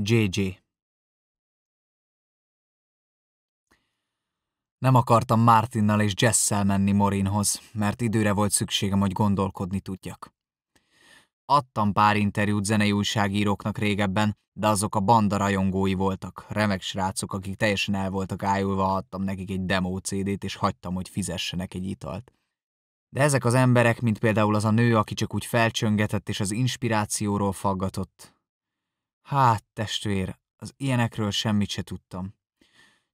JJ. Nem akartam Martinnal és Jesszel menni Morinhoz, mert időre volt szükségem, hogy gondolkodni tudjak. Adtam pár interjút zenei újságíróknak régebben, de azok a banda rajongói voltak, remek srácok, akik teljesen el voltak ájulva, adtam nekik egy demo CD-t, és hagytam, hogy fizessenek egy italt. De ezek az emberek, mint például az a nő, aki csak úgy felcsöngetett és az inspirációról faggatott, Hát, testvér, az ilyenekről semmit se tudtam.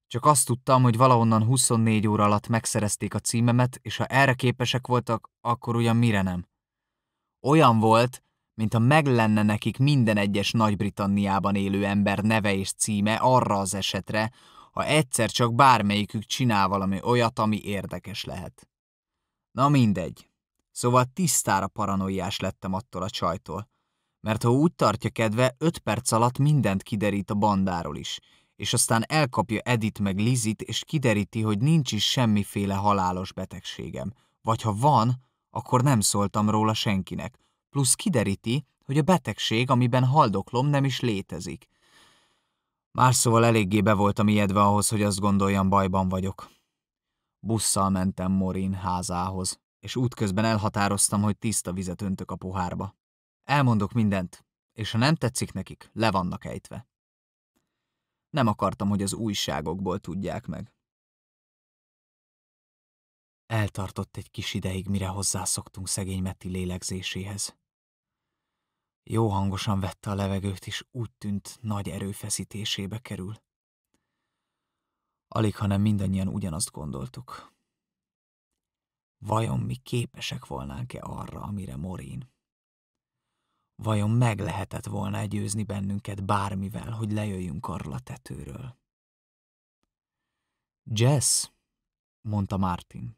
Csak azt tudtam, hogy valahonnan 24 óra alatt megszerezték a címemet, és ha erre képesek voltak, akkor ugyan mire nem. Olyan volt, mintha meg lenne nekik minden egyes Nagy-Britanniában élő ember neve és címe arra az esetre, ha egyszer csak bármelyikük csinál valami olyat, ami érdekes lehet. Na mindegy. Szóval tisztára paranoiás lettem attól a csajtól mert ha úgy tartja kedve, öt perc alatt mindent kiderít a bandáról is, és aztán elkapja Edit meg Lizit, és kideríti, hogy nincs is semmiféle halálos betegségem. Vagy ha van, akkor nem szóltam róla senkinek. Plusz kideríti, hogy a betegség, amiben haldoklom, nem is létezik. Már szóval eléggé be voltam ijedve ahhoz, hogy azt gondoljam, bajban vagyok. Busszal mentem Morin házához, és útközben elhatároztam, hogy tiszta vizet öntök a pohárba. Elmondok mindent, és ha nem tetszik nekik, le vannak ejtve. Nem akartam, hogy az újságokból tudják meg. Eltartott egy kis ideig, mire hozzászoktunk szegény Meti lélegzéséhez. Jó hangosan vette a levegőt, és úgy tűnt, nagy erőfeszítésébe kerül. Alig, hanem mindannyian ugyanazt gondoltuk. Vajon mi képesek volnánk-e arra, amire Morin? Vajon meg lehetett volna egyőzni bennünket bármivel, hogy lejöjjünk arról a tetőről? Jess, mondta Martin.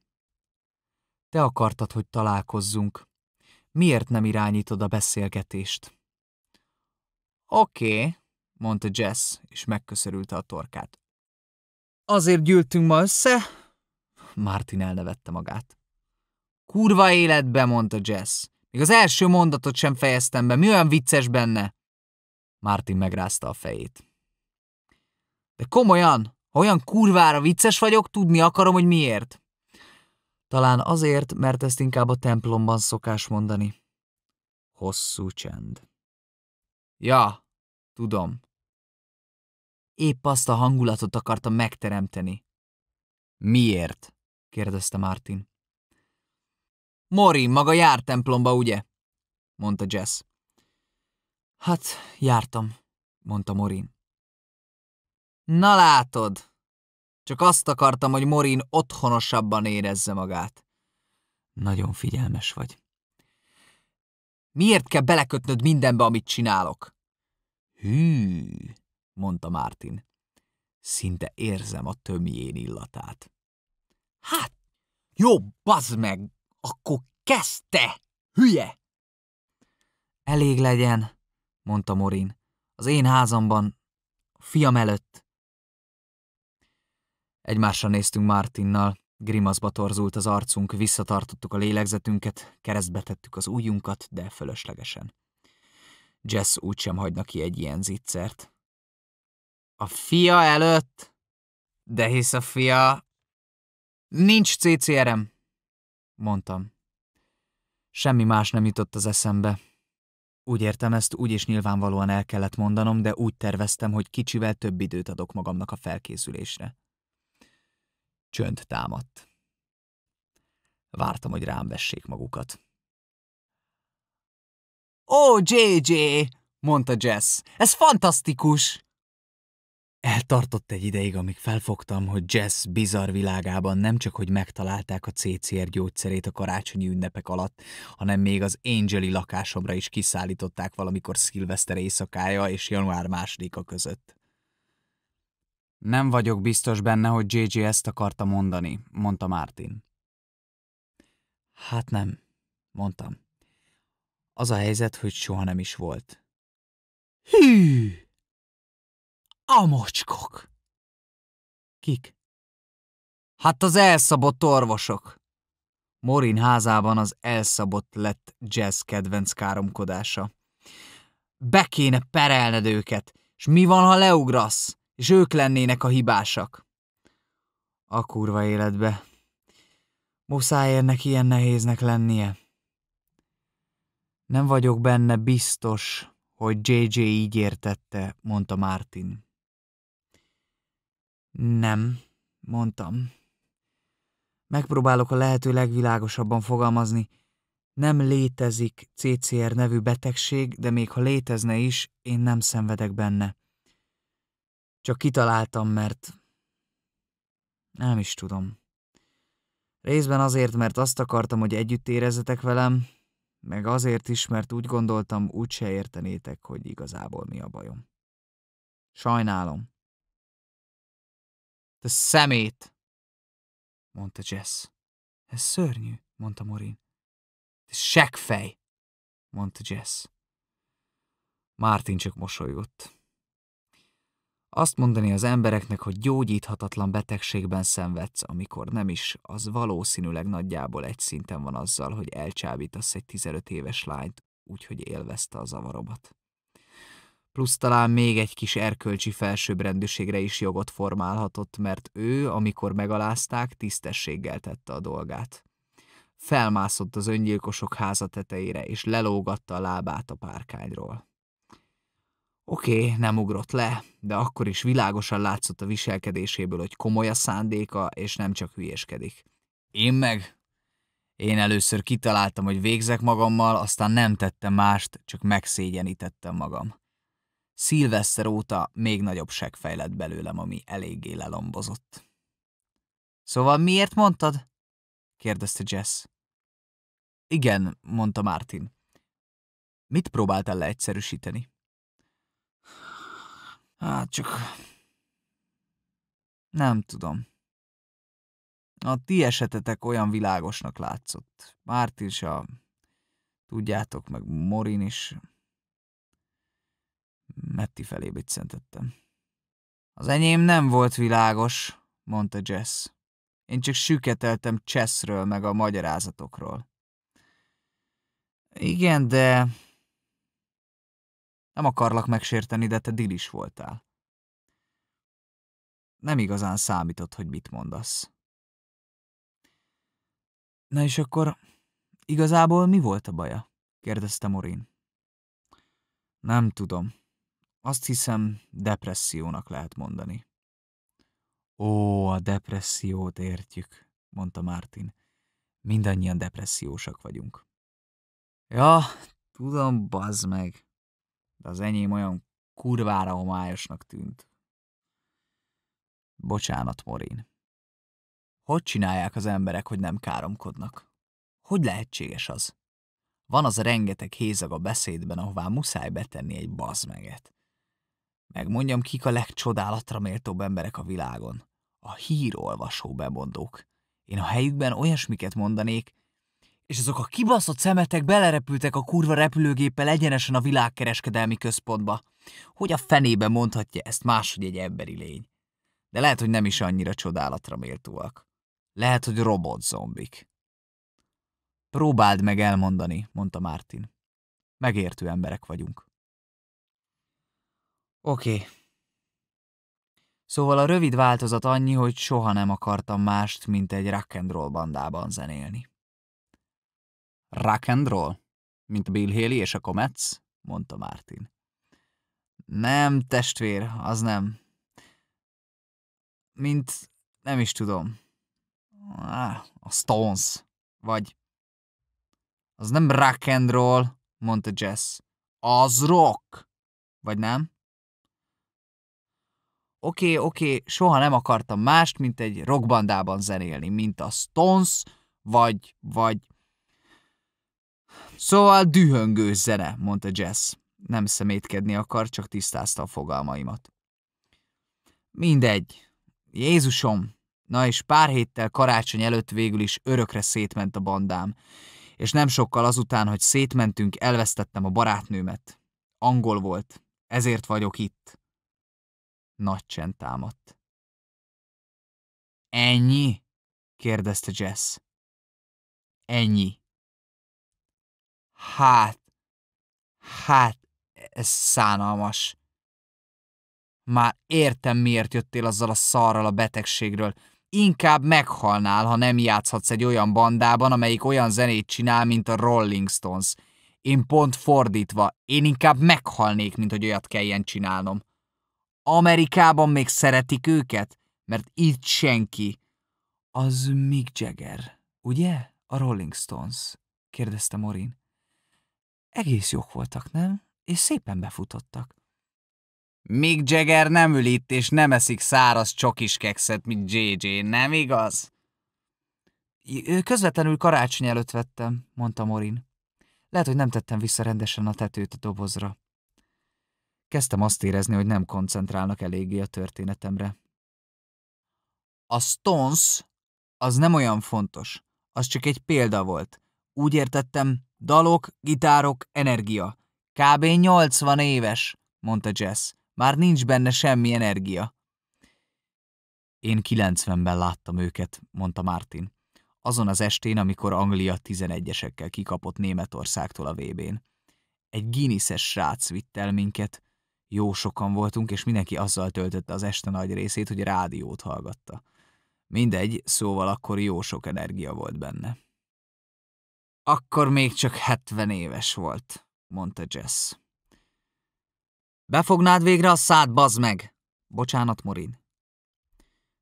Te akartad, hogy találkozzunk. Miért nem irányítod a beszélgetést? Oké, okay, mondta Jess, és megköszörülte a torkát. Azért gyűltünk ma össze? Martin elnevette magát. Kurva életbe, mondta Jess. Még az első mondatot sem fejeztem be, mi olyan vicces benne? Martin megrázta a fejét. De komolyan, ha olyan kurvára vicces vagyok, tudni akarom, hogy miért. Talán azért, mert ezt inkább a templomban szokás mondani. Hosszú csend. Ja, tudom. Épp azt a hangulatot akarta megteremteni. Miért? kérdezte Martin. Morin maga jár templomba, ugye? mondta Jess. Hát, jártam, mondta Morin. Na látod, csak azt akartam, hogy Morin otthonosabban érezze magát. Nagyon figyelmes vagy. Miért kell belekötnöd mindenbe, amit csinálok? Hű, mondta Martin. – Szinte érzem a tömjén illatát. Hát, jó, bazd meg, akkor kezdte, hülye! Elég legyen, mondta Morin. Az én házamban, a fiam előtt. Egymásra néztünk Martinnal, grimaszba torzult az arcunk, visszatartottuk a lélegzetünket, keresztbe tettük az ujjunkat, de fölöslegesen. Jess úgysem hagyna ki egy ilyen zicsert. A fia előtt? De hisz a fia... Nincs CCRM, mondtam. Semmi más nem jutott az eszembe. Úgy értem, ezt úgy is nyilvánvalóan el kellett mondanom, de úgy terveztem, hogy kicsivel több időt adok magamnak a felkészülésre. Csönd támadt. Vártam, hogy rám vessék magukat. Ó, oh, JJ, mondta Jess, ez fantasztikus! Eltartott egy ideig, amíg felfogtam, hogy Jess bizarr világában nem csak, hogy megtalálták a CCR gyógyszerét a karácsonyi ünnepek alatt, hanem még az Angeli lakásomra is kiszállították valamikor szilveszter éjszakája és január másodika között. Nem vagyok biztos benne, hogy JJ ezt akarta mondani, mondta Martin. Hát nem, mondtam. Az a helyzet, hogy soha nem is volt. Hű! A mocskok. Kik? Hát az elszabott orvosok. Morin házában az elszabott lett jazz kedvenc káromkodása. Be kéne perelned őket, és mi van, ha leugrasz, és ők lennének a hibásak? A kurva életbe. Muszáj ennek ilyen nehéznek lennie. Nem vagyok benne biztos, hogy JJ így értette, mondta Martin. Nem, mondtam. Megpróbálok a lehető legvilágosabban fogalmazni. Nem létezik CCR nevű betegség, de még ha létezne is, én nem szenvedek benne. Csak kitaláltam, mert... Nem is tudom. Részben azért, mert azt akartam, hogy együtt érezzetek velem, meg azért is, mert úgy gondoltam, úgyse értenétek, hogy igazából mi a bajom. Sajnálom. Te szemét! mondta Jess. Ez szörnyű, mondta Morin. Te seggfej! mondta Jess. Martin csak mosolygott. Azt mondani az embereknek, hogy gyógyíthatatlan betegségben szenvedsz, amikor nem is, az valószínűleg nagyjából egy szinten van azzal, hogy elcsábítasz egy 15 éves lányt, úgyhogy élvezte a zavaromat plusz talán még egy kis erkölcsi felsőbbrendűségre is jogot formálhatott, mert ő, amikor megalázták, tisztességgel tette a dolgát. Felmászott az öngyilkosok háza tetejére, és lelógatta a lábát a párkányról. Oké, okay, nem ugrott le, de akkor is világosan látszott a viselkedéséből, hogy komoly a szándéka, és nem csak hülyéskedik. Én meg? Én először kitaláltam, hogy végzek magammal, aztán nem tettem mást, csak megszégyenítettem magam. Szilveszter óta még nagyobb seg fejlett belőlem, ami eléggé lelombozott. Szóval miért mondtad? kérdezte Jess. Igen, mondta Martin. Mit próbáltál leegyszerűsíteni? Hát csak... Nem tudom. A ti esetetek olyan világosnak látszott. Mártin is a... Tudjátok, meg Morin is... Metti felé biccentettem. Az enyém nem volt világos, mondta Jess. Én csak süketeltem Chessről meg a magyarázatokról. Igen, de... Nem akarlak megsérteni, de te dilis voltál. Nem igazán számított, hogy mit mondasz. Na és akkor igazából mi volt a baja? kérdezte Morin. Nem tudom, azt hiszem, depressziónak lehet mondani. Ó, a depressziót értjük, mondta Martin. Mindannyian depressziósak vagyunk. Ja, tudom, bazd meg, de az enyém olyan kurvára homályosnak tűnt. Bocsánat, Morin. Hogy csinálják az emberek, hogy nem káromkodnak? Hogy lehetséges az? Van az a rengeteg hézag a beszédben, ahová muszáj betenni egy bazmeget. Megmondjam, kik a legcsodálatra méltóbb emberek a világon. A hírolvasó bemondók. Én a helyükben olyasmiket mondanék, és azok a kibaszott szemetek belerepültek a kurva repülőgéppel egyenesen a világkereskedelmi központba. Hogy a fenébe mondhatja ezt máshogy egy emberi lény? De lehet, hogy nem is annyira csodálatra méltóak. Lehet, hogy robot zombik. Próbáld meg elmondani, mondta Mártin. Megértő emberek vagyunk. Oké. Okay. Szóval a rövid változat annyi, hogy soha nem akartam mást, mint egy rock'n'roll bandában zenélni. Rock'n'roll? Mint Bill Haley és a Comets? mondta Martin. Nem, testvér, az nem. Mint, nem is tudom. Ah, a Stones. Vagy... Az nem rock'n'roll, mondta Jess. Az rock. Vagy nem? oké, okay, oké, okay, soha nem akartam mást, mint egy rockbandában zenélni, mint a Stones, vagy, vagy... Szóval dühöngő zene, mondta Jess. Nem szemétkedni akar, csak tisztázta a fogalmaimat. Mindegy. Jézusom! Na és pár héttel karácsony előtt végül is örökre szétment a bandám, és nem sokkal azután, hogy szétmentünk, elvesztettem a barátnőmet. Angol volt. Ezért vagyok itt. Nagy csend támadt. Ennyi? kérdezte Jess. Ennyi. Hát, hát, ez szánalmas. Már értem, miért jöttél azzal a szarral a betegségről. Inkább meghalnál, ha nem játszhatsz egy olyan bandában, amelyik olyan zenét csinál, mint a Rolling Stones. Én pont fordítva, én inkább meghalnék, mint hogy olyat kelljen csinálnom. Amerikában még szeretik őket, mert itt senki. Az Mick Jagger, ugye? A Rolling Stones, kérdezte Morin. Egész jók voltak, nem? És szépen befutottak. Mick Jagger nem ül itt, és nem eszik száraz csokis kekszet, mint JJ, nem igaz? közvetlenül karácsony előtt vettem, mondta Morin. Lehet, hogy nem tettem vissza rendesen a tetőt a dobozra. Kezdtem azt érezni, hogy nem koncentrálnak eléggé a történetemre. A Stones az nem olyan fontos, az csak egy példa volt. Úgy értettem, dalok, gitárok, energia. Kb. 80 éves, mondta Jess. Már nincs benne semmi energia. Én 90-ben láttam őket, mondta Martin. Azon az estén, amikor Anglia 11-esekkel kikapott Németországtól a VB-n. Egy Guinness-es srác vitt el minket, jó sokan voltunk, és mindenki azzal töltötte az este nagy részét, hogy rádiót hallgatta. Mindegy, szóval akkor jó sok energia volt benne. Akkor még csak 70 éves volt, mondta Jess. Befognád végre a szád, bazd meg! Bocsánat, Morin.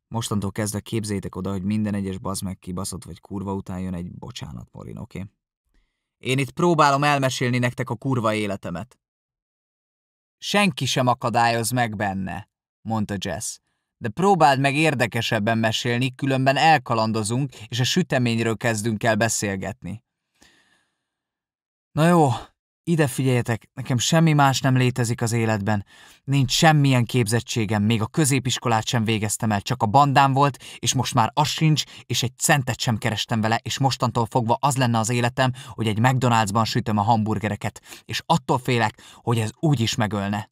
Mostantól kezdve képzétek oda, hogy minden egyes bazd meg kibaszott vagy kurva után jön egy bocsánat, Morin, oké? Okay? Én itt próbálom elmesélni nektek a kurva életemet. Senki sem akadályoz meg benne, mondta Jess. De próbáld meg érdekesebben mesélni, különben elkalandozunk, és a süteményről kezdünk el beszélgetni. Na jó, ide figyeljetek, nekem semmi más nem létezik az életben. Nincs semmilyen képzettségem, még a középiskolát sem végeztem el, csak a bandám volt, és most már az sincs, és egy centet sem kerestem vele, és mostantól fogva az lenne az életem, hogy egy McDonald'sban sütöm a hamburgereket, és attól félek, hogy ez úgy is megölne.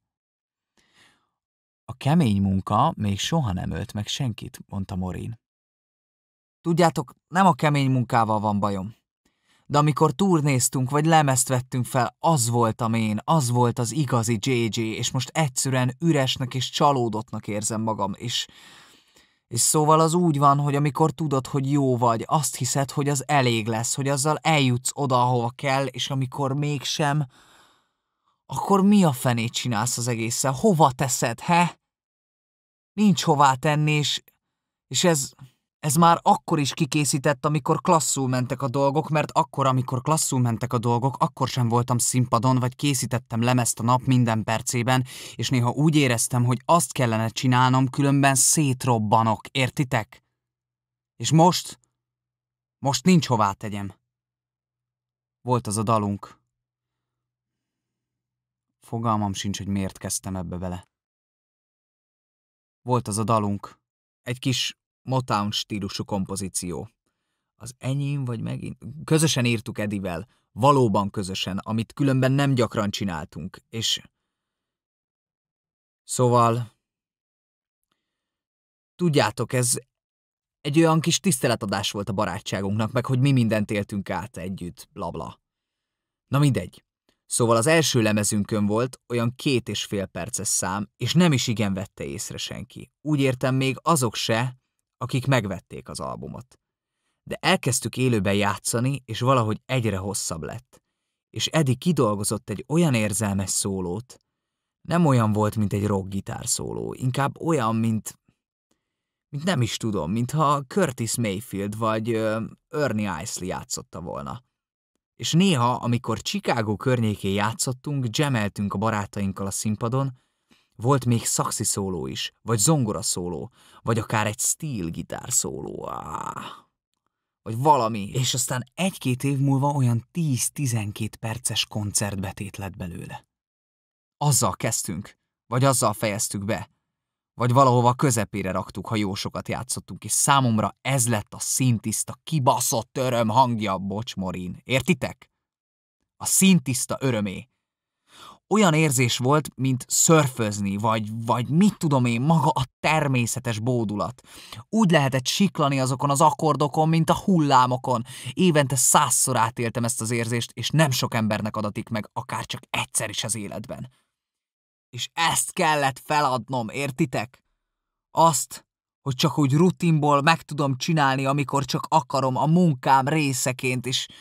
A kemény munka még soha nem ölt meg senkit, mondta Morin. Tudjátok, nem a kemény munkával van bajom de amikor turnéztunk, vagy lemezt vettünk fel, az voltam én, az volt az igazi JJ, és most egyszerűen üresnek és csalódottnak érzem magam, és... És szóval az úgy van, hogy amikor tudod, hogy jó vagy, azt hiszed, hogy az elég lesz, hogy azzal eljutsz oda, ahova kell, és amikor mégsem, akkor mi a fenét csinálsz az egészen? Hova teszed, he? Nincs hová tenni, és, és ez, ez már akkor is kikészített, amikor klasszul mentek a dolgok, mert akkor, amikor klasszul mentek a dolgok, akkor sem voltam színpadon, vagy készítettem lemezt a nap minden percében, és néha úgy éreztem, hogy azt kellene csinálnom, különben szétrobbanok, értitek? És most? Most nincs hová tegyem. Volt az a dalunk. Fogalmam sincs, hogy miért kezdtem ebbe bele. Volt az a dalunk. Egy kis Motown stílusú kompozíció. Az enyém vagy megint? Közösen írtuk Edivel, valóban közösen, amit különben nem gyakran csináltunk, és... Szóval... Tudjátok, ez egy olyan kis tiszteletadás volt a barátságunknak, meg hogy mi mindent éltünk át együtt, blabla. Bla. Na mindegy. Szóval az első lemezünkön volt olyan két és fél perces szám, és nem is igen vette észre senki. Úgy értem még azok se, akik megvették az albumot. De elkezdtük élőben játszani, és valahogy egyre hosszabb lett. És Edi kidolgozott egy olyan érzelmes szólót, nem olyan volt, mint egy rockgitár szóló, inkább olyan, mint... mint nem is tudom, mintha Curtis Mayfield vagy ö, Ernie Isley játszotta volna. És néha, amikor Chicago környékén játszottunk, gemeltünk a barátainkkal a színpadon, volt még szaxi szóló is, vagy zongora szóló, vagy akár egy gitár szóló. Ah. vagy valami. És aztán egy-két év múlva olyan 10-12 perces koncertbetét lett belőle. Azzal kezdtünk, vagy azzal fejeztük be, vagy valahova közepére raktuk, ha jó sokat játszottunk, és számomra ez lett a szintiszta, kibaszott öröm hangja, bocs Morin, értitek? A szintiszta örömé, olyan érzés volt, mint szörfözni, vagy, vagy mit tudom én, maga a természetes bódulat. Úgy lehetett siklani azokon az akkordokon, mint a hullámokon. Évente százszor átéltem ezt az érzést, és nem sok embernek adatik meg, akár csak egyszer is az életben. És ezt kellett feladnom, értitek? Azt, hogy csak úgy rutinból meg tudom csinálni, amikor csak akarom a munkám részeként, és... Is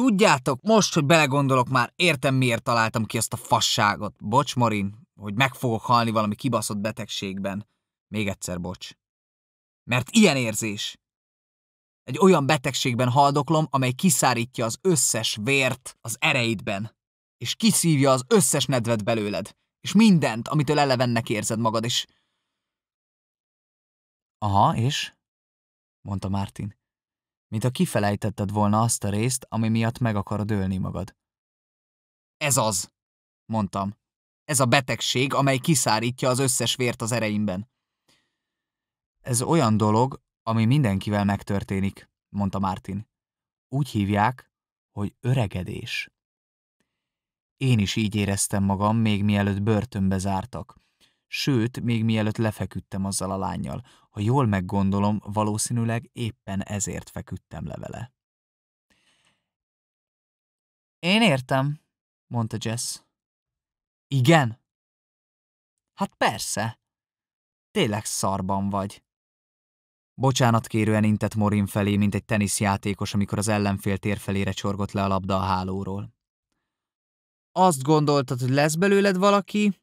Tudjátok, most, hogy belegondolok már, értem miért találtam ki ezt a fasságot. Bocs, Marin, hogy meg fogok halni valami kibaszott betegségben. Még egyszer bocs. Mert ilyen érzés. Egy olyan betegségben haldoklom, amely kiszárítja az összes vért az ereidben, és kiszívja az összes nedved belőled, és mindent, amitől elevennek érzed magad is. Aha, és? mondta Mártin mint ha kifelejtetted volna azt a részt, ami miatt meg akarod ölni magad. Ez az, mondtam. Ez a betegség, amely kiszárítja az összes vért az ereimben. Ez olyan dolog, ami mindenkivel megtörténik, mondta Martin. Úgy hívják, hogy öregedés. Én is így éreztem magam, még mielőtt börtönbe zártak. Sőt, még mielőtt lefeküdtem azzal a lányjal, ha jól meggondolom, valószínűleg éppen ezért feküdtem le vele. Én értem, mondta Jess. Igen? Hát persze. Tényleg szarban vagy. Bocsánat kérően intett Morin felé, mint egy teniszjátékos, amikor az ellenfél térfelére csorgott le a labda a hálóról. Azt gondoltad, hogy lesz belőled valaki,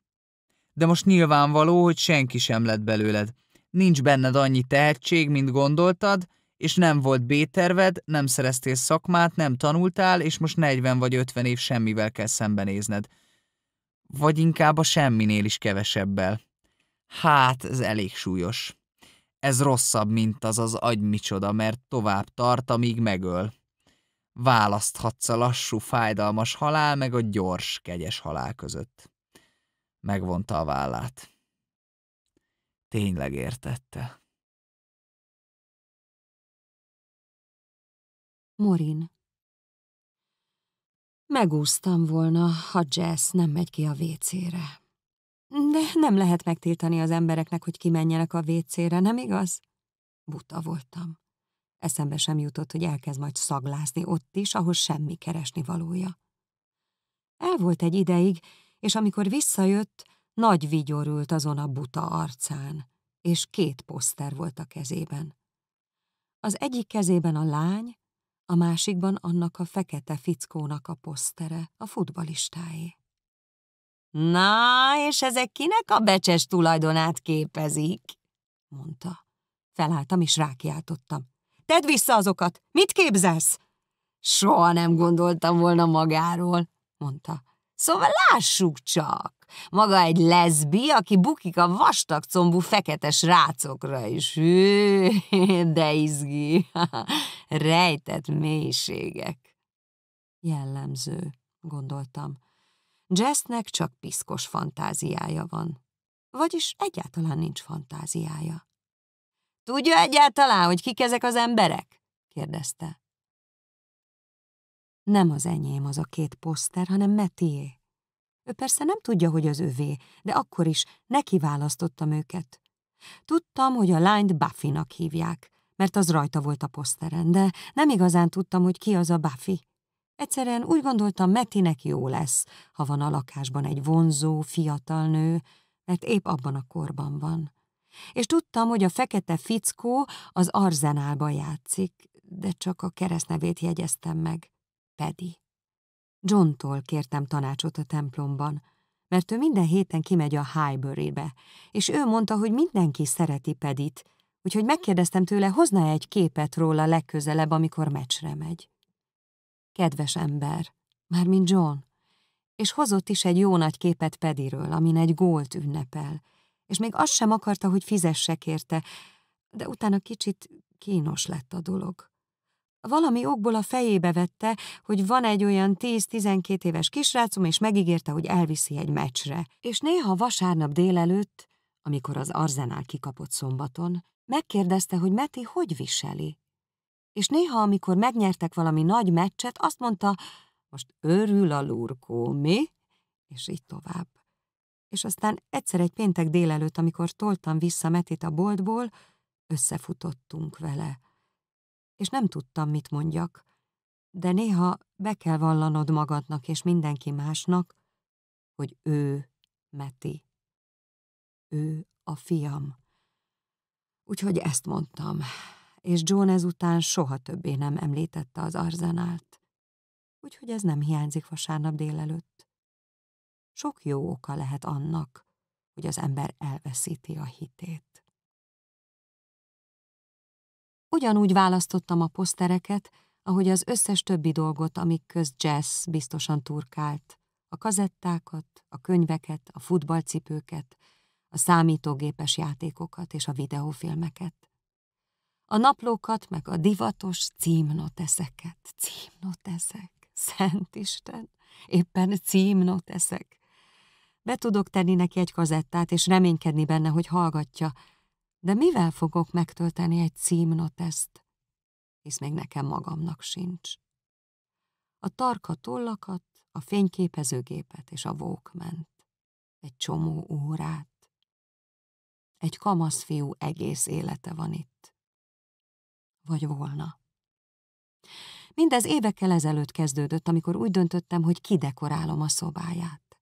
de most nyilvánvaló, hogy senki sem lett belőled. Nincs benned annyi tehetség, mint gondoltad, és nem volt B-terved, nem szereztél szakmát, nem tanultál, és most 40 vagy 50 év semmivel kell szembenézned. Vagy inkább a semminél is kevesebbel. Hát, ez elég súlyos. Ez rosszabb, mint az az agymicsoda, mert tovább tart, amíg megöl. Választhatsz a lassú, fájdalmas halál meg a gyors, kegyes halál között. Megvonta a vállát. Tényleg értette. Morin. Megúsztam volna, ha Jess nem megy ki a vécére. De nem lehet megtiltani az embereknek, hogy kimenjenek a vécére, nem igaz? Buta voltam. Eszembe sem jutott, hogy elkezd majd szaglázni ott is, ahol semmi keresni valója. El volt egy ideig, és amikor visszajött, nagy vigyorült azon a buta arcán, és két poszter volt a kezében. Az egyik kezében a lány, a másikban annak a fekete fickónak a posztere, a futbalistáé. Na, és ezek kinek a becses tulajdonát képezik? mondta. Felálltam és rákiáltottam. Tedd vissza azokat! Mit képzelsz? Soha nem gondoltam volna magáról, mondta. Szóval lássuk csak! Maga egy leszbi, aki bukik a vastag combú feketes rácokra is. Hű, de izgi! Rejtett mélységek. Jellemző, gondoltam. Jessnek csak piszkos fantáziája van. Vagyis egyáltalán nincs fantáziája. Tudja egyáltalán, hogy kik ezek az emberek? kérdezte. Nem az enyém az a két poszter, hanem Metié. Ő persze nem tudja, hogy az övé, de akkor is neki választottam őket. Tudtam, hogy a lányt Buffy-nak hívják, mert az rajta volt a poszteren, de nem igazán tudtam, hogy ki az a Buffy. Egyszerűen úgy gondoltam, Metinek jó lesz, ha van a lakásban egy vonzó, fiatal nő, mert épp abban a korban van. És tudtam, hogy a fekete fickó az arzenálban játszik, de csak a keresztnevét jegyeztem meg. Pedi. John-tól kértem tanácsot a templomban, mert ő minden héten kimegy a Highbury-be, és ő mondta, hogy mindenki szereti Pedit, úgyhogy megkérdeztem tőle, hozna -e egy képet róla legközelebb, amikor meccsre megy. Kedves ember, már mint John, és hozott is egy jó nagy képet Pediről, amin egy gólt ünnepel, és még azt sem akarta, hogy fizessek érte, de utána kicsit kínos lett a dolog. Valami okból a fejébe vette, hogy van egy olyan 10-12 éves kisrácom, és megígérte, hogy elviszi egy meccsre. És néha vasárnap délelőtt, amikor az arzenál kikapott szombaton, megkérdezte, hogy Meti hogy viseli. És néha, amikor megnyertek valami nagy meccset, azt mondta, most örül a lurkó, mi? És így tovább. És aztán egyszer egy péntek délelőtt, amikor toltam vissza Metit a boltból, összefutottunk vele és nem tudtam, mit mondjak, de néha be kell vallanod magadnak és mindenki másnak, hogy ő Meti. Ő a fiam. Úgyhogy ezt mondtam, és John ezután soha többé nem említette az arzenált. Úgyhogy ez nem hiányzik vasárnap délelőtt. Sok jó oka lehet annak, hogy az ember elveszíti a hitét. Ugyanúgy választottam a posztereket, ahogy az összes többi dolgot, amik köz jazz biztosan turkált. A kazettákat, a könyveket, a futballcipőket, a számítógépes játékokat és a videófilmeket. A naplókat, meg a divatos címnoteszeket. Címnoteszek, szent Isten, éppen címnoteszek. Be tudok tenni neki egy kazettát, és reménykedni benne, hogy hallgatja, de mivel fogok megtölteni egy címnoteszt, hisz még nekem magamnak sincs? A tarka tollakat, a fényképezőgépet és a vókment, egy csomó órát. Egy fiú egész élete van itt. Vagy volna. Mindez évekkel ezelőtt kezdődött, amikor úgy döntöttem, hogy kidekorálom a szobáját.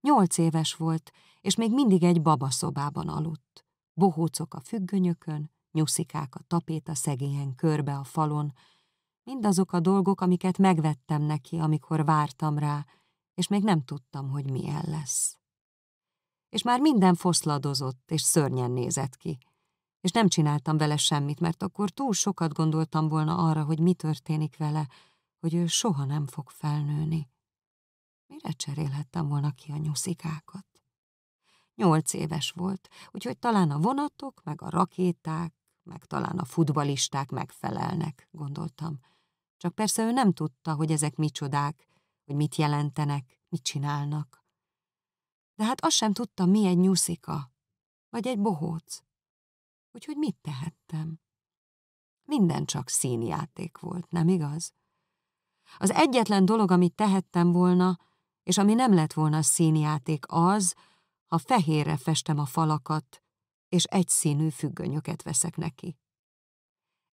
Nyolc éves volt, és még mindig egy babaszobában aludt bohócok a függönyökön, nyuszikák a tapéta szegélyen körbe a falon, mindazok a dolgok, amiket megvettem neki, amikor vártam rá, és még nem tudtam, hogy milyen lesz. És már minden foszladozott, és szörnyen nézett ki, és nem csináltam vele semmit, mert akkor túl sokat gondoltam volna arra, hogy mi történik vele, hogy ő soha nem fog felnőni. Mire cserélhettem volna ki a nyuszikákat? Nyolc éves volt, úgyhogy talán a vonatok, meg a rakéták, meg talán a futbalisták megfelelnek, gondoltam. Csak persze ő nem tudta, hogy ezek micsodák, hogy mit jelentenek, mit csinálnak. De hát azt sem tudta, mi egy nyuszika, vagy egy bohóc. Úgyhogy mit tehettem? Minden csak színjáték volt, nem igaz? Az egyetlen dolog, amit tehettem volna, és ami nem lett volna színjáték az, ha fehérre festem a falakat, és egyszínű függönyöket veszek neki.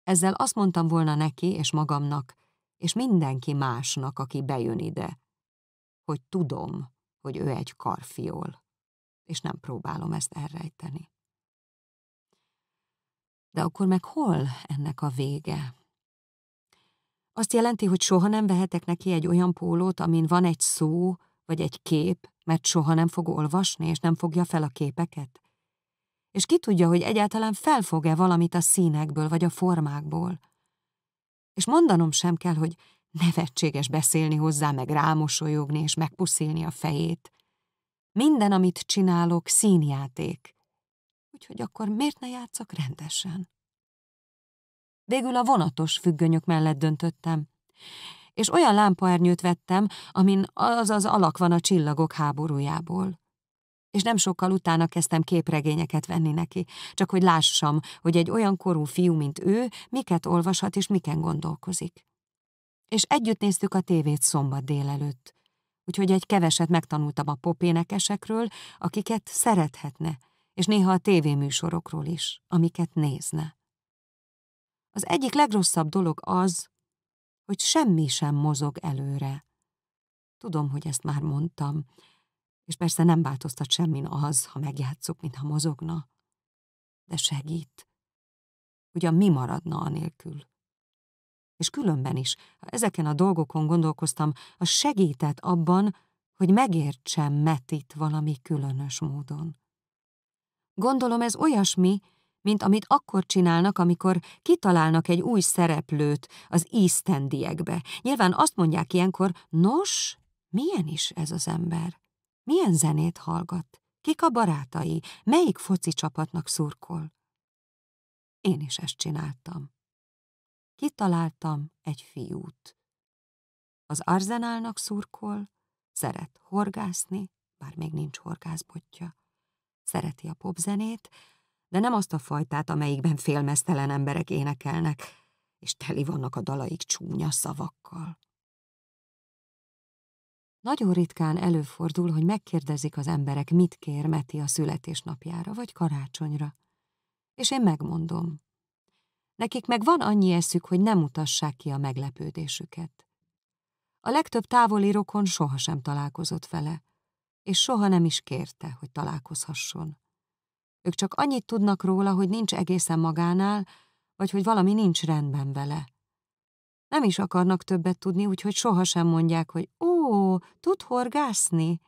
Ezzel azt mondtam volna neki és magamnak, és mindenki másnak, aki bejön ide, hogy tudom, hogy ő egy karfiol, és nem próbálom ezt elrejteni. De akkor meg hol ennek a vége? Azt jelenti, hogy soha nem vehetek neki egy olyan pólót, amin van egy szó vagy egy kép, mert soha nem fog olvasni, és nem fogja fel a képeket? És ki tudja, hogy egyáltalán felfog-e valamit a színekből vagy a formákból? És mondanom sem kell, hogy nevetséges beszélni hozzá, meg rámosolyogni és megpuszilni a fejét. Minden, amit csinálok, színjáték. Úgyhogy akkor miért ne játszak rendesen? Végül a vonatos függönyök mellett döntöttem, és olyan lámpaernyőt vettem, amin az az alak van a csillagok háborújából. És nem sokkal utána kezdtem képregényeket venni neki, csak hogy lássam, hogy egy olyan korú fiú, mint ő, miket olvashat és miken gondolkozik. És együtt néztük a tévét szombat délelőtt, úgyhogy egy keveset megtanultam a popénekesekről, akiket szerethetne, és néha a tévéműsorokról is, amiket nézne. Az egyik legrosszabb dolog az, hogy semmi sem mozog előre. Tudom, hogy ezt már mondtam, és persze nem változtat semmin az, ha megjátszok, mintha mozogna. De segít. Ugyan mi maradna anélkül? És különben is, ha ezeken a dolgokon gondolkoztam, az segített abban, hogy megértsem Metit valami különös módon. Gondolom ez olyasmi, mint amit akkor csinálnak, amikor kitalálnak egy új szereplőt az íztendiekbe. Nyilván azt mondják ilyenkor, nos, milyen is ez az ember? Milyen zenét hallgat? Kik a barátai? Melyik foci csapatnak szurkol? Én is ezt csináltam. Kitaláltam egy fiút. Az arzenálnak szurkol, szeret horgászni, bár még nincs horgászbotja. Szereti a popzenét, de nem azt a fajtát, amelyikben félmeztelen emberek énekelnek, és teli vannak a dalaik csúnya szavakkal. Nagyon ritkán előfordul, hogy megkérdezik az emberek, mit kér Meti a születésnapjára vagy karácsonyra. És én megmondom. Nekik meg van annyi eszük, hogy nem mutassák ki a meglepődésüket. A legtöbb távoli rokon sohasem találkozott vele, és soha nem is kérte, hogy találkozhasson. Ők csak annyit tudnak róla, hogy nincs egészen magánál, vagy hogy valami nincs rendben vele. Nem is akarnak többet tudni, úgyhogy sohasem mondják, hogy ó, tud horgászni?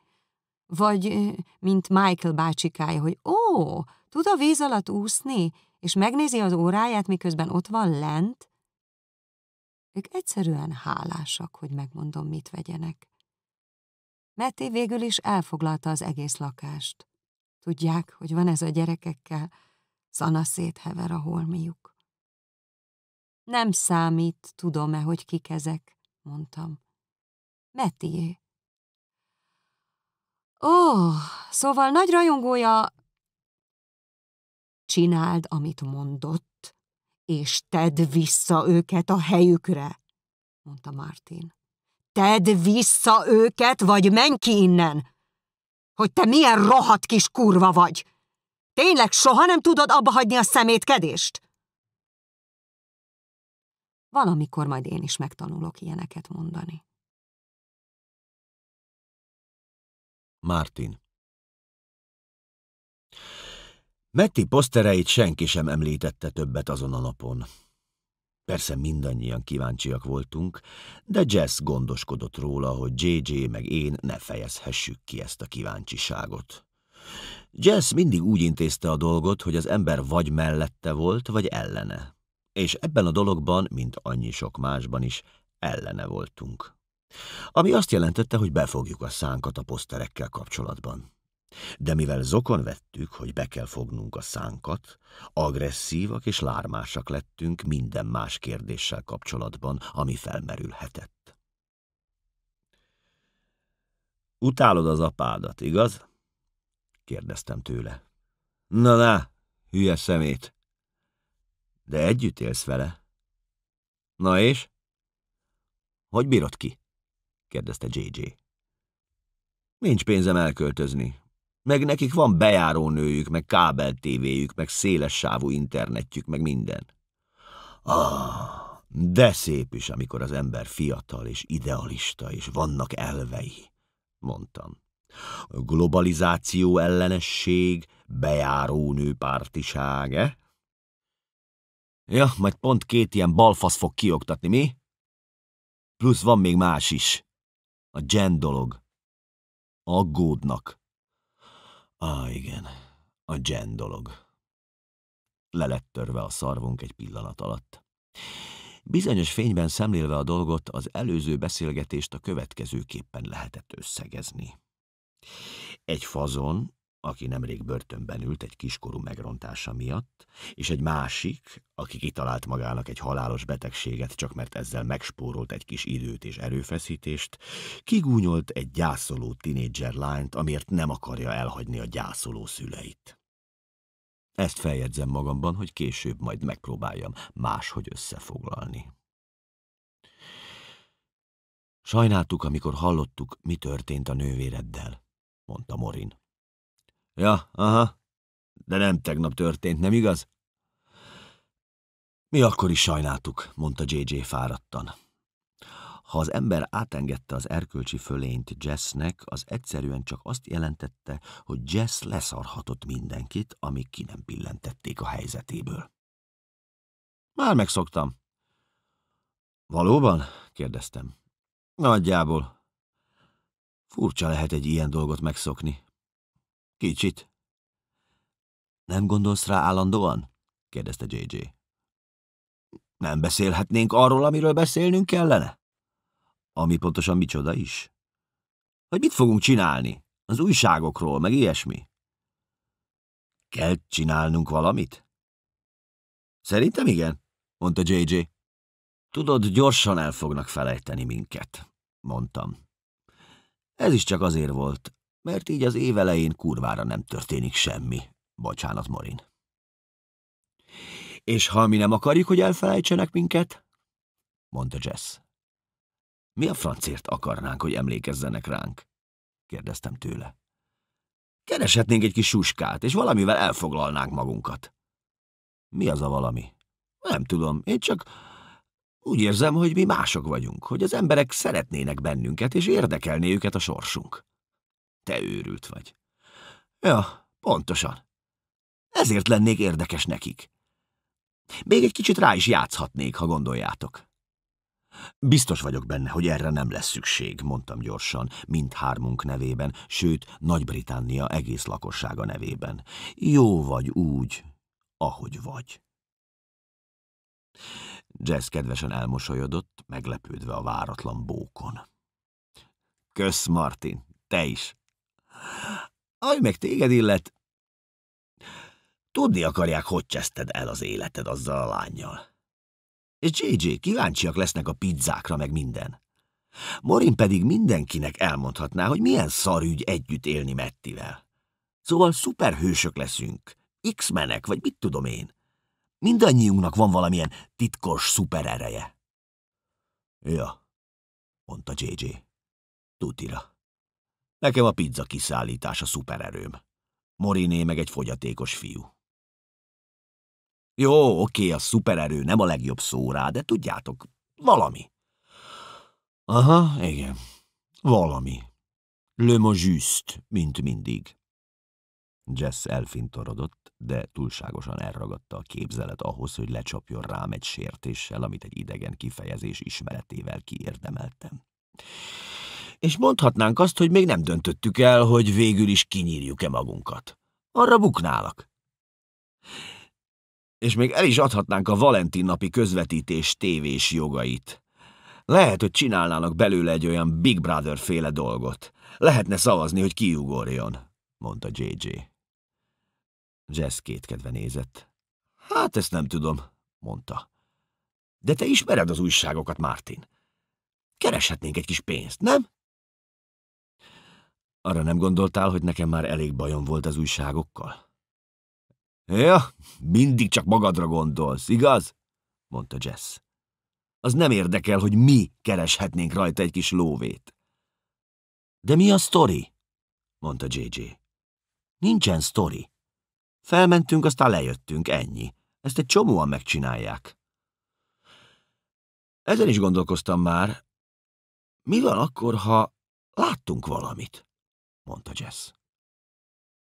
Vagy, mint Michael bácsikája, hogy ó, tud a víz alatt úszni, és megnézi az óráját, miközben ott van lent? Ők egyszerűen hálásak, hogy megmondom, mit vegyenek. Metti végül is elfoglalta az egész lakást. Tudják, hogy van ez a gyerekekkel, szana széthever a holmiuk. Nem számít, tudom-e, hogy kik ezek, mondtam. Metié. Ó, szóval nagy rajongója... Csináld, amit mondott, és tedd vissza őket a helyükre, mondta Martin. Tedd vissza őket, vagy menj ki innen! hogy te milyen rohadt kis kurva vagy. Tényleg soha nem tudod abba hagyni a szemétkedést? Valamikor majd én is megtanulok ilyeneket mondani. Martin Metti posztereit senki sem említette többet azon a napon. Persze mindannyian kíváncsiak voltunk, de Jess gondoskodott róla, hogy JJ meg én ne fejezhessük ki ezt a kíváncsiságot. Jess mindig úgy intézte a dolgot, hogy az ember vagy mellette volt, vagy ellene. És ebben a dologban, mint annyi sok másban is, ellene voltunk. Ami azt jelentette, hogy befogjuk a szánkat a poszterekkel kapcsolatban. De mivel zokon vettük, hogy be kell fognunk a szánkat, agresszívak és lármásak lettünk minden más kérdéssel kapcsolatban, ami felmerülhetett. Utálod az apádat, igaz? kérdeztem tőle. Na na, hülye szemét! De együtt élsz vele. Na és? Hogy bírod ki? kérdezte JJ. Nincs pénzem elköltözni, meg nekik van bejárónőjük, meg kábeltévéjük, meg széles sávú internetjük, meg minden. Ah, de szép is, amikor az ember fiatal és idealista, és vannak elvei, mondtam. Globalizáció ellenesség, bejárónő nőpártiság, eh? Ja, majd pont két ilyen balfasz fog kioktatni, mi? Plusz van még más is. A gen dolog. Aggódnak. Á, igen, a Jen dolog. Le lett törve a szarvunk egy pillanat alatt. Bizonyos fényben szemlélve a dolgot, az előző beszélgetést a következőképpen lehetett összegezni. Egy fazon aki nemrég börtönben ült egy kiskorú megrontása miatt, és egy másik, aki kitalált magának egy halálos betegséget, csak mert ezzel megspórolt egy kis időt és erőfeszítést, kigúnyolt egy gyászoló tinédzser lányt, amiért nem akarja elhagyni a gyászoló szüleit. Ezt feljegyzem magamban, hogy később majd megpróbáljam máshogy összefoglalni. Sajnáltuk, amikor hallottuk, mi történt a nővéreddel, mondta Morin. Ja, aha. De nem tegnap történt, nem igaz? Mi akkor is sajnáltuk, mondta J.J. fáradtan. Ha az ember átengedte az erkölcsi fölényt Jessnek, az egyszerűen csak azt jelentette, hogy Jess leszarhatott mindenkit, amíg ki nem pillentették a helyzetéből. Már megszoktam. Valóban? kérdeztem. Nagyjából. Furcsa lehet egy ilyen dolgot megszokni, Kicsit. Nem gondolsz rá állandóan? kérdezte JJ. Nem beszélhetnénk arról, amiről beszélnünk kellene? Ami pontosan micsoda is? Hogy mit fogunk csinálni? Az újságokról, meg ilyesmi? Kell csinálnunk valamit? Szerintem igen, mondta JJ. Tudod, gyorsan el fognak felejteni minket, mondtam. Ez is csak azért volt, mert így az évelején kurvára nem történik semmi. Bocsánat, Morin. És ha mi nem akarjuk, hogy elfelejtsenek minket? mondta Jess. Mi a francért akarnánk, hogy emlékezzenek ránk? kérdeztem tőle. Kereshetnénk egy kis suskát, és valamivel elfoglalnánk magunkat. Mi az a valami? Nem tudom, én csak úgy érzem, hogy mi mások vagyunk, hogy az emberek szeretnének bennünket, és érdekelné őket a sorsunk. Te őrült vagy. Ja, pontosan. Ezért lennék érdekes nekik. Még egy kicsit rá is játszhatnék, ha gondoljátok. Biztos vagyok benne, hogy erre nem lesz szükség, mondtam gyorsan, mindhármunk nevében, sőt, Nagy-Britannia egész lakossága nevében. Jó vagy úgy, ahogy vagy. Jess kedvesen elmosolyodott, meglepődve a váratlan bókon. Kösz, Martin, te is! Aj meg téged illet. Tudni akarják, hogy cseszted el az életed azzal a lányjal. És JJ, kíváncsiak lesznek a pizzákra meg minden. Morin pedig mindenkinek elmondhatná, hogy milyen ügy együtt élni Mettivel. Szóval szuperhősök leszünk, X-menek, vagy mit tudom én. Mindannyiunknak van valamilyen titkos szuperereje. Ja, mondta JJ. Tutira. Nekem a pizza kiszállítás a szupererőm. Moriné meg egy fogyatékos fiú. Jó, oké, a szupererő nem a legjobb szó rá, de tudjátok, valami. Aha, igen, valami. Le juste, mint mindig. Jess elfintorodott, de túlságosan elragadta a képzelet ahhoz, hogy lecsapjon rám egy sértéssel, amit egy idegen kifejezés ismeretével kiérdemeltem és mondhatnánk azt, hogy még nem döntöttük el, hogy végül is kinyírjuk-e magunkat. Arra buknálak. És még el is adhatnánk a Valentin napi közvetítés tévés jogait. Lehet, hogy csinálnának belőle egy olyan Big Brother féle dolgot. Lehetne szavazni, hogy kiugorjon, mondta JJ. Jess kétkedve nézett. Hát ezt nem tudom, mondta. De te ismered az újságokat, Martin. Kereshetnénk egy kis pénzt, nem? Arra nem gondoltál, hogy nekem már elég bajom volt az újságokkal? Ja, mindig csak magadra gondolsz, igaz? mondta Jess. Az nem érdekel, hogy mi kereshetnénk rajta egy kis lóvét. De mi a sztori? mondta JJ. Nincsen sztori. Felmentünk, aztán lejöttünk, ennyi. Ezt egy csomóan megcsinálják. Ezen is gondolkoztam már. Mi van akkor, ha láttunk valamit? mondta Jess.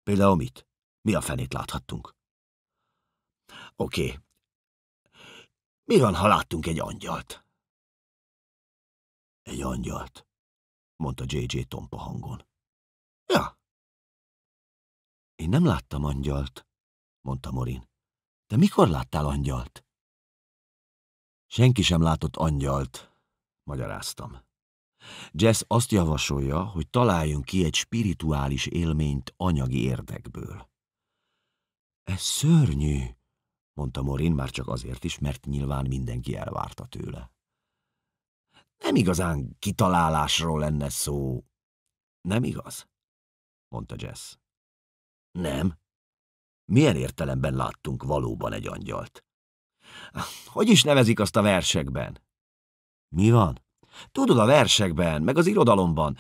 Például mit? Mi a fenét láthattunk? Oké. Okay. Mi van, ha láttunk egy angyalt? Egy angyalt, mondta J.J. tompa hangon. Ja. Én nem láttam angyalt, mondta Morin. De mikor láttál angyalt? Senki sem látott angyalt, magyaráztam. Jess azt javasolja, hogy találjunk ki egy spirituális élményt anyagi érdekből. Ez szörnyű, mondta Morin már csak azért is, mert nyilván mindenki elvárta tőle. Nem igazán kitalálásról lenne szó. Nem igaz? mondta Jess. Nem. Milyen értelemben láttunk valóban egy angyalt? Hogy is nevezik azt a versekben? Mi van? Tudod, a versekben, meg az irodalomban.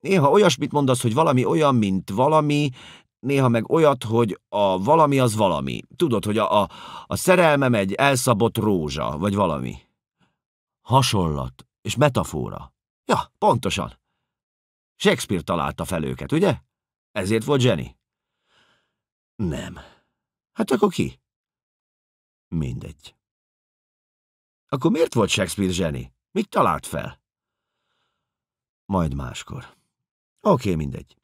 Néha olyasmit mondasz, hogy valami olyan, mint valami, néha meg olyat, hogy a valami az valami. Tudod, hogy a, a, a szerelmem egy elszabott rózsa, vagy valami. Hasonlat és metafora. Ja, pontosan. Shakespeare találta fel őket, ugye? Ezért volt Jenny. Nem. Hát akkor ki? Mindegy. Akkor miért volt Shakespeare Jenny? Mit talált fel? Majd máskor. Oké, mindegy.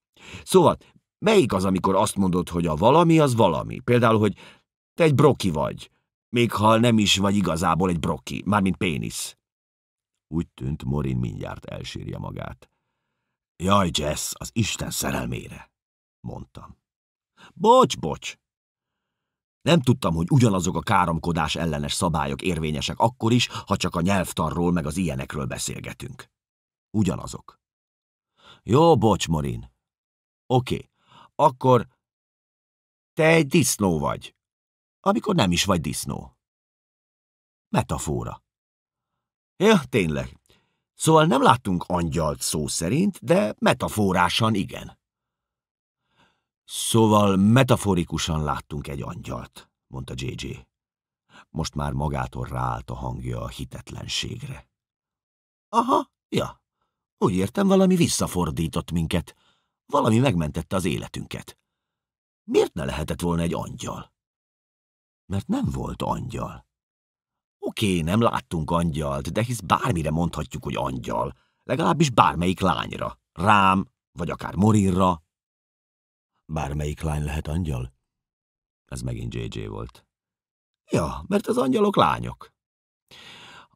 Szóval, melyik az, amikor azt mondod, hogy a valami az valami? Például, hogy te egy broki vagy, még ha nem is vagy igazából egy broki, mármint pénisz. Úgy tűnt, Morin mindjárt elsírja magát. Jaj, Jess, az Isten szerelmére, mondtam. Bocs, bocs, nem tudtam, hogy ugyanazok a káromkodás ellenes szabályok érvényesek akkor is, ha csak a nyelvtanról meg az ilyenekről beszélgetünk. Ugyanazok. Jó, bocs, Morin. Oké, akkor te egy disznó vagy, amikor nem is vagy disznó. Metafora. Ja, tényleg. Szóval nem láttunk angyalt szó szerint, de metaforásan igen. Szóval metaforikusan láttunk egy angyalt, mondta JJ. Most már magától ráállt a hangja a hitetlenségre. Aha, ja, úgy értem, valami visszafordított minket. Valami megmentette az életünket. Miért ne lehetett volna egy angyal? Mert nem volt angyal. Oké, nem láttunk angyalt, de hisz bármire mondhatjuk, hogy angyal. Legalábbis bármelyik lányra. Rám, vagy akár Morinra, Bármelyik lány lehet angyal? Ez megint JJ volt. Ja, mert az angyalok lányok.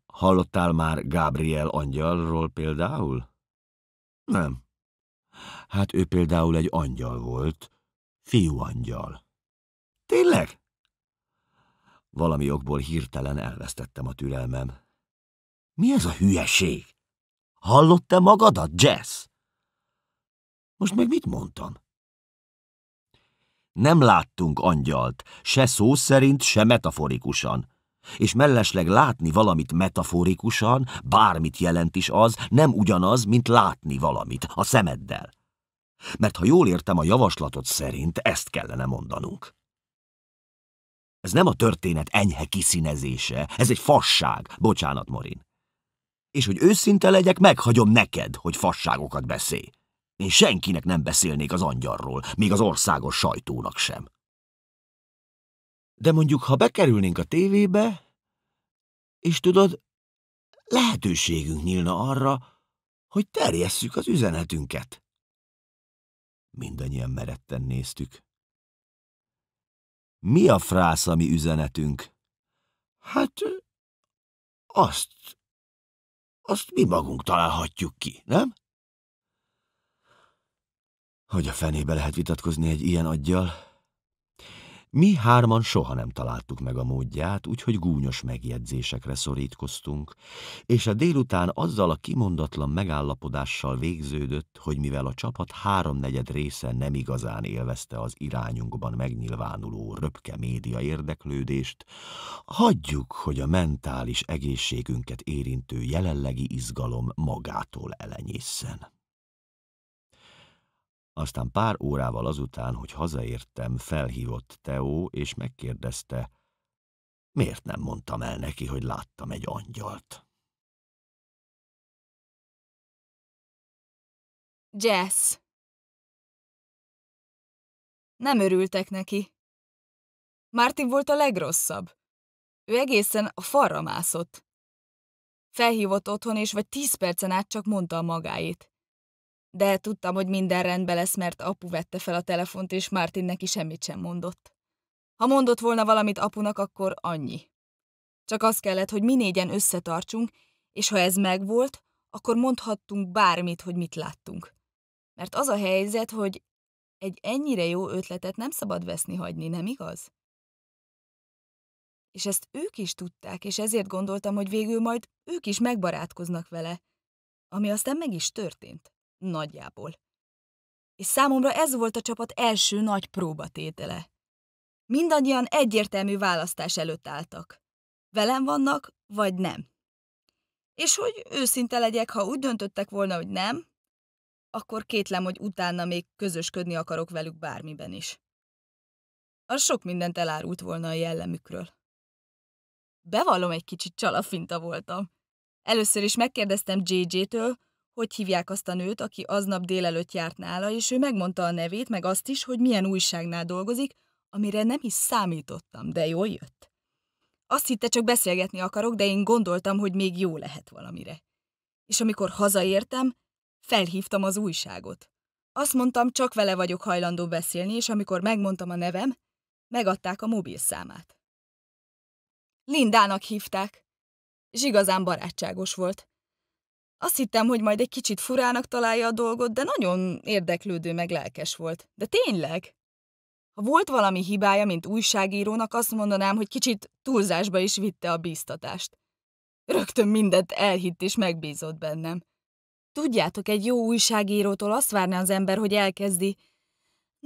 Hallottál már Gabriel angyalról például? Nem. Hát ő például egy angyal volt, fiú angyal. Tényleg? Valami okból hirtelen elvesztettem a türelmem. Mi ez a hülyeség? Hallott-e magadat, Jess? Most meg mit mondtam? Nem láttunk angyalt, se szó szerint, se metaforikusan. És mellesleg látni valamit metaforikusan, bármit jelent is az, nem ugyanaz, mint látni valamit a szemeddel. Mert ha jól értem a javaslatot szerint, ezt kellene mondanunk. Ez nem a történet enyhe kiszínezése, ez egy fasság, bocsánat, Morin. És hogy őszinte legyek, meghagyom neked, hogy fasságokat beszélj. Én senkinek nem beszélnék az angyarról, még az országos sajtónak sem. De mondjuk, ha bekerülnénk a tévébe, és tudod, lehetőségünk nyílna arra, hogy terjesszük az üzenetünket. Mindannyian meretten néztük. Mi a frász a mi üzenetünk? Hát azt, azt mi magunk találhatjuk ki, nem? Hogy a fenébe lehet vitatkozni egy ilyen aggyal? Mi hárman soha nem találtuk meg a módját, úgyhogy gúnyos megjegyzésekre szorítkoztunk, és a délután azzal a kimondatlan megállapodással végződött, hogy mivel a csapat háromnegyed része nem igazán élvezte az irányunkban megnyilvánuló röpke média érdeklődést, hagyjuk, hogy a mentális egészségünket érintő jelenlegi izgalom magától elenyészen. Aztán pár órával azután, hogy hazaértem, felhívott Teó, és megkérdezte, miért nem mondtam el neki, hogy láttam egy angyalt. Jess. Nem örültek neki. Martin volt a legrosszabb. Ő egészen a falra mászott. Felhívott otthon, és vagy tíz percen át csak mondta a magáét de tudtam, hogy minden rendben lesz, mert apu vette fel a telefont, és Martin neki semmit sem mondott. Ha mondott volna valamit apunak, akkor annyi. Csak az kellett, hogy mi négyen összetartsunk, és ha ez megvolt, akkor mondhattunk bármit, hogy mit láttunk. Mert az a helyzet, hogy egy ennyire jó ötletet nem szabad veszni hagyni, nem igaz? És ezt ők is tudták, és ezért gondoltam, hogy végül majd ők is megbarátkoznak vele, ami aztán meg is történt. Nagyjából. És számomra ez volt a csapat első nagy próbatétele. Mindannyian egyértelmű választás előtt álltak. Velem vannak, vagy nem. És hogy őszinte legyek, ha úgy döntöttek volna, hogy nem, akkor kétlem, hogy utána még közösködni akarok velük bármiben is. Az sok mindent elárult volna a jellemükről. Bevallom, egy kicsit csalafinta voltam. Először is megkérdeztem JJ-től, hogy hívják azt a nőt, aki aznap délelőtt járt nála, és ő megmondta a nevét, meg azt is, hogy milyen újságnál dolgozik, amire nem is számítottam, de jól jött. Azt hitte, csak beszélgetni akarok, de én gondoltam, hogy még jó lehet valamire. És amikor hazaértem, felhívtam az újságot. Azt mondtam, csak vele vagyok hajlandó beszélni, és amikor megmondtam a nevem, megadták a mobilszámát. Lindának hívták, és igazán barátságos volt. Azt hittem, hogy majd egy kicsit furának találja a dolgot, de nagyon érdeklődő meg lelkes volt. De tényleg? Ha volt valami hibája, mint újságírónak, azt mondanám, hogy kicsit túlzásba is vitte a bíztatást. Rögtön mindent elhitt és megbízott bennem. Tudjátok, egy jó újságírótól azt várna az ember, hogy elkezdi.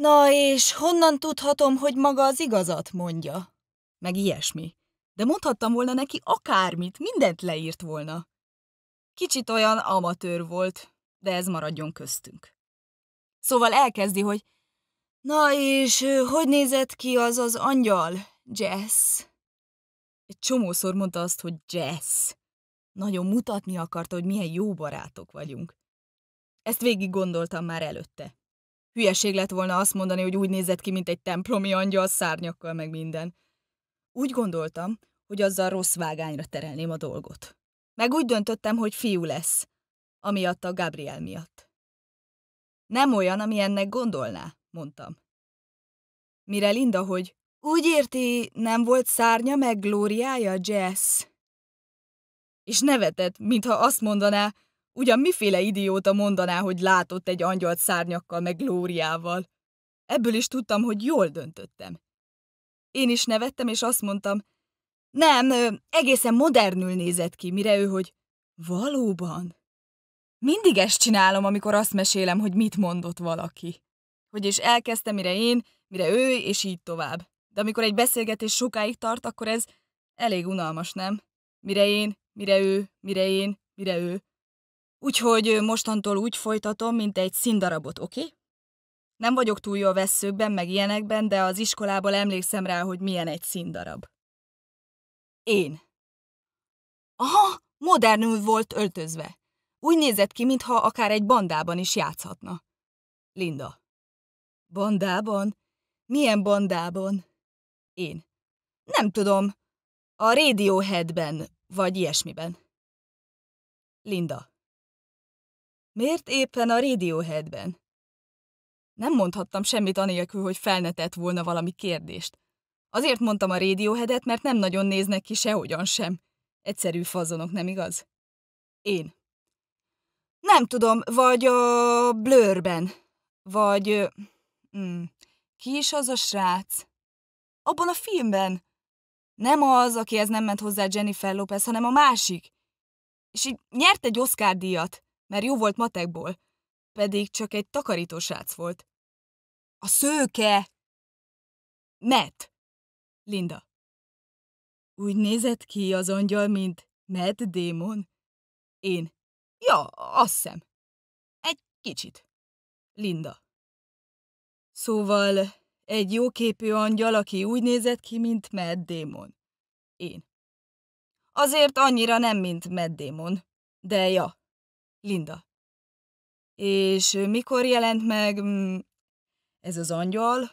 Na és honnan tudhatom, hogy maga az igazat mondja? Meg ilyesmi. De mondhattam volna neki akármit, mindent leírt volna. Kicsit olyan amatőr volt, de ez maradjon köztünk. Szóval elkezdi, hogy Na és hogy nézett ki az az angyal, Jess? Egy csomószor mondta azt, hogy Jess. Nagyon mutatni akarta, hogy milyen jó barátok vagyunk. Ezt végig gondoltam már előtte. Hülyeség lett volna azt mondani, hogy úgy nézett ki, mint egy templomi angyal szárnyakkal meg minden. Úgy gondoltam, hogy azzal rossz vágányra terelném a dolgot. Meg úgy döntöttem, hogy fiú lesz, amiatt a Gabriel miatt. Nem olyan, ami ennek gondolná, mondtam. Mire Linda, hogy úgy érti, nem volt szárnya meg glóriája, Jess? És nevetett, mintha azt mondaná, ugyan miféle idióta mondaná, hogy látott egy angyalt szárnyakkal meg glóriával. Ebből is tudtam, hogy jól döntöttem. Én is nevettem, és azt mondtam, nem, egészen modernül nézett ki, mire ő, hogy valóban. Mindig ezt csinálom, amikor azt mesélem, hogy mit mondott valaki. Hogy és elkezdte, mire én, mire ő, és így tovább. De amikor egy beszélgetés sokáig tart, akkor ez elég unalmas, nem? Mire én, mire ő, mire én, mire ő. Úgyhogy mostantól úgy folytatom, mint egy színdarabot, oké? Okay? Nem vagyok túl jó veszőkben, meg ilyenekben, de az iskolából emlékszem rá, hogy milyen egy színdarab. Én. Aha, modernül volt öltözve. Úgy nézett ki, mintha akár egy bandában is játszhatna. Linda. Bandában? Milyen bandában? Én. Nem tudom. A Radioheadben, vagy ilyesmiben. Linda. Miért éppen a Radioheadben? Nem mondhattam semmit anélkül, hogy felnetett volna valami kérdést. Azért mondtam a rédióhedet, mert nem nagyon néznek ki sehogyan sem. Egyszerű fazonok, nem igaz? Én. Nem tudom, vagy a blőrben. Vagy... Hmm, ki is az a srác? Abban a filmben. Nem az, aki ez nem ment hozzá Jennifer Lopez, hanem a másik. És így nyert egy Oscar díjat, mert jó volt matekból. Pedig csak egy takarítósrác volt. A szőke! Matt. Linda. Úgy nézett ki az angyal, mint Matt Démon? Én. Ja, azt hiszem. Egy kicsit. Linda. Szóval egy jóképű angyal, aki úgy nézett ki, mint Matt Démon. Én. Azért annyira nem, mint Matt Démon. De ja. Linda. És mikor jelent meg... Mm, ez az angyal?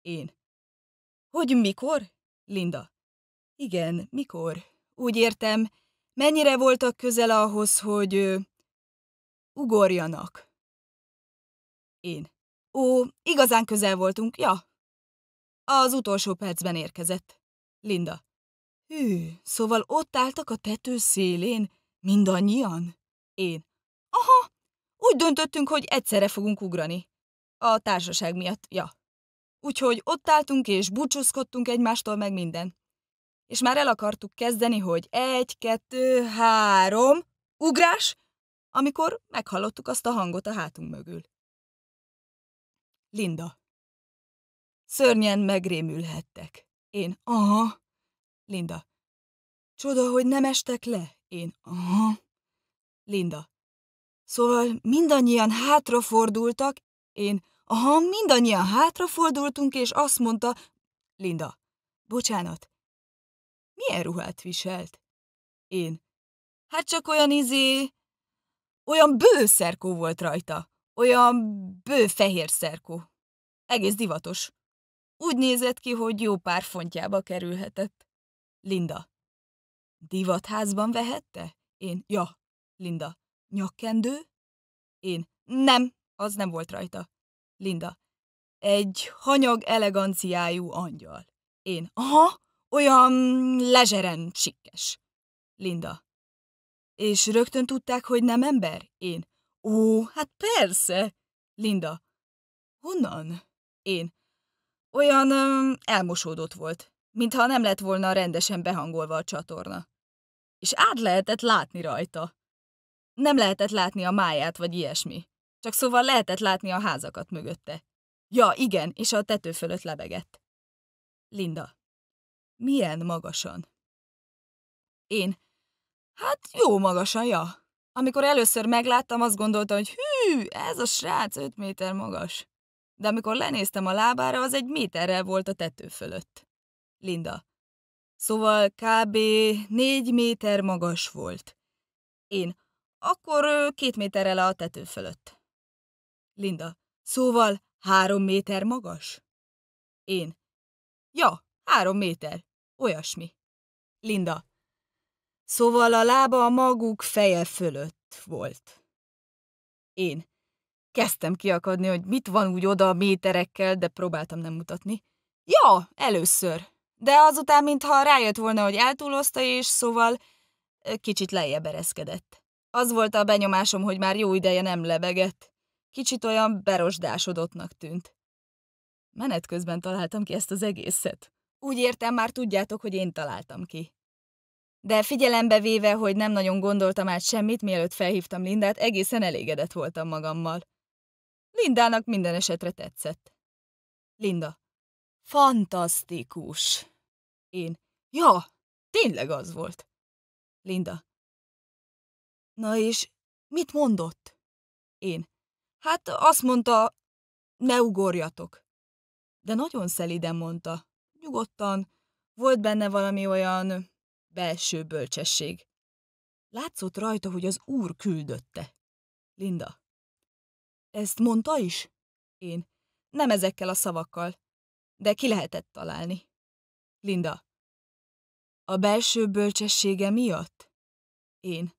Én. Hogy mikor? Linda. Igen, mikor? Úgy értem, mennyire voltak közel ahhoz, hogy... Ö, ugorjanak? Én. Ó, igazán közel voltunk, ja. Az utolsó percben érkezett. Linda. Hű, szóval ott álltak a tető szélén, mindannyian? Én. Aha, úgy döntöttünk, hogy egyszerre fogunk ugrani. A társaság miatt, ja. Úgyhogy ott álltunk és búcsúzkodtunk egymástól meg minden. És már el akartuk kezdeni, hogy egy, kettő, három, ugrás, amikor meghallottuk azt a hangot a hátunk mögül. Linda. Szörnyen megrémülhettek. Én, aha. Linda. Csoda, hogy nem estek le. Én, aha. Linda. Szóval mindannyian hátrafordultak, én, Aha, mindannyian hátrafordultunk, és azt mondta, Linda, bocsánat, milyen ruhát viselt? Én, hát csak olyan izé, olyan bő szerkó volt rajta, olyan bő fehér szerkó. Egész divatos. Úgy nézett ki, hogy jó pár fontjába kerülhetett. Linda. Divatházban vehette? Én. Ja. Linda. Nyakkendő? Én. Nem, az nem volt rajta. Linda. Egy hanyag eleganciájú angyal. Én. Aha, olyan lezseren csikkes. Linda. És rögtön tudták, hogy nem ember? Én. Ó, hát persze. Linda. Honnan? Én. Olyan öm, elmosódott volt, mintha nem lett volna rendesen behangolva a csatorna. És át lehetett látni rajta. Nem lehetett látni a máját, vagy ilyesmi. Csak szóval lehetett látni a házakat mögötte. Ja, igen, és a tető fölött lebegett. Linda. Milyen magasan? Én. Hát jó magasan, ja. Amikor először megláttam, azt gondoltam, hogy hű, ez a srác 5 méter magas. De amikor lenéztem a lábára, az egy méterrel volt a tető fölött. Linda. Szóval kb. négy méter magas volt. Én. Akkor két méterrel a tető fölött. Linda. Szóval három méter magas? Én. Ja, három méter. Olyasmi. Linda. Szóval a lába a maguk feje fölött volt. Én. Kezdtem kiakadni, hogy mit van úgy oda a méterekkel, de próbáltam nem mutatni. Ja, először. De azután, mintha rájött volna, hogy eltúlozta, és szóval kicsit lejjebb ereszkedett. Az volt a benyomásom, hogy már jó ideje nem lebegett. Kicsit olyan berosdásodottnak tűnt. Menet közben találtam ki ezt az egészet. Úgy értem, már tudjátok, hogy én találtam ki. De figyelembe véve, hogy nem nagyon gondoltam át semmit, mielőtt felhívtam Lindát, egészen elégedett voltam magammal. Lindának minden esetre tetszett. Linda. Fantasztikus. Én. Ja, tényleg az volt. Linda. Na és mit mondott? Én. Hát azt mondta, ne ugorjatok. De nagyon szeliden mondta, nyugodtan, volt benne valami olyan belső bölcsesség. Látszott rajta, hogy az úr küldötte. Linda. Ezt mondta is? Én. Nem ezekkel a szavakkal, de ki lehetett találni. Linda. A belső bölcsessége miatt? Én.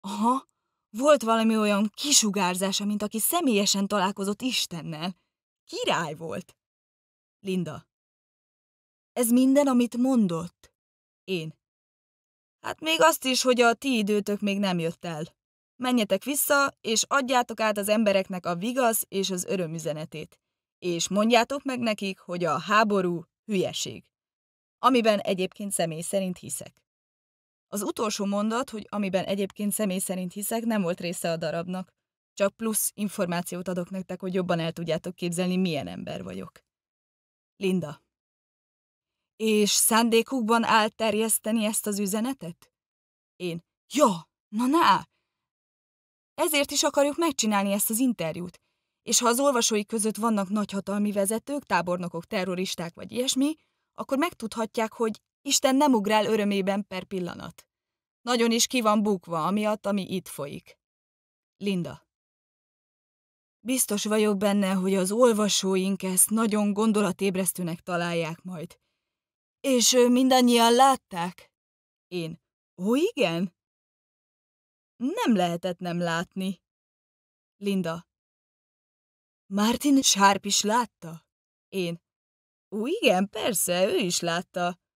Aha, volt valami olyan kisugárzása, mint aki személyesen találkozott Istennel. Király volt. Linda. Ez minden, amit mondott? Én. Hát még azt is, hogy a ti időtök még nem jött el. Menjetek vissza, és adjátok át az embereknek a vigasz és az örömüzenetét. És mondjátok meg nekik, hogy a háború hülyeség. Amiben egyébként személy szerint hiszek. Az utolsó mondat, hogy amiben egyébként személy szerint hiszek, nem volt része a darabnak. Csak plusz információt adok nektek, hogy jobban el tudjátok képzelni, milyen ember vagyok. Linda. És szándékukban áll terjeszteni ezt az üzenetet? Én. Ja, na na! Ezért is akarjuk megcsinálni ezt az interjút. És ha az olvasói között vannak nagyhatalmi vezetők, tábornokok, terroristák vagy ilyesmi, akkor megtudhatják, hogy Isten nem ugrál örömében per pillanat. Nagyon is ki van bukva, amiatt, ami itt folyik. Linda. Biztos vagyok benne, hogy az olvasóink ezt nagyon gondolatébresztőnek találják majd. És mindannyian látták? Én. Ó, igen? Nem lehetett nem látni. Linda. Martin Sharp is látta? Én. Ó, igen, persze, ő is látta.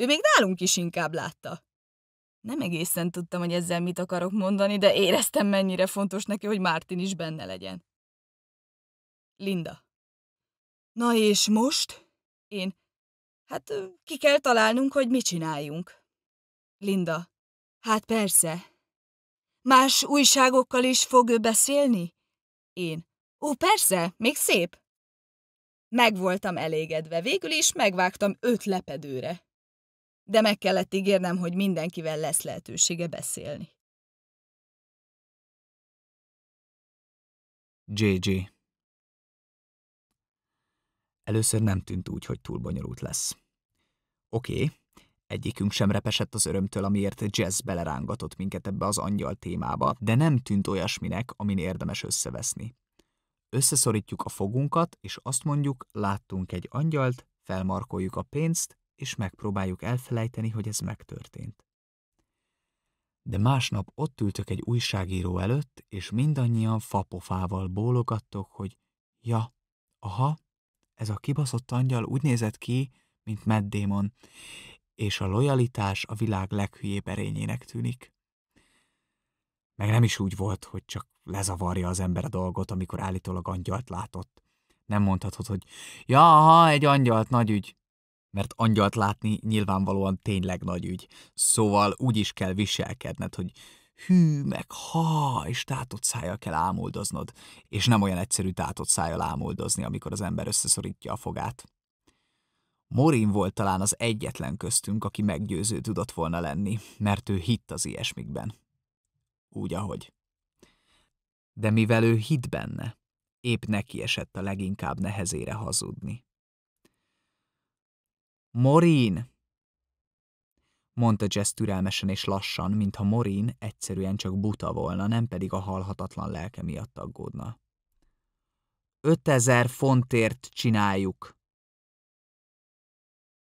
Ő még nálunk is inkább látta. Nem egészen tudtam, hogy ezzel mit akarok mondani, de éreztem, mennyire fontos neki, hogy Mártin is benne legyen. Linda. Na és most? Én. Hát ki kell találnunk, hogy mit csináljunk. Linda. Hát persze. Más újságokkal is fog ő beszélni? Én. Ó, persze, még szép. Meg voltam elégedve, végül is megvágtam öt lepedőre de meg kellett ígérnem, hogy mindenkivel lesz lehetősége beszélni. JJ Először nem tűnt úgy, hogy túl bonyolult lesz. Oké, okay, egyikünk sem repesett az örömtől, amiért jazz belerángatott minket ebbe az angyal témába, de nem tűnt olyasminek, amin érdemes összeveszni. Összeszorítjuk a fogunkat, és azt mondjuk, láttunk egy angyalt, felmarkoljuk a pénzt, és megpróbáljuk elfelejteni, hogy ez megtörtént. De másnap ott ültök egy újságíró előtt, és mindannyian fapofával bólogattok, hogy ja, aha, ez a kibaszott angyal úgy nézett ki, mint meddémon, és a lojalitás a világ leghülyébb erényének tűnik. Meg nem is úgy volt, hogy csak lezavarja az ember a dolgot, amikor állítólag angyalt látott. Nem mondhatod, hogy ja, aha, egy angyalt, nagy ügy mert angyalt látni nyilvánvalóan tényleg nagy ügy. Szóval úgy is kell viselkedned, hogy hű, meg ha, és tátott szája kell ámuldoznod, és nem olyan egyszerű tátott szája ámuldozni, amikor az ember összeszorítja a fogát. Morin volt talán az egyetlen köztünk, aki meggyőző tudott volna lenni, mert ő hitt az ilyesmikben. Úgy, ahogy. De mivel ő hitt benne, épp neki esett a leginkább nehezére hazudni. Morin! mondta Jess türelmesen és lassan, mintha Morin egyszerűen csak buta volna, nem pedig a halhatatlan lelke miatt aggódna. Ötezer fontért csináljuk!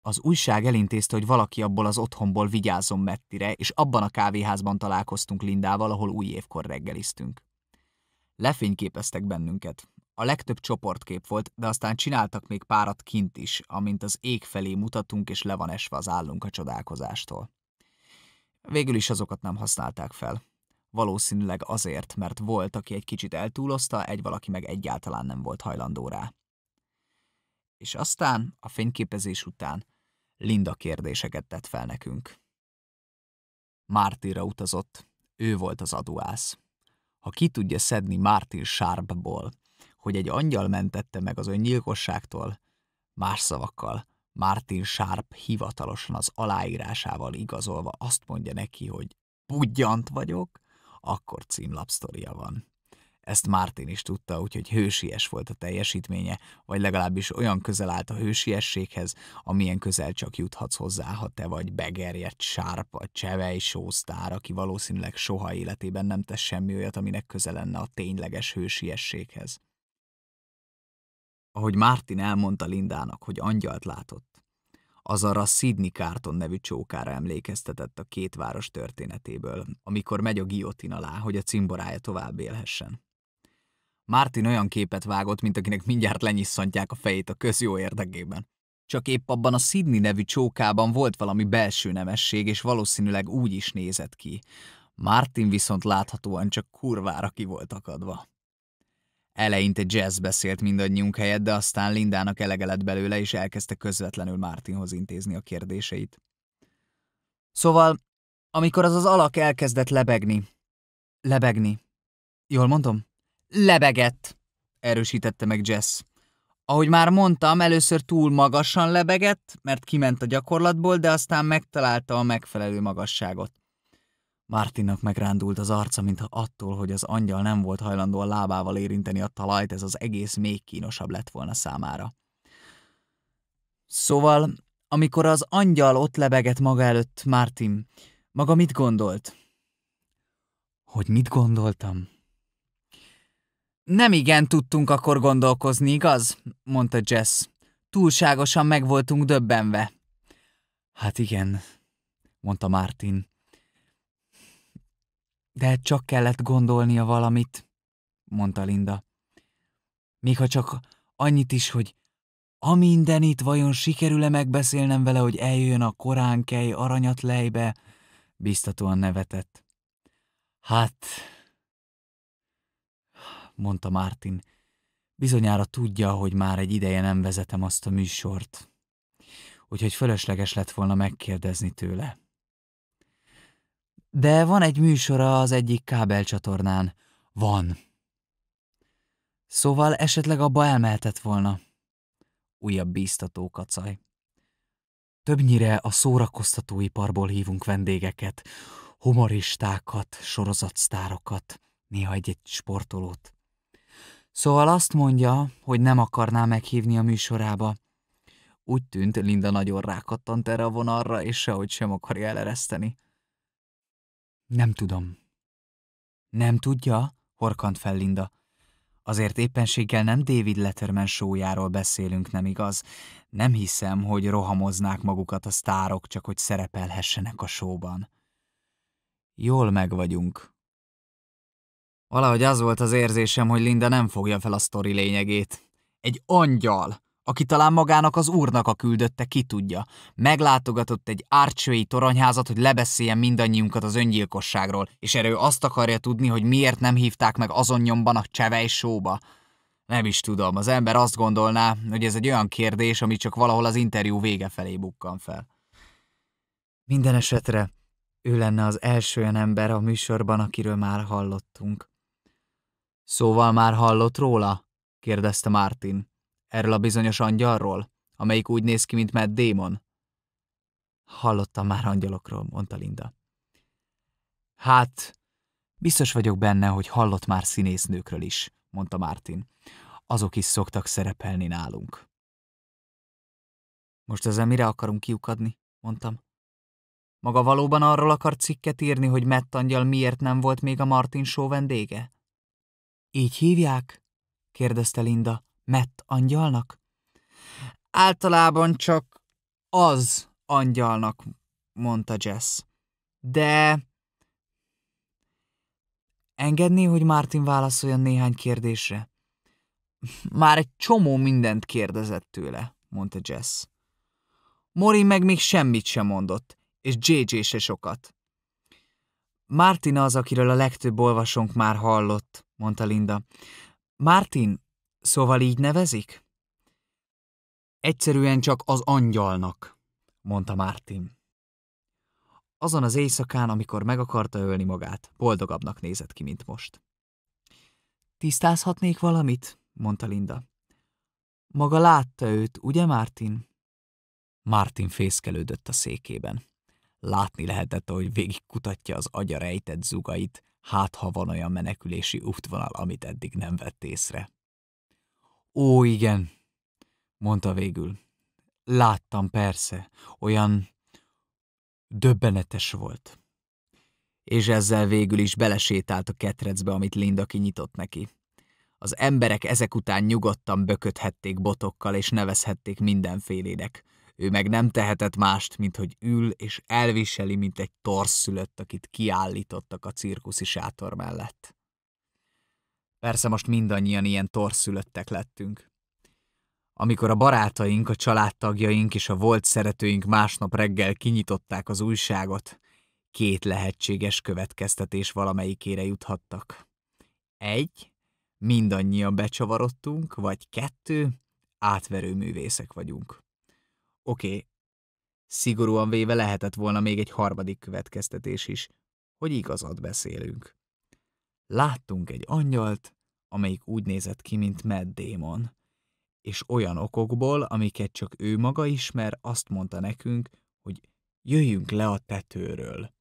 Az újság elintézte, hogy valaki abból az otthonból vigyázzon Mettire, és abban a kávéházban találkoztunk Lindával, ahol új évkor reggeliztünk. Lefényképeztek bennünket. A legtöbb csoportkép volt, de aztán csináltak még párat kint is, amint az ég felé mutatunk és le van esve az állunk a csodálkozástól. Végül is azokat nem használták fel. Valószínűleg azért, mert volt, aki egy kicsit eltúlozta, egy valaki meg egyáltalán nem volt hajlandó rá. És aztán, a fényképezés után, Linda kérdéseket tett fel nekünk. Mártira utazott, ő volt az aduász. Ha ki tudja szedni Mártir sárbból, hogy egy angyal mentette meg az öngyilkosságtól, más szavakkal, Martin Sharp hivatalosan az aláírásával igazolva azt mondja neki, hogy budjant vagyok, akkor címlapsztoria van. Ezt Martin is tudta, úgyhogy hősies volt a teljesítménye, vagy legalábbis olyan közel állt a hősiességhez, amilyen közel csak juthatsz hozzá, ha te vagy begerjedt sárpa, csevej sósztár, aki valószínűleg soha életében nem tesz semmi olyat, aminek közel lenne a tényleges hősiességhez ahogy Martin elmondta Lindának, hogy angyalt látott, az arra Sidney Carton nevű csókára emlékeztetett a két város történetéből, amikor megy a giotin alá, hogy a cimborája tovább élhessen. Martin olyan képet vágott, mint akinek mindjárt lenyisszantják a fejét a közjó érdekében. Csak épp abban a Sidney nevű csókában volt valami belső nemesség, és valószínűleg úgy is nézett ki. Martin viszont láthatóan csak kurvára ki volt akadva. Eleinte jazz beszélt mindannyiunk helyett, de aztán Lindának elege lett belőle, és elkezdte közvetlenül Martinhoz intézni a kérdéseit. Szóval, amikor az az alak elkezdett lebegni... Lebegni. Jól mondom? Lebegett, erősítette meg Jess. Ahogy már mondtam, először túl magasan lebegett, mert kiment a gyakorlatból, de aztán megtalálta a megfelelő magasságot. Martinnak megrándult az arca, mintha attól, hogy az angyal nem volt hajlandó a lábával érinteni a talajt, ez az egész még kínosabb lett volna számára. Szóval, amikor az angyal ott lebegett maga előtt, Martin, maga mit gondolt? Hogy mit gondoltam? Nem igen tudtunk akkor gondolkozni, igaz? mondta Jess. Túlságosan meg voltunk döbbenve. Hát igen, mondta Martin. De csak kellett gondolnia valamit, mondta Linda. Még ha csak annyit is, hogy a mindenit vajon sikerül-e megbeszélnem vele, hogy eljön a koránkei aranyat lejbe, biztatóan nevetett. Hát, mondta Martin. bizonyára tudja, hogy már egy ideje nem vezetem azt a műsort, úgyhogy fölösleges lett volna megkérdezni tőle. De van egy műsora az egyik kábelcsatornán. Van. Szóval esetleg abba elmehetett volna. Újabb bíztató kacaj. Többnyire a szórakoztatóiparból hívunk vendégeket, humoristákat, sorozatsztárokat, néha egy-egy sportolót. Szóval azt mondja, hogy nem akarná meghívni a műsorába. Úgy tűnt, Linda nagyon rákattant erre a vonalra, és sehogy sem akarja elereszteni. Nem tudom. Nem tudja? Horkant fel Linda. Azért éppenséggel nem David Letterman sójáról beszélünk, nem igaz? Nem hiszem, hogy rohamoznák magukat a sztárok, csak hogy szerepelhessenek a sóban. Jól meg vagyunk. Valahogy az volt az érzésem, hogy Linda nem fogja fel a sztori lényegét. Egy angyal! aki talán magának az úrnak a küldötte, ki tudja. Meglátogatott egy árcsői toronyházat, hogy lebeszéljen mindannyiunkat az öngyilkosságról, és erő azt akarja tudni, hogy miért nem hívták meg azon nyomban a csevej sóba. Nem is tudom, az ember azt gondolná, hogy ez egy olyan kérdés, ami csak valahol az interjú vége felé bukkan fel. Minden esetre ő lenne az első olyan ember a műsorban, akiről már hallottunk. Szóval már hallott róla? kérdezte Martin. Erről a bizonyos angyalról, amelyik úgy néz ki, mint Matt Damon? Hallottam már angyalokról, mondta Linda. Hát, biztos vagyok benne, hogy hallott már színésznőkről is, mondta Martin. Azok is szoktak szerepelni nálunk. Most ezzel mire akarunk kiukadni? mondtam. Maga valóban arról akar cikket írni, hogy Matt angyal miért nem volt még a Martin Show vendége? Így hívják? kérdezte Linda. Mett angyalnak? Általában csak az angyalnak, mondta Jess. De... Engedné, hogy Martin válaszoljon néhány kérdésre? Már egy csomó mindent kérdezett tőle, mondta Jess. Mori meg még semmit sem mondott, és JJ se sokat. Martin az, akiről a legtöbb olvasónk már hallott, mondta Linda. Martin Szóval így nevezik? Egyszerűen csak az angyalnak, mondta Martin. Azon az éjszakán, amikor meg akarta ölni magát, boldogabbnak nézett ki, mint most. Tisztázhatnék valamit? mondta Linda. Maga látta őt, ugye, Martin? Martin fészkelődött a székében. Látni lehetett, hogy végig kutatja az agya rejtett zugait, hát ha van olyan menekülési útvonal, amit eddig nem vett észre. Ó, igen, mondta végül. Láttam persze, olyan döbbenetes volt. És ezzel végül is belesétált a ketrecbe, amit Linda kinyitott neki. Az emberek ezek után nyugodtan böködhették botokkal, és nevezhették mindenfélének. Ő meg nem tehetett mást, mint hogy ül és elviseli, mint egy torszülött, akit kiállítottak a cirkuszi sátor mellett. Persze most mindannyian ilyen torszülöttek lettünk. Amikor a barátaink, a családtagjaink és a volt szeretőink másnap reggel kinyitották az újságot, két lehetséges következtetés valamelyikére juthattak. Egy, mindannyian becsavarodtunk, vagy kettő, átverő művészek vagyunk. Oké, okay. szigorúan véve lehetett volna még egy harmadik következtetés is, hogy igazat beszélünk. Láttunk egy angyalt, amelyik úgy nézett ki, mint Matt Damon, és olyan okokból, amiket csak ő maga ismer, azt mondta nekünk, hogy jöjjünk le a tetőről.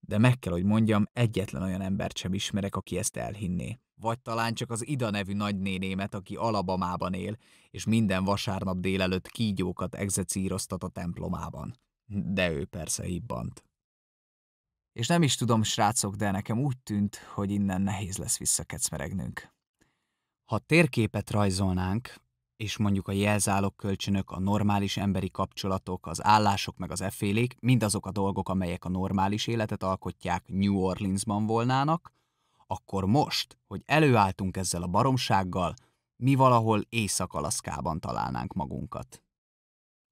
De meg kell, hogy mondjam, egyetlen olyan embert sem ismerek, aki ezt elhinné vagy talán csak az Ida nevű nagynénémet, aki Alabamában él, és minden vasárnap délelőtt kígyókat egzecíroztat a templomában. De ő persze hibbant. És nem is tudom, srácok, de nekem úgy tűnt, hogy innen nehéz lesz visszakecmeregnünk. Ha térképet rajzolnánk, és mondjuk a jelzálok kölcsönök, a normális emberi kapcsolatok, az állások meg az effélék, mindazok a dolgok, amelyek a normális életet alkotják, New Orleansban volnának, akkor most, hogy előálltunk ezzel a baromsággal, mi valahol Észak-Alaszkában találnánk magunkat.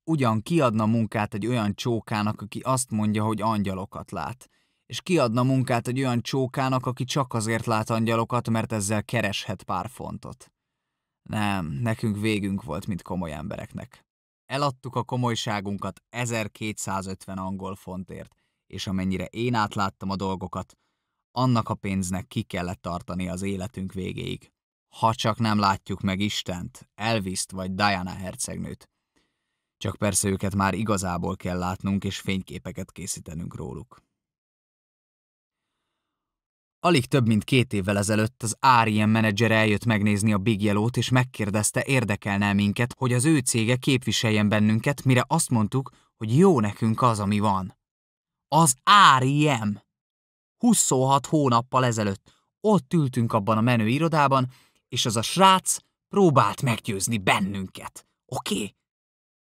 Ugyan kiadna munkát egy olyan csókának, aki azt mondja, hogy angyalokat lát – és kiadna munkát egy olyan csókának, aki csak azért lát angyalokat, mert ezzel kereshet pár fontot. Nem, nekünk végünk volt, mint komoly embereknek. Eladtuk a komolyságunkat 1250 angol fontért, és amennyire én átláttam a dolgokat, annak a pénznek ki kellett tartani az életünk végéig. Ha csak nem látjuk meg Istent, Elviszt vagy Diana hercegnőt. Csak persze őket már igazából kell látnunk és fényképeket készítenünk róluk. Alig több mint két évvel ezelőtt az Árien menedzser eljött megnézni a Big Yellow-t, és megkérdezte, érdekelne minket, hogy az ő cége képviseljen bennünket, mire azt mondtuk, hogy jó nekünk az, ami van. Az Áriem! 26 hónappal ezelőtt ott ültünk abban a menő irodában, és az a srác próbált meggyőzni bennünket. Oké? Okay?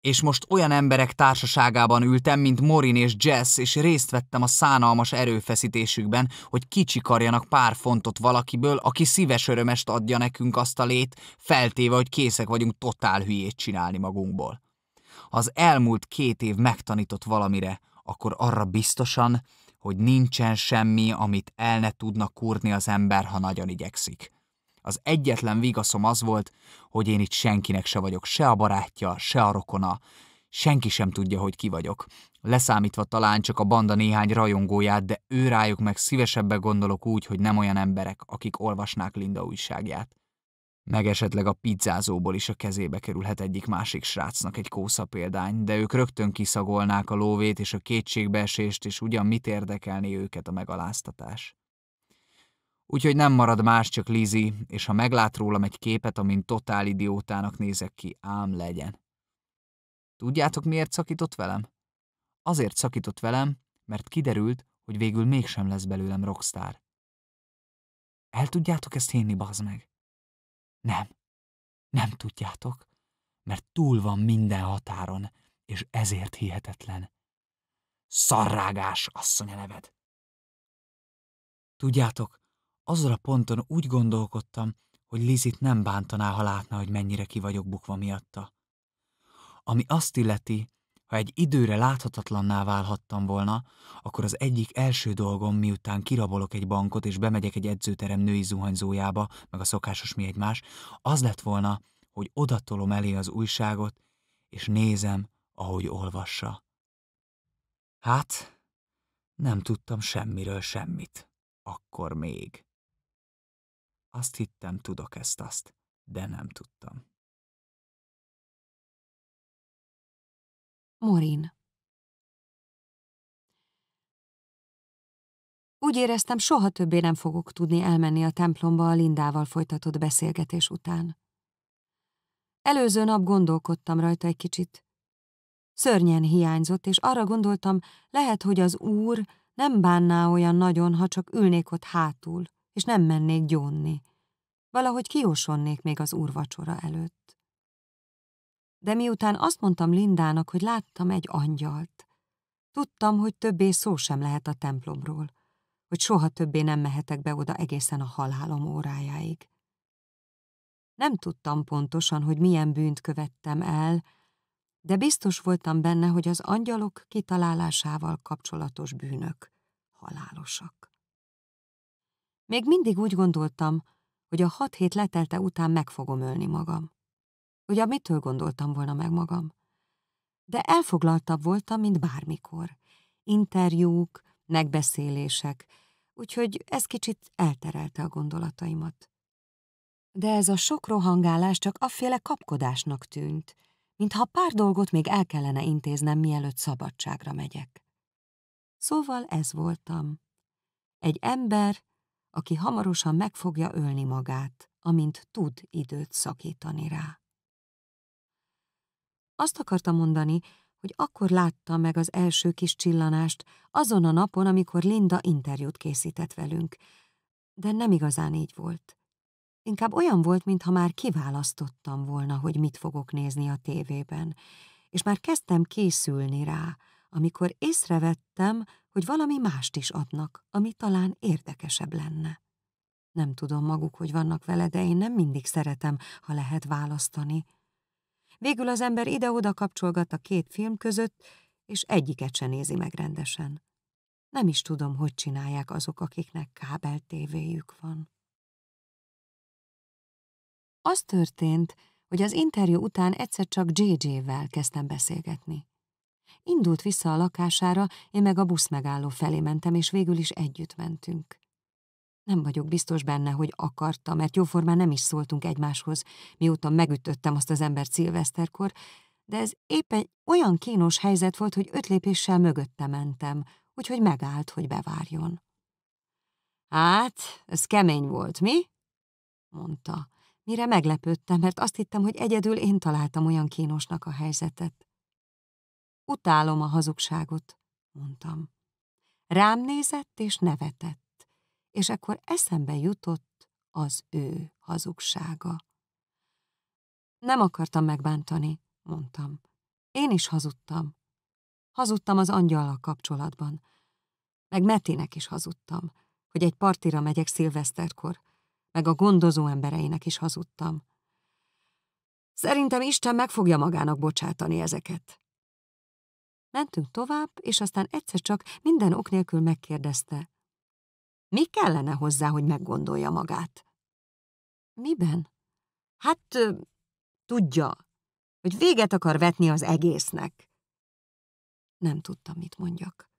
és most olyan emberek társaságában ültem, mint Morin és Jess, és részt vettem a szánalmas erőfeszítésükben, hogy kicsikarjanak pár fontot valakiből, aki szíves örömest adja nekünk azt a lét, feltéve, hogy készek vagyunk totál hülyét csinálni magunkból. Ha az elmúlt két év megtanított valamire, akkor arra biztosan, hogy nincsen semmi, amit el ne tudna kurni az ember, ha nagyon igyekszik. Az egyetlen vigaszom az volt, hogy én itt senkinek se vagyok, se a barátja, se a rokona. Senki sem tudja, hogy ki vagyok. Leszámítva talán csak a banda néhány rajongóját, de ő rájuk meg szívesebben gondolok úgy, hogy nem olyan emberek, akik olvasnák Linda újságját. Meg esetleg a pizzázóból is a kezébe kerülhet egyik másik srácnak egy kósza példány, de ők rögtön kiszagolnák a lóvét és a kétségbeesést, és ugyan mit érdekelni őket a megaláztatás. Úgyhogy nem marad más, csak Lizi, és ha meglát rólam egy képet, amin totál idiótának nézek ki, ám legyen. Tudjátok, miért szakított velem? Azért szakított velem, mert kiderült, hogy végül mégsem lesz belőlem rockstar. El tudjátok ezt hinni, bazd meg? Nem. Nem tudjátok, mert túl van minden határon, és ezért hihetetlen. Szarrágás, asszony a neved. Tudjátok, azzal a ponton úgy gondolkodtam, hogy Lizit nem bántaná, ha látna, hogy mennyire ki vagyok bukva miatta. Ami azt illeti, ha egy időre láthatatlanná válhattam volna, akkor az egyik első dolgom, miután kirabolok egy bankot és bemegyek egy edzőterem női zuhanyzójába, meg a szokásos mi egymás, az lett volna, hogy odatolom elé az újságot, és nézem, ahogy olvassa. Hát, nem tudtam semmiről semmit. Akkor még. Azt hittem, tudok ezt-azt, de nem tudtam. Morin Úgy éreztem, soha többé nem fogok tudni elmenni a templomba a Lindával folytatott beszélgetés után. Előző nap gondolkodtam rajta egy kicsit. Szörnyen hiányzott, és arra gondoltam, lehet, hogy az úr nem bánná olyan nagyon, ha csak ülnék ott hátul, és nem mennék gyónni. Valahogy kiosonnék még az úrvacsora előtt. De miután azt mondtam Lindának, hogy láttam egy angyalt, tudtam, hogy többé szó sem lehet a templomról, hogy soha többé nem mehetek be oda egészen a halálom órájáig. Nem tudtam pontosan, hogy milyen bűnt követtem el, de biztos voltam benne, hogy az angyalok kitalálásával kapcsolatos bűnök halálosak. Még mindig úgy gondoltam, hogy a hat hét letelte után meg fogom ölni magam. Ugye mitől gondoltam volna meg magam? De elfoglaltabb voltam, mint bármikor. Interjúk, megbeszélések, úgyhogy ez kicsit elterelte a gondolataimat. De ez a sok rohangálás csak afféle kapkodásnak tűnt, mintha pár dolgot még el kellene intéznem, mielőtt szabadságra megyek. Szóval ez voltam. Egy ember, aki hamarosan meg fogja ölni magát, amint tud időt szakítani rá. Azt akarta mondani, hogy akkor látta meg az első kis csillanást, azon a napon, amikor Linda interjút készített velünk. De nem igazán így volt. Inkább olyan volt, mintha már kiválasztottam volna, hogy mit fogok nézni a tévében, és már kezdtem készülni rá, amikor észrevettem, hogy valami mást is adnak, ami talán érdekesebb lenne. Nem tudom maguk, hogy vannak vele, de én nem mindig szeretem, ha lehet választani. Végül az ember ide-oda kapcsolgat a két film között, és egyiket se nézi meg rendesen. Nem is tudom, hogy csinálják azok, akiknek kábel tévéjük van. Az történt, hogy az interjú után egyszer csak JJ-vel kezdtem beszélgetni. Indult vissza a lakására, én meg a busz megálló felé mentem, és végül is együtt mentünk. Nem vagyok biztos benne, hogy akarta, mert jóformán nem is szóltunk egymáshoz, mióta megütöttem azt az embert szilveszterkor, de ez éppen olyan kínos helyzet volt, hogy öt lépéssel mögötte mentem, úgyhogy megállt, hogy bevárjon. Hát, ez kemény volt, mi? mondta, mire meglepődtem, mert azt hittem, hogy egyedül én találtam olyan kínosnak a helyzetet. Utálom a hazugságot, mondtam. Rám nézett és nevetett, és akkor eszembe jutott az ő hazugsága. Nem akartam megbántani, mondtam. Én is hazudtam. Hazudtam az angyallal kapcsolatban. Meg Metinek is hazudtam, hogy egy partira megyek szilveszterkor, meg a gondozó embereinek is hazudtam. Szerintem Isten meg fogja magának bocsátani ezeket. Mentünk tovább, és aztán egyszer csak minden ok nélkül megkérdezte. Mi kellene hozzá, hogy meggondolja magát? Miben? Hát, tudja, hogy véget akar vetni az egésznek. Nem tudtam, mit mondjak.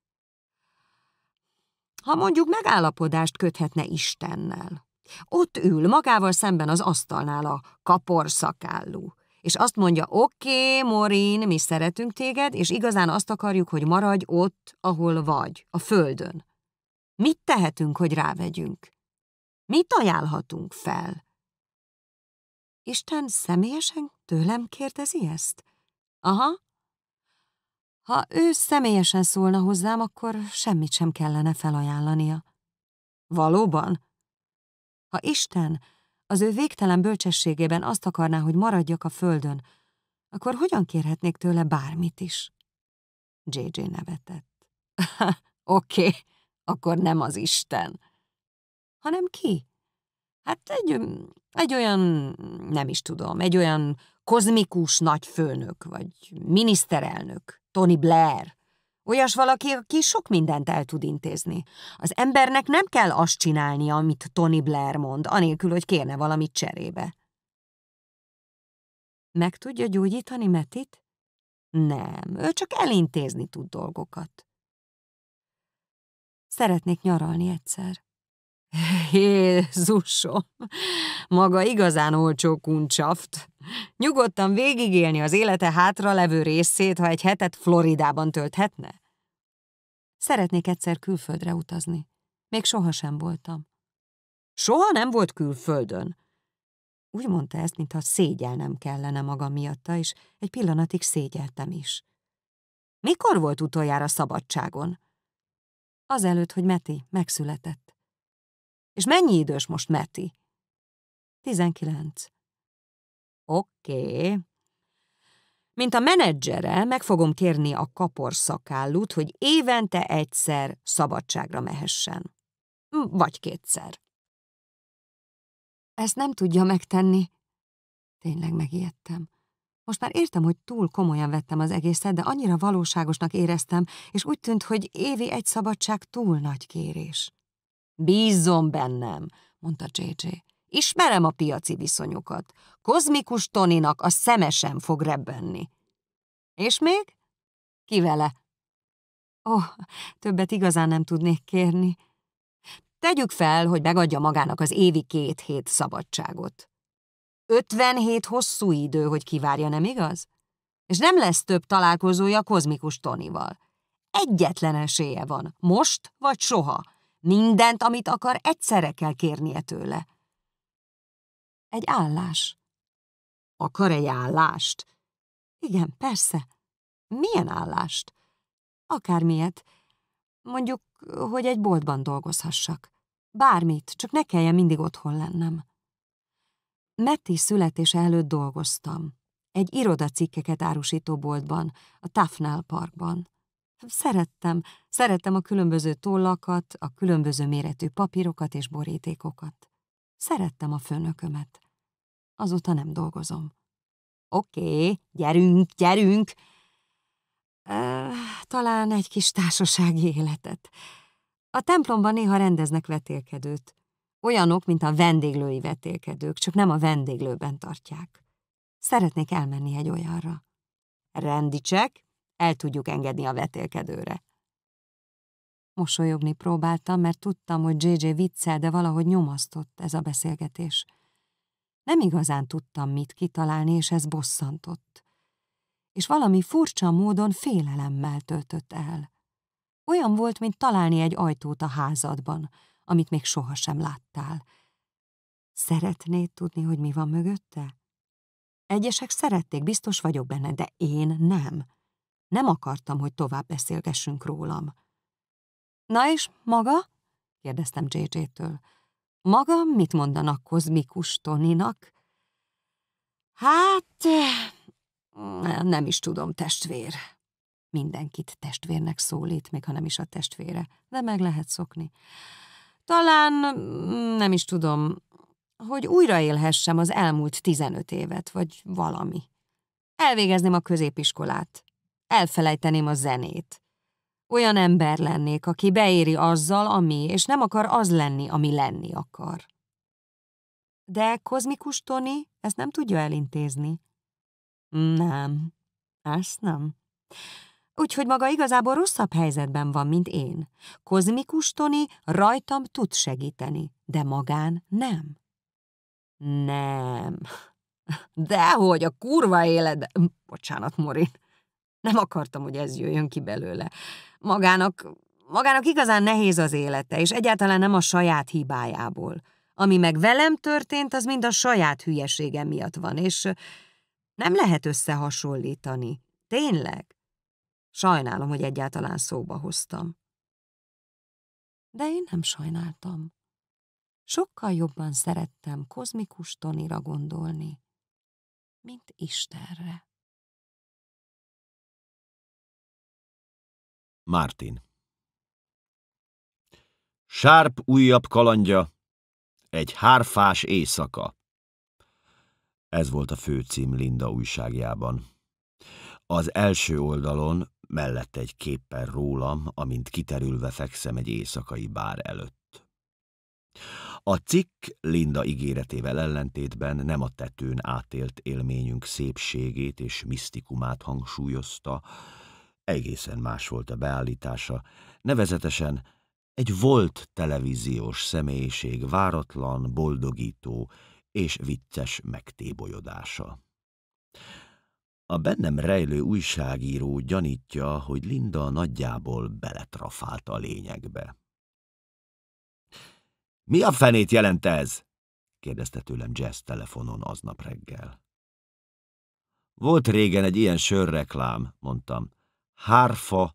Ha mondjuk megállapodást köthetne Istennel. Ott ül magával szemben az asztalnál a kaporszakállú és azt mondja, oké, okay, Morin, mi szeretünk téged, és igazán azt akarjuk, hogy maradj ott, ahol vagy, a földön. Mit tehetünk, hogy rávegyünk? Mit ajánlhatunk fel? Isten személyesen tőlem kérdezi ezt? Aha. Ha ő személyesen szólna hozzám, akkor semmit sem kellene felajánlania. Valóban? Ha Isten az ő végtelen bölcsességében azt akarná, hogy maradjak a földön, akkor hogyan kérhetnék tőle bármit is? JJ nevetett. Oké, okay, akkor nem az Isten. Hanem ki? Hát egy, mm, egy olyan, nem is tudom, egy olyan kozmikus nagyfőnök, vagy miniszterelnök, Tony Blair, Olyas valaki, aki sok mindent el tud intézni. Az embernek nem kell azt csinálni, amit Tony Blair mond, anélkül, hogy kérne valamit cserébe. Meg tudja gyógyítani Metit? Nem, ő csak elintézni tud dolgokat. Szeretnék nyaralni egyszer. Jézusom, maga igazán olcsó kuncsaft. Nyugodtan végigélni az élete hátra levő részét, ha egy hetet Floridában tölthetne. Szeretnék egyszer külföldre utazni. Még sohasem voltam. Soha nem volt külföldön. Úgy mondta ezt, mintha szégyelnem kellene maga miatta, és egy pillanatig szégyeltem is. Mikor volt utoljára szabadságon? Azelőtt, hogy Meti megszületett. És mennyi idős most Meti? Tizenkilenc. Oké. Okay. Mint a menedzsere, meg fogom kérni a kaporszakállut, hogy évente egyszer szabadságra mehessen. Vagy kétszer. Ezt nem tudja megtenni. Tényleg megijedtem. Most már értem, hogy túl komolyan vettem az egészet, de annyira valóságosnak éreztem, és úgy tűnt, hogy évi egy szabadság túl nagy kérés. Bízom bennem, mondta J.J. Ismerem a piaci viszonyokat. Kozmikus Toninak a szeme sem fog rebbenni. És még? Ki vele? Ó, oh, többet igazán nem tudnék kérni. Tegyük fel, hogy megadja magának az évi két hét szabadságot. 57 hosszú idő, hogy kivárja, nem igaz? És nem lesz több találkozója kozmikus Tonival. Egyetlen esélye van, most vagy soha, Mindent, amit akar, egyszerre kell kérnie tőle. Egy állás. Akar egy állást? Igen, persze. Milyen állást? Akármilyet. Mondjuk, hogy egy boltban dolgozhassak. Bármit, csak ne kelljen mindig otthon lennem. Metti születése előtt dolgoztam. Egy irodacikkeket árusító boltban, a Tafnál parkban. Szerettem, szerettem a különböző tollakat, a különböző méretű papírokat és borítékokat. Szerettem a főnökömet. Azóta nem dolgozom. Oké, okay, gyerünk, gyerünk! E, talán egy kis társasági életet. A templomban néha rendeznek vetélkedőt. Olyanok, mint a vendéglői vetélkedők, csak nem a vendéglőben tartják. Szeretnék elmenni egy olyanra. Rendicsek, el tudjuk engedni a vetélkedőre. Mosolyogni próbáltam, mert tudtam, hogy JJ viccel, de valahogy nyomasztott ez a beszélgetés. Nem igazán tudtam, mit kitalálni, és ez bosszantott. És valami furcsa módon félelemmel töltött el. Olyan volt, mint találni egy ajtót a házadban, amit még sohasem láttál. Szeretnéd tudni, hogy mi van mögötte? Egyesek szerették, biztos vagyok benne, de én nem. Nem akartam, hogy tovább beszélgessünk rólam. Na és maga? kérdeztem JJ-től. Maga mit mondanak kozmikus Toninak? Hát, eh, nem is tudom, testvér. Mindenkit testvérnek szólít, még ha nem is a testvére, de meg lehet szokni. Talán, mm, nem is tudom, hogy újraélhessem az elmúlt 15 évet, vagy valami. Elvégezném a középiskolát elfelejteném a zenét. Olyan ember lennék, aki beéri azzal, ami, és nem akar az lenni, ami lenni akar. De kozmikus Tony ezt nem tudja elintézni. Nem, ezt nem. Úgyhogy maga igazából rosszabb helyzetben van, mint én. Kozmikus Tony rajtam tud segíteni, de magán nem. Nem. Dehogy a kurva éled... Bocsánat, Morin. Nem akartam, hogy ez jöjjön ki belőle. Magának, magának igazán nehéz az élete, és egyáltalán nem a saját hibájából. Ami meg velem történt, az mind a saját hülyesége miatt van, és nem lehet összehasonlítani. Tényleg? Sajnálom, hogy egyáltalán szóba hoztam. De én nem sajnáltam. Sokkal jobban szerettem kozmikus Tonira gondolni, mint Istenre. Martin, Sárp újabb kalandja, egy hárfás éjszaka. Ez volt a főcím Linda újságjában. Az első oldalon mellett egy képpen rólam, amint kiterülve fekszem egy éjszakai bár előtt. A cikk Linda ígéretével ellentétben nem a tetőn átélt élményünk szépségét és misztikumát hangsúlyozta, Egészen más volt a beállítása, nevezetesen egy volt televíziós személyiség váratlan, boldogító és vicces megtébolyodása. A bennem rejlő újságíró gyanítja, hogy Linda nagyjából beletrafált a lényegbe. Mi a fenét jelent ez? kérdezte tőlem Jazz telefonon aznap reggel. Volt régen egy ilyen sörreklám, mondtam. Hárfa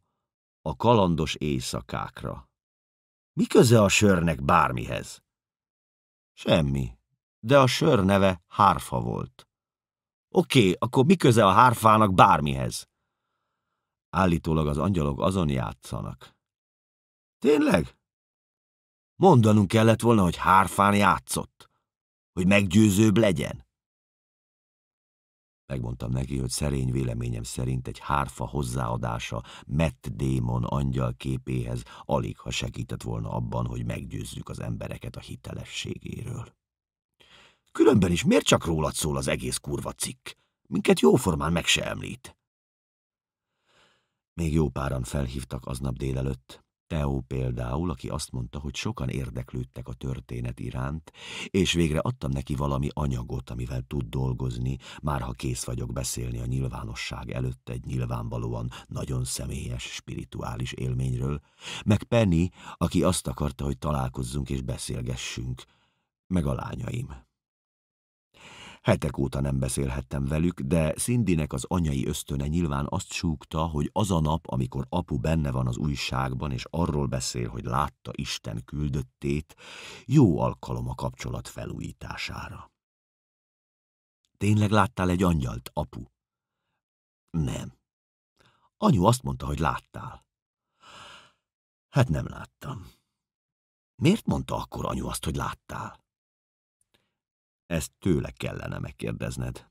a kalandos éjszakákra. Mi köze a sörnek bármihez? Semmi, de a sör neve hárfa volt. Oké, akkor mi köze a hárfának bármihez? Állítólag az angyalok azon játszanak. Tényleg? Mondanunk kellett volna, hogy hárfán játszott, hogy meggyőzőbb legyen. Megmondtam neki, hogy szerény véleményem szerint egy hárfa hozzáadása Matt Démon angyal képéhez alig ha segített volna abban, hogy meggyőzzük az embereket a hitelességéről. Különben is miért csak rólad szól az egész kurva cikk? Minket jóformán meg se említ. Még jó páran felhívtak aznap délelőtt, Teó például, aki azt mondta, hogy sokan érdeklődtek a történet iránt, és végre adtam neki valami anyagot, amivel tud dolgozni, már ha kész vagyok beszélni a nyilvánosság előtt egy nyilvánvalóan nagyon személyes, spirituális élményről, meg Penny, aki azt akarta, hogy találkozzunk és beszélgessünk, meg a lányaim. Hetek óta nem beszélhettem velük, de Szindinek az anyai ösztöne nyilván azt súgta, hogy az a nap, amikor apu benne van az újságban, és arról beszél, hogy látta Isten küldöttét, jó alkalom a kapcsolat felújítására. Tényleg láttál egy angyalt, apu? Nem. Anyu azt mondta, hogy láttál. Hát nem láttam. Miért mondta akkor anyu azt, hogy láttál? Ezt tőle kellene megkérdezned.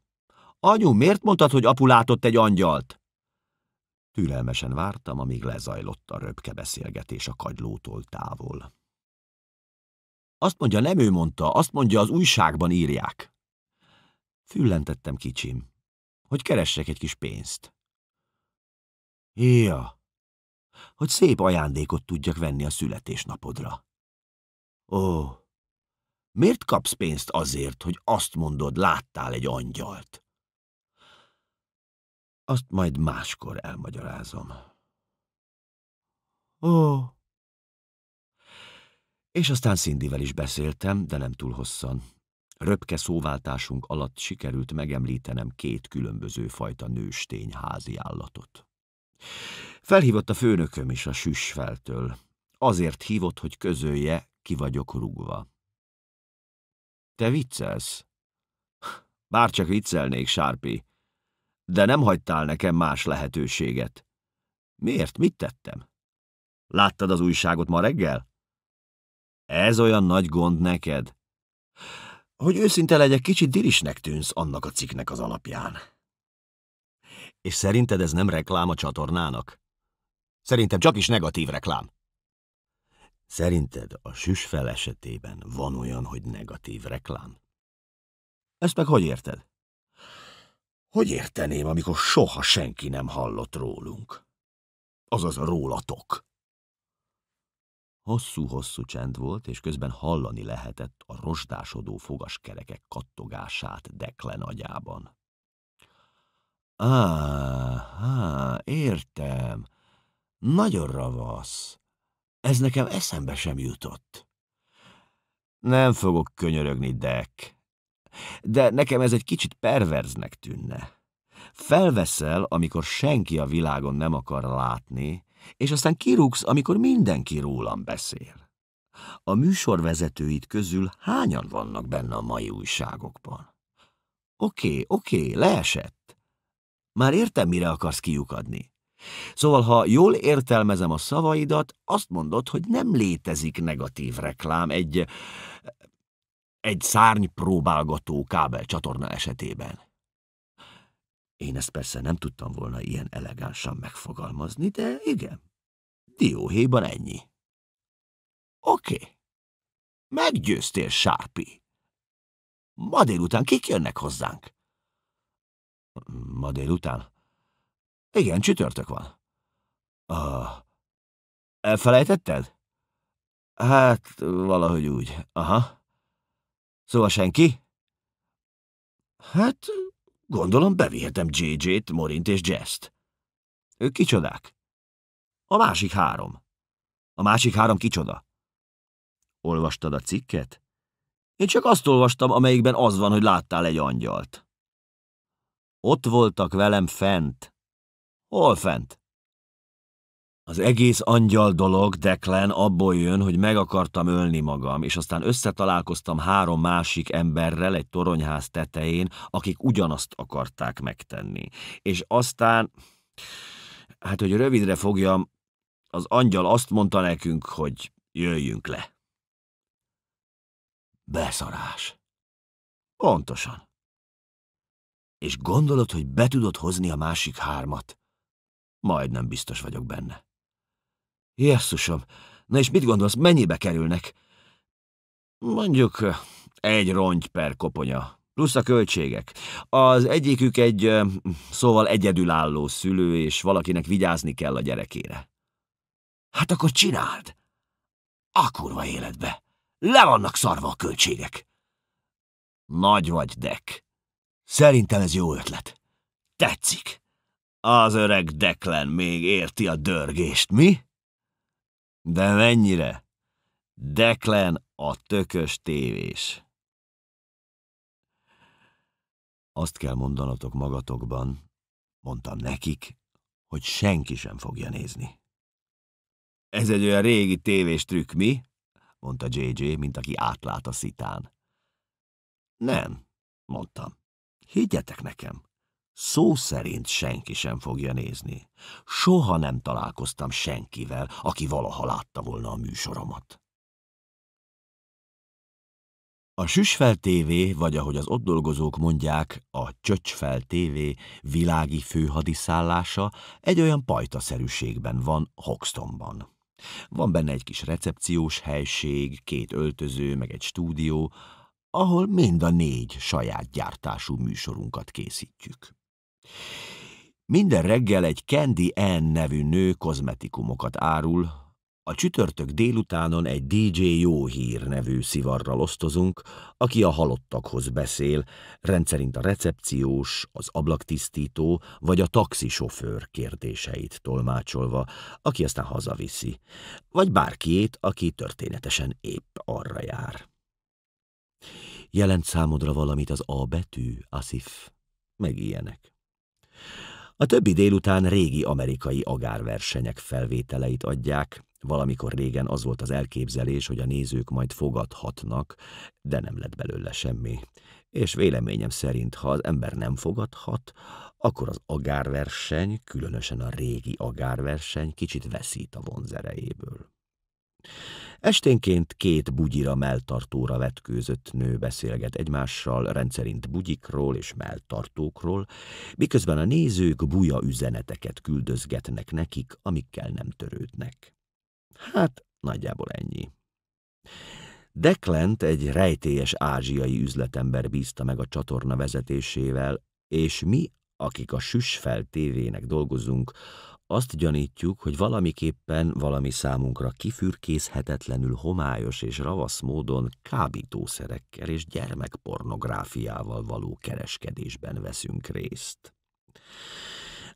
Anyu, miért mondtad, hogy apu látott egy angyalt? Türelmesen vártam, amíg lezajlott a röpke beszélgetés a kagylótól távol. Azt mondja, nem ő mondta, azt mondja, az újságban írják. Füllentettem kicsim, hogy keressek egy kis pénzt. Ja, hogy szép ajándékot tudjak venni a születésnapodra. Ó, Miért kapsz pénzt azért, hogy azt mondod, láttál egy angyalt? Azt majd máskor elmagyarázom. Ó! És aztán Szindivel is beszéltem, de nem túl hosszan. Röpke szóváltásunk alatt sikerült megemlítenem két különböző fajta nőstény házi állatot. Felhívott a főnököm is a süsfeltől. Azért hívott, hogy közölje, ki vagyok rúgva. Te viccelsz? Bárcsak viccelnék, Sárpi, de nem hagytál nekem más lehetőséget. Miért? Mit tettem? Láttad az újságot ma reggel? Ez olyan nagy gond neked. Hogy őszinte legyek, kicsit dirisnek tűnsz annak a cikknek az alapján. És szerinted ez nem reklám a csatornának? Szerintem csak is negatív reklám. Szerinted a süsfel esetében van olyan, hogy negatív reklám? Ezt meg hogy érted? Hogy érteném, amikor soha senki nem hallott rólunk? Azaz rólatok. Hosszú-hosszú csend volt, és közben hallani lehetett a rozsdásodó fogaskerekek kattogását Deklen agyában. Á, á, értem. Nagyon ravasz. Ez nekem eszembe sem jutott. Nem fogok könyörögni, Dek. De nekem ez egy kicsit perverznek tűnne. Felveszel, amikor senki a világon nem akar látni, és aztán kirúgsz, amikor mindenki rólam beszél. A műsorvezetőid közül hányan vannak benne a mai újságokban? Oké, oké, leesett. Már értem, mire akarsz kiukadni. Szóval, ha jól értelmezem a szavaidat, azt mondod, hogy nem létezik negatív reklám egy, egy szárnypróbálgató kábelcsatorna esetében. Én ezt persze nem tudtam volna ilyen elegánsan megfogalmazni, de igen, dióhéjban ennyi. Oké, okay. meggyőztél, Sárpi. Ma délután kik jönnek hozzánk? Ma délután? Igen, csütörtök van. Ah, elfelejtetted? Hát, valahogy úgy. Aha. Szóval senki? Hát, gondolom bevihetem JJ-t, Morint és Jess-t. Ők kicsodák? A másik három. A másik három kicsoda? Olvastad a cikket? Én csak azt olvastam, amelyikben az van, hogy láttál egy angyalt. Ott voltak velem fent, Hol fent? Az egész angyal dolog, Deklen, abból jön, hogy meg akartam ölni magam, és aztán összetalálkoztam három másik emberrel egy toronyház tetején, akik ugyanazt akarták megtenni. És aztán, hát hogy rövidre fogjam, az angyal azt mondta nekünk, hogy jöjjünk le. Beszarás. Pontosan. És gondolod, hogy be tudod hozni a másik hármat? Majdnem biztos vagyok benne. Jesszusom, na és mit gondolsz, mennyibe kerülnek? Mondjuk egy rongy per koponya, plusz a költségek. Az egyikük egy, szóval egyedülálló szülő, és valakinek vigyázni kell a gyerekére. Hát akkor csináld! A kurva életbe! Le vannak szarva a költségek! Nagy vagy, Dek. Szerintem ez jó ötlet. Tetszik. Az öreg Deklen még érti a dörgést, mi? De mennyire? Deklen a tökös tévés. Azt kell mondanatok magatokban, mondtam nekik, hogy senki sem fogja nézni. Ez egy olyan régi tévés trükk, mi? mondta JJ, mint aki átlát a szitán. Nem, mondtam. Higgyetek nekem. Szó szerint senki sem fogja nézni. Soha nem találkoztam senkivel, aki valaha látta volna a műsoromat. A Süsfel TV, vagy ahogy az ott dolgozók mondják, a Csöcsfel TV világi főhadiszállása egy olyan pajtaszerűségben van Hoxtonban. Van benne egy kis recepciós helység, két öltöző, meg egy stúdió, ahol mind a négy saját gyártású műsorunkat készítjük. Minden reggel egy Candy Ann nevű nő kozmetikumokat árul, a csütörtök délutánon egy DJ Jó Hír nevű szivarral osztozunk, aki a halottakhoz beszél, rendszerint a recepciós, az ablaktisztító vagy a taxisofőr kérdéseit tolmácsolva, aki aztán hazaviszi, vagy bárkiét, aki történetesen épp arra jár. Jelent számodra valamit az A betű, Asif? Meg ilyenek. A többi délután régi amerikai agárversenyek felvételeit adják, valamikor régen az volt az elképzelés, hogy a nézők majd fogadhatnak, de nem lett belőle semmi. És véleményem szerint, ha az ember nem fogadhat, akkor az agárverseny, különösen a régi agárverseny kicsit veszít a vonzerejéből. Esténként két bugyira melltartóra vetkőzött nő beszélget egymással, rendszerint bugyikról és melltartókról, miközben a nézők buja üzeneteket küldözgetnek nekik, amikkel nem törődnek. Hát, nagyjából ennyi. Declent egy rejtélyes ázsiai üzletember bízta meg a csatorna vezetésével, és mi, akik a Süsfel tévének dolgozunk, azt gyanítjuk, hogy valamiképpen valami számunkra kifürkészhetetlenül homályos és ravasz módon kábítószerekkel és gyermekpornográfiával való kereskedésben veszünk részt.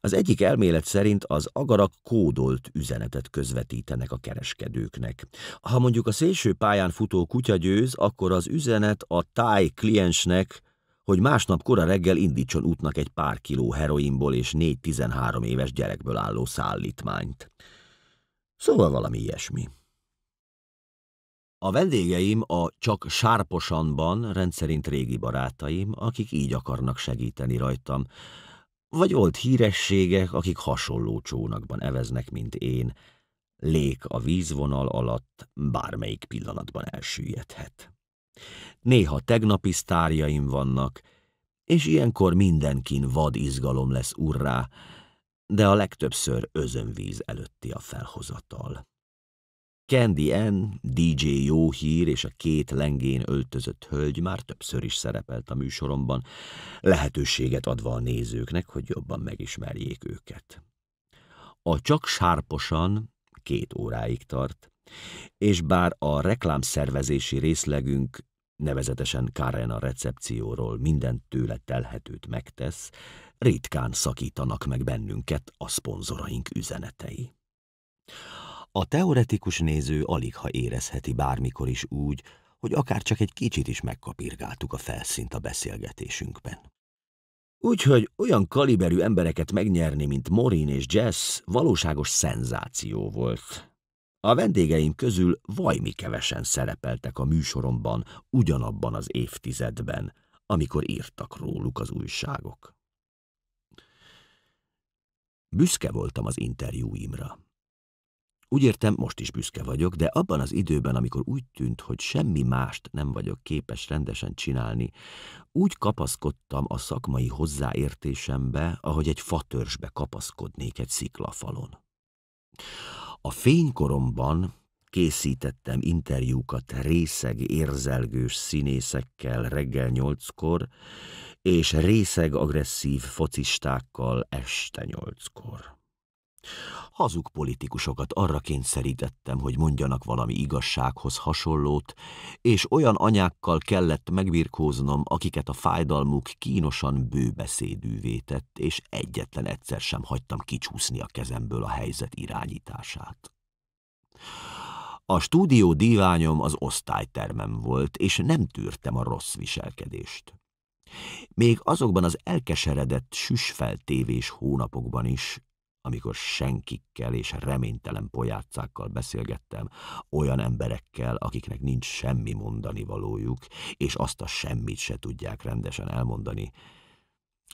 Az egyik elmélet szerint az agarak kódolt üzenetet közvetítenek a kereskedőknek. Ha mondjuk a szélső pályán futó kutya győz, akkor az üzenet a táj kliensnek hogy másnap kora reggel indítson útnak egy pár kiló heroinból és négy 13 éves gyerekből álló szállítmányt. Szóval valami ilyesmi. A vendégeim a csak sárposanban rendszerint régi barátaim, akik így akarnak segíteni rajtam, vagy volt hírességek, akik hasonló csónakban eveznek, mint én, lék a vízvonal alatt bármelyik pillanatban elsüllyedhet néha tegnapi sztárjaim vannak, és ilyenkor mindenkin vad izgalom lesz urrá, de a legtöbbször özönvíz előtti a felhozatal. Candy N, DJ Jó Hír és a két lengén öltözött hölgy már többször is szerepelt a műsoromban, lehetőséget adva a nézőknek, hogy jobban megismerjék őket. A csak sárposan két óráig tart, és bár a reklámszervezési részlegünk nevezetesen Karen a recepcióról minden tőle telhetőt megtesz, ritkán szakítanak meg bennünket a szponzoraink üzenetei. A teoretikus néző alig ha érezheti bármikor is úgy, hogy akár csak egy kicsit is megkapirgáltuk a felszínt a beszélgetésünkben. Úgyhogy olyan kaliberű embereket megnyerni, mint Morin és Jess, valóságos szenzáció volt, a vendégeim közül vajmi kevesen szerepeltek a műsoromban ugyanabban az évtizedben, amikor írtak róluk az újságok. Büszke voltam az interjúimra. Úgy értem, most is büszke vagyok, de abban az időben, amikor úgy tűnt, hogy semmi mást nem vagyok képes rendesen csinálni, úgy kapaszkodtam a szakmai hozzáértésembe, ahogy egy fatörzsbe kapaszkodnék egy sziklafalon. A fénykoromban készítettem interjúkat részeg érzelgős színészekkel reggel nyolckor, és részeg agresszív focistákkal este nyolckor. Hazug politikusokat arra kényszerítettem, hogy mondjanak valami igazsághoz hasonlót, és olyan anyákkal kellett megbirkóznom, akiket a fájdalmuk kínosan bőbeszédűvé tett, és egyetlen egyszer sem hagytam kicsúszni a kezemből a helyzet irányítását. A stúdió díványom az osztálytermem volt, és nem tűrtem a rossz viselkedést. Még azokban az elkeseredett, süsfeltévés hónapokban is, amikor senkikkel és reménytelen pojácákkal beszélgettem, olyan emberekkel, akiknek nincs semmi mondani valójuk, és azt a semmit se tudják rendesen elmondani.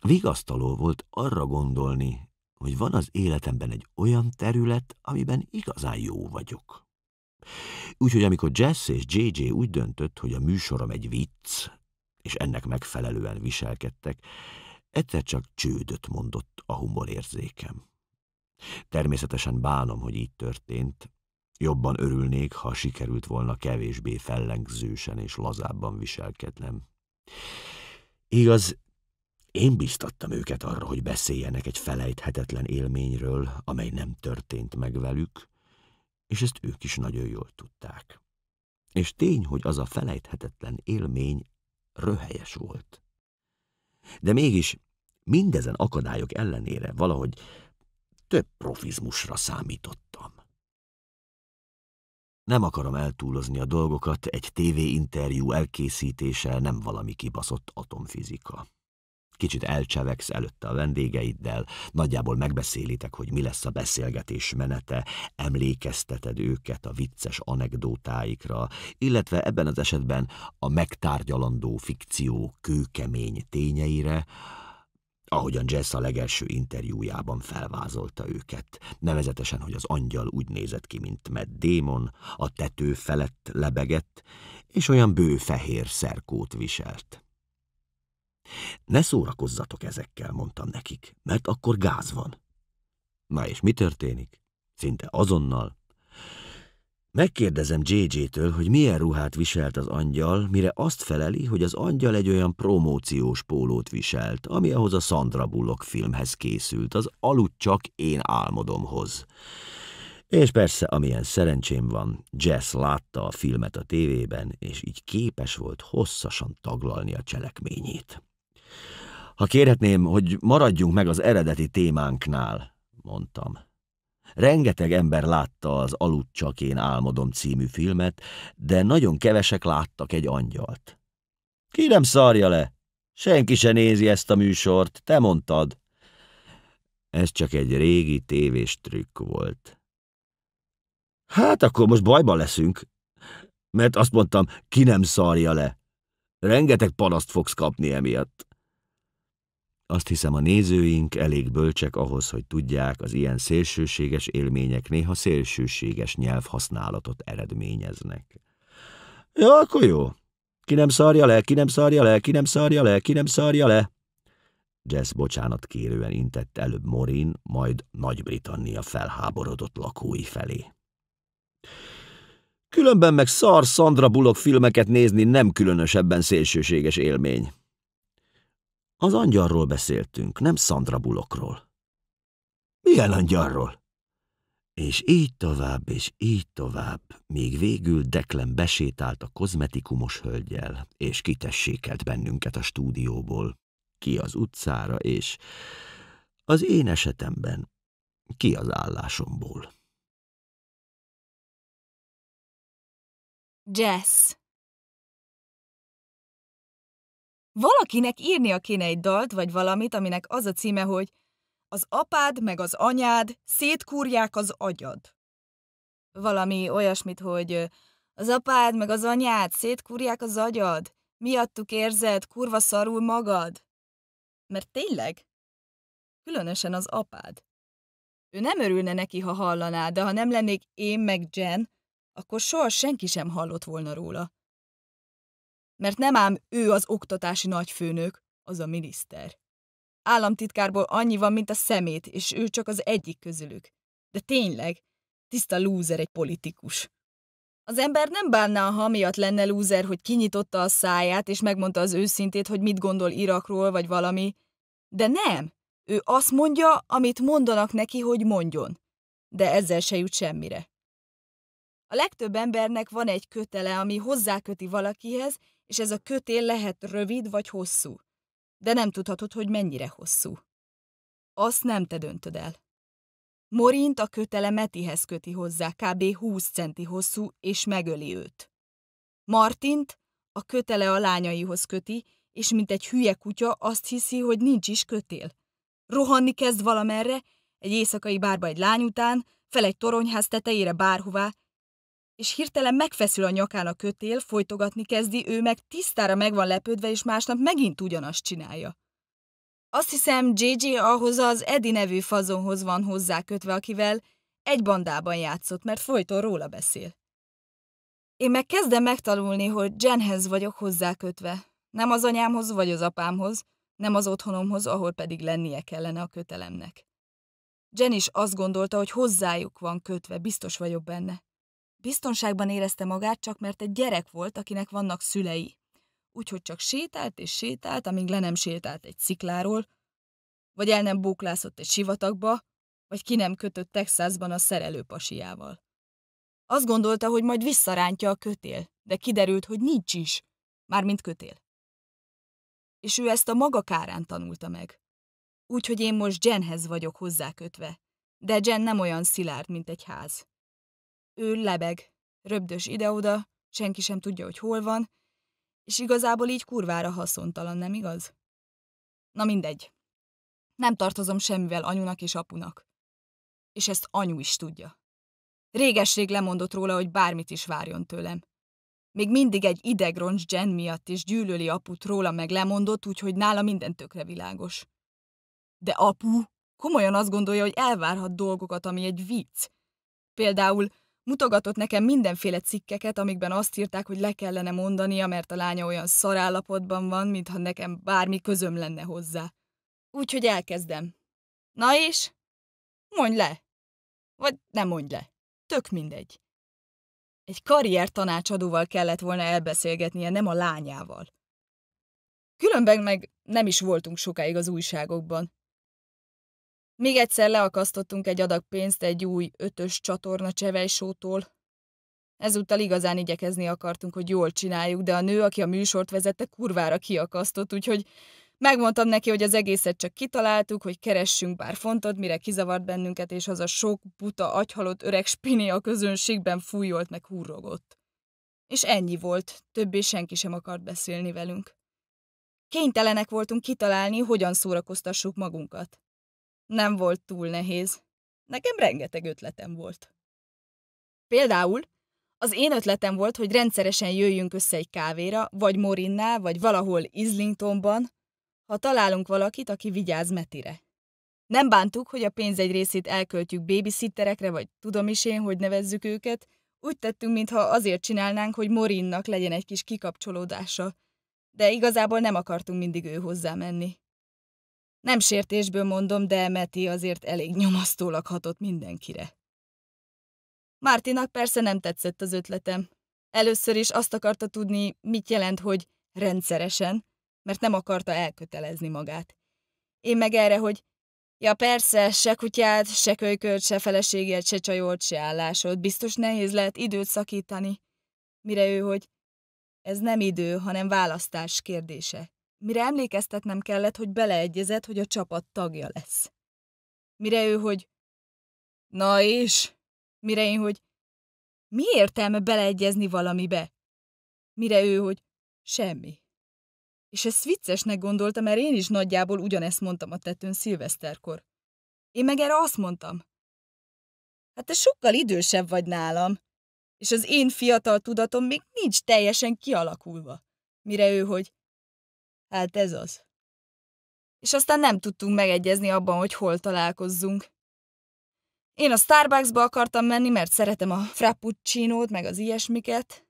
Vigasztaló volt arra gondolni, hogy van az életemben egy olyan terület, amiben igazán jó vagyok. Úgyhogy amikor Jess és JJ úgy döntött, hogy a műsorom egy vicc, és ennek megfelelően viselkedtek, egyszer csak csődöt mondott a humorérzékem. Természetesen bánom, hogy így történt. Jobban örülnék, ha sikerült volna kevésbé fellengzősen és lazábban viselkednem. Igaz, én biztattam őket arra, hogy beszéljenek egy felejthetetlen élményről, amely nem történt meg velük, és ezt ők is nagyon jól tudták. És tény, hogy az a felejthetetlen élmény röhelyes volt. De mégis mindezen akadályok ellenére valahogy több profizmusra számítottam. Nem akarom eltúlozni a dolgokat, egy tévéinterjú elkészítése nem valami kibaszott atomfizika. Kicsit elcsevegsz előtte a vendégeiddel, nagyjából megbeszélitek, hogy mi lesz a beszélgetés menete, emlékezteted őket a vicces anekdótáikra, illetve ebben az esetben a megtárgyalandó fikció kőkemény tényeire, ahogyan Jess a legelső interjújában felvázolta őket, nevezetesen, hogy az angyal úgy nézett ki, mint Matt Démon, a tető felett lebegett, és olyan bő fehér szerkót viselt. Ne szórakozzatok ezekkel, mondtam nekik, mert akkor gáz van. Na és mi történik? Szinte azonnal Megkérdezem JJ-től, hogy milyen ruhát viselt az angyal, mire azt feleli, hogy az angyal egy olyan promóciós pólót viselt, ami ahhoz a Sandra Bullock filmhez készült, az aludt csak én álmodomhoz. És persze, amilyen szerencsém van, Jess látta a filmet a tévében, és így képes volt hosszasan taglalni a cselekményét. Ha kérhetném, hogy maradjunk meg az eredeti témánknál, mondtam. Rengeteg ember látta az Aludt csak én álmodom című filmet, de nagyon kevesek láttak egy angyalt. Ki nem szarja le? Senki se nézi ezt a műsort, te mondtad. Ez csak egy régi tévés trükk volt. Hát akkor most bajban leszünk, mert azt mondtam, ki nem szarja le. Rengeteg panaszt fogsz kapni emiatt. Azt hiszem a nézőink elég bölcsek ahhoz, hogy tudják, az ilyen szélsőséges élmények néha szélsőséges nyelvhasználatot eredményeznek. Ja, akkor jó. Ki nem szarja le, ki nem szarja le, ki nem szarja le, ki nem szarja le. Jess bocsánat kérően intett előbb Morin, majd Nagy-Britannia felháborodott lakói felé. Különben meg szar Sandra Bullock filmeket nézni nem különösebben szélsőséges élmény. Az angyalról beszéltünk, nem Szandra Bulokról. Milyen angyalról? És így tovább, és így tovább, míg végül Deklen besétált a kozmetikumos hölgyel, és kitessékelt bennünket a stúdióból, ki az utcára, és az én esetemben ki az állásomból. Jess Valakinek írnia kéne egy dalt, vagy valamit, aminek az a címe, hogy az apád meg az anyád szétkúrják az agyad. Valami olyasmit, hogy az apád meg az anyád szétkúrják az agyad, miattuk érzed kurva szarul magad. Mert tényleg? Különösen az apád. Ő nem örülne neki, ha hallaná, de ha nem lennék én meg Jen, akkor soha senki sem hallott volna róla mert nem ám ő az oktatási nagyfőnök, az a miniszter. Államtitkárból annyi van, mint a szemét, és ő csak az egyik közülük. De tényleg, tiszta lúzer egy politikus. Az ember nem bánná, ha miatt lenne lúzer, hogy kinyitotta a száját, és megmondta az őszintét, hogy mit gondol Irakról, vagy valami. De nem. Ő azt mondja, amit mondanak neki, hogy mondjon. De ezzel se jut semmire. A legtöbb embernek van egy kötele, ami hozzáköti valakihez, és ez a kötél lehet rövid vagy hosszú, de nem tudhatod, hogy mennyire hosszú. Azt nem te döntöd el. Morint a kötele Metihez köti hozzá, kb. 20 centi hosszú, és megöli őt. Martint a kötele a lányaihoz köti, és mint egy hülye kutya azt hiszi, hogy nincs is kötél. Rohanni kezd valamerre, egy éjszakai bárba egy lány után, fel egy toronyház tetejére bárhová, és hirtelen megfeszül a nyakán a kötél, folytogatni kezdi, ő meg tisztára meg van lepődve, és másnap megint ugyanazt csinálja. Azt hiszem, JJ ahhoz az Edi nevű fazonhoz van hozzá kötve, akivel egy bandában játszott, mert folyton róla beszél. Én meg kezdem megtanulni, hogy Jenhez vagyok hozzá kötve, Nem az anyámhoz vagy az apámhoz, nem az otthonomhoz, ahol pedig lennie kellene a kötelemnek. Jen is azt gondolta, hogy hozzájuk van kötve, biztos vagyok benne. Biztonságban érezte magát csak, mert egy gyerek volt, akinek vannak szülei. Úgyhogy csak sétált és sétált, amíg le nem sétált egy szikláról, vagy el nem bóklászott egy sivatagba, vagy ki nem kötött Texasban a szerelőpasiával. Azt gondolta, hogy majd visszarántja a kötél, de kiderült, hogy nincs is, mármint kötél. És ő ezt a maga kárán tanulta meg. Úgyhogy én most Jenhez vagyok hozzákötve, de Jen nem olyan szilárd, mint egy ház. Ő lebeg, röbdös ide-oda, senki sem tudja, hogy hol van, és igazából így kurvára haszontalan, nem igaz? Na mindegy. Nem tartozom semmivel anyunak és apunak. És ezt anyu is tudja. réges lemondott róla, hogy bármit is várjon tőlem. Még mindig egy idegroncs Jen miatt is gyűlöli aput róla meg lemondott, úgyhogy nála minden tökre világos. De apu komolyan azt gondolja, hogy elvárhat dolgokat, ami egy vicc. Például Mutogatott nekem mindenféle cikkeket, amikben azt írták, hogy le kellene mondania, mert a lánya olyan szarállapotban van, mintha nekem bármi közöm lenne hozzá. Úgyhogy elkezdem. Na és? Mondj le! Vagy nem mondj le. Tök mindegy. Egy karrier tanácsadóval kellett volna elbeszélgetnie, nem a lányával. Különben meg nem is voltunk sokáig az újságokban. Még egyszer leakasztottunk egy adag pénzt egy új ötös csatorna csevejsótól. Ezúttal igazán igyekezni akartunk, hogy jól csináljuk, de a nő, aki a műsort vezette, kurvára kiakasztott, úgyhogy megmondtam neki, hogy az egészet csak kitaláltuk, hogy keressünk bár fontot, mire kizavart bennünket, és az a sok buta, agyhalott öreg spiné a közönségben fújolt meg hurrogott. És ennyi volt, többé senki sem akart beszélni velünk. Kénytelenek voltunk kitalálni, hogyan szórakoztassuk magunkat nem volt túl nehéz. Nekem rengeteg ötletem volt. Például az én ötletem volt, hogy rendszeresen jöjjünk össze egy kávéra, vagy Morinnál, vagy valahol Islingtonban, ha találunk valakit, aki vigyáz Metire. Nem bántuk, hogy a pénz egy részét elköltjük babysitterekre, vagy tudom is én, hogy nevezzük őket, úgy tettünk, mintha azért csinálnánk, hogy Morinnak legyen egy kis kikapcsolódása. De igazából nem akartunk mindig ő hozzá menni. Nem sértésből mondom, de Meti azért elég nyomasztólag hatott mindenkire. Mártinak persze nem tetszett az ötletem. Először is azt akarta tudni, mit jelent, hogy rendszeresen, mert nem akarta elkötelezni magát. Én meg erre, hogy ja persze, se kutyát, se kölyköd, se feleséged, se csajolt, se állásod, biztos nehéz lehet időt szakítani. Mire ő, hogy ez nem idő, hanem választás kérdése mire emlékeztetnem kellett, hogy beleegyezett, hogy a csapat tagja lesz. Mire ő, hogy na és? Mire én, hogy mi értelme beleegyezni valamibe? Mire ő, hogy semmi. És ezt viccesnek gondoltam, mert én is nagyjából ugyanezt mondtam a tetőn szilveszterkor. Én meg erre azt mondtam. Hát te sokkal idősebb vagy nálam, és az én fiatal tudatom még nincs teljesen kialakulva. Mire ő, hogy Hát ez az. És aztán nem tudtunk megegyezni abban, hogy hol találkozzunk. Én a Starbucksba akartam menni, mert szeretem a frappuccinót, meg az ilyesmiket,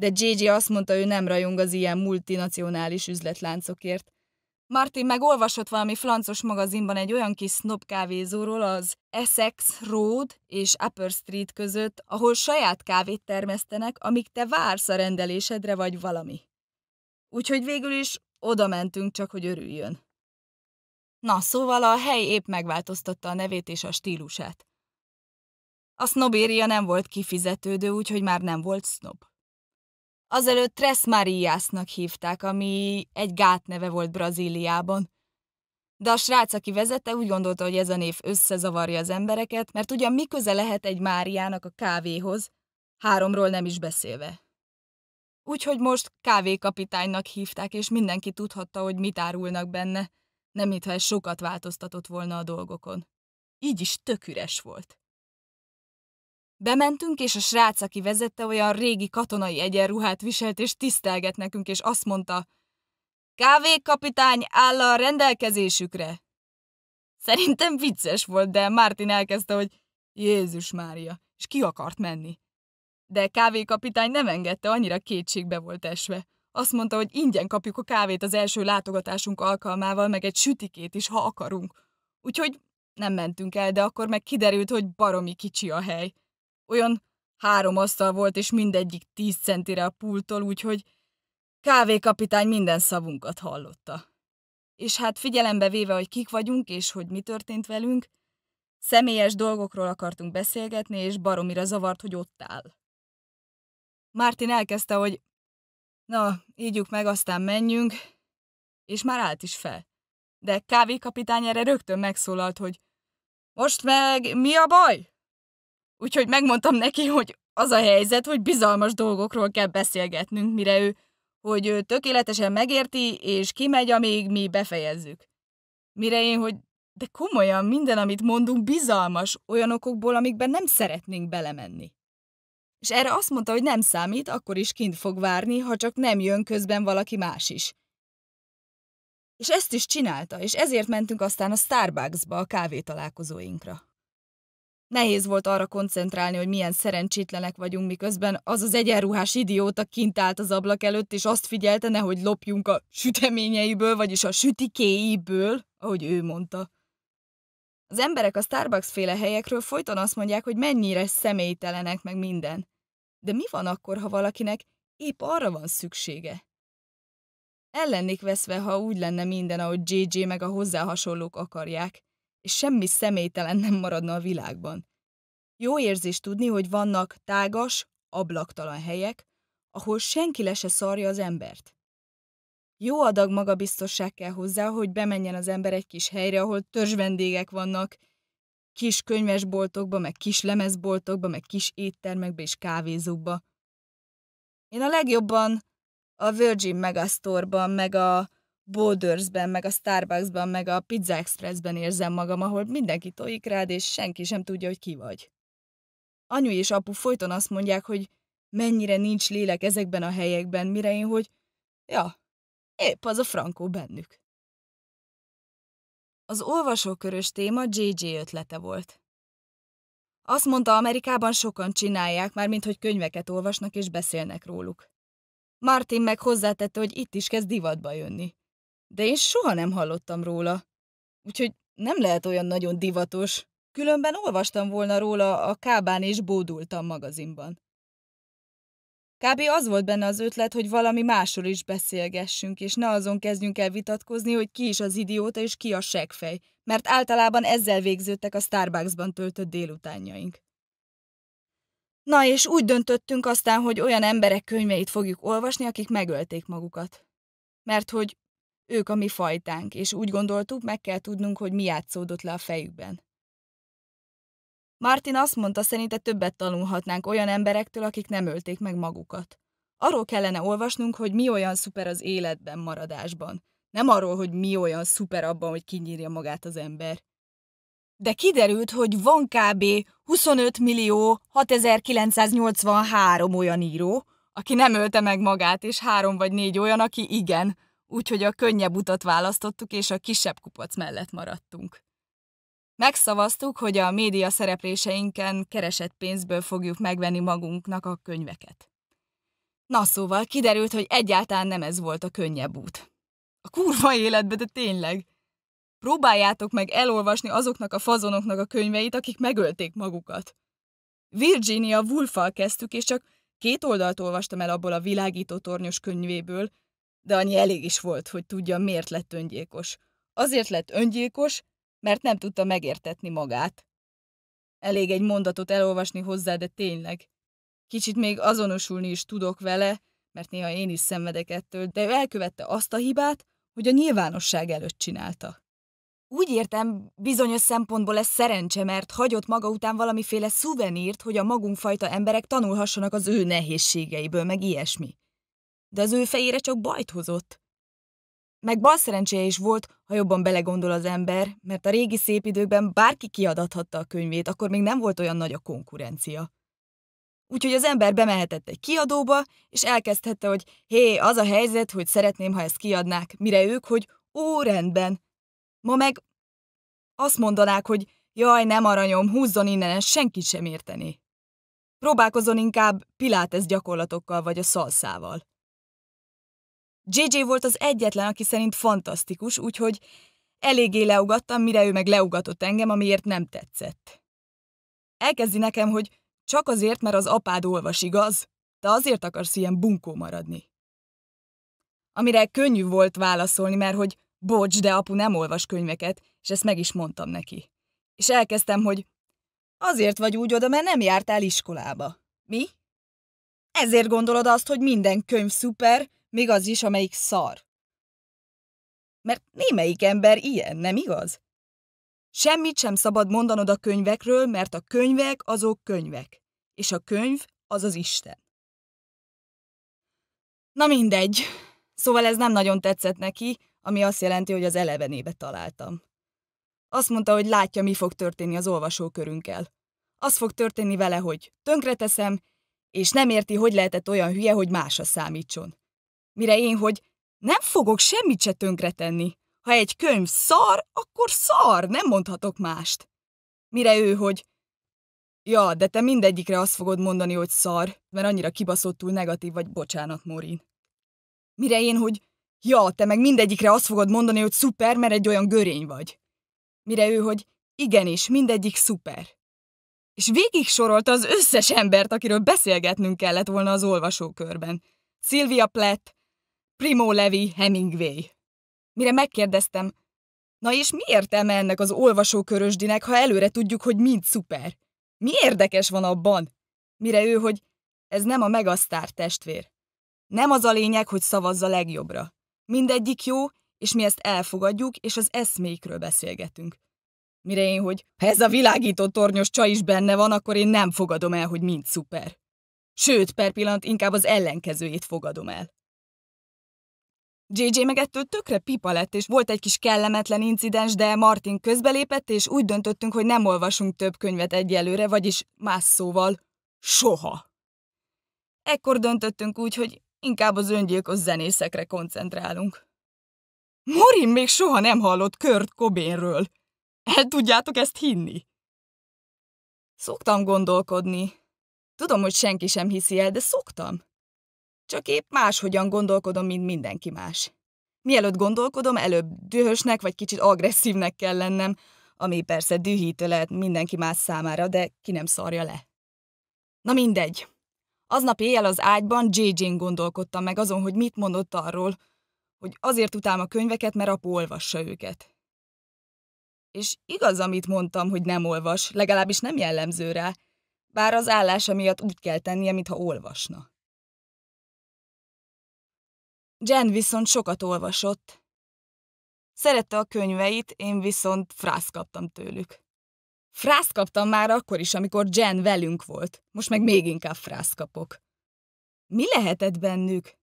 de JJ azt mondta, ő nem rajong az ilyen multinacionális üzletláncokért. Martin meg olvasott valami flancos magazinban egy olyan kis snob kávézóról az Essex Road és Upper Street között, ahol saját kávét termesztenek, amíg te vársz a rendelésedre vagy valami. Úgyhogy végül is oda mentünk csak, hogy örüljön. Na, szóval a hely épp megváltoztatta a nevét és a stílusát. A sznobéria nem volt kifizetődő, úgyhogy már nem volt sznob. Azelőtt Tres Mariasnak hívták, ami egy gátneve volt Brazíliában. De a srác, aki vezette, úgy gondolta, hogy ez a név összezavarja az embereket, mert ugyan mi köze lehet egy Máriának a kávéhoz, háromról nem is beszélve. Úgyhogy most kávékapitánynak hívták, és mindenki tudhatta, hogy mit árulnak benne, nem mintha ez sokat változtatott volna a dolgokon. Így is tök üres volt. Bementünk, és a srác, aki vezette, olyan régi katonai egyenruhát viselt, és tisztelget nekünk, és azt mondta, kávékapitány áll a rendelkezésükre. Szerintem vicces volt, de Martin elkezdte, hogy Jézus Mária, és ki akart menni de kávékapitány nem engedte, annyira kétségbe volt esve. Azt mondta, hogy ingyen kapjuk a kávét az első látogatásunk alkalmával, meg egy sütikét is, ha akarunk. Úgyhogy nem mentünk el, de akkor meg kiderült, hogy baromi kicsi a hely. Olyan három asztal volt, és mindegyik tíz centire a pulttól, úgyhogy kávékapitány minden szavunkat hallotta. És hát figyelembe véve, hogy kik vagyunk, és hogy mi történt velünk, személyes dolgokról akartunk beszélgetni, és baromira zavart, hogy ott áll. Martin elkezdte, hogy na, ígyjuk meg, aztán menjünk, és már állt is fel. De Kávé kapitány erre rögtön megszólalt, hogy most meg mi a baj? Úgyhogy megmondtam neki, hogy az a helyzet, hogy bizalmas dolgokról kell beszélgetnünk, mire ő, hogy ő tökéletesen megérti, és kimegy, amíg mi befejezzük. Mire én, hogy de komolyan minden, amit mondunk, bizalmas olyan okokból, amikben nem szeretnénk belemenni és erre azt mondta, hogy nem számít, akkor is kint fog várni, ha csak nem jön közben valaki más is. És ezt is csinálta, és ezért mentünk aztán a Starbucksba a találkozóinkra. Nehéz volt arra koncentrálni, hogy milyen szerencsétlenek vagyunk, miközben az az egyenruhás idióta kint állt az ablak előtt, és azt figyelte, nehogy lopjunk a süteményeiből, vagyis a sütikéiből, ahogy ő mondta. Az emberek a Starbucks féle helyekről folyton azt mondják, hogy mennyire személytelenek meg minden. De mi van akkor, ha valakinek épp arra van szüksége? Ellennék veszve, ha úgy lenne minden, ahogy JJ meg a hozzá hasonlók akarják, és semmi személytelen nem maradna a világban. Jó érzés tudni, hogy vannak tágas, ablaktalan helyek, ahol senki le se szarja az embert. Jó adag magabiztosság kell hozzá, hogy bemenjen az ember egy kis helyre, ahol törzsvendégek vannak, kis könyvesboltokba, meg kis lemezboltokba, meg kis éttermekbe és kávézókba. Én a legjobban a Virgin Megastore-ban, meg a Bodersben, meg a Starbucksban, meg a Pizza Expressben érzem magam, ahol mindenki tojik rád, és senki sem tudja, hogy ki vagy. Anyu és apu folyton azt mondják, hogy mennyire nincs lélek ezekben a helyekben, mire én, hogy ja, épp az a frankó bennük. Az olvasókörös téma JJ ötlete volt. Azt mondta, Amerikában sokan csinálják, már mint hogy könyveket olvasnak és beszélnek róluk. Martin meg hozzátette, hogy itt is kezd divatba jönni. De én soha nem hallottam róla. Úgyhogy nem lehet olyan nagyon divatos. Különben olvastam volna róla a Kábán és Bódultam magazinban. Kb. az volt benne az ötlet, hogy valami másról is beszélgessünk, és ne azon kezdjünk el vitatkozni, hogy ki is az idióta és ki a segfej, mert általában ezzel végződtek a Starbucksban töltött délutánjaink. Na és úgy döntöttünk aztán, hogy olyan emberek könyveit fogjuk olvasni, akik megölték magukat. Mert hogy ők a mi fajtánk, és úgy gondoltuk, meg kell tudnunk, hogy mi játszódott le a fejükben. Martin azt mondta, szerinte többet tanulhatnánk olyan emberektől, akik nem ölték meg magukat. Arról kellene olvasnunk, hogy mi olyan szuper az életben maradásban. Nem arról, hogy mi olyan szuper abban, hogy kinyírja magát az ember. De kiderült, hogy van kb. 25 millió 6983 olyan író, aki nem ölte meg magát, és három vagy négy olyan, aki igen, úgyhogy a könnyebb utat választottuk, és a kisebb kupac mellett maradtunk. Megszavaztuk, hogy a média szerepléseinken keresett pénzből fogjuk megvenni magunknak a könyveket. Na szóval kiderült, hogy egyáltalán nem ez volt a könnyebb út. A kurva életbe, de tényleg. Próbáljátok meg elolvasni azoknak a fazonoknak a könyveit, akik megölték magukat. Virginia woolf kezdtük, és csak két oldalt olvastam el abból a világító tornyos könyvéből, de annyi elég is volt, hogy tudja, miért lett öngyilkos. Azért lett öngyilkos, mert nem tudta megértetni magát. Elég egy mondatot elolvasni hozzá, de tényleg. Kicsit még azonosulni is tudok vele, mert néha én is szenvedek ettől, de ő elkövette azt a hibát, hogy a nyilvánosság előtt csinálta. Úgy értem, bizonyos szempontból ez szerencse, mert hagyott maga után valamiféle szuvenírt, hogy a magunkfajta emberek tanulhassanak az ő nehézségeiből, meg ilyesmi. De az ő fejére csak bajt hozott. Meg bal szerencséje is volt, ha jobban belegondol az ember, mert a régi szép időkben bárki kiadathatta a könyvét, akkor még nem volt olyan nagy a konkurencia. Úgyhogy az ember bemehetett egy kiadóba, és elkezdhette, hogy hé, az a helyzet, hogy szeretném, ha ezt kiadnák, mire ők, hogy ó, rendben. Ma meg azt mondanák, hogy jaj, nem aranyom, húzzon innen, ezt senki sem érteni. Próbálkozon inkább pilátesz gyakorlatokkal vagy a szalszával. JJ volt az egyetlen, aki szerint fantasztikus, úgyhogy eléggé leugattam, mire ő meg leugatott engem, amiért nem tetszett. Elkezdi nekem, hogy csak azért, mert az apád olvas, igaz? Te azért akarsz ilyen bunkó maradni. Amire könnyű volt válaszolni, mert hogy bocs, de apu nem olvas könyveket, és ezt meg is mondtam neki. És elkezdtem, hogy azért vagy úgy oda, mert nem jártál iskolába. Mi? Ezért gondolod azt, hogy minden könyv szuper, még az is, amelyik szar. Mert némelyik ember ilyen, nem igaz? Semmit sem szabad mondanod a könyvekről, mert a könyvek azok könyvek, és a könyv az az Isten. Na mindegy. Szóval ez nem nagyon tetszett neki, ami azt jelenti, hogy az elevenébe találtam. Azt mondta, hogy látja, mi fog történni az olvasókörünkkel. Az fog történni vele, hogy tönkreteszem, és nem érti, hogy lehetett olyan hülye, hogy másra számítson. Mire én, hogy nem fogok semmit se tönkretenni. Ha egy könyv szar, akkor szar, nem mondhatok mást. Mire ő, hogy Ja, de te mindegyikre azt fogod mondani, hogy szar, mert annyira kibaszottul negatív vagy bocsánat, Morin. Mire én, hogy ja, te meg mindegyikre azt fogod mondani, hogy szuper, mert egy olyan görény vagy. Mire ő, hogy igenis, mindegyik szuper. És végig sorolta az összes embert, akiről beszélgetnünk kellett volna az olvasókörben. Sylvia Platt, Primo Levi Hemingway. Mire megkérdeztem, na és mi értelme ennek az olvasókörösdinek, ha előre tudjuk, hogy mind szuper? Mi érdekes van abban? Mire ő, hogy ez nem a megasztár testvér. Nem az a lényeg, hogy szavazza legjobbra. Mindegyik jó, és mi ezt elfogadjuk, és az eszmékről beszélgetünk. Mire én, hogy ha ez a világító tornyos csaj is benne van, akkor én nem fogadom el, hogy mind szuper. Sőt, per pillanat inkább az ellenkezőjét fogadom el. JJ meg ettől tökre pipa lett, és volt egy kis kellemetlen incidens, de Martin közbelépett, és úgy döntöttünk, hogy nem olvasunk több könyvet egyelőre, vagyis más szóval, soha. Ekkor döntöttünk úgy, hogy inkább az öngyilkos zenészekre koncentrálunk. Morin még soha nem hallott Kurt Cobainről. El tudjátok ezt hinni? Szoktam gondolkodni. Tudom, hogy senki sem hiszi el, de szoktam. Csak épp máshogyan gondolkodom, mint mindenki más. Mielőtt gondolkodom, előbb dühösnek vagy kicsit agresszívnek kell lennem, ami persze dühítő lehet mindenki más számára, de ki nem szarja le. Na mindegy. Aznap éjjel az ágyban JJ-n gondolkodtam meg azon, hogy mit mondott arról, hogy azért utálom a könyveket, mert apu olvassa őket. És igaz, amit mondtam, hogy nem olvas, legalábbis nem jellemző rá, bár az állása miatt úgy kell tennie, mintha olvasna. Jen viszont sokat olvasott. Szerette a könyveit, én viszont frász kaptam tőlük. Frász kaptam már akkor is, amikor Jen velünk volt. Most meg még inkább frász kapok. Mi lehetett bennük?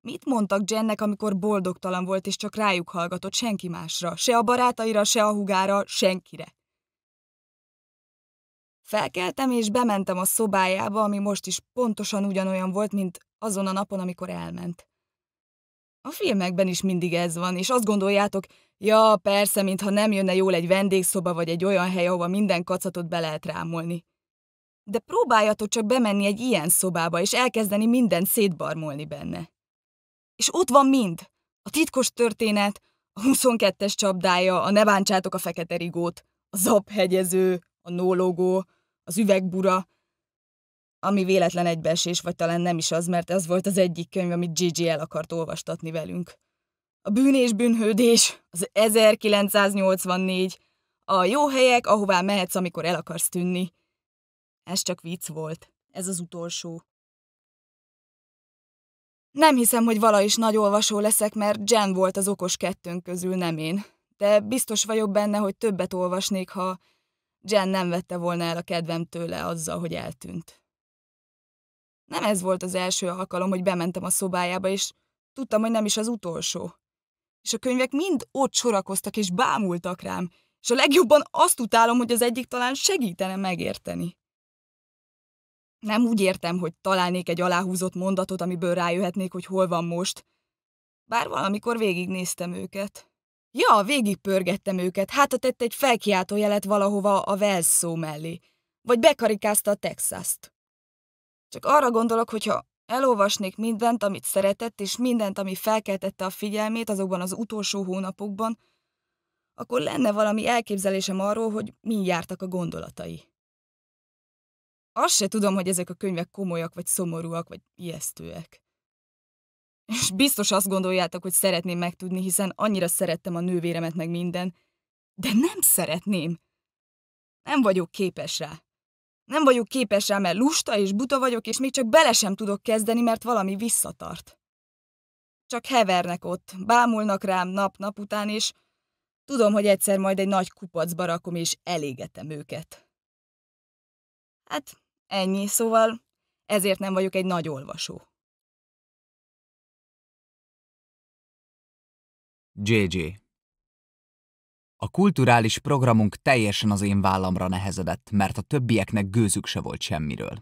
Mit mondtak Jennek, amikor boldogtalan volt, és csak rájuk hallgatott senki másra? Se a barátaira, se a hugára, senkire. Felkeltem, és bementem a szobájába, ami most is pontosan ugyanolyan volt, mint azon a napon, amikor elment. A filmekben is mindig ez van, és azt gondoljátok, ja, persze, mintha nem jönne jól egy vendégszoba vagy egy olyan hely, ahova minden kacatot be lehet rámolni. De próbáljatok csak bemenni egy ilyen szobába, és elkezdeni mindent szétbarmolni benne. És ott van mind. A titkos történet, a 22-es csapdája, a ne bántsátok a fekete rigót, a zaphegyező, a nólogó, az üvegbura, ami véletlen egybeesés, vagy talán nem is az, mert ez volt az egyik könyv, amit Gigi el akart olvastatni velünk. A bűn és bűnhődés, az 1984, a jó helyek, ahová mehetsz, amikor el akarsz tűnni. Ez csak vicc volt. Ez az utolsó. Nem hiszem, hogy vala is nagy olvasó leszek, mert Jen volt az okos kettőnk közül, nem én. De biztos vagyok benne, hogy többet olvasnék, ha Jen nem vette volna el a kedvem tőle azzal, hogy eltűnt. Nem ez volt az első alkalom, hogy bementem a szobájába, és tudtam, hogy nem is az utolsó. És a könyvek mind ott sorakoztak és bámultak rám, és a legjobban azt utálom, hogy az egyik talán segítene megérteni. Nem úgy értem, hogy találnék egy aláhúzott mondatot, amiből rájöhetnék, hogy hol van most. Bár valamikor végignéztem őket. Ja, végigpörgettem őket, hát a tett egy felkiáltó jelet valahova a Wells szó mellé, vagy bekarikázta a Texast. Csak arra gondolok, hogyha elolvasnék mindent, amit szeretett, és mindent, ami felkeltette a figyelmét azokban az utolsó hónapokban, akkor lenne valami elképzelésem arról, hogy mi jártak a gondolatai. Azt se tudom, hogy ezek a könyvek komolyak, vagy szomorúak, vagy ijesztőek. És biztos azt gondoljátok, hogy szeretném megtudni, hiszen annyira szerettem a nővéremet meg minden, de nem szeretném. Nem vagyok képes rá. Nem vagyok képes rá, mert lusta és buta vagyok, és még csak bele sem tudok kezdeni, mert valami visszatart. Csak hevernek ott, bámulnak rám nap-nap után, és tudom, hogy egyszer majd egy nagy kupacba rakom, és elégetem őket. Hát ennyi, szóval ezért nem vagyok egy nagy olvasó. JJ a kulturális programunk teljesen az én vállamra nehezedett, mert a többieknek gőzük se volt semmiről.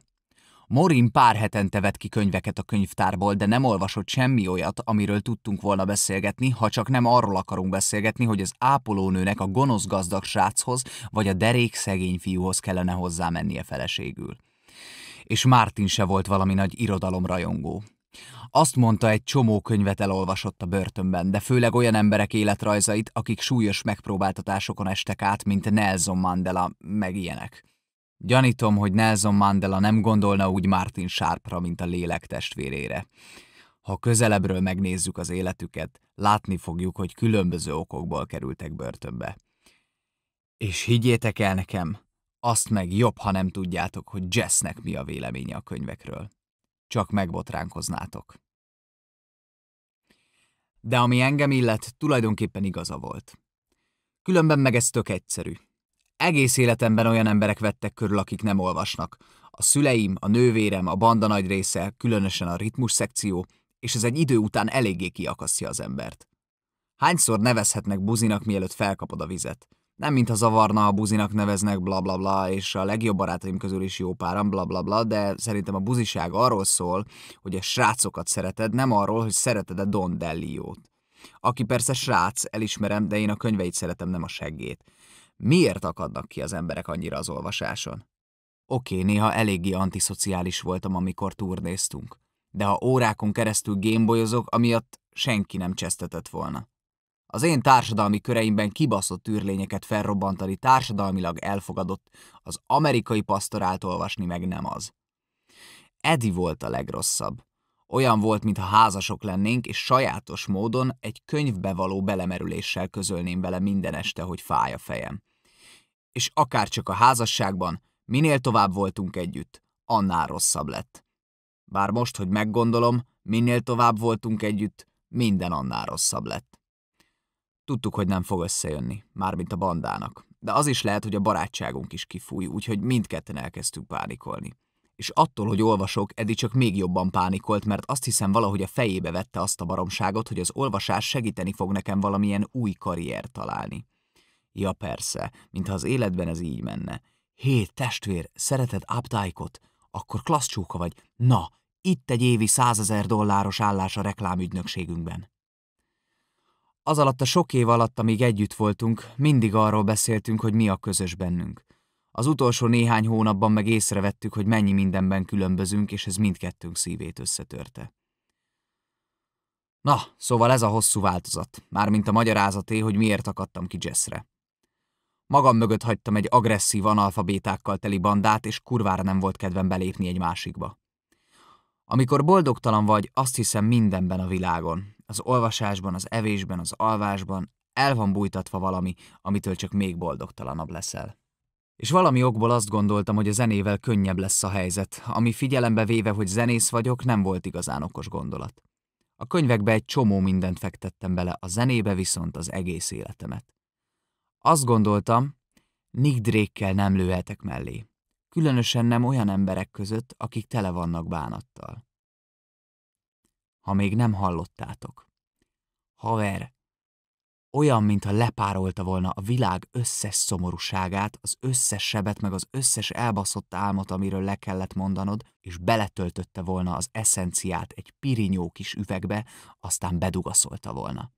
Morin pár hetente vett ki könyveket a könyvtárból, de nem olvasott semmi olyat, amiről tudtunk volna beszélgetni, ha csak nem arról akarunk beszélgetni, hogy az ápolónőnek a gonosz gazdag sráchoz, vagy a derék szegény fiúhoz kellene hozzá mennie feleségül. És Martin se volt valami nagy irodalomrajongó. Azt mondta, egy csomó könyvet elolvasott a börtönben, de főleg olyan emberek életrajzait, akik súlyos megpróbáltatásokon estek át, mint Nelson Mandela, meg ilyenek. Gyanítom, hogy Nelson Mandela nem gondolna úgy Martin Sharpra, mint a lélek testvérére. Ha közelebbről megnézzük az életüket, látni fogjuk, hogy különböző okokból kerültek börtönbe. És higgyétek el nekem, azt meg jobb, ha nem tudjátok, hogy Jessnek mi a véleménye a könyvekről csak megbotránkoznátok. De ami engem illet, tulajdonképpen igaza volt. Különben meg ez tök egyszerű. Egész életemben olyan emberek vettek körül, akik nem olvasnak. A szüleim, a nővérem, a banda nagy része, különösen a ritmus szekció, és ez egy idő után eléggé kiakasztja az embert. Hányszor nevezhetnek buzinak, mielőtt felkapod a vizet? nem mintha zavarna, a buzinak neveznek, blablabla, bla bla, és a legjobb barátaim közül is jó páram blablabla, bla bla, de szerintem a buziság arról szól, hogy a srácokat szereted, nem arról, hogy szereted a Don Delliót. Aki persze srác, elismerem, de én a könyveit szeretem, nem a seggét. Miért akadnak ki az emberek annyira az olvasáson? Oké, okay, néha eléggé antiszociális voltam, amikor turnéztunk. De ha órákon keresztül gémbolyozok, amiatt senki nem csesztetett volna. Az én társadalmi köreimben kibaszott űrlényeket felrobbantani társadalmilag elfogadott, az amerikai pasztorált olvasni meg nem az. Edi volt a legrosszabb. Olyan volt, mintha házasok lennénk, és sajátos módon egy könyvbe való belemerüléssel közölném vele minden este, hogy fáj a fejem. És akárcsak a házasságban, minél tovább voltunk együtt, annál rosszabb lett. Bár most, hogy meggondolom, minél tovább voltunk együtt, minden annál rosszabb lett. Tudtuk, hogy nem fog összejönni, mármint a bandának. De az is lehet, hogy a barátságunk is kifúj, úgyhogy mindketten elkezdtük pánikolni. És attól, hogy olvasok, Edi csak még jobban pánikolt, mert azt hiszem valahogy a fejébe vette azt a baromságot, hogy az olvasás segíteni fog nekem valamilyen új karrier találni. Ja persze, mintha az életben ez így menne. Hé, testvér, szereted áptájkot? Akkor klassz csóka vagy. Na, itt egy évi százezer dolláros állás a reklámügynökségünkben. Az alatt a sok év alatt, amíg együtt voltunk, mindig arról beszéltünk, hogy mi a közös bennünk. Az utolsó néhány hónapban meg észrevettük, hogy mennyi mindenben különbözünk, és ez mindkettőnk szívét összetörte. Na, szóval ez a hosszú változat, mármint a magyarázaté, hogy miért akadtam ki Jessre. Magam mögött hagytam egy agresszív analfabétákkal teli bandát, és kurvára nem volt kedvem belépni egy másikba. Amikor boldogtalan vagy, azt hiszem mindenben a világon, az olvasásban, az evésben, az alvásban el van bújtatva valami, amitől csak még boldogtalanabb leszel. És valami okból azt gondoltam, hogy a zenével könnyebb lesz a helyzet, ami figyelembe véve, hogy zenész vagyok, nem volt igazán okos gondolat. A könyvekbe egy csomó mindent fektettem bele, a zenébe viszont az egész életemet. Azt gondoltam, Nick drake nem lőhetek mellé. Különösen nem olyan emberek között, akik tele vannak bánattal ha még nem hallottátok. Haver, olyan, mintha lepárolta volna a világ összes szomorúságát, az összes sebet, meg az összes elbaszott álmot, amiről le kellett mondanod, és beletöltötte volna az eszenciát egy pirinyó kis üvegbe, aztán bedugaszolta volna.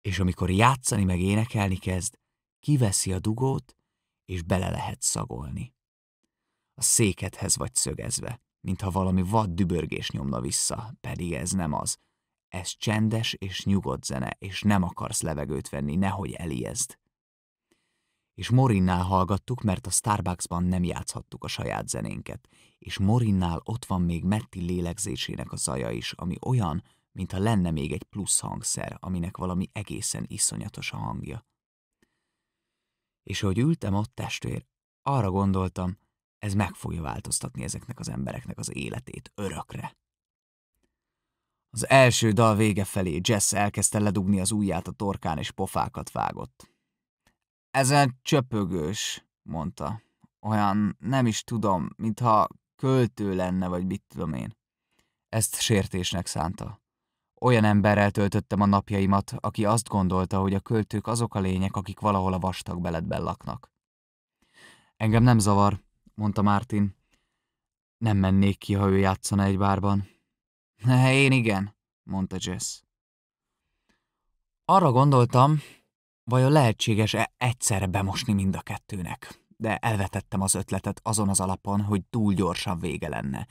És amikor játszani meg énekelni kezd, kiveszi a dugót, és bele lehet szagolni. A székethez vagy szögezve mintha valami vad dübörgés nyomna vissza, pedig ez nem az. Ez csendes és nyugodt zene, és nem akarsz levegőt venni, nehogy elijezd. És Morinnál hallgattuk, mert a Starbucksban nem játszhattuk a saját zenénket, és Morinnál ott van még Metti lélegzésének a zaja is, ami olyan, mintha lenne még egy plusz hangszer, aminek valami egészen iszonyatos a hangja. És ahogy ültem ott testvér, arra gondoltam, ez meg fogja változtatni ezeknek az embereknek az életét örökre. Az első dal vége felé Jess elkezdte ledugni az ujját a torkán, és pofákat vágott. Ezen csöpögős, mondta. Olyan nem is tudom, mintha költő lenne, vagy mit tudom én. Ezt sértésnek szánta. Olyan emberrel töltöttem a napjaimat, aki azt gondolta, hogy a költők azok a lények, akik valahol a vastag beledben laknak. Engem nem zavar, mondta Martin, Nem mennék ki, ha ő játszana egy bárban. Én igen, mondta Jess. Arra gondoltam, vajon lehetséges-e egyszerre bemosni mind a kettőnek, de elvetettem az ötletet azon az alapon, hogy túl gyorsan vége lenne,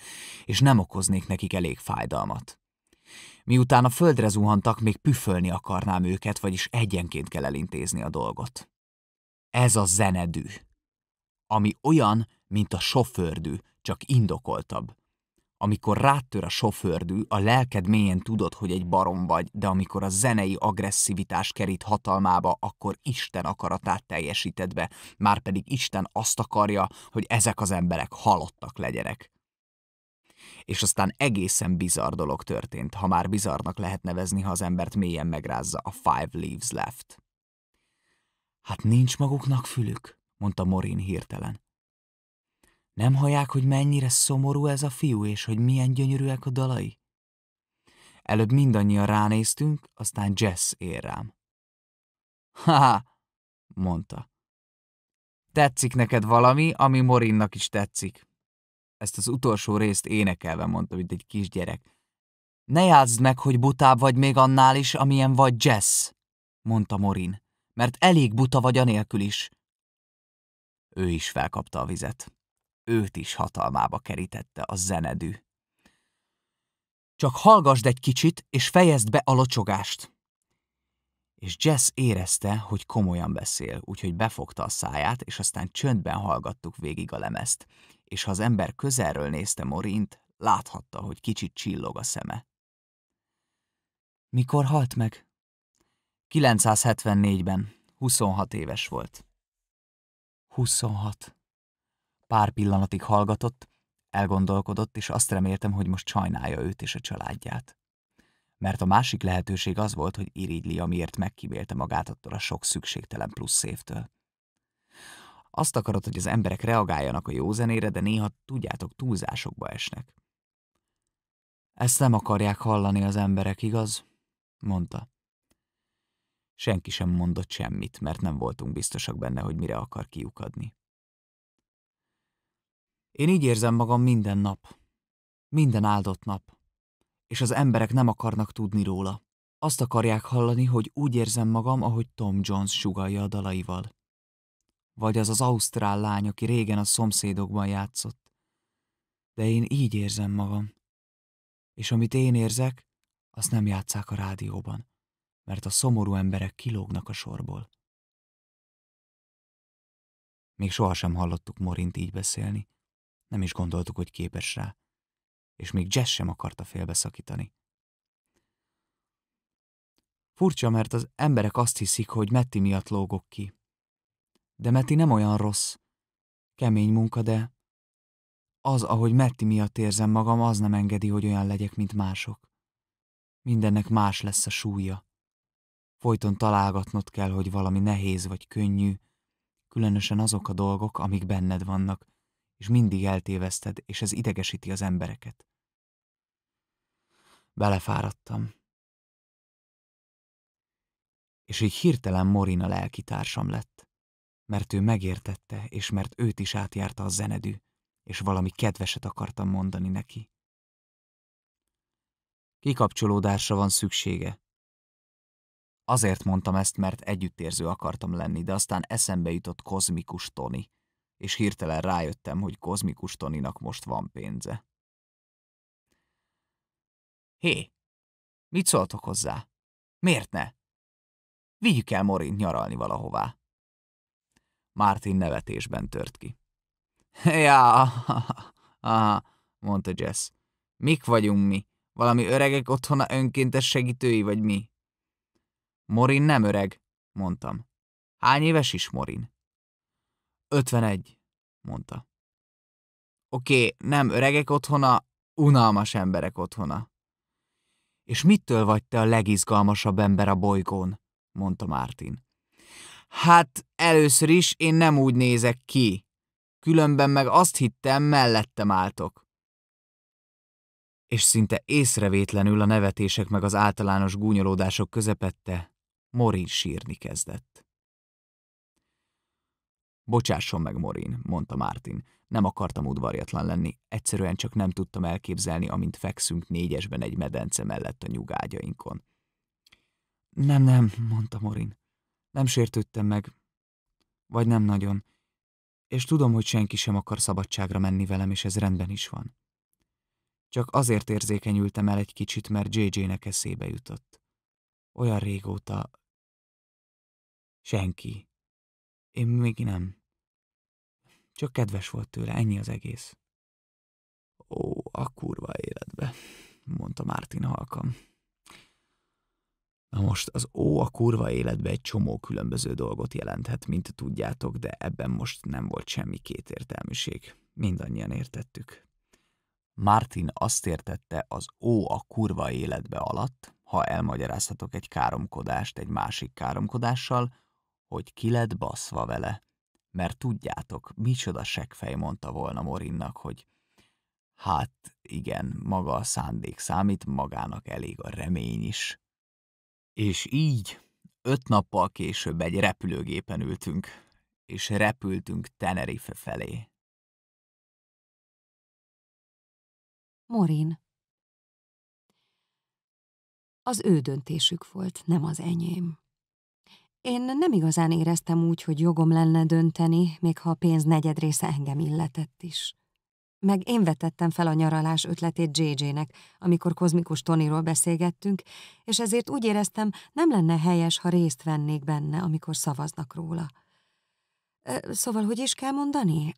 és nem okoznék nekik elég fájdalmat. Miután a földre zuhantak, még püfölni akarnám őket, vagyis egyenként kell elintézni a dolgot. Ez a zenedű ami olyan, mint a sofőrdű, csak indokoltabb. Amikor rátör a sofőrdű, a lelked mélyen tudod, hogy egy barom vagy, de amikor a zenei agresszivitás kerít hatalmába, akkor Isten akaratát teljesíted be, márpedig Isten azt akarja, hogy ezek az emberek halottak legyenek. És aztán egészen bizarr dolog történt, ha már bizarnak lehet nevezni, ha az embert mélyen megrázza a Five Leaves Left. Hát nincs maguknak fülük? mondta Morin hirtelen. Nem hallják, hogy mennyire szomorú ez a fiú, és hogy milyen gyönyörűek a dalai? Előbb mindannyian ránéztünk, aztán Jess ér rám. Ha, mondta. Tetszik neked valami, ami Morinnak is tetszik. Ezt az utolsó részt énekelve mondta, mint egy kisgyerek. Ne játszd meg, hogy butább vagy még annál is, amilyen vagy Jess, mondta Morin, mert elég buta vagy anélkül is. Ő is felkapta a vizet. Őt is hatalmába kerítette a zenedű. Csak hallgasd egy kicsit, és fejezd be a locsogást! És Jess érezte, hogy komolyan beszél, úgyhogy befogta a száját, és aztán csöndben hallgattuk végig a lemezt, és ha az ember közelről nézte Morint, láthatta, hogy kicsit csillog a szeme. Mikor halt meg? 974-ben, 26 éves volt. 26. Pár pillanatig hallgatott, elgondolkodott, és azt reméltem, hogy most sajnálja őt és a családját. Mert a másik lehetőség az volt, hogy irigyli, amiért megkibélte magát attól a sok szükségtelen plusz évtől. Azt akarod, hogy az emberek reagáljanak a jó zenére, de néha tudjátok, túlzásokba esnek. Ezt nem akarják hallani az emberek, igaz? mondta. Senki sem mondott semmit, mert nem voltunk biztosak benne, hogy mire akar kiukadni. Én így érzem magam minden nap. Minden áldott nap. És az emberek nem akarnak tudni róla. Azt akarják hallani, hogy úgy érzem magam, ahogy Tom Jones sugalja a dalaival. Vagy az az ausztrál lány, aki régen a szomszédokban játszott. De én így érzem magam. És amit én érzek, azt nem játszák a rádióban mert a szomorú emberek kilógnak a sorból. Még sohasem hallottuk Morint így beszélni, nem is gondoltuk, hogy képes rá, és még Jess sem akarta félbeszakítani. Furcsa, mert az emberek azt hiszik, hogy Metti miatt lógok ki. De Metti nem olyan rossz. Kemény munka, de az, ahogy Metti miatt érzem magam, az nem engedi, hogy olyan legyek, mint mások. Mindennek más lesz a súlya. Folyton találgatnod kell, hogy valami nehéz vagy könnyű, különösen azok a dolgok, amik benned vannak, és mindig eltéveszted, és ez idegesíti az embereket. Belefáradtam. És így hirtelen Morina lelkitársam lett, mert ő megértette, és mert őt is átjárta a zenedű, és valami kedveset akartam mondani neki. Kikapcsolódásra van szüksége, Azért mondtam ezt, mert együttérző akartam lenni, de aztán eszembe jutott kozmikus Tony, és hirtelen rájöttem, hogy kozmikus Toninak most van pénze. Hé, mit szóltok hozzá? Miért ne? Vigyük el Morint nyaralni valahová. Martin nevetésben tört ki. Ja, aha, mondta Jess. Mik vagyunk mi? Valami öregek otthona önkéntes segítői vagy mi? Morin nem öreg, mondtam. Hány éves is Morin? 51, mondta. Oké, nem öregek otthona, unalmas emberek otthona. És mitől vagy te a legizgalmasabb ember a bolygón? mondta Mártin. Hát először is én nem úgy nézek ki. Különben meg azt hittem, mellettem álltok. És szinte észrevétlenül a nevetések meg az általános gúnyolódások közepette Morin sírni kezdett. Bocsásson meg, Morin, mondta Martin. Nem akartam udvarjatlan lenni, egyszerűen csak nem tudtam elképzelni, amint fekszünk négyesben egy medence mellett a nyugágyainkon. Nem, nem, mondta Morin. Nem sértődtem meg. Vagy nem nagyon. És tudom, hogy senki sem akar szabadságra menni velem, és ez rendben is van. Csak azért érzékenyültem el egy kicsit, mert JJ-nek eszébe jutott. Olyan régóta, Senki. Én még nem. Csak kedves volt tőle, ennyi az egész. Ó, a kurva életbe, mondta Mártin halkan. Na most az ó a kurva életbe egy csomó különböző dolgot jelenthet, mint tudjátok, de ebben most nem volt semmi kétértelműség. Mindannyian értettük. Martin azt értette az ó a kurva életbe alatt, ha elmagyarázhatok egy káromkodást egy másik káromkodással, hogy ki lett baszva vele. Mert tudjátok, micsoda seggfej mondta volna Morinnak, hogy hát igen, maga a szándék számít, magának elég a remény is. És így öt nappal később egy repülőgépen ültünk, és repültünk Tenerife felé. Morin Az ő döntésük volt, nem az enyém. Én nem igazán éreztem úgy, hogy jogom lenne dönteni, még ha a pénz negyed része engem illetett is. Meg én vetettem fel a nyaralás ötletét JJ-nek, amikor kozmikus Tonyról beszélgettünk, és ezért úgy éreztem, nem lenne helyes, ha részt vennék benne, amikor szavaznak róla. Szóval, hogy is kell mondani?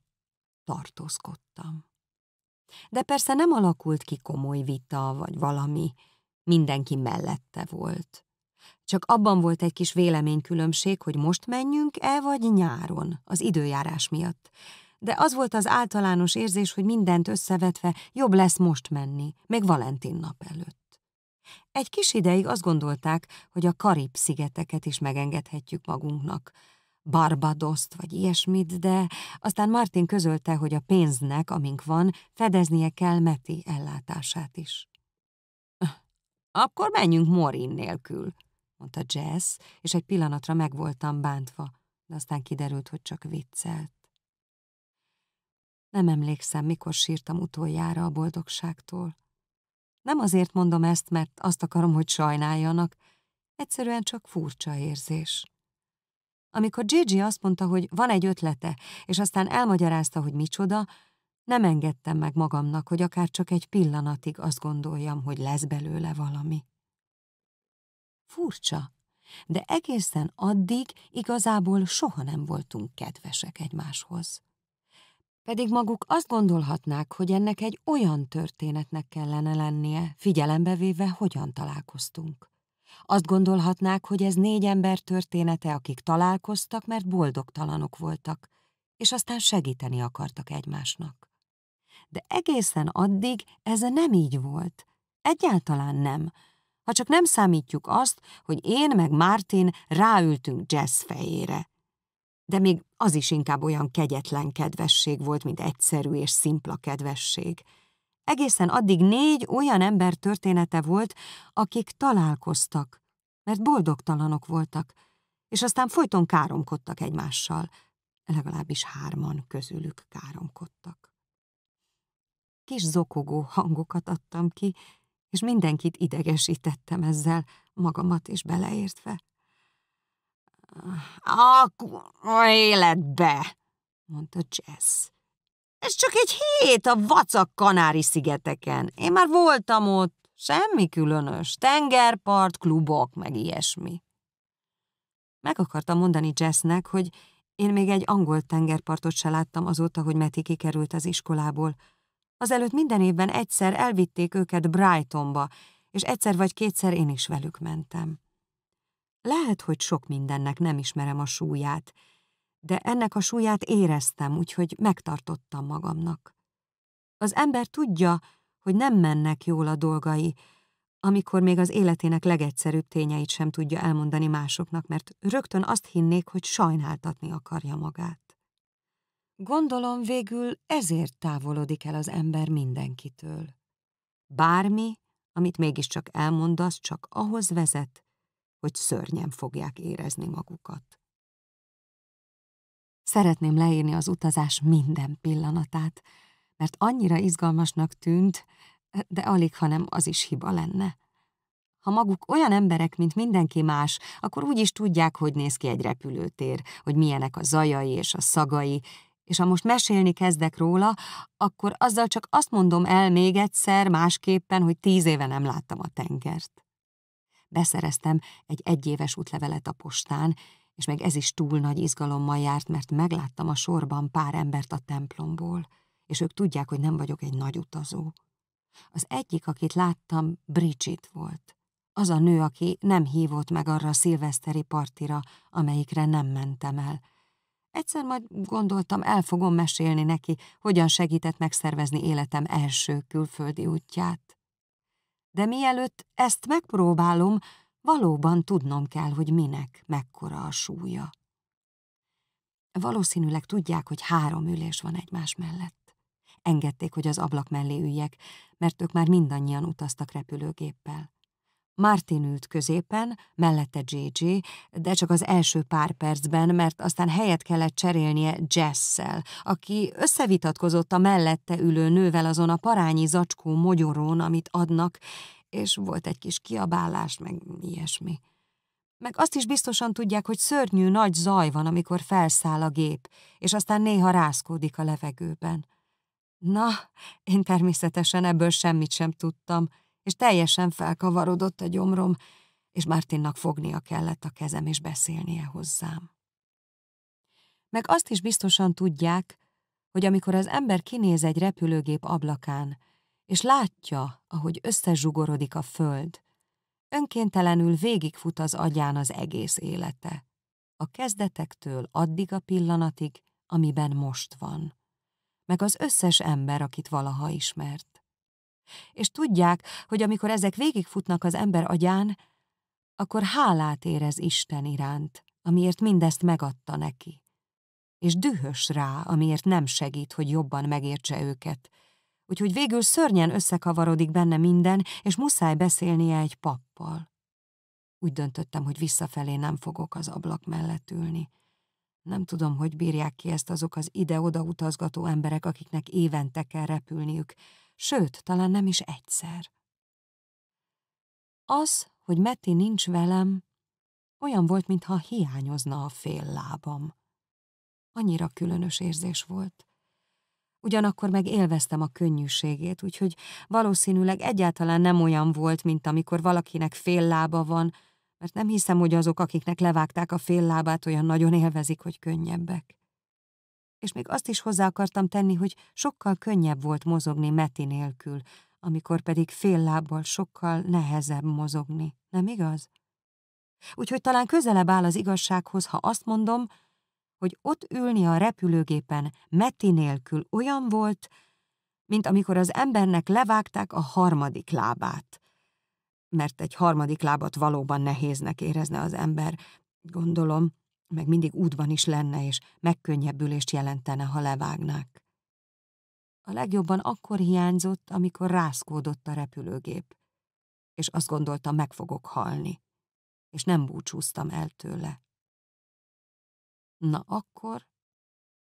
Tartózkodtam. De persze nem alakult ki komoly vita, vagy valami. Mindenki mellette volt. Csak abban volt egy kis véleménykülönbség, hogy most menjünk-e vagy nyáron, az időjárás miatt. De az volt az általános érzés, hogy mindent összevetve jobb lesz most menni, még Valentin nap előtt. Egy kis ideig azt gondolták, hogy a Karib-szigeteket is megengedhetjük magunknak, Barbadoszt vagy ilyesmit, de aztán Martin közölte, hogy a pénznek, amink van, fedeznie kell Meti ellátását is. Akkor menjünk Morin nélkül, mondta Jess, és egy pillanatra meg voltam bántva, de aztán kiderült, hogy csak viccelt. Nem emlékszem, mikor sírtam utoljára a boldogságtól. Nem azért mondom ezt, mert azt akarom, hogy sajnáljanak, egyszerűen csak furcsa érzés. Amikor Gigi azt mondta, hogy van egy ötlete, és aztán elmagyarázta, hogy micsoda, nem engedtem meg magamnak, hogy akár csak egy pillanatig azt gondoljam, hogy lesz belőle valami. Furcsa, de egészen addig igazából soha nem voltunk kedvesek egymáshoz. Pedig maguk azt gondolhatnák, hogy ennek egy olyan történetnek kellene lennie, figyelembe véve, hogyan találkoztunk. Azt gondolhatnák, hogy ez négy ember története, akik találkoztak, mert boldogtalanok voltak, és aztán segíteni akartak egymásnak. De egészen addig ez nem így volt. Egyáltalán nem, ha csak nem számítjuk azt, hogy én meg Martin ráültünk jazz fejére. De még az is inkább olyan kegyetlen kedvesség volt, mint egyszerű és szimpla kedvesség. Egészen addig négy olyan ember története volt, akik találkoztak, mert boldogtalanok voltak, és aztán folyton káromkodtak egymással, legalábbis hárman közülük káromkodtak. Kis zokogó hangokat adtam ki, és mindenkit idegesítettem ezzel, magamat is beleértve. a életbe, mondta Jess. Ez csak egy hét a vacak Kanári-szigeteken. Én már voltam ott, semmi különös. Tengerpart, klubok, meg ilyesmi. Meg akartam mondani Jessnek, hogy én még egy angol tengerpartot se láttam azóta, hogy Meti kikerült az iskolából. Azelőtt minden évben egyszer elvitték őket Brightonba, és egyszer vagy kétszer én is velük mentem. Lehet, hogy sok mindennek nem ismerem a súlyát, de ennek a súlyát éreztem, úgyhogy megtartottam magamnak. Az ember tudja, hogy nem mennek jól a dolgai, amikor még az életének legegyszerűbb tényeit sem tudja elmondani másoknak, mert rögtön azt hinnék, hogy sajnáltatni akarja magát. Gondolom végül ezért távolodik el az ember mindenkitől. Bármi, amit mégiscsak elmondasz, csak ahhoz vezet, hogy szörnyen fogják érezni magukat. Szeretném leírni az utazás minden pillanatát, mert annyira izgalmasnak tűnt, de alig, hanem az is hiba lenne. Ha maguk olyan emberek, mint mindenki más, akkor úgy is tudják, hogy néz ki egy repülőtér, hogy milyenek a zajai és a szagai, és ha most mesélni kezdek róla, akkor azzal csak azt mondom el még egyszer másképpen, hogy tíz éve nem láttam a tengert. Beszereztem egy egyéves útlevelet a postán, és meg ez is túl nagy izgalommal járt, mert megláttam a sorban pár embert a templomból, és ők tudják, hogy nem vagyok egy nagy utazó. Az egyik, akit láttam, Bridget volt. Az a nő, aki nem hívott meg arra a szilveszteri partira, amelyikre nem mentem el, Egyszer majd gondoltam, el fogom mesélni neki, hogyan segített megszervezni életem első külföldi útját. De mielőtt ezt megpróbálom, valóban tudnom kell, hogy minek mekkora a súlya. Valószínűleg tudják, hogy három ülés van egymás mellett. Engedték, hogy az ablak mellé üljek, mert ők már mindannyian utaztak repülőgéppel. Martin ült középen, mellette JJ, de csak az első pár percben, mert aztán helyet kellett cserélnie Jessel, aki összevitatkozott a mellette ülő nővel azon a parányi zacskó mogyorón, amit adnak, és volt egy kis kiabálás, meg ilyesmi. Meg azt is biztosan tudják, hogy szörnyű nagy zaj van, amikor felszáll a gép, és aztán néha rászkódik a levegőben. Na, én természetesen ebből semmit sem tudtam, és teljesen felkavarodott a gyomrom, és Martinnak fognia kellett a kezem és beszélnie hozzám. Meg azt is biztosan tudják, hogy amikor az ember kinéz egy repülőgép ablakán, és látja, ahogy összezsugorodik a föld, önkéntelenül végigfut az agyán az egész élete, a kezdetektől addig a pillanatig, amiben most van, meg az összes ember, akit valaha ismert. És tudják, hogy amikor ezek végigfutnak az ember agyán, akkor hálát érez Isten iránt, amiért mindezt megadta neki. És dühös rá, amiért nem segít, hogy jobban megértse őket. Úgyhogy végül szörnyen összekavarodik benne minden, és muszáj beszélnie egy pappal. Úgy döntöttem, hogy visszafelé nem fogok az ablak mellett ülni. Nem tudom, hogy bírják ki ezt azok az ide-oda utazgató emberek, akiknek évente kell repülniük, sőt, talán nem is egyszer. Az, hogy Metti nincs velem, olyan volt, mintha hiányozna a fél lábam. Annyira különös érzés volt. Ugyanakkor meg élveztem a könnyűségét, úgyhogy valószínűleg egyáltalán nem olyan volt, mint amikor valakinek fél lába van, mert nem hiszem, hogy azok, akiknek levágták a fél lábát, olyan nagyon élvezik, hogy könnyebbek és még azt is hozzá akartam tenni, hogy sokkal könnyebb volt mozogni Meti nélkül, amikor pedig fél lábbal sokkal nehezebb mozogni, nem igaz? Úgyhogy talán közelebb áll az igazsághoz, ha azt mondom, hogy ott ülni a repülőgépen Meti nélkül olyan volt, mint amikor az embernek levágták a harmadik lábát. Mert egy harmadik lábat valóban nehéznek érezne az ember, gondolom meg mindig útban is lenne, és megkönnyebbülést jelentene, ha levágnák. A legjobban akkor hiányzott, amikor rászkódott a repülőgép, és azt gondolta meg fogok halni, és nem búcsúztam el tőle. Na akkor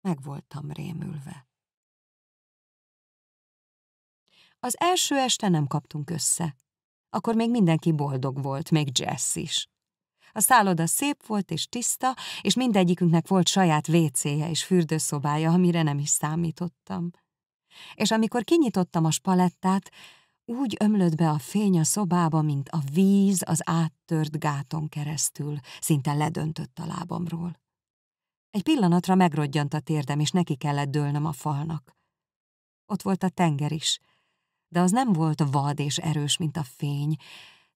meg voltam rémülve. Az első este nem kaptunk össze. Akkor még mindenki boldog volt, még Jess is. A szálloda szép volt és tiszta, és mindegyikünknek volt saját vécéje és fürdőszobája, amire nem is számítottam. És amikor kinyitottam a spalettát, úgy ömlött be a fény a szobába, mint a víz az áttört gáton keresztül, szinte ledöntött a lábamról. Egy pillanatra megrodjant a térdem, és neki kellett dőlnöm a falnak. Ott volt a tenger is, de az nem volt vad és erős, mint a fény,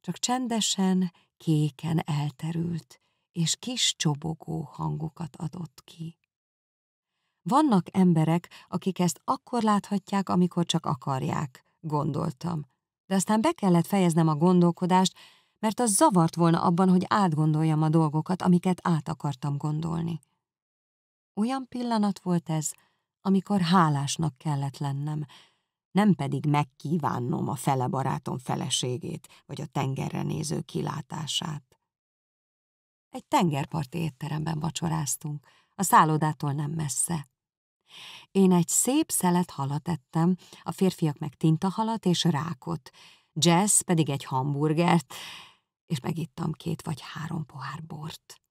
csak csendesen, kéken elterült, és kis csobogó hangokat adott ki. Vannak emberek, akik ezt akkor láthatják, amikor csak akarják, gondoltam. De aztán be kellett fejeznem a gondolkodást, mert az zavart volna abban, hogy átgondoljam a dolgokat, amiket át akartam gondolni. Olyan pillanat volt ez, amikor hálásnak kellett lennem, nem pedig megkívánnom a fele barátom feleségét, vagy a tengerre néző kilátását. Egy tengerparti étteremben vacsoráztunk, a szállodától nem messze. Én egy szép szelet halat ettem, a férfiak meg tintahalat és rákot, Jess pedig egy hamburgert, és megittam két vagy három pohár bort.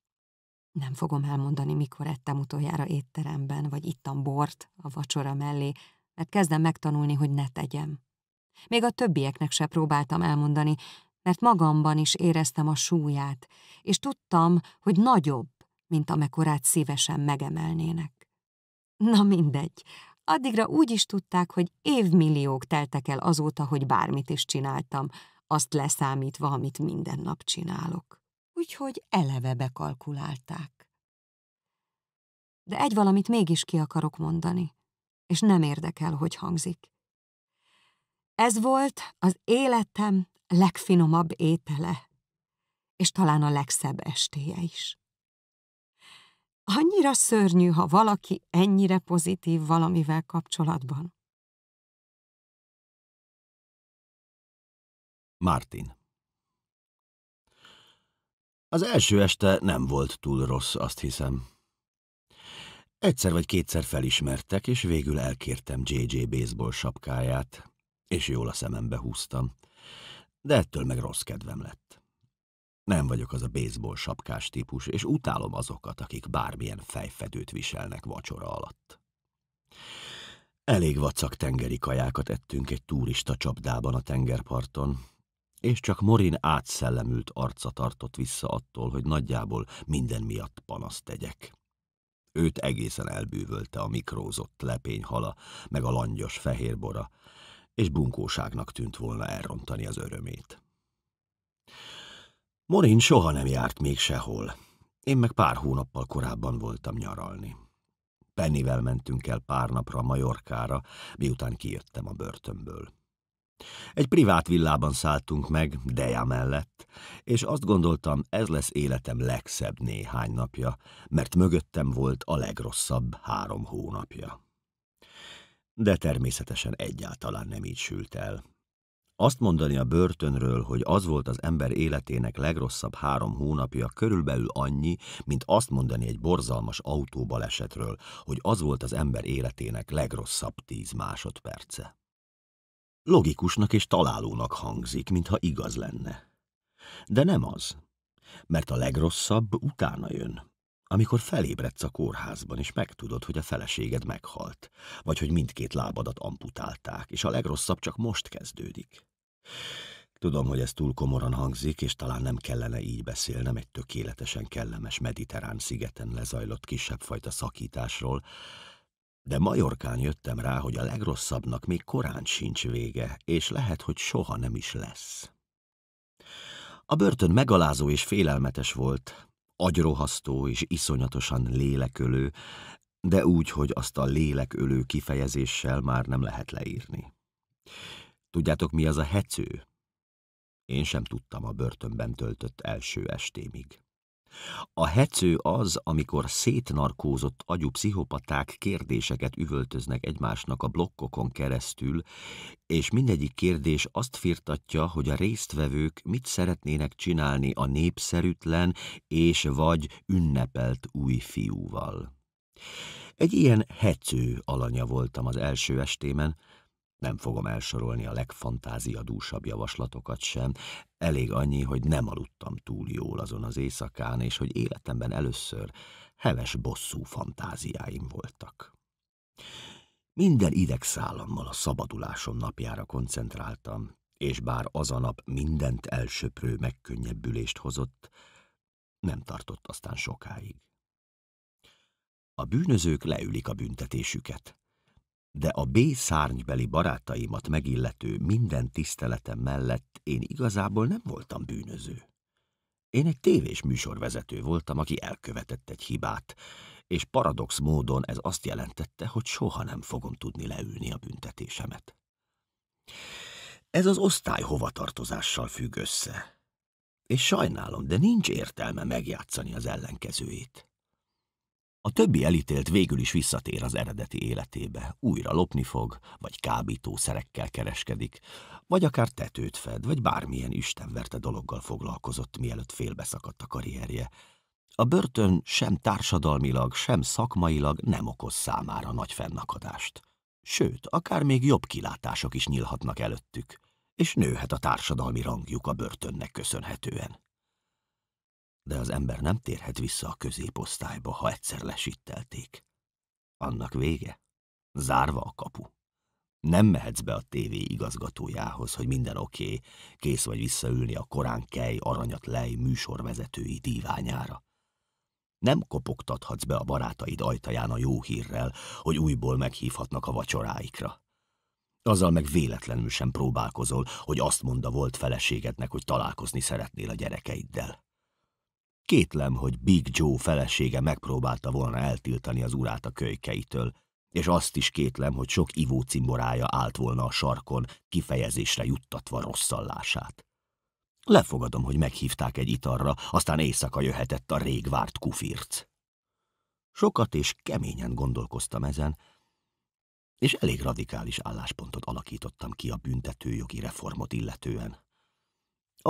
Nem fogom elmondani, mikor ettem utoljára étteremben, vagy ittam bort a vacsora mellé, mert hát kezdem megtanulni, hogy ne tegyem. Még a többieknek se próbáltam elmondani, mert magamban is éreztem a súlyát, és tudtam, hogy nagyobb, mint amekorát szívesen megemelnének. Na mindegy, addigra úgy is tudták, hogy évmilliók teltek el azóta, hogy bármit is csináltam, azt leszámítva, amit minden nap csinálok. Úgyhogy eleve bekalkulálták. De egy valamit mégis ki akarok mondani és nem érdekel, hogy hangzik. Ez volt az életem legfinomabb étele, és talán a legszebb estéje is. Annyira szörnyű, ha valaki ennyire pozitív valamivel kapcsolatban. Martin Az első este nem volt túl rossz, azt hiszem. Egyszer vagy kétszer felismertek, és végül elkértem J.J. baseball sapkáját, és jól a szemembe húztam, de ettől meg rossz kedvem lett. Nem vagyok az a baseball sapkás típus, és utálom azokat, akik bármilyen fejfedőt viselnek vacsora alatt. Elég vacak tengeri kajákat ettünk egy turista csapdában a tengerparton, és csak Morin átszellemült arca tartott vissza attól, hogy nagyjából minden miatt panaszt tegyek. Őt egészen elbűvölte a mikrózott lepényhala, meg a langyos fehérbora, és bunkóságnak tűnt volna elrontani az örömét. Morin soha nem járt még sehol. Én meg pár hónappal korábban voltam nyaralni. Pennivel mentünk el pár napra Majorkára, miután kijöttem a börtönből. Egy privát villában szálltunk meg, Deja mellett, és azt gondoltam, ez lesz életem legszebb néhány napja, mert mögöttem volt a legrosszabb három hónapja. De természetesen egyáltalán nem így sült el. Azt mondani a börtönről, hogy az volt az ember életének legrosszabb három hónapja körülbelül annyi, mint azt mondani egy borzalmas autóbalesetről, hogy az volt az ember életének legrosszabb tíz másodperce. Logikusnak és találónak hangzik, mintha igaz lenne. De nem az, mert a legrosszabb utána jön, amikor felébredsz a kórházban, és megtudod, hogy a feleséged meghalt, vagy hogy mindkét lábadat amputálták, és a legrosszabb csak most kezdődik. Tudom, hogy ez túl komoran hangzik, és talán nem kellene így beszélnem egy tökéletesen kellemes mediterrán szigeten lezajlott kisebb fajta szakításról, de Majorkán jöttem rá, hogy a legrosszabbnak még korán sincs vége, és lehet, hogy soha nem is lesz. A börtön megalázó és félelmetes volt, agyrohasztó és iszonyatosan lélekölő, de úgy, hogy azt a lélekölő kifejezéssel már nem lehet leírni. Tudjátok, mi az a hecő? Én sem tudtam a börtönben töltött első estémig. A hecő az, amikor szétnarkózott agyú pszichopaták kérdéseket üvöltöznek egymásnak a blokkokon keresztül, és mindegyik kérdés azt firtatja, hogy a résztvevők mit szeretnének csinálni a népszerűtlen és vagy ünnepelt új fiúval. Egy ilyen hecő alanya voltam az első estémen, nem fogom elsorolni a legfantáziadúsabb javaslatokat sem, elég annyi, hogy nem aludtam túl jól azon az éjszakán, és hogy életemben először heves bosszú fantáziáim voltak. Minden idegszállammal a szabadulásom napjára koncentráltam, és bár az a nap mindent elsöprő megkönnyebbülést hozott, nem tartott aztán sokáig. A bűnözők leülik a büntetésüket de a B szárnybeli barátaimat megillető minden tiszteletem mellett én igazából nem voltam bűnöző. Én egy tévés műsorvezető voltam, aki elkövetett egy hibát, és paradox módon ez azt jelentette, hogy soha nem fogom tudni leülni a büntetésemet. Ez az osztály hovatartozással függ össze. És sajnálom, de nincs értelme megjátszani az ellenkezőjét. A többi elítélt végül is visszatér az eredeti életébe, újra lopni fog, vagy kábítószerekkel kereskedik, vagy akár tetőt fed, vagy bármilyen istenverte dologgal foglalkozott, mielőtt félbeszakadt a karrierje. A börtön sem társadalmilag, sem szakmailag nem okoz számára nagy fennakadást. Sőt, akár még jobb kilátások is nyílhatnak előttük, és nőhet a társadalmi rangjuk a börtönnek köszönhetően de az ember nem térhet vissza a középosztályba, ha egyszer lesittelték. Annak vége? Zárva a kapu. Nem mehetsz be a tévé igazgatójához, hogy minden oké, okay, kész vagy visszaülni a korán kej aranyat lej műsorvezetői díványára. Nem kopogtathatsz be a barátaid ajtaján a jó hírrel, hogy újból meghívhatnak a vacsoráikra. Azzal meg véletlenül sem próbálkozol, hogy azt mondta volt feleségednek, hogy találkozni szeretnél a gyerekeiddel. Kétlem, hogy Big Joe felesége megpróbálta volna eltiltani az urát a kölykeitől, és azt is kétlem, hogy sok ivó cimborája állt volna a sarkon, kifejezésre juttatva rosszallását. Lefogadom, hogy meghívták egy itarra, aztán éjszaka jöhetett a rég várt kufirc. Sokat és keményen gondolkoztam ezen, és elég radikális álláspontot alakítottam ki a büntetőjogi reformot illetően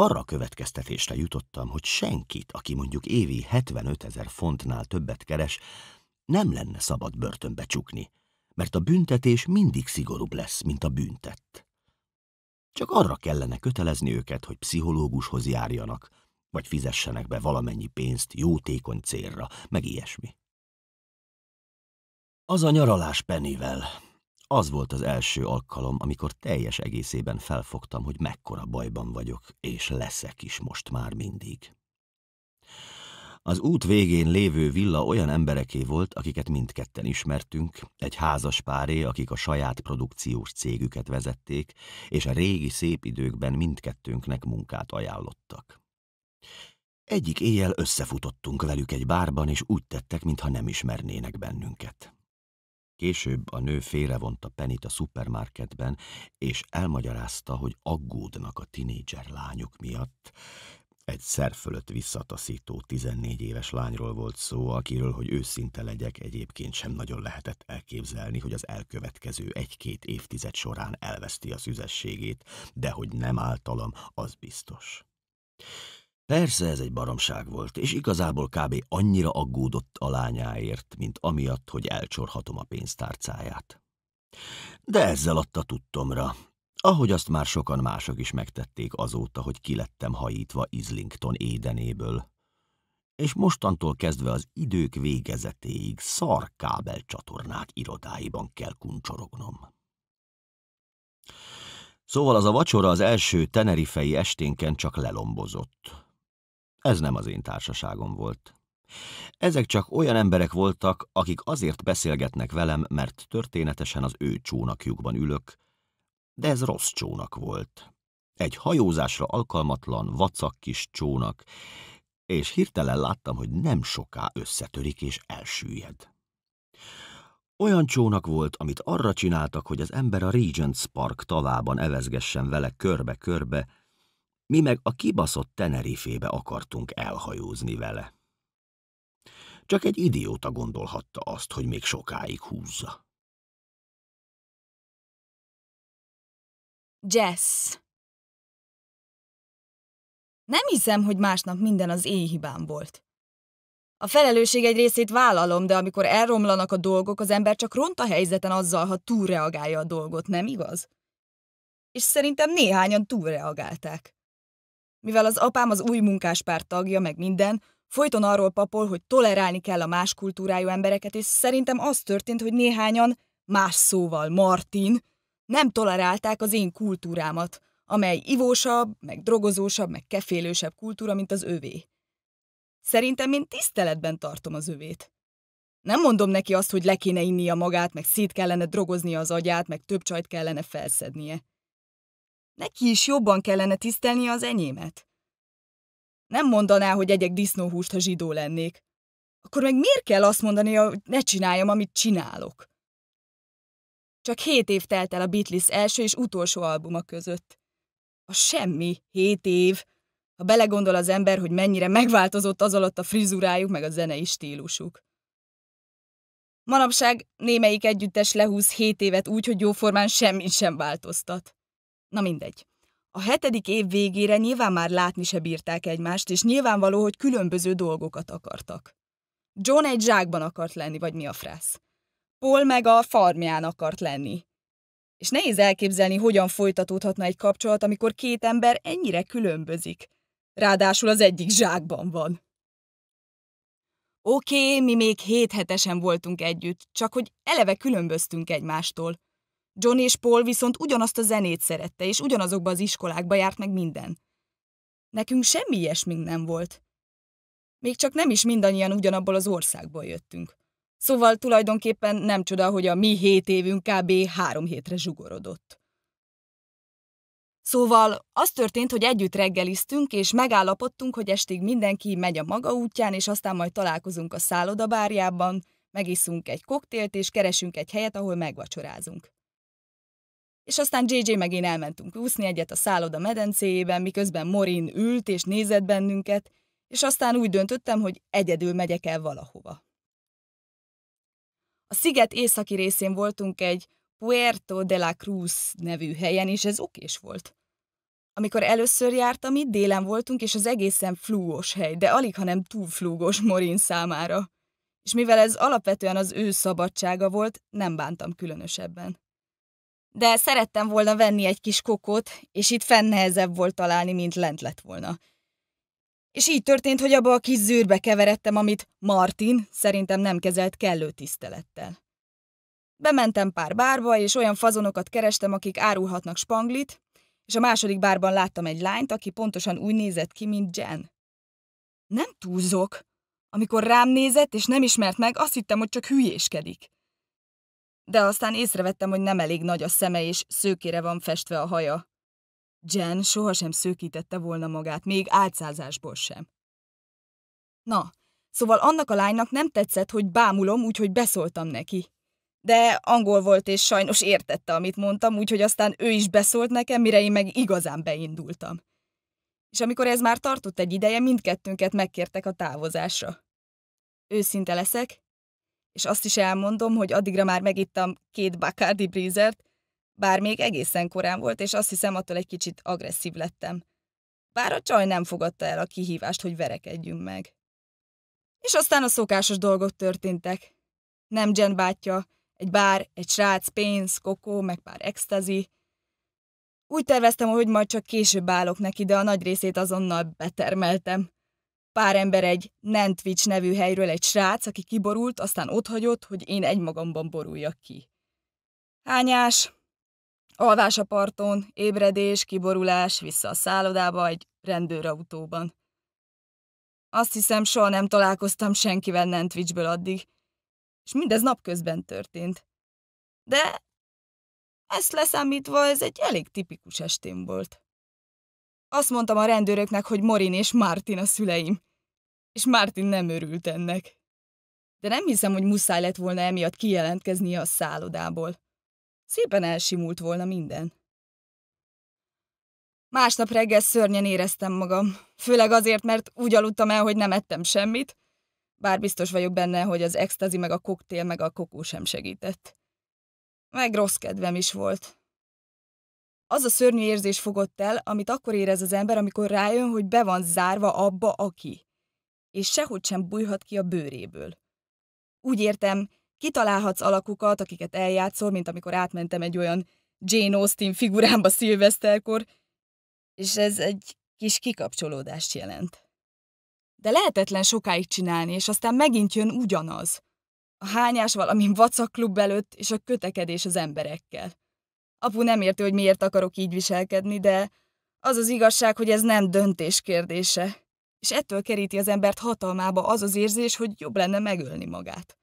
arra a következtetésre jutottam, hogy senkit, aki mondjuk évi 75 ezer fontnál többet keres, nem lenne szabad börtönbe csukni, mert a büntetés mindig szigorúbb lesz, mint a büntett. Csak arra kellene kötelezni őket, hogy pszichológushoz járjanak, vagy fizessenek be valamennyi pénzt jótékony célra, meg ilyesmi. Az a nyaralás Pennyvel, az volt az első alkalom, amikor teljes egészében felfogtam, hogy mekkora bajban vagyok, és leszek is most már mindig. Az út végén lévő villa olyan embereké volt, akiket mindketten ismertünk, egy házas páré, akik a saját produkciós cégüket vezették, és a régi szép időkben mindkettőnknek munkát ajánlottak. Egyik éjjel összefutottunk velük egy bárban, és úgy tettek, mintha nem ismernének bennünket. Később a nő félrevonta Penit a szupermarketben, és elmagyarázta, hogy aggódnak a tinédzser lányok miatt. Egy szer fölött visszataszító 14 éves lányról volt szó, akiről, hogy őszinte legyek, egyébként sem nagyon lehetett elképzelni, hogy az elkövetkező egy-két évtized során elveszti a szüzességét, de hogy nem általam, az biztos. Persze ez egy baromság volt, és igazából kb. annyira aggódott a lányáért, mint amiatt, hogy elcsorhatom a pénztárcáját. De ezzel adta tudtomra, ahogy azt már sokan mások is megtették azóta, hogy kilettem hajítva Islington édenéből. És mostantól kezdve az idők végezetéig szarkábel csatornák irodáiban kell kuncsorognom. Szóval az a vacsora az első tenerifei esténken csak lelombozott. Ez nem az én társaságom volt. Ezek csak olyan emberek voltak, akik azért beszélgetnek velem, mert történetesen az ő csónakjukban ülök, de ez rossz csónak volt. Egy hajózásra alkalmatlan, vacak kis csónak, és hirtelen láttam, hogy nem soká összetörik és elsüllyed. Olyan csónak volt, amit arra csináltak, hogy az ember a Regent's Park tavában evezgessen vele körbe-körbe, mi meg a kibaszott Tenerifébe akartunk elhajózni vele. Csak egy idióta gondolhatta azt, hogy még sokáig húzza. Jess Nem hiszem, hogy másnap minden az én hibám volt. A felelősség egy részét vállalom, de amikor elromlanak a dolgok, az ember csak ront a helyzeten azzal, ha túlreagálja a dolgot, nem igaz? És szerintem néhányan túlreagálták. Mivel az apám az új munkáspárt tagja, meg minden, folyton arról papol, hogy tolerálni kell a más kultúrájú embereket, és szerintem az történt, hogy néhányan, más szóval Martin, nem tolerálták az én kultúrámat, amely ivósabb, meg drogozósabb, meg kefélősebb kultúra, mint az övé. Szerintem én tiszteletben tartom az övét. Nem mondom neki azt, hogy le kéne innia magát, meg szét kellene drogoznia az agyát, meg több csajt kellene felszednie. Neki is jobban kellene tisztelni az enyémet. Nem mondaná, hogy egyek disznóhúst, ha zsidó lennék. Akkor meg miért kell azt mondani, hogy ne csináljam, amit csinálok? Csak hét év telt el a Beatles első és utolsó albuma között. A semmi, hét év. Ha belegondol az ember, hogy mennyire megváltozott az alatt a frizurájuk meg a zenei stílusuk. Manapság némelyik együttes lehúz hét évet úgy, hogy jóformán semmit sem változtat. Na mindegy. A hetedik év végére nyilván már látni se bírták egymást, és nyilvánvaló, hogy különböző dolgokat akartak. John egy zsákban akart lenni, vagy mi a frász. Paul meg a farmján akart lenni. És nehéz elképzelni, hogyan folytatódhatna egy kapcsolat, amikor két ember ennyire különbözik. Ráadásul az egyik zsákban van. Oké, okay, mi még hét hetesen voltunk együtt, csak hogy eleve különböztünk egymástól. John és Paul viszont ugyanazt a zenét szerette, és ugyanazokba az iskolákba járt meg minden. Nekünk semmi ilyesmink nem volt. Még csak nem is mindannyian ugyanabból az országból jöttünk. Szóval tulajdonképpen nem csoda, hogy a mi hét évünk kb. három hétre zsugorodott. Szóval az történt, hogy együtt reggeliztünk, és megállapodtunk, hogy estig mindenki megy a maga útján, és aztán majd találkozunk a szállodabárjában, megiszunk egy koktélt, és keresünk egy helyet, ahol megvacsorázunk és aztán JJ meg én elmentünk úszni egyet a szálloda medencéjében, miközben Morin ült és nézett bennünket, és aztán úgy döntöttem, hogy egyedül megyek el valahova. A sziget északi részén voltunk egy Puerto de la Cruz nevű helyen, és ez okés volt. Amikor először jártam itt, délen voltunk, és az egészen flúgos hely, de alig, hanem túl flúgos Morin számára. És mivel ez alapvetően az ő szabadsága volt, nem bántam különösebben de szerettem volna venni egy kis kokót, és itt fenn nehezebb volt találni, mint lent lett volna. És így történt, hogy abba a kis zűrbe keveredtem, amit Martin szerintem nem kezelt kellő tisztelettel. Bementem pár bárba, és olyan fazonokat kerestem, akik árulhatnak spanglit, és a második bárban láttam egy lányt, aki pontosan úgy nézett ki, mint Jen. Nem túlzok. Amikor rám nézett, és nem ismert meg, azt hittem, hogy csak hülyéskedik de aztán észrevettem, hogy nem elég nagy a szeme, és szőkére van festve a haja. Jen sohasem szőkítette volna magát, még álcázásból sem. Na, szóval annak a lánynak nem tetszett, hogy bámulom, úgyhogy beszóltam neki. De angol volt, és sajnos értette, amit mondtam, úgyhogy aztán ő is beszólt nekem, mire én meg igazán beindultam. És amikor ez már tartott egy ideje, mindkettőnket megkértek a távozásra. Őszinte leszek, és azt is elmondom, hogy addigra már megittam két Bacardi brízert, bár még egészen korán volt, és azt hiszem attól egy kicsit agresszív lettem. Bár a csaj nem fogadta el a kihívást, hogy verekedjünk meg. És aztán a szokásos dolgok történtek. Nem Jen bátyja, egy bár, egy srác, pénz, kokó, meg pár extazi. Úgy terveztem, hogy majd csak később állok neki, de a nagy részét azonnal betermeltem. Pár ember egy Nentwich nevű helyről egy srác, aki kiborult, aztán hagyott, hogy én egymagamban boruljak ki. Hányás, alvás a parton, ébredés, kiborulás, vissza a szállodába egy rendőrautóban. Azt hiszem, soha nem találkoztam senkivel Nentwichből addig, és mindez napközben történt. De ezt leszámítva ez egy elég tipikus estém volt. Azt mondtam a rendőröknek, hogy Morin és Martin a szüleim és Martin nem örült ennek. De nem hiszem, hogy muszáj lett volna emiatt kijelentkeznie a szállodából. Szépen elsimult volna minden. Másnap reggel szörnyen éreztem magam, főleg azért, mert úgy aludtam el, hogy nem ettem semmit, bár biztos vagyok benne, hogy az extazi meg a koktél meg a kokó sem segített. Meg rossz kedvem is volt. Az a szörnyű érzés fogott el, amit akkor érez az ember, amikor rájön, hogy be van zárva abba, aki és sehogy sem bújhat ki a bőréből. Úgy értem, kitalálhatsz alakukat, akiket eljátszol, mint amikor átmentem egy olyan Jane Austen figurámba szilveszterkor, és ez egy kis kikapcsolódást jelent. De lehetetlen sokáig csinálni, és aztán megint jön ugyanaz. A hányás valami vacaklub előtt, és a kötekedés az emberekkel. Apu nem érti, hogy miért akarok így viselkedni, de az az igazság, hogy ez nem döntés kérdése és ettől keríti az embert hatalmába az az érzés, hogy jobb lenne megölni magát.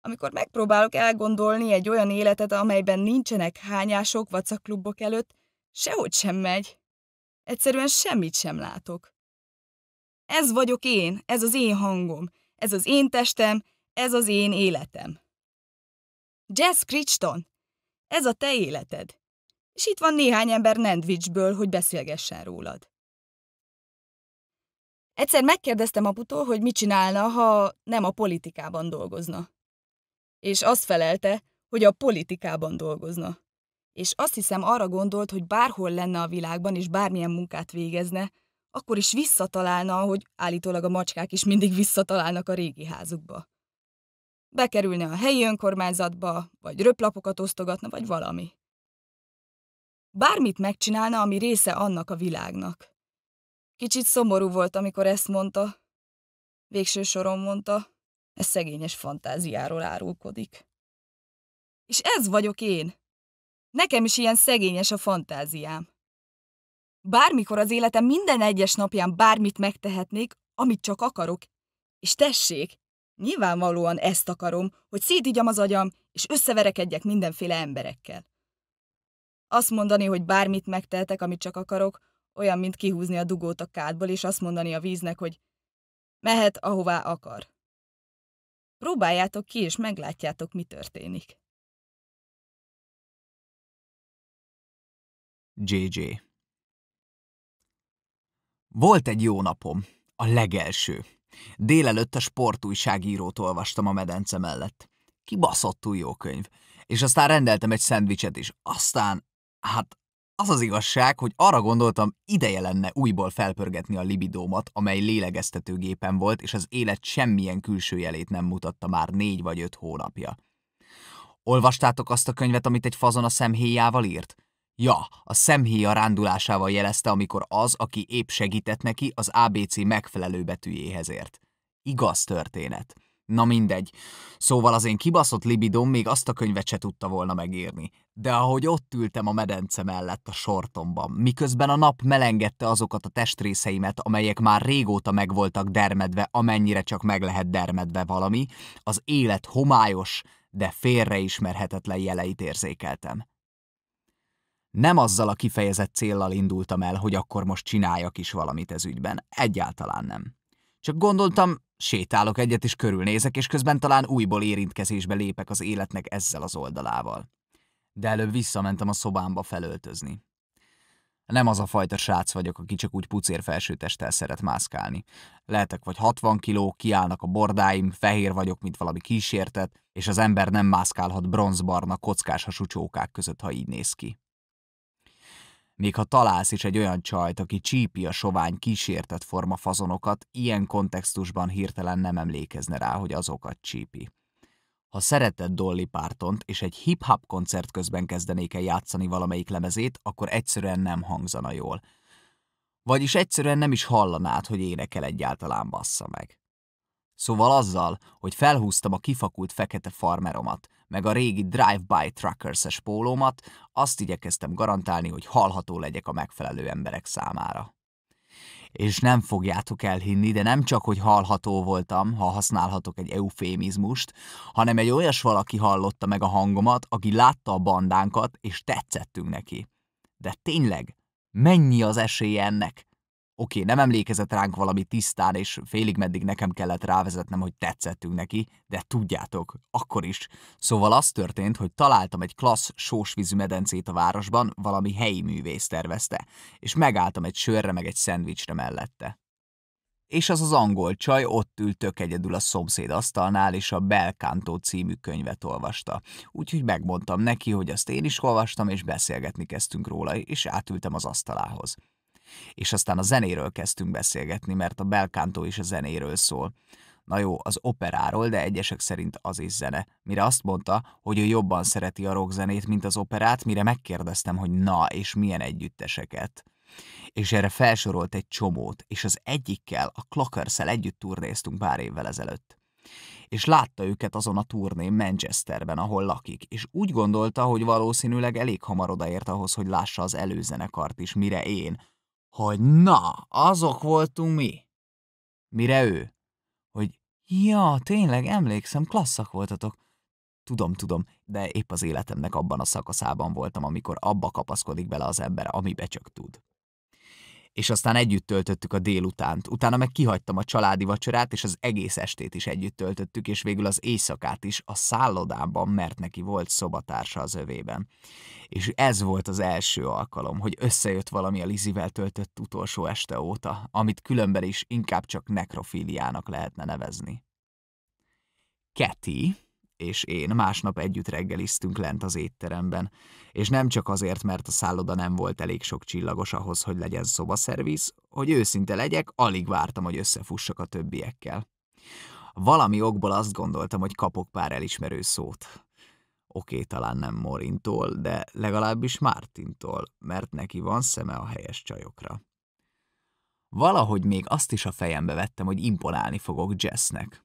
Amikor megpróbálok elgondolni egy olyan életet, amelyben nincsenek hányások vacaklubok előtt, sehogy sem megy. Egyszerűen semmit sem látok. Ez vagyok én, ez az én hangom, ez az én testem, ez az én életem. Jess Crichton, ez a te életed. És itt van néhány ember Nendvicsből, hogy beszélgessen rólad. Egyszer megkérdeztem aputól, hogy mit csinálna, ha nem a politikában dolgozna. És azt felelte, hogy a politikában dolgozna. És azt hiszem arra gondolt, hogy bárhol lenne a világban és bármilyen munkát végezne, akkor is visszatalálna, hogy állítólag a macskák is mindig visszatalálnak a régi házukba. Bekerülne a helyi önkormányzatba, vagy röplapokat osztogatna, vagy valami. Bármit megcsinálna, ami része annak a világnak. Kicsit szomorú volt, amikor ezt mondta. Végső soron mondta, ez szegényes fantáziáról árulkodik. És ez vagyok én. Nekem is ilyen szegényes a fantáziám. Bármikor az életem minden egyes napján bármit megtehetnék, amit csak akarok. És tessék, nyilvánvalóan ezt akarom, hogy szétigyam az agyam, és összeverekedjek mindenféle emberekkel. Azt mondani, hogy bármit megtehetek, amit csak akarok, olyan, mint kihúzni a dugót a kádból, és azt mondani a víznek, hogy mehet, ahová akar. Próbáljátok ki, és meglátjátok, mi történik. JJ Volt egy jó napom, a legelső. Délelőtt a sportújságírót olvastam a medence mellett. Kibaszottul jó könyv. És aztán rendeltem egy szendvicset is. Aztán, hát az az igazság, hogy arra gondoltam, ideje lenne újból felpörgetni a libidómat, amely lélegeztetőgépen volt, és az élet semmilyen külső jelét nem mutatta már négy vagy öt hónapja. Olvastátok azt a könyvet, amit egy fazon a szemhéjával írt? Ja, a szemhéja rándulásával jelezte, amikor az, aki épp segített neki, az ABC megfelelő betűjéhez ért. Igaz történet. Na mindegy. Szóval az én kibaszott libidom még azt a könyvet se tudta volna megírni de ahogy ott ültem a medence mellett a sortomban, miközben a nap melengette azokat a testrészeimet, amelyek már régóta megvoltak dermedve, amennyire csak meg lehet dermedve valami, az élet homályos, de félreismerhetetlen jeleit érzékeltem. Nem azzal a kifejezett céllal indultam el, hogy akkor most csináljak is valamit ez ügyben, egyáltalán nem. Csak gondoltam, sétálok egyet és körülnézek, és közben talán újból érintkezésbe lépek az életnek ezzel az oldalával de előbb visszamentem a szobámba felöltözni. Nem az a fajta srác vagyok, aki csak úgy pucér felsőtesttel szeret mászkálni. Lehetek vagy 60 kiló, kiállnak a bordáim, fehér vagyok, mint valami kísértet, és az ember nem mászkálhat bronzbarna, kockás hasú csókák között, ha így néz ki. Még ha találsz is egy olyan csajt, aki csípi a sovány kísértett forma fazonokat, ilyen kontextusban hirtelen nem emlékezne rá, hogy azokat csípi. Ha szeretett Dolly Partont, és egy hip-hop koncert közben kezdenék el játszani valamelyik lemezét, akkor egyszerűen nem hangzana jól. Vagyis egyszerűen nem is hallanád, hogy énekel egyáltalán bassza meg. Szóval azzal, hogy felhúztam a kifakult fekete farmeromat, meg a régi drive-by truckers-es pólómat, azt igyekeztem garantálni, hogy hallható legyek a megfelelő emberek számára és nem fogjátok elhinni, de nem csak, hogy hallható voltam, ha használhatok egy eufémizmust, hanem egy olyas valaki hallotta meg a hangomat, aki látta a bandánkat, és tetszettünk neki. De tényleg, mennyi az esély ennek? Oké, okay, nem emlékezett ránk valami tisztán, és félig meddig nekem kellett rávezetnem, hogy tetszettünk neki, de tudjátok, akkor is. Szóval az történt, hogy találtam egy klassz sósvízű medencét a városban, valami helyi művész tervezte, és megálltam egy sörre meg egy szendvicsre mellette. És az az angol csaj ott ült tök egyedül a szomszéd asztalnál, és a Belkántó című könyvet olvasta. Úgyhogy megmondtam neki, hogy azt én is olvastam, és beszélgetni kezdtünk róla, és átültem az asztalához és aztán a zenéről kezdtünk beszélgetni, mert a belkántó is a zenéről szól. Na jó, az operáról, de egyesek szerint az is zene. Mire azt mondta, hogy ő jobban szereti a rockzenét, mint az operát, mire megkérdeztem, hogy na, és milyen együtteseket és erre felsorolt egy csomót, és az egyikkel, a clockers együtt turnéztunk pár évvel ezelőtt. És látta őket azon a turnén Manchesterben, ahol lakik, és úgy gondolta, hogy valószínűleg elég hamar odaért ahhoz, hogy lássa az előzenekart is, mire én, hogy na, azok voltunk mi. Mire ő? Hogy ja, tényleg emlékszem, klasszak voltatok. Tudom, tudom, de épp az életemnek abban a szakaszában voltam, amikor abba kapaszkodik bele az ember, amibe csak tud és aztán együtt töltöttük a délutánt. Utána meg kihagytam a családi vacsorát, és az egész estét is együtt töltöttük, és végül az éjszakát is a szállodában, mert neki volt szobatársa az övében. És ez volt az első alkalom, hogy összejött valami a Lizivel töltött utolsó este óta, amit különben is inkább csak nekrofíliának lehetne nevezni. Keti, és én másnap együtt reggeliztünk lent az étteremben, és nem csak azért, mert a szálloda nem volt elég sok csillagos ahhoz, hogy legyen szobaszerviz, hogy őszinte legyek, alig vártam, hogy összefussak a többiekkel. Valami okból azt gondoltam, hogy kapok pár elismerő szót. Oké, talán nem Morintól, de legalábbis Mártintól, mert neki van szeme a helyes csajokra. Valahogy még azt is a fejembe vettem, hogy imponálni fogok Jessnek.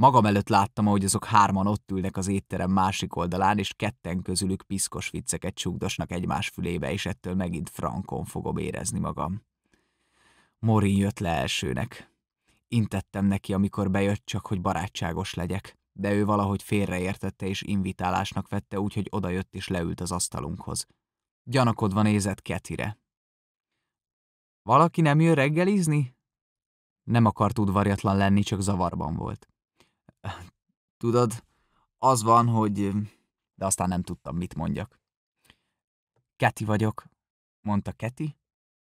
Magam előtt láttam, ahogy azok hárman ott ülnek az étterem másik oldalán, és ketten közülük piszkos vicceket csukdosnak egymás fülébe, és ettől megint frankon fogom érezni magam. Morin jött le elsőnek. Intettem neki, amikor bejött, csak hogy barátságos legyek, de ő valahogy félreértette és invitálásnak vette, úgyhogy odajött és leült az asztalunkhoz. Gyanakodva nézett Ketire. Valaki nem jön reggelizni? Nem akart udvarjatlan lenni, csak zavarban volt. Tudod, az van, hogy... De aztán nem tudtam, mit mondjak. Keti vagyok, mondta Keti,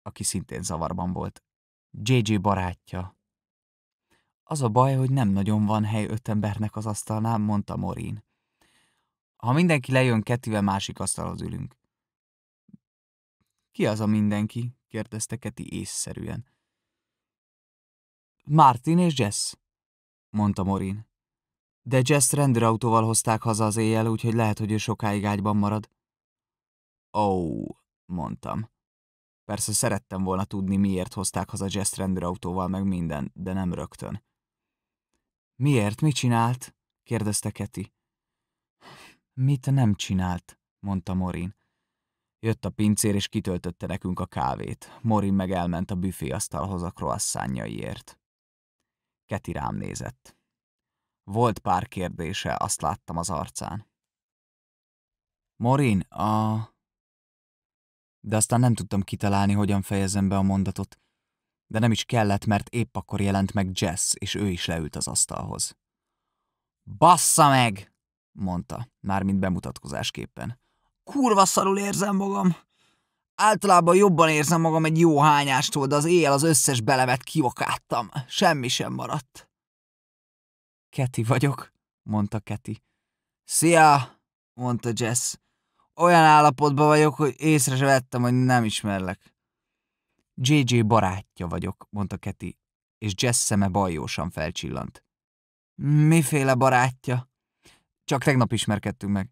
aki szintén zavarban volt. JJ barátja. Az a baj, hogy nem nagyon van hely öt embernek az asztalnál, mondta Morin. Ha mindenki lejön Ketivel, másik asztalhoz ülünk. Ki az a mindenki? kérdezte Keti észszerűen. Martin és Jess, mondta Morin. De Jess rendőrautóval hozták haza az éjjel, úgyhogy lehet, hogy ő sokáig ágyban marad. Ó, oh, mondtam. Persze szerettem volna tudni, miért hozták haza Jess rendőrautóval meg minden, de nem rögtön. Miért? Mit csinált? kérdezte Keti. Mit nem csinált? mondta Morin. Jött a pincér, és kitöltötte nekünk a kávét. Morin meg elment a büféasztalhoz a kroasszányjaiért. Keti rám nézett. Volt pár kérdése, azt láttam az arcán. Morin, a... De aztán nem tudtam kitalálni, hogyan fejezem be a mondatot, de nem is kellett, mert épp akkor jelent meg Jess, és ő is leült az asztalhoz. Bassza meg! mondta, mármint bemutatkozásképpen. Kurva szarul érzem magam. Általában jobban érzem magam egy jó hányástól, de az éjjel az összes belemet kivokáttam. Semmi sem maradt. Keti vagyok, mondta Keti. Szia, mondta Jess. Olyan állapotban vagyok, hogy észre se vettem, hogy nem ismerlek. JJ barátja vagyok, mondta Keti, és Jess szeme bajósan felcsillant. Miféle barátja? Csak tegnap ismerkedtünk meg.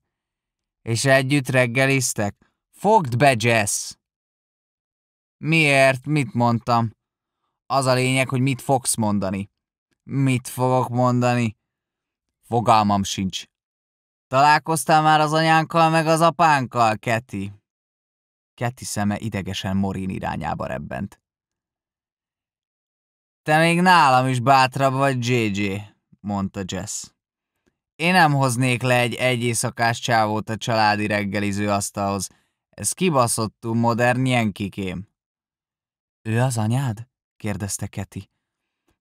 És együtt reggeliztek? Fogd be, Jess! Miért? Mit mondtam? Az a lényeg, hogy mit fogsz mondani. Mit fogok mondani? Fogalmam sincs. Találkoztál már az anyánkkal meg az apánkkal, Keti? Keti szeme idegesen Morin irányába rebbent. Te még nálam is bátrabb vagy, JJ, mondta Jess. Én nem hoznék le egy egyészakás csávót a családi reggeliző asztalhoz. Ez kibaszottú modern jenkikém. Ő az anyád? kérdezte Keti.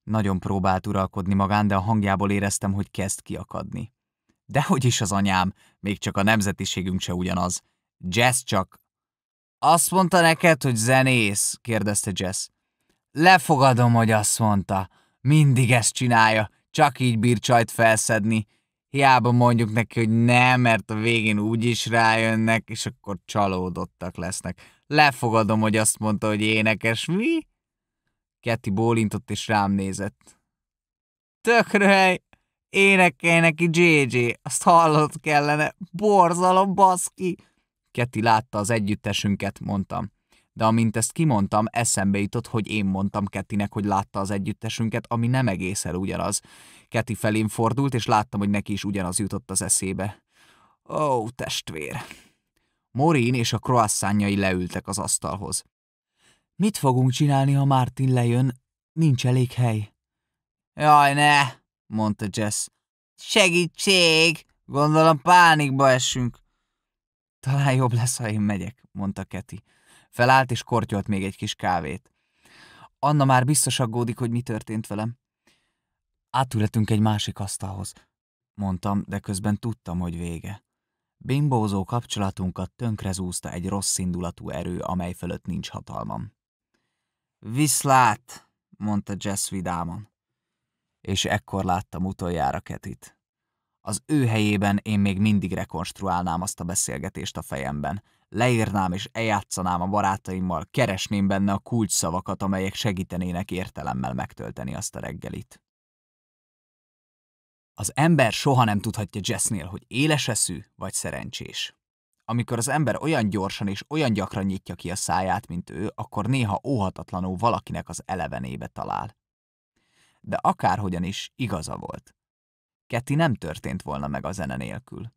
Nagyon próbált uralkodni magán, de a hangjából éreztem, hogy kezd kiakadni. Dehogy is az anyám, még csak a nemzetiségünk se ugyanaz. Jazz csak. Azt mondta neked, hogy zenész? kérdezte Jess. Lefogadom, hogy azt mondta. Mindig ezt csinálja, csak így bír csajt felszedni. Hiába mondjuk neki, hogy nem, mert a végén úgy is rájönnek, és akkor csalódottak lesznek. Lefogadom, hogy azt mondta, hogy énekes. Mi? Ketty bólintott és rám nézett. Tök röhely! Énekelj neki JJ, azt hallott kellene, borzalom baszki! Keti látta az együttesünket, mondtam. De amint ezt kimondtam, eszembe jutott, hogy én mondtam Kettinek, hogy látta az együttesünket, ami nem egészen ugyanaz. Keti felém fordult, és láttam, hogy neki is ugyanaz jutott az eszébe. Ó, testvér! Morin és a kroasszányai leültek az asztalhoz. Mit fogunk csinálni, ha Martin lejön? Nincs elég hely. Jaj, ne, mondta Jess. Segítség! Gondolom pánikba esünk. Talán jobb lesz, ha én megyek, mondta Keti. Felállt és kortyolt még egy kis kávét. Anna már biztos aggódik, hogy mi történt velem. Átületünk egy másik asztalhoz, mondtam, de közben tudtam, hogy vége. Bimbózó kapcsolatunkat tönkre zúzta egy rossz indulatú erő, amely fölött nincs hatalmam. Viszlát, mondta Jess vidáman. És ekkor láttam utoljára Ketit. Az ő helyében én még mindig rekonstruálnám azt a beszélgetést a fejemben. Leírnám és eljátszanám a barátaimmal, keresném benne a kulcsszavakat, amelyek segítenének értelemmel megtölteni azt a reggelit. Az ember soha nem tudhatja Jessnél, hogy éles eszű vagy szerencsés amikor az ember olyan gyorsan és olyan gyakran nyitja ki a száját, mint ő, akkor néha óhatatlanul valakinek az elevenébe talál. De akárhogyan is igaza volt. Keti nem történt volna meg a zene nélkül.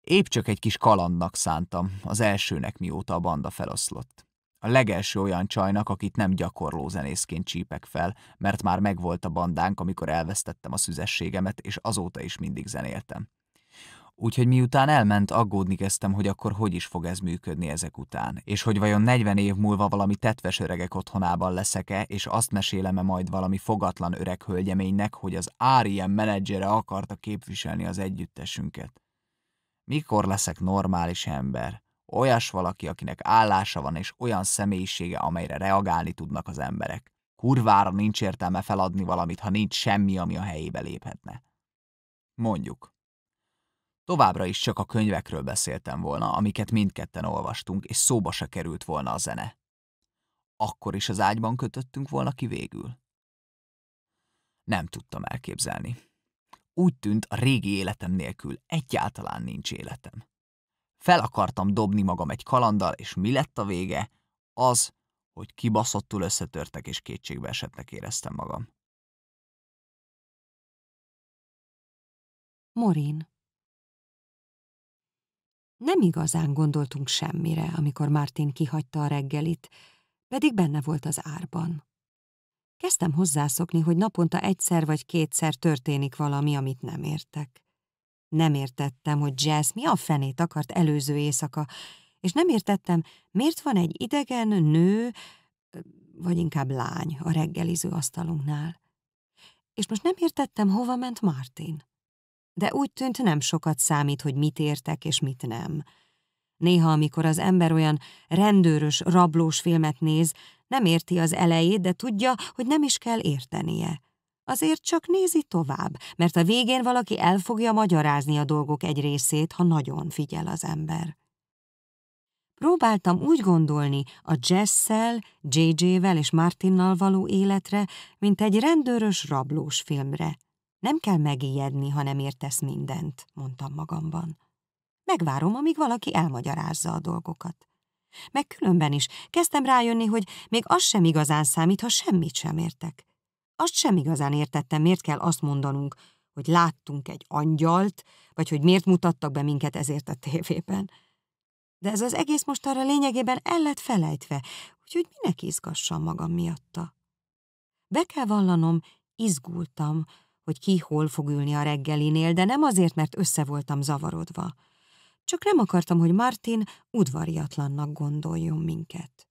Épp csak egy kis kalandnak szántam, az elsőnek mióta a banda feloszlott. A legelső olyan csajnak, akit nem gyakorló zenészként csípek fel, mert már megvolt a bandánk, amikor elvesztettem a szüzességemet, és azóta is mindig zenéltem. Úgyhogy miután elment, aggódni kezdtem, hogy akkor hogy is fog ez működni ezek után, és hogy vajon 40 év múlva valami tetves öregek otthonában leszek-e, és azt mesélem-e majd valami fogatlan öreg hölgyeménynek, hogy az Árien menedzsere akarta képviselni az együttesünket. Mikor leszek normális ember? Olyas valaki, akinek állása van, és olyan személyisége, amelyre reagálni tudnak az emberek. Kurvára nincs értelme feladni valamit, ha nincs semmi, ami a helyébe léphetne. Mondjuk, Továbbra is csak a könyvekről beszéltem volna, amiket mindketten olvastunk, és szóba se került volna a zene. Akkor is az ágyban kötöttünk volna ki végül. Nem tudtam elképzelni. Úgy tűnt, a régi életem nélkül egyáltalán nincs életem. Fel akartam dobni magam egy kalanddal, és mi lett a vége? Az, hogy kibaszottul összetörtek és kétségbe esettnek éreztem magam. Morin nem igazán gondoltunk semmire, amikor Martin kihagyta a reggelit, pedig benne volt az árban. Kezdtem hozzászokni, hogy naponta egyszer vagy kétszer történik valami, amit nem értek. Nem értettem, hogy Jazz mi a fenét akart előző éjszaka, és nem értettem, miért van egy idegen nő, vagy inkább lány a reggeliző asztalunknál. És most nem értettem, hova ment Martin de úgy tűnt nem sokat számít, hogy mit értek és mit nem. Néha, amikor az ember olyan rendőrös, rablós filmet néz, nem érti az elejét, de tudja, hogy nem is kell értenie. Azért csak nézi tovább, mert a végén valaki el fogja magyarázni a dolgok egy részét, ha nagyon figyel az ember. Próbáltam úgy gondolni a Jessel, JJ-vel és Martinnal való életre, mint egy rendőrös rablós filmre. Nem kell megijedni, ha nem értesz mindent, mondtam magamban. Megvárom, amíg valaki elmagyarázza a dolgokat. Meg különben is kezdtem rájönni, hogy még az sem igazán számít, ha semmit sem értek. Azt sem igazán értettem, miért kell azt mondanunk, hogy láttunk egy angyalt, vagy hogy miért mutattak be minket ezért a tévében. De ez az egész most arra lényegében el lett felejtve, úgyhogy minek izgassam magam miatta. Be kell vallanom, izgultam, hogy ki hol fog ülni a reggelinél, de nem azért, mert össze voltam zavarodva. Csak nem akartam, hogy Martin udvariatlannak gondoljon minket.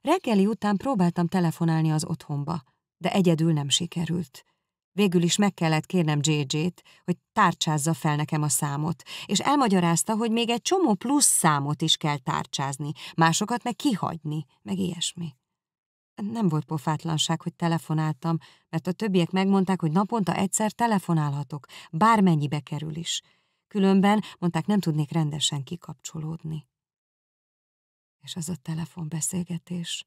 Reggeli után próbáltam telefonálni az otthonba, de egyedül nem sikerült. Végül is meg kellett kérnem JJ-t, hogy tárcsázza fel nekem a számot, és elmagyarázta, hogy még egy csomó plusz számot is kell tárcsázni, másokat meg kihagyni, meg ilyesmi. Nem volt pofátlanság, hogy telefonáltam, mert a többiek megmondták, hogy naponta egyszer telefonálhatok, bármennyibe kerül is. Különben, mondták, nem tudnék rendesen kikapcsolódni. És az a telefonbeszélgetés,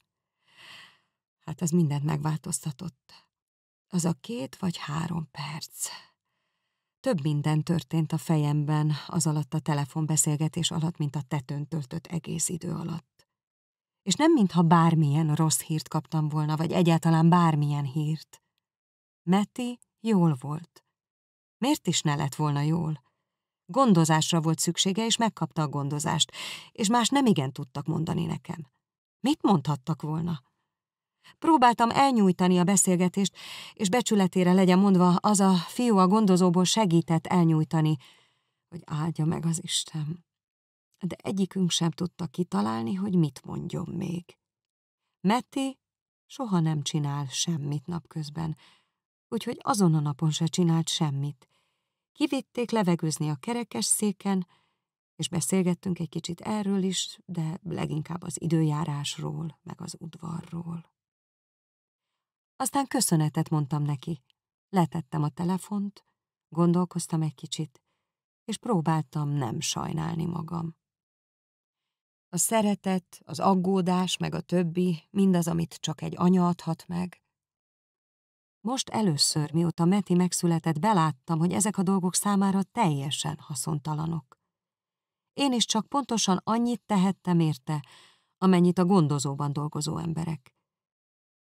hát az mindent megváltoztatott. Az a két vagy három perc. Több minden történt a fejemben az alatt a telefonbeszélgetés alatt, mint a tetőn töltött egész idő alatt és nem mintha bármilyen rossz hírt kaptam volna, vagy egyáltalán bármilyen hírt. Meti jól volt. Miért is ne lett volna jól? Gondozásra volt szüksége, és megkapta a gondozást, és más nem igen tudtak mondani nekem. Mit mondhattak volna? Próbáltam elnyújtani a beszélgetést, és becsületére legyen mondva, az a fiú a gondozóból segített elnyújtani, hogy áldja meg az Isten de egyikünk sem tudta kitalálni, hogy mit mondjon még. Meti soha nem csinál semmit napközben, úgyhogy azon a napon se csinált semmit. Kivitték levegőzni a kerekes széken, és beszélgettünk egy kicsit erről is, de leginkább az időjárásról, meg az udvarról. Aztán köszönetet mondtam neki. Letettem a telefont, gondolkoztam egy kicsit, és próbáltam nem sajnálni magam. A szeretet, az aggódás, meg a többi, mindaz, amit csak egy anya adhat meg. Most először, mióta Meti megszületett, beláttam, hogy ezek a dolgok számára teljesen haszontalanok. Én is csak pontosan annyit tehettem érte, amennyit a gondozóban dolgozó emberek.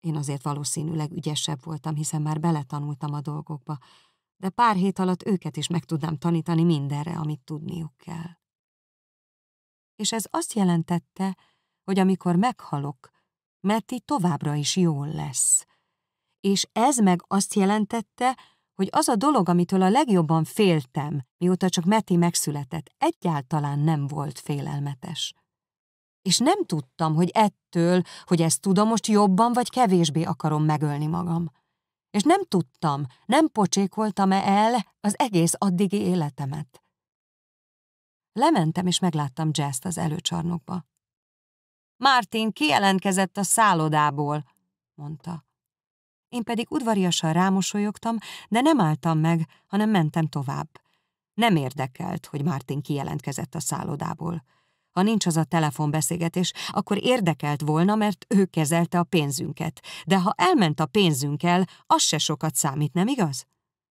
Én azért valószínűleg ügyesebb voltam, hiszen már beletanultam a dolgokba, de pár hét alatt őket is meg tudnám tanítani mindenre, amit tudniuk kell és ez azt jelentette, hogy amikor meghalok, Meti továbbra is jól lesz. És ez meg azt jelentette, hogy az a dolog, amitől a legjobban féltem, mióta csak Meti megszületett, egyáltalán nem volt félelmetes. És nem tudtam, hogy ettől, hogy ezt tudom, most jobban vagy kevésbé akarom megölni magam. És nem tudtam, nem pocsékoltam-e el az egész addigi életemet. Lementem, és megláttam Jazz-t az előcsarnokba. Martin kijelentkezett a szállodából, mondta. Én pedig udvariasan rámosolyogtam, de nem álltam meg, hanem mentem tovább. Nem érdekelt, hogy Martin kijelentkezett a szállodából. Ha nincs az a telefonbeszélgetés, akkor érdekelt volna, mert ő kezelte a pénzünket. De ha elment a pénzünkkel, az se sokat számít, nem igaz?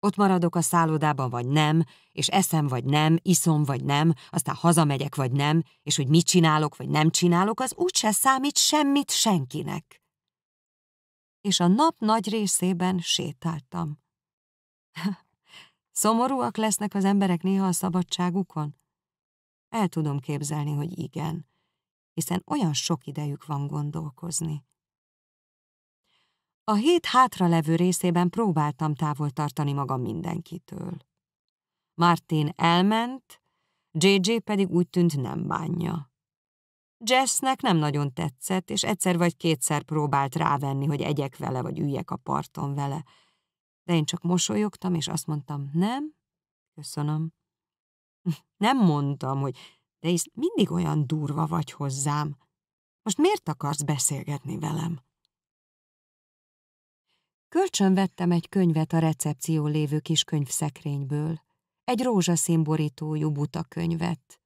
Ott maradok a szállodában, vagy nem, és eszem, vagy nem, iszom, vagy nem, aztán hazamegyek, vagy nem, és hogy mit csinálok, vagy nem csinálok, az úgyse számít semmit senkinek. És a nap nagy részében sétáltam. Szomorúak lesznek az emberek néha a szabadságukon? El tudom képzelni, hogy igen, hiszen olyan sok idejük van gondolkozni. A hét hátralevő részében próbáltam távol tartani magam mindenkitől. Martin elment, JJ pedig úgy tűnt nem bánja. Jessnek nem nagyon tetszett, és egyszer vagy kétszer próbált rávenni, hogy egyek vele, vagy üljek a parton vele. De én csak mosolyogtam, és azt mondtam, nem, köszönöm. Nem mondtam, hogy de hisz mindig olyan durva vagy hozzám. Most miért akarsz beszélgetni velem? Kölcsön vettem egy könyvet a recepció lévő kis könyvszekrényből, egy rózsaszín borítójú buta könyvet.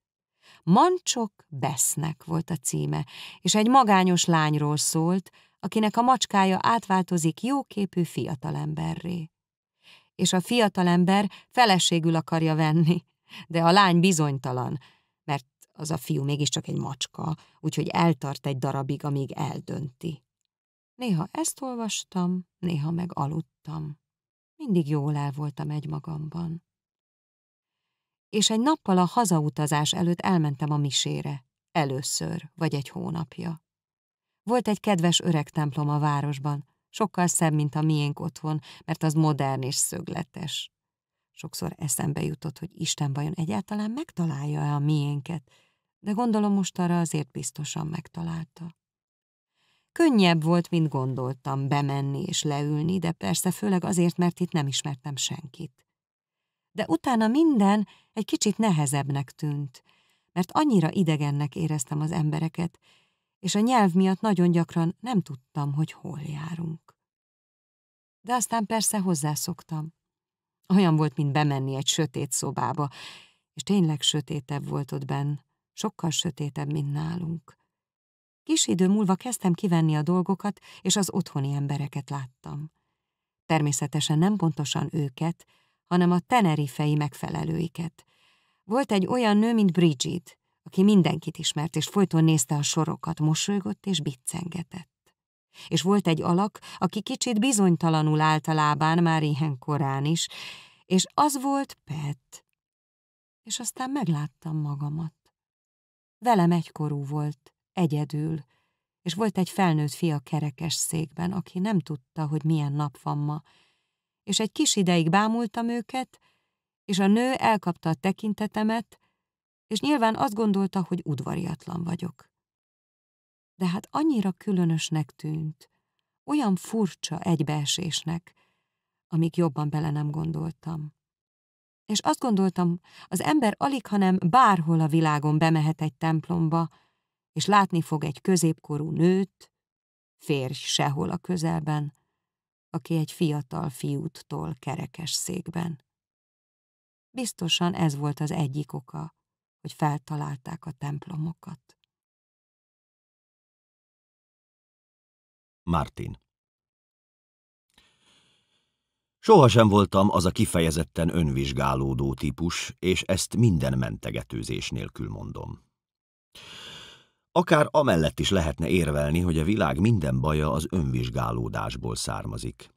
Mancsok Besznek volt a címe, és egy magányos lányról szólt, akinek a macskája átváltozik jóképű fiatalemberré. És a fiatalember feleségül akarja venni, de a lány bizonytalan, mert az a fiú mégiscsak egy macska, úgyhogy eltart egy darabig, amíg eldönti. Néha ezt olvastam, néha meg aludtam. Mindig jól el voltam egymagamban. És egy nappal a hazautazás előtt elmentem a misére. Először, vagy egy hónapja. Volt egy kedves öreg templom a városban, sokkal szebb, mint a miénk otthon, mert az modern és szögletes. Sokszor eszembe jutott, hogy Isten vajon egyáltalán megtalálja-e a miénket, de gondolom most arra azért biztosan megtalálta. Könnyebb volt, mint gondoltam bemenni és leülni, de persze főleg azért, mert itt nem ismertem senkit. De utána minden egy kicsit nehezebbnek tűnt, mert annyira idegennek éreztem az embereket, és a nyelv miatt nagyon gyakran nem tudtam, hogy hol járunk. De aztán persze hozzászoktam. Olyan volt, mint bemenni egy sötét szobába, és tényleg sötétebb volt ott benn, sokkal sötétebb, mint nálunk. Kis idő múlva kezdtem kivenni a dolgokat, és az otthoni embereket láttam. Természetesen nem pontosan őket, hanem a tenerifei megfelelőiket. Volt egy olyan nő, mint Bridget, aki mindenkit ismert, és folyton nézte a sorokat, mosolygott és biccengetett. És volt egy alak, aki kicsit bizonytalanul állt a lábán már ilyen korán is, és az volt Pet. És aztán megláttam magamat. Velem egykorú volt, egyedül, és volt egy felnőtt fia kerekes székben, aki nem tudta, hogy milyen nap van ma, és egy kis ideig bámultam őket, és a nő elkapta a tekintetemet, és nyilván azt gondolta, hogy udvariatlan vagyok. De hát annyira különösnek tűnt, olyan furcsa egybeesésnek, amíg jobban bele nem gondoltam. És azt gondoltam, az ember alig, hanem bárhol a világon bemehet egy templomba, és látni fog egy középkorú nőt, férj sehol a közelben, aki egy fiatal fiút tol kerekes székben. Biztosan ez volt az egyik oka, hogy feltalálták a templomokat. Martin Sohasem voltam az a kifejezetten önvizsgálódó típus, és ezt minden mentegetőzés nélkül mondom. Akár amellett is lehetne érvelni, hogy a világ minden baja az önvizsgálódásból származik.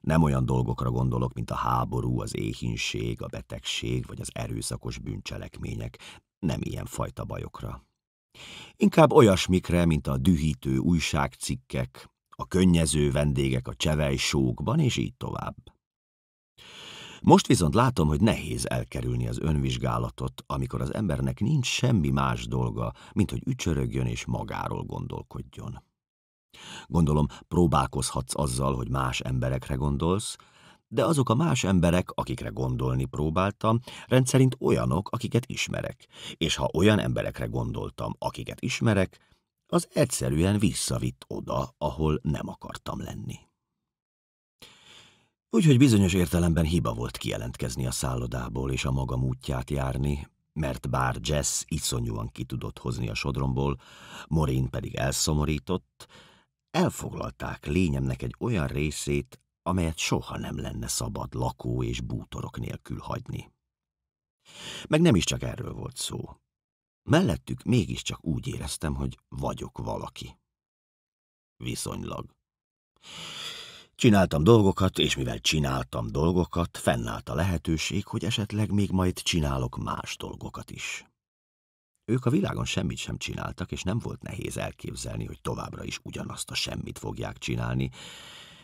Nem olyan dolgokra gondolok, mint a háború, az éhínség, a betegség vagy az erőszakos bűncselekmények, nem ilyen fajta bajokra. Inkább olyasmikre, mint a dühítő újságcikkek, a könnyező vendégek a sókban, és így tovább. Most viszont látom, hogy nehéz elkerülni az önvizsgálatot, amikor az embernek nincs semmi más dolga, mint hogy ücsörögjön és magáról gondolkodjon. Gondolom, próbálkozhatsz azzal, hogy más emberekre gondolsz, de azok a más emberek, akikre gondolni próbáltam, rendszerint olyanok, akiket ismerek, és ha olyan emberekre gondoltam, akiket ismerek, az egyszerűen visszavitt oda, ahol nem akartam lenni. Úgyhogy bizonyos értelemben hiba volt kijelentkezni a szállodából és a maga útját járni, mert bár Jess iszonyúan ki tudott hozni a sodromból, Morin pedig elszomorított, elfoglalták lényemnek egy olyan részét, amelyet soha nem lenne szabad lakó és bútorok nélkül hagyni. Meg nem is csak erről volt szó. Mellettük mégiscsak úgy éreztem, hogy vagyok valaki. Viszonylag. Csináltam dolgokat, és mivel csináltam dolgokat, fennállt a lehetőség, hogy esetleg még majd csinálok más dolgokat is. Ők a világon semmit sem csináltak, és nem volt nehéz elképzelni, hogy továbbra is ugyanazt a semmit fogják csinálni,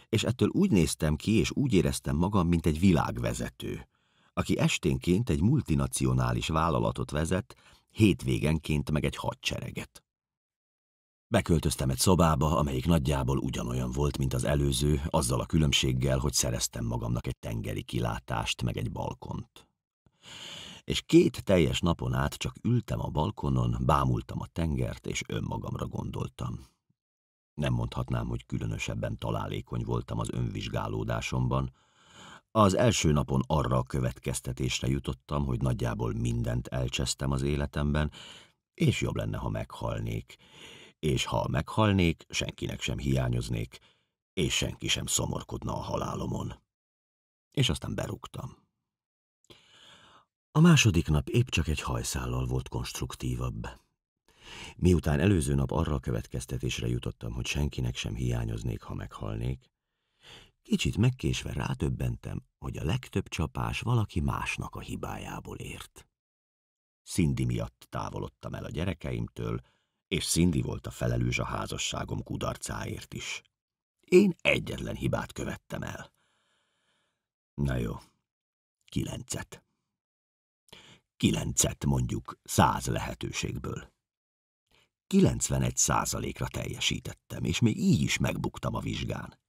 és ettől úgy néztem ki, és úgy éreztem magam, mint egy világvezető, aki esténként egy multinacionális vállalatot vezet, hétvégenként meg egy hadsereget. Beköltöztem egy szobába, amelyik nagyjából ugyanolyan volt, mint az előző, azzal a különbséggel, hogy szereztem magamnak egy tengeri kilátást, meg egy balkont. És két teljes napon át csak ültem a balkonon, bámultam a tengert, és önmagamra gondoltam. Nem mondhatnám, hogy különösebben találékony voltam az önvizsgálódásomban. Az első napon arra a következtetésre jutottam, hogy nagyjából mindent elcsesztem az életemben, és jobb lenne, ha meghalnék és ha meghalnék, senkinek sem hiányoznék, és senki sem szomorkodna a halálomon. És aztán berúgtam. A második nap épp csak egy hajszállal volt konstruktívabb. Miután előző nap arra a következtetésre jutottam, hogy senkinek sem hiányoznék, ha meghalnék, kicsit megkésve rátöbbentem, hogy a legtöbb csapás valaki másnak a hibájából ért. Szindi miatt távolodtam el a gyerekeimtől, és Cindy volt a felelős a házasságom kudarcáért is. Én egyetlen hibát követtem el. Na jó, kilencet. Kilencet mondjuk száz lehetőségből. 91 százalékra teljesítettem, és még így is megbuktam a vizsgán.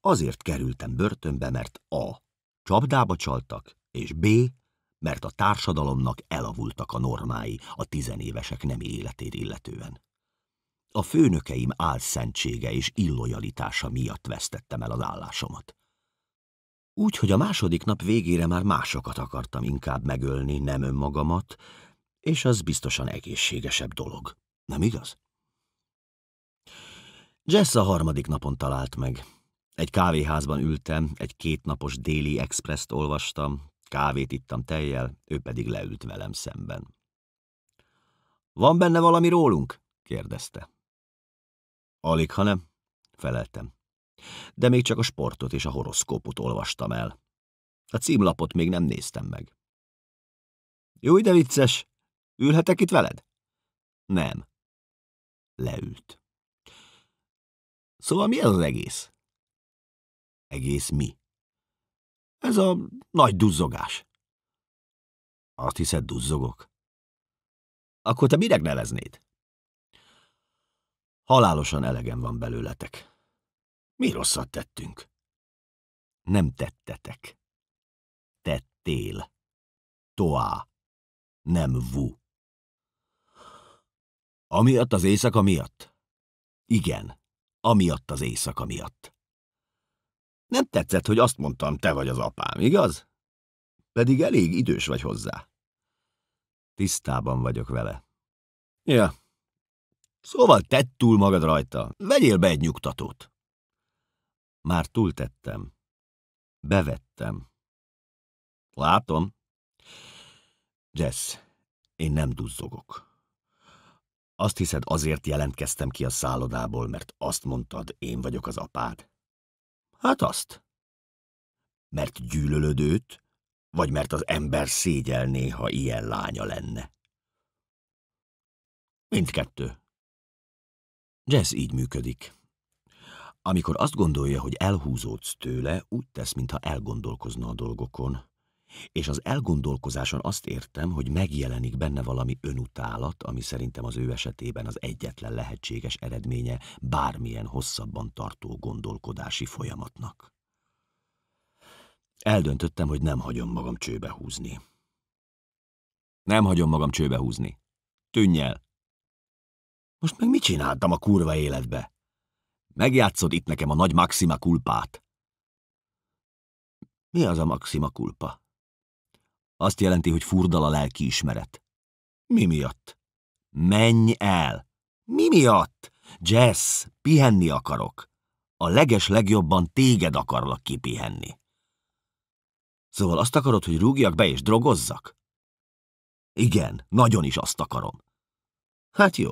Azért kerültem börtönbe, mert A. Csapdába csaltak, és B mert a társadalomnak elavultak a normái a tizenévesek nemi életét illetően. A főnökeim álszentsége és illojalitása miatt vesztettem el az állásomat. Úgy, hogy a második nap végére már másokat akartam inkább megölni, nem önmagamat, és az biztosan egészségesebb dolog, nem igaz? Jess a harmadik napon talált meg. Egy kávéházban ültem, egy kétnapos déli expresszt olvastam, Kávét ittam tejjel, ő pedig leült velem szemben. Van benne valami rólunk? kérdezte. Alig, ha nem, feleltem. De még csak a sportot és a horoszkópot olvastam el. A címlapot még nem néztem meg. Jó, de vicces! Ülhetek itt veled? Nem. Leült. Szóval mi ez az egész? Egész mi? Ez a nagy duzzogás. Azt hiszed, duzzogok? Akkor te minek neveznéd? Halálosan elegem van belőletek. Mi rosszat tettünk? Nem tettetek. Tettél. Toá. Nem vu. Amiatt az éjszaka miatt? Igen, amiatt az éjszaka miatt. Nem tetszett, hogy azt mondtam, te vagy az apám, igaz? Pedig elég idős vagy hozzá. Tisztában vagyok vele. Ja. Szóval tedd túl magad rajta. Vegyél be egy nyugtatót. Már túltettem. Bevettem. Látom. Jess, én nem duzzogok. Azt hiszed, azért jelentkeztem ki a szállodából, mert azt mondtad, én vagyok az apád. Hát azt. Mert gyűlölöd őt, vagy mert az ember szégyelné, ha ilyen lánya lenne. Mindkettő. Jazz így működik. Amikor azt gondolja, hogy elhúzódsz tőle, úgy tesz, mintha elgondolkozna a dolgokon és az elgondolkozáson azt értem, hogy megjelenik benne valami önutálat, ami szerintem az ő esetében az egyetlen lehetséges eredménye bármilyen hosszabban tartó gondolkodási folyamatnak. Eldöntöttem, hogy nem hagyom magam csőbe húzni. Nem hagyom magam csőbe húzni. Tűnj el! Most meg mit csináltam a kurva életbe? Megjátszod itt nekem a nagy maxima kulpát. Mi az a maxima kulpa? Azt jelenti, hogy furdal a ismeret. Mi miatt? Menj el! Mi miatt? Jess, pihenni akarok. A leges legjobban téged akarlak kipihenni. Szóval azt akarod, hogy rúgjak be és drogozzak? Igen, nagyon is azt akarom. Hát jó.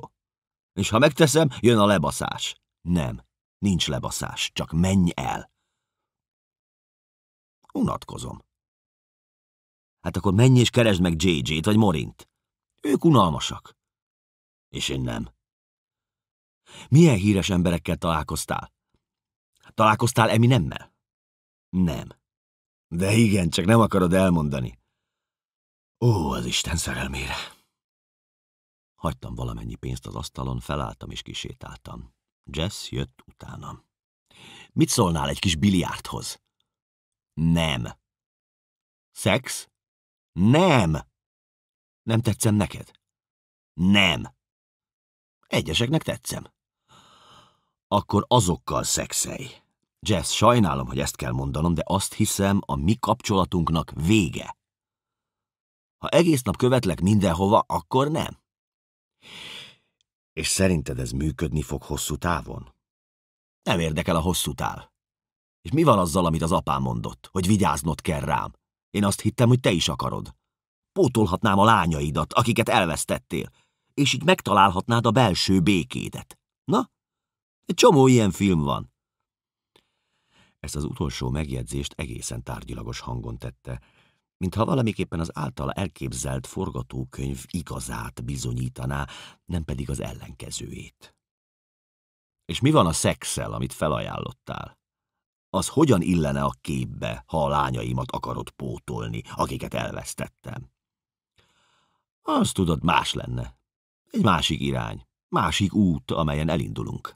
És ha megteszem, jön a lebaszás. Nem, nincs lebaszás, csak menj el. Unatkozom. Hát akkor menj és keresd meg JJ-t vagy Morint. Ők unalmasak. És én nem. Milyen híres emberekkel találkoztál? Találkoztál Emi nemmel? Nem. De igen, csak nem akarod elmondani. Ó, az Isten szerelmére! Hagytam valamennyi pénzt az asztalon, felálltam és kisétáltam. Jess jött utánam. Mit szólnál egy kis biliárdhoz? Nem. Szex? Nem! Nem tetszem neked? Nem! Egyeseknek tetszem. Akkor azokkal szexelj. Jess, sajnálom, hogy ezt kell mondanom, de azt hiszem, a mi kapcsolatunknak vége. Ha egész nap követlek mindenhova, akkor nem. És szerinted ez működni fog hosszú távon? Nem érdekel a hosszú táv. És mi van azzal, amit az apám mondott, hogy vigyáznod kell rám? Én azt hittem, hogy te is akarod. Pótolhatnám a lányaidat, akiket elvesztettél, és így megtalálhatnád a belső békédet. Na? Egy csomó ilyen film van. Ezt az utolsó megjegyzést egészen tárgyilagos hangon tette, mintha valamiképpen az általa elképzelt forgatókönyv igazát bizonyítaná, nem pedig az ellenkezőjét. És mi van a szexel, amit felajánlottál? az hogyan illene a képbe, ha a lányaimat akarod pótolni, akiket elvesztettem. Az tudod, más lenne. Egy másik irány, másik út, amelyen elindulunk.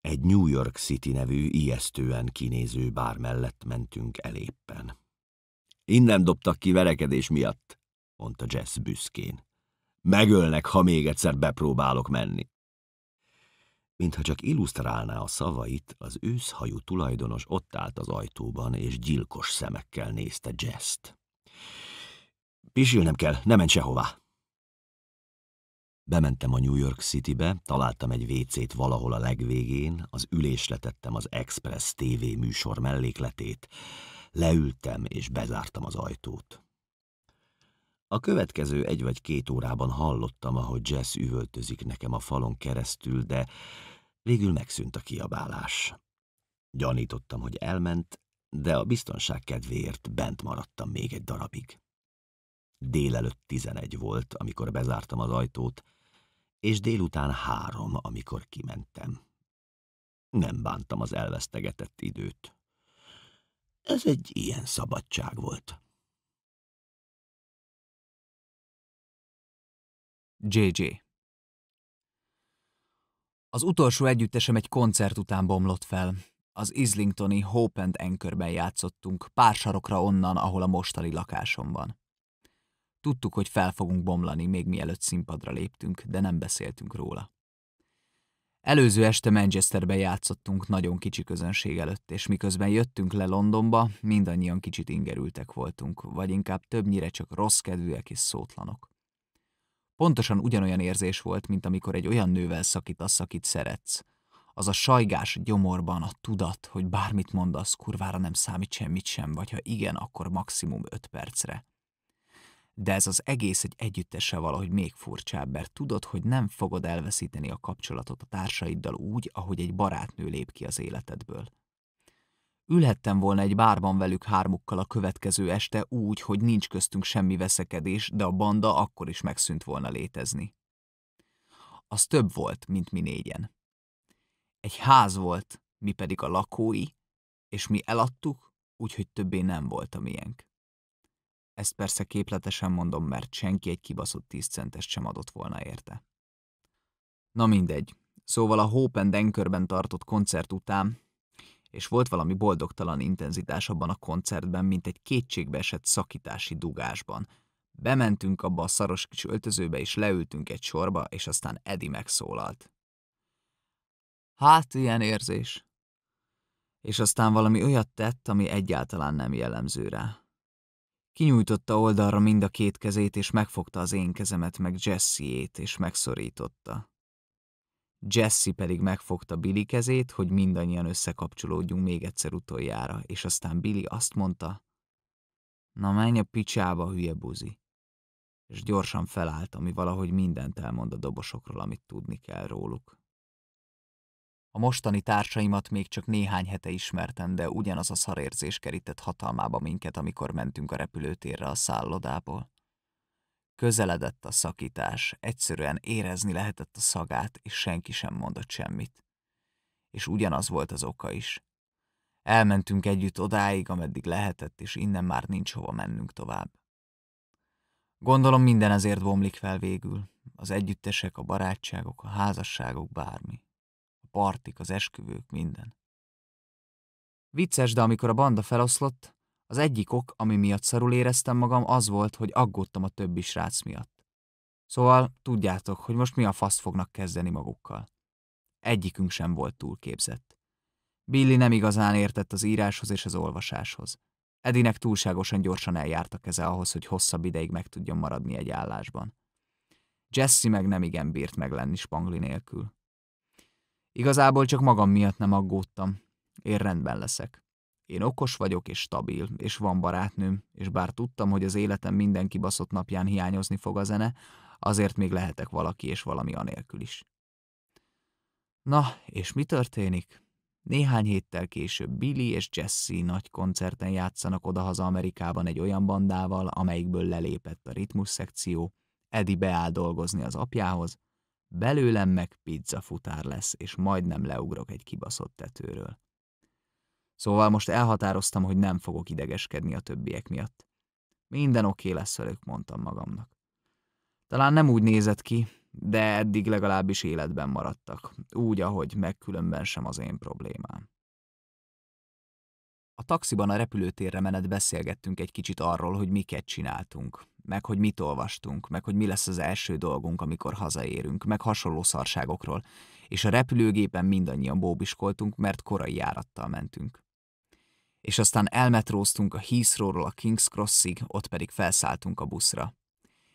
Egy New York City nevű, ijesztően kinéző bár mellett mentünk el éppen. Innen dobtak ki verekedés miatt, mondta Jess büszkén. Megölnek, ha még egyszer bepróbálok menni. Mintha csak illusztrálná a szavait, az őszhajú tulajdonos ott állt az ajtóban, és gyilkos szemekkel nézte Jess-t. Pisilnem kell, ne menj sehová! Bementem a New York Citybe, találtam egy vécét valahol a legvégén, az ülésre tettem az Express TV műsor mellékletét, leültem és bezártam az ajtót. A következő egy vagy két órában hallottam, ahogy Jess üvöltözik nekem a falon keresztül, de Végül megszűnt a kiabálás. Gyanítottam, hogy elment, de a biztonság kedvéért bent maradtam még egy darabig. Délelőtt tizenegy volt, amikor bezártam az ajtót, és délután három, amikor kimentem. Nem bántam az elvesztegetett időt. Ez egy ilyen szabadság volt. JJ az utolsó együttesem egy koncert után bomlott fel. Az Islingtoni Hope and Anchor-ben játszottunk, pár sarokra onnan, ahol a mostani lakásom van. Tudtuk, hogy fel fogunk bomlani, még mielőtt színpadra léptünk, de nem beszéltünk róla. Előző este Manchesterben játszottunk nagyon kicsi közönség előtt, és miközben jöttünk le Londonba, mindannyian kicsit ingerültek voltunk, vagy inkább többnyire csak rossz kedvűek és szótlanok. Pontosan ugyanolyan érzés volt, mint amikor egy olyan nővel szakítasz, akit szeretsz. Az a sajgás gyomorban a tudat, hogy bármit mondasz, kurvára nem számít semmit sem, vagy ha igen, akkor maximum öt percre. De ez az egész egy együttese valahogy még furcsább, mert tudod, hogy nem fogod elveszíteni a kapcsolatot a társaiddal úgy, ahogy egy barátnő lép ki az életedből – Ülhettem volna egy bárban velük hármukkal a következő este úgy, hogy nincs köztünk semmi veszekedés, de a banda akkor is megszűnt volna létezni. Az több volt, mint mi négyen. Egy ház volt, mi pedig a lakói, és mi eladtuk, úgyhogy többé nem volt a miénk. Ezt persze képletesen mondom, mert senki egy kibaszott tíz centest sem adott volna érte. Na mindegy. Szóval a Hope and tartott koncert után és volt valami boldogtalan intenzitás abban a koncertben, mint egy kétségbeesett szakítási dugásban. Bementünk abba a szaros kis öltözőbe, és leültünk egy sorba, és aztán Edi megszólalt. Hát, ilyen érzés. És aztán valami olyat tett, ami egyáltalán nem jellemző rá. Kinyújtotta oldalra mind a két kezét, és megfogta az én kezemet, meg Jessieét, és megszorította. Jesse pedig megfogta Billy kezét, hogy mindannyian összekapcsolódjunk még egyszer utoljára, és aztán Billy azt mondta, na menj a picsába, hülye buzi. És gyorsan felállt, ami valahogy mindent elmond a dobosokról, amit tudni kell róluk. A mostani társaimat még csak néhány hete ismertem, de ugyanaz a szarérzés kerített hatalmába minket, amikor mentünk a repülőtérre a szállodából. Közeledett a szakítás, egyszerűen érezni lehetett a szagát, és senki sem mondott semmit. És ugyanaz volt az oka is. Elmentünk együtt odáig, ameddig lehetett, és innen már nincs hova mennünk tovább. Gondolom minden ezért bomlik fel végül. Az együttesek, a barátságok, a házasságok, bármi. A partik, az esküvők, minden. Vicces, de amikor a banda feloszlott, az egyik ok, ami miatt szarul éreztem magam, az volt, hogy aggódtam a többi srác miatt. Szóval tudjátok, hogy most mi a fasz fognak kezdeni magukkal. Egyikünk sem volt túl képzett. Billy nem igazán értett az íráshoz és az olvasáshoz. Edinek túlságosan gyorsan eljárt a keze ahhoz, hogy hosszabb ideig meg tudjon maradni egy állásban. Jesse meg nem igen bírt meg lenni spangli nélkül. Igazából csak magam miatt nem aggódtam. Én rendben leszek. Én okos vagyok és stabil, és van barátnőm, és bár tudtam, hogy az életem minden kibaszott napján hiányozni fog a zene, azért még lehetek valaki és valami anélkül is. Na, és mi történik? Néhány héttel később Billy és Jesse nagy koncerten játszanak odahaza Amerikában egy olyan bandával, amelyikből lelépett a ritmus szekció, Eddie beáll dolgozni az apjához, belőlem meg pizzafutár lesz, és majdnem leugrok egy kibaszott tetőről. Szóval most elhatároztam, hogy nem fogok idegeskedni a többiek miatt. Minden oké okay lesz velük, mondtam magamnak. Talán nem úgy nézett ki, de eddig legalábbis életben maradtak, úgy, ahogy megkülönben sem az én problémám. A taxiban a repülőtérre menet beszélgettünk egy kicsit arról, hogy miket csináltunk, meg hogy mit olvastunk, meg hogy mi lesz az első dolgunk, amikor hazaérünk, meg hasonló szarságokról, és a repülőgépen mindannyian bóbiskoltunk, mert korai járattal mentünk és aztán elmetróztunk a Heathrowról a King's Crossig, ott pedig felszálltunk a buszra.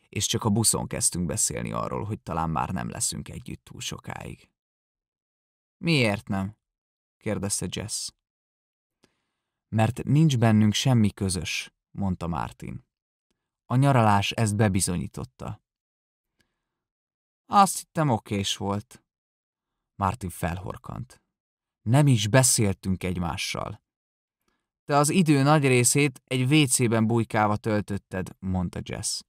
És csak a buszon kezdtünk beszélni arról, hogy talán már nem leszünk együtt túl sokáig. Miért nem? kérdezte Jess. Mert nincs bennünk semmi közös, mondta Martin. A nyaralás ezt bebizonyította. Azt hittem okés volt. Martin felhorkant. Nem is beszéltünk egymással. Te az idő nagy részét egy vécében bujkálva töltötted, mondta Jess.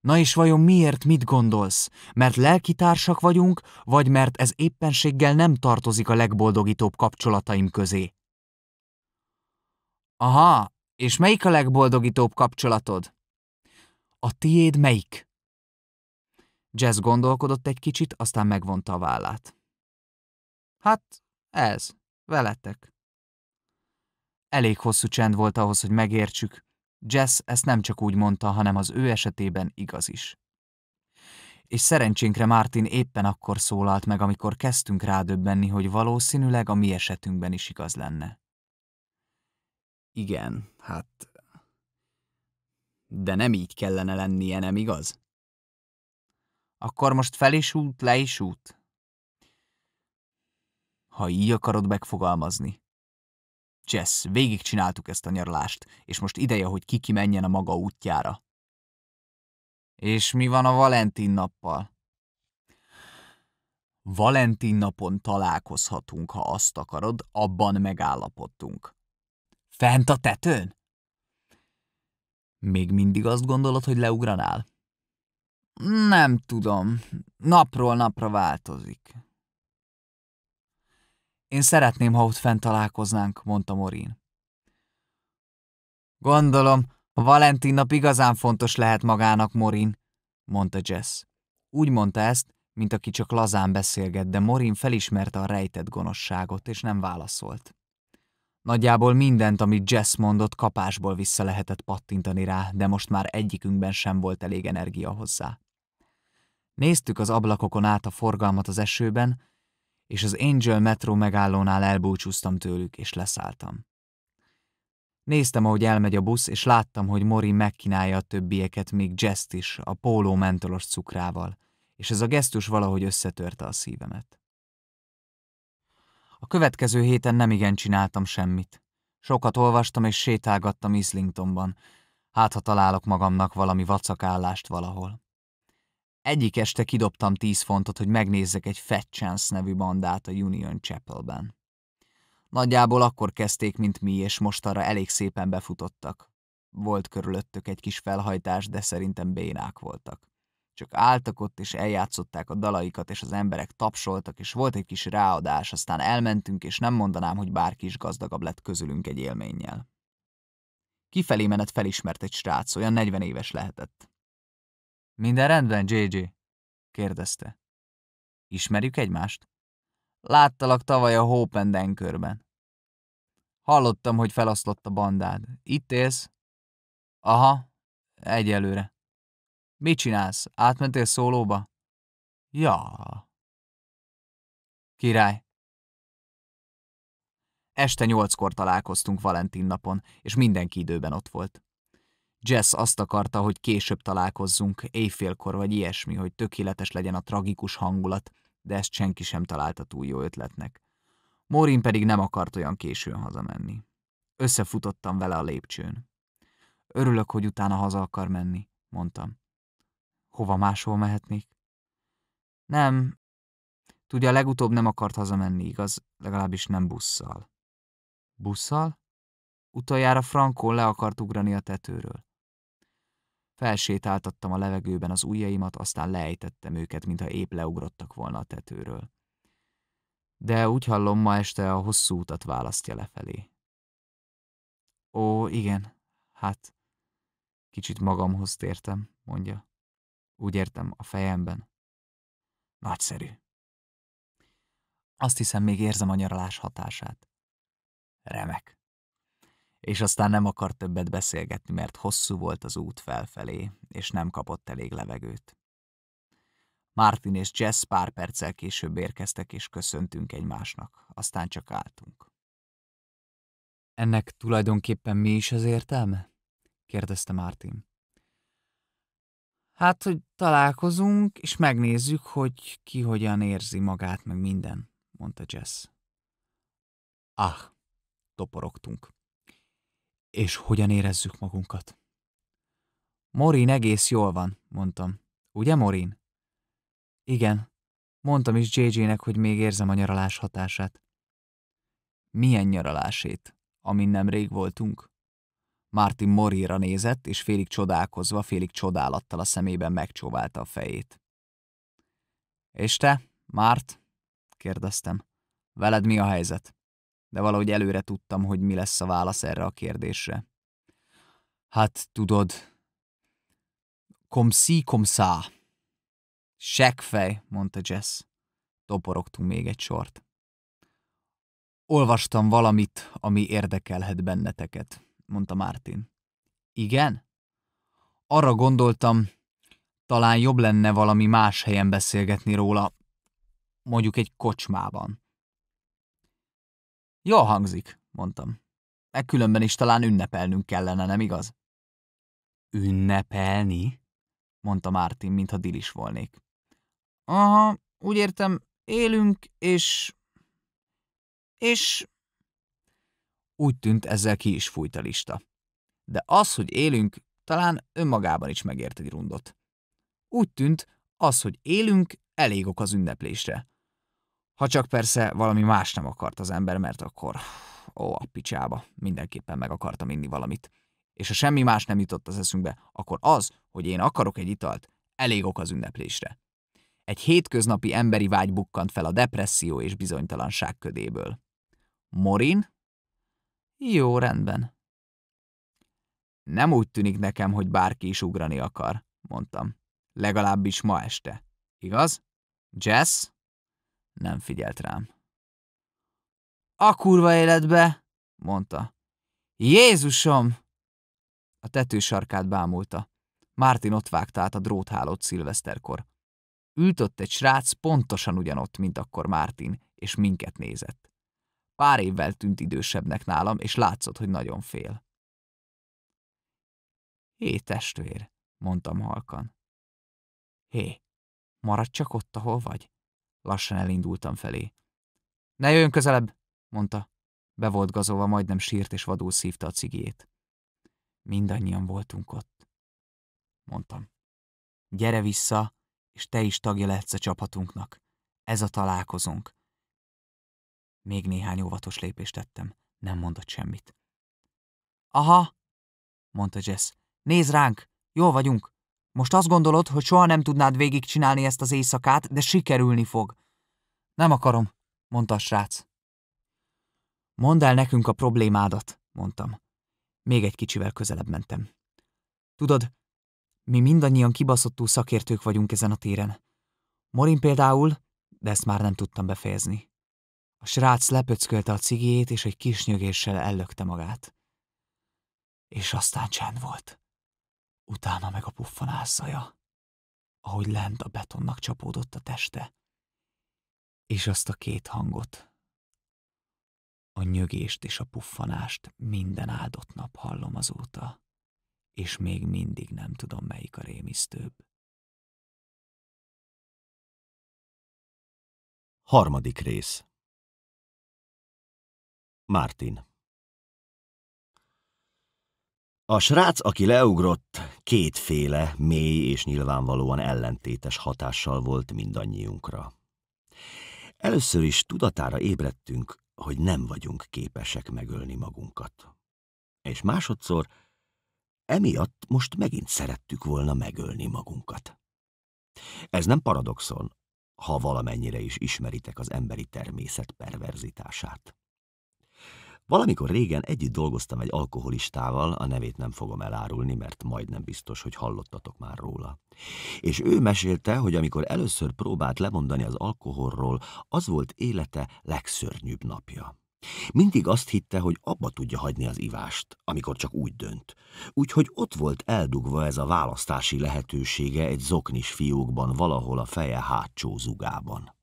Na és vajon miért mit gondolsz? Mert lelkitársak vagyunk, vagy mert ez éppenséggel nem tartozik a legboldogítóbb kapcsolataim közé? Aha, és melyik a legboldogítóbb kapcsolatod? A tiéd melyik? Jess gondolkodott egy kicsit, aztán megvonta a vállát. Hát, ez, veletek. Elég hosszú csend volt ahhoz, hogy megértsük. Jess ezt nem csak úgy mondta, hanem az ő esetében igaz is. És szerencsénkre Martin éppen akkor szólalt meg, amikor kezdtünk rádöbbenni, hogy valószínűleg a mi esetünkben is igaz lenne. Igen, hát... De nem így kellene lennie, nem igaz? Akkor most fel is út, le is út? Ha így akarod megfogalmazni. Jess, végigcsináltuk ezt a nyaralást, és most ideje, hogy kiki menjen a maga útjára. És mi van a Valentin nappal? Valentin napon találkozhatunk, ha azt akarod, abban megállapodtunk. Fent a tetőn? Még mindig azt gondolod, hogy leugranál? Nem tudom. Napról napra változik. Én szeretném, ha ott fent találkoznánk, mondta Morin. Gondolom, a Valentin nap igazán fontos lehet magának, Morin, mondta Jess. Úgy mondta ezt, mint aki csak lazán beszélget, de Morin felismerte a rejtett gonoszságot, és nem válaszolt. Nagyjából mindent, amit Jess mondott, kapásból vissza lehetett pattintani rá, de most már egyikünkben sem volt elég energia hozzá. Néztük az ablakokon át a forgalmat az esőben, és az Angel Metro megállónál elbúcsúztam tőlük, és leszálltam. Néztem, ahogy elmegy a busz, és láttam, hogy Mori megkínálja a többieket, még Jest is, a póló mentolos cukrával, és ez a gesztus valahogy összetörte a szívemet. A következő héten nem igen csináltam semmit. Sokat olvastam és sétálgattam Islingtonban, hát ha találok magamnak valami vacakállást valahol. Egyik este kidobtam tíz fontot, hogy megnézzek egy Fat Chance nevű bandát a Union Chapelben. Nagyjából akkor kezdték, mint mi, és mostanra elég szépen befutottak. Volt körülöttük egy kis felhajtás, de szerintem bénák voltak. Csak álltak ott, és eljátszották a dalaikat, és az emberek tapsoltak, és volt egy kis ráadás, aztán elmentünk, és nem mondanám, hogy bárki is gazdagabb lett közülünk egy élménnyel. Kifelé menet felismert egy srác, olyan 40 éves lehetett. Minden rendben, JJ? kérdezte. Ismerjük egymást? Láttalak tavaly a Hope and Hallottam, hogy feloszlott a bandád. Itt élsz? Aha, egyelőre. Mit csinálsz? Átmentél szólóba? Ja. Király. Este nyolckor találkoztunk Valentin napon, és mindenki időben ott volt. Jess azt akarta, hogy később találkozzunk, éjfélkor vagy ilyesmi, hogy tökéletes legyen a tragikus hangulat, de ezt senki sem találta túl jó ötletnek. Morin pedig nem akart olyan későn hazamenni. Összefutottam vele a lépcsőn. Örülök, hogy utána haza akar menni, mondtam. Hova máshol mehetnék? Nem. Tudja, legutóbb nem akart hazamenni, igaz? Legalábbis nem busszal. Busszal? Utoljára Frankon le akart ugrani a tetőről. Felsétáltattam a levegőben az ujjaimat, aztán leejtettem őket, mintha épp leugrottak volna a tetőről. De úgy hallom, ma este a hosszú utat választja lefelé. Ó, igen, hát... Kicsit magamhoz tértem, mondja. Úgy értem, a fejemben. Nagyszerű. Azt hiszem, még érzem a nyaralás hatását. Remek és aztán nem akart többet beszélgetni, mert hosszú volt az út felfelé, és nem kapott elég levegőt. Martin és Jess pár perccel később érkeztek, és köszöntünk egymásnak, aztán csak álltunk. Ennek tulajdonképpen mi is az értelme? kérdezte Martin. Hát, hogy találkozunk, és megnézzük, hogy ki hogyan érzi magát, meg minden, mondta Jess. Ah, toporogtunk. És hogyan érezzük magunkat? Morin egész jól van, mondtam. Ugye, Morin? Igen. Mondtam is JJ-nek, hogy még érzem a nyaralás hatását. Milyen nyaralásét, amin nem rég voltunk? Martin Morira nézett, és félig csodálkozva, félig csodálattal a szemében megcsóválta a fejét. És te, Márt? kérdeztem. Veled mi a helyzet? de valahogy előre tudtam, hogy mi lesz a válasz erre a kérdésre. Hát tudod, komszi komszá. Sekfej, mondta Jess. Toporogtunk még egy sort. Olvastam valamit, ami érdekelhet benneteket, mondta Martin. Igen? Arra gondoltam, talán jobb lenne valami más helyen beszélgetni róla, mondjuk egy kocsmában. Jól hangzik, mondtam. Ekkülönben is talán ünnepelnünk kellene, nem igaz? Ünnepelni? mondta Mártin, mintha dilis volnék. Aha, úgy értem, élünk, és... és... Úgy tűnt, ezzel ki is fújt a lista. De az, hogy élünk, talán önmagában is megért egy rundot. Úgy tűnt, az, hogy élünk, elég ok az ünneplésre. Ha csak persze valami más nem akart az ember, mert akkor... Ó, a picsába, mindenképpen meg akartam inni valamit. És ha semmi más nem jutott az eszünkbe, akkor az, hogy én akarok egy italt, elég ok az ünneplésre. Egy hétköznapi emberi vágy bukkant fel a depresszió és bizonytalanság ködéből. Morin? Jó, rendben. Nem úgy tűnik nekem, hogy bárki is ugrani akar, mondtam. Legalábbis ma este. Igaz? Jess? Nem figyelt rám. A kurva életbe, mondta. Jézusom! A tető sarkát bámulta. Mártin ott vágta át a dróthálót szilveszterkor. Ült ott egy srác pontosan ugyanott, mint akkor Mártin, és minket nézett. Pár évvel tűnt idősebbnek nálam, és látszott, hogy nagyon fél. Hé, testvér, mondtam halkan. Hé, maradj csak ott, ahol vagy. Lassan elindultam felé. Ne jöjjön közelebb, mondta. Be volt gazolva, majdnem sírt és vadul szívta a cigét. Mindannyian voltunk ott, mondtam. Gyere vissza, és te is tagja lehetsz a csapatunknak. Ez a találkozónk. Még néhány óvatos lépést tettem, nem mondott semmit. Aha, mondta Jess. Nézd ránk, jól vagyunk. Most azt gondolod, hogy soha nem tudnád végigcsinálni ezt az éjszakát, de sikerülni fog. Nem akarom, mondta a srác. Mondd el nekünk a problémádat, mondtam. Még egy kicsivel közelebb mentem. Tudod, mi mindannyian kibaszottú szakértők vagyunk ezen a téren. Morin például, de ezt már nem tudtam befejezni. A srác lepöckölte a cigijét, és egy kis nyögéssel ellökte magát. És aztán csend volt. Utána meg a puffanás szaja, ahogy lent a betonnak csapódott a teste. És azt a két hangot, a nyögést és a puffanást minden áldott nap hallom azóta, és még mindig nem tudom, melyik a rémisztőbb. Harmadik rész Martin a srác, aki leugrott, kétféle, mély és nyilvánvalóan ellentétes hatással volt mindannyiunkra. Először is tudatára ébredtünk, hogy nem vagyunk képesek megölni magunkat. És másodszor, emiatt most megint szerettük volna megölni magunkat. Ez nem paradoxon, ha valamennyire is ismeritek az emberi természet perverzitását. Valamikor régen együtt dolgoztam egy alkoholistával, a nevét nem fogom elárulni, mert majdnem biztos, hogy hallottatok már róla. És ő mesélte, hogy amikor először próbált lemondani az alkoholról, az volt élete legszörnyűbb napja. Mindig azt hitte, hogy abba tudja hagyni az ivást, amikor csak úgy dönt. Úgyhogy ott volt eldugva ez a választási lehetősége egy zoknis fiókban valahol a feje hátsó zugában.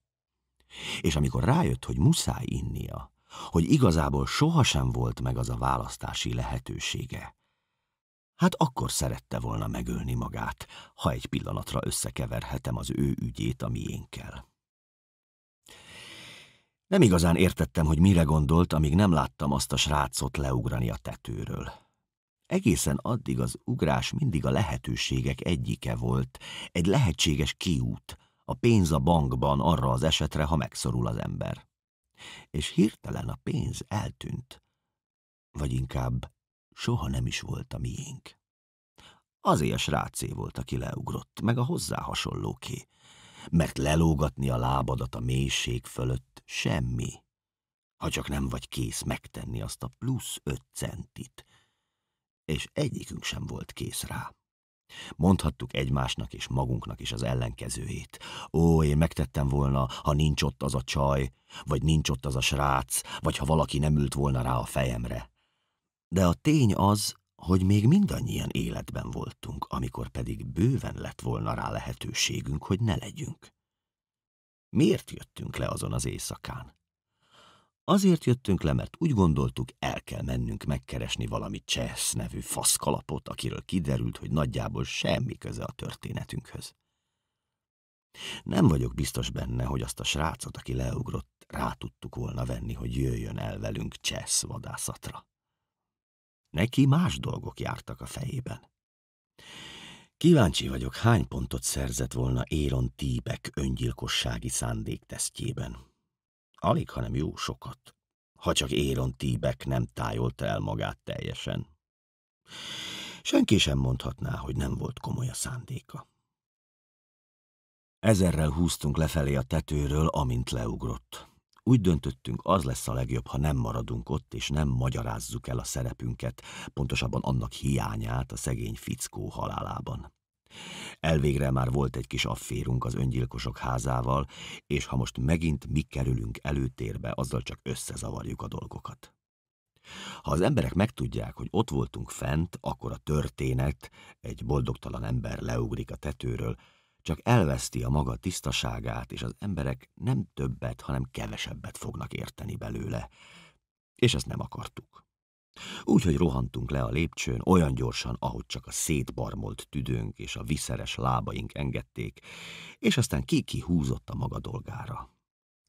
És amikor rájött, hogy muszáj innia, hogy igazából sohasem volt meg az a választási lehetősége. Hát akkor szerette volna megölni magát, ha egy pillanatra összekeverhetem az ő ügyét a miénkkel. Nem igazán értettem, hogy mire gondolt, amíg nem láttam azt a srácot leugrani a tetőről. Egészen addig az ugrás mindig a lehetőségek egyike volt, egy lehetséges kiút, a pénz a bankban arra az esetre, ha megszorul az ember és hirtelen a pénz eltűnt, vagy inkább soha nem is volt a miénk. Azért a srácé volt, aki leugrott, meg a hozzá hasonlóké, mert lelógatni a lábadat a mélység fölött semmi, ha csak nem vagy kész megtenni azt a plusz öt centit, és egyikünk sem volt kész rá. Mondhattuk egymásnak és magunknak is az ellenkezőjét. Ó, én megtettem volna, ha nincs ott az a csaj, vagy nincs ott az a srác, vagy ha valaki nem ült volna rá a fejemre. De a tény az, hogy még mindannyian életben voltunk, amikor pedig bőven lett volna rá lehetőségünk, hogy ne legyünk. Miért jöttünk le azon az éjszakán? Azért jöttünk le, mert úgy gondoltuk, el kell mennünk megkeresni valami Csesz nevű faszkalapot, akiről kiderült, hogy nagyjából semmi köze a történetünkhöz. Nem vagyok biztos benne, hogy azt a srácot, aki leugrott, rá tudtuk volna venni, hogy jöjjön el velünk Csesz vadászatra. Neki más dolgok jártak a fejében. Kíváncsi vagyok, hány pontot szerzett volna Éron Tíbek öngyilkossági szándék tesztjében. Alig, hanem jó sokat. Ha csak Éron Tíbek nem tájolta el magát teljesen. Senki sem mondhatná, hogy nem volt komoly a szándéka. Ezerrel húztunk lefelé a tetőről, amint leugrott. Úgy döntöttünk, az lesz a legjobb, ha nem maradunk ott, és nem magyarázzuk el a szerepünket, pontosabban annak hiányát a szegény fickó halálában. Elvégre már volt egy kis afférunk az öngyilkosok házával, és ha most megint mi kerülünk előtérbe, azzal csak összezavarjuk a dolgokat. Ha az emberek megtudják, hogy ott voltunk fent, akkor a történet, egy boldogtalan ember leugrik a tetőről, csak elveszti a maga tisztaságát, és az emberek nem többet, hanem kevesebbet fognak érteni belőle. És ezt nem akartuk. Úgyhogy rohantunk le a lépcsőn olyan gyorsan, ahogy csak a szétbarmolt tüdőnk és a viszeres lábaink engedték, és aztán Kiki húzott a maga dolgára.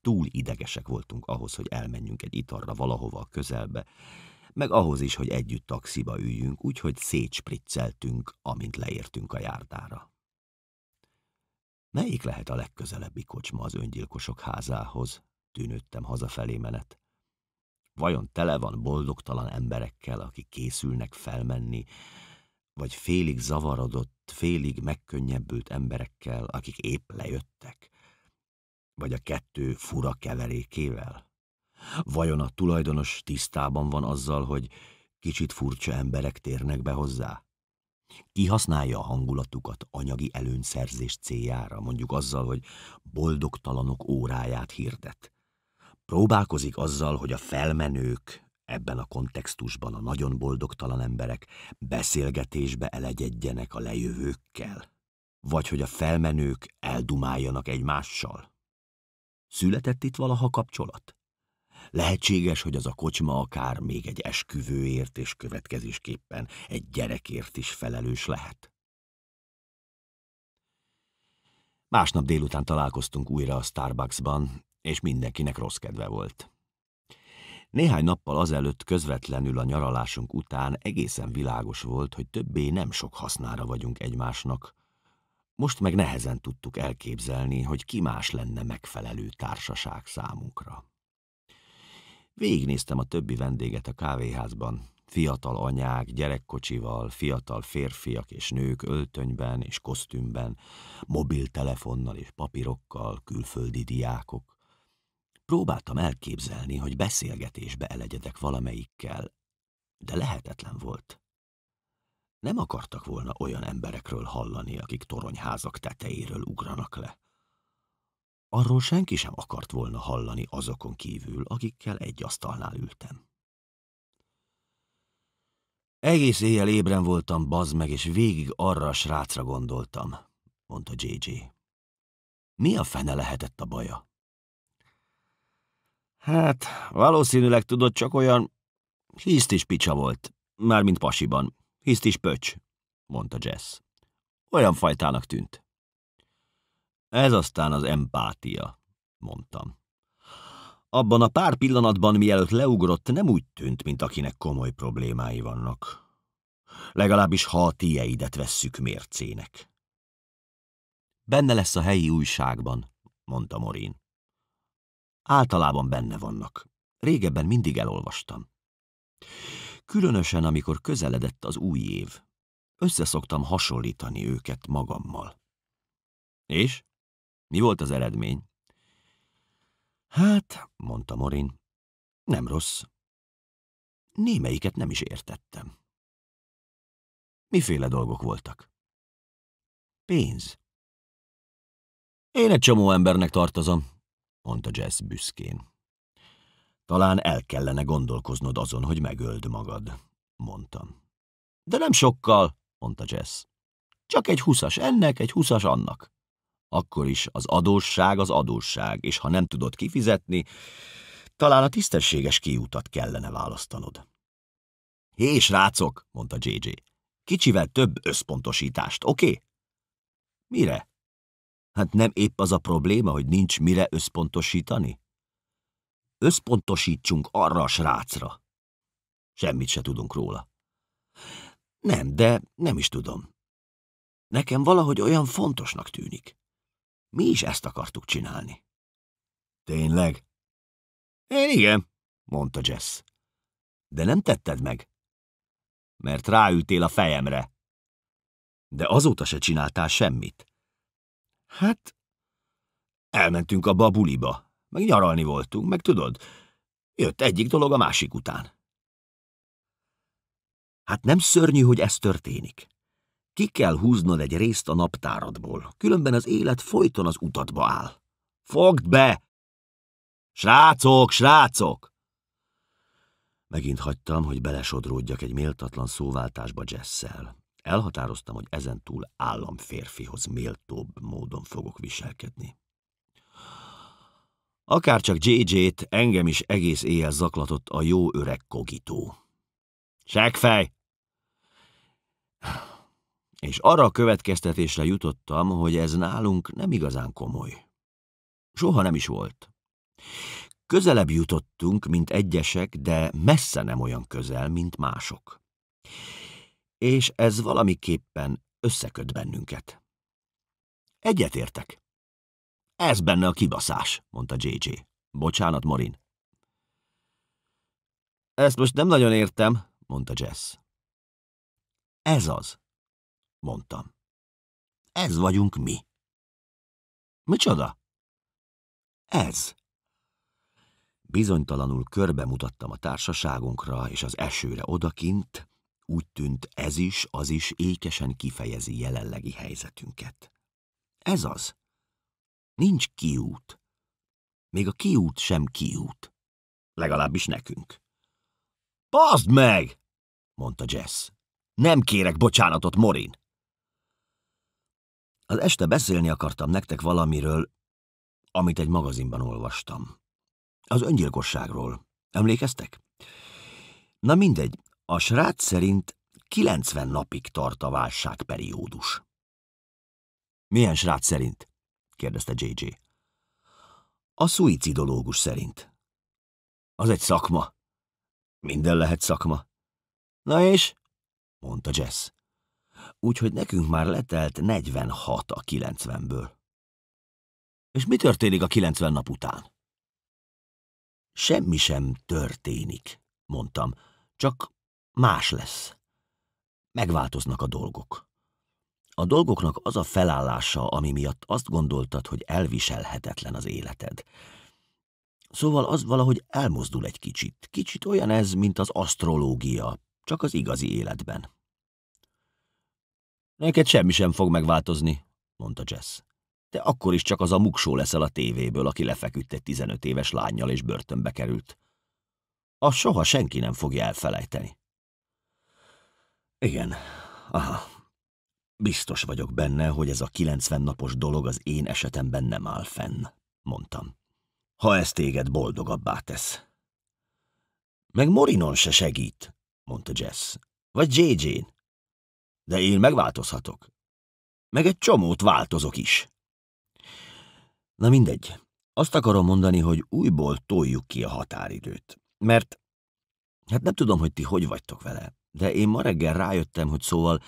Túl idegesek voltunk ahhoz, hogy elmenjünk egy itarra valahova a közelbe, meg ahhoz is, hogy együtt taxiba üljünk, úgyhogy szétspricceltünk, amint leértünk a járdára. Melyik lehet a legközelebbi kocsma az öngyilkosok házához? Tűnődtem hazafelé menet. Vajon tele van boldogtalan emberekkel, akik készülnek felmenni, vagy félig zavarodott, félig megkönnyebbült emberekkel, akik épp lejöttek? Vagy a kettő fura keverékével? Vajon a tulajdonos tisztában van azzal, hogy kicsit furcsa emberek térnek be hozzá? Kihasználja a hangulatukat anyagi előnyszerzés céljára, mondjuk azzal, hogy boldogtalanok óráját hirdet. Próbálkozik azzal, hogy a felmenők, ebben a kontextusban a nagyon boldogtalan emberek beszélgetésbe elegyedjenek a lejövőkkel, vagy hogy a felmenők eldumáljanak egymással. Született itt valaha kapcsolat? Lehetséges, hogy az a kocsma akár még egy esküvőért és következésképpen egy gyerekért is felelős lehet. Másnap délután találkoztunk újra a Starbucksban, és mindenkinek rossz kedve volt. Néhány nappal azelőtt közvetlenül a nyaralásunk után egészen világos volt, hogy többé nem sok hasznára vagyunk egymásnak. Most meg nehezen tudtuk elképzelni, hogy ki más lenne megfelelő társaság számunkra. Végignéztem a többi vendéget a kávéházban, fiatal anyák gyerekkocsival, fiatal férfiak és nők öltönyben és kosztümben, mobiltelefonnal és papírokkal, külföldi diákok. Próbáltam elképzelni, hogy beszélgetésbe elegyedek valamelyikkel, de lehetetlen volt. Nem akartak volna olyan emberekről hallani, akik toronyházak tetejéről ugranak le. Arról senki sem akart volna hallani azokon kívül, akikkel egy asztalnál ültem. Egész éjjel ébren voltam, bazd meg, és végig arra a srácra gondoltam, mondta JJ. Mi a fene lehetett a baja? Hát, valószínűleg tudod, csak olyan hisztis picsa volt, mármint pasiban. Hisztis pöcs, mondta Jess. Olyan fajtának tűnt. Ez aztán az empátia, mondtam. Abban a pár pillanatban, mielőtt leugrott, nem úgy tűnt, mint akinek komoly problémái vannak. Legalábbis, ha a tieidet vesszük mércének. Benne lesz a helyi újságban, mondta Morin. Általában benne vannak. Régebben mindig elolvastam. Különösen, amikor közeledett az új év. Összeszoktam hasonlítani őket magammal. És? Mi volt az eredmény? Hát, mondta Morin, nem rossz. Némelyiket nem is értettem. Miféle dolgok voltak? Pénz. Én egy csomó embernek tartozom, mondta Jess büszkén. Talán el kellene gondolkoznod azon, hogy megöld magad, mondtam. De nem sokkal, mondta Jess. Csak egy huszas ennek, egy huszas annak. Akkor is az adósság az adósság, és ha nem tudod kifizetni, talán a tisztességes kiútat kellene választanod. Hé, srácok, mondta JJ, kicsivel több összpontosítást, oké? Okay? Mire? Hát nem épp az a probléma, hogy nincs mire összpontosítani? Összpontosítsunk arra a srácra. Semmit se tudunk róla. Nem, de nem is tudom. Nekem valahogy olyan fontosnak tűnik. Mi is ezt akartuk csinálni. Tényleg? Én igen, mondta Jess. De nem tetted meg? Mert ráültél a fejemre. De azóta se csináltál semmit. Hát, elmentünk a babuliba, meg nyaralni voltunk, meg tudod, jött egyik dolog a másik után. Hát nem szörnyű, hogy ez történik. Ki kell húznod egy részt a naptáradból, különben az élet folyton az utatba áll. Fogd be! Srácok, srácok! Megint hagytam, hogy belesodródjak egy méltatlan szóváltásba jesszel, Elhatároztam, hogy ezentúl államférfihoz méltóbb módon fogok viselkedni. Akárcsak JJ-t, engem is egész éjjel zaklatott a jó öreg kogitó. Segfej! És arra a következtetésre jutottam, hogy ez nálunk nem igazán komoly. Soha nem is volt. Közelebb jutottunk, mint egyesek, de messze nem olyan közel, mint mások és ez valamiképpen összeköt bennünket. Egyetértek. Ez benne a kibaszás, mondta JJ. Bocsánat, Morin. Ezt most nem nagyon értem, mondta Jess. Ez az, mondtam. Ez vagyunk mi. Micsoda? Ez. Bizonytalanul mutattam a társaságunkra és az esőre odakint, úgy tűnt ez is, az is ékesen kifejezi jelenlegi helyzetünket. Ez az. Nincs kiút. Még a kiút sem kiút. Legalábbis nekünk. Pazd meg! mondta Jess. Nem kérek bocsánatot, Morin! Az este beszélni akartam nektek valamiről, amit egy magazinban olvastam. Az öngyilkosságról. Emlékeztek? Na mindegy, a srác szerint 90 napig tart a válságperiódus. Milyen srác szerint? kérdezte JJ. A szuicidológus szerint. Az egy szakma. Minden lehet szakma. Na és? mondta Jess. Úgyhogy nekünk már letelt 46 a 90-ből. És mi történik a 90 nap után? Semmi sem történik, mondtam, csak Más lesz. Megváltoznak a dolgok. A dolgoknak az a felállása, ami miatt azt gondoltad, hogy elviselhetetlen az életed. Szóval az valahogy elmozdul egy kicsit. Kicsit olyan ez, mint az asztrológia, csak az igazi életben. Neked semmi sem fog megváltozni, mondta Jess. Te akkor is csak az a muksó leszel a tévéből, aki lefeküdt egy 15 éves lányjal és börtönbe került. Azt soha senki nem fogja elfelejteni. Igen, aha. Biztos vagyok benne, hogy ez a 90 napos dolog az én esetemben nem áll fenn, mondtam. Ha ez téged boldogabbá tesz. Meg Morinon se segít, mondta Jess. Vagy JJ-n. De én megváltozhatok. Meg egy csomót változok is. Na mindegy. Azt akarom mondani, hogy újból toljuk ki a határidőt. Mert hát nem tudom, hogy ti hogy vagytok vele de én ma reggel rájöttem, hogy szóval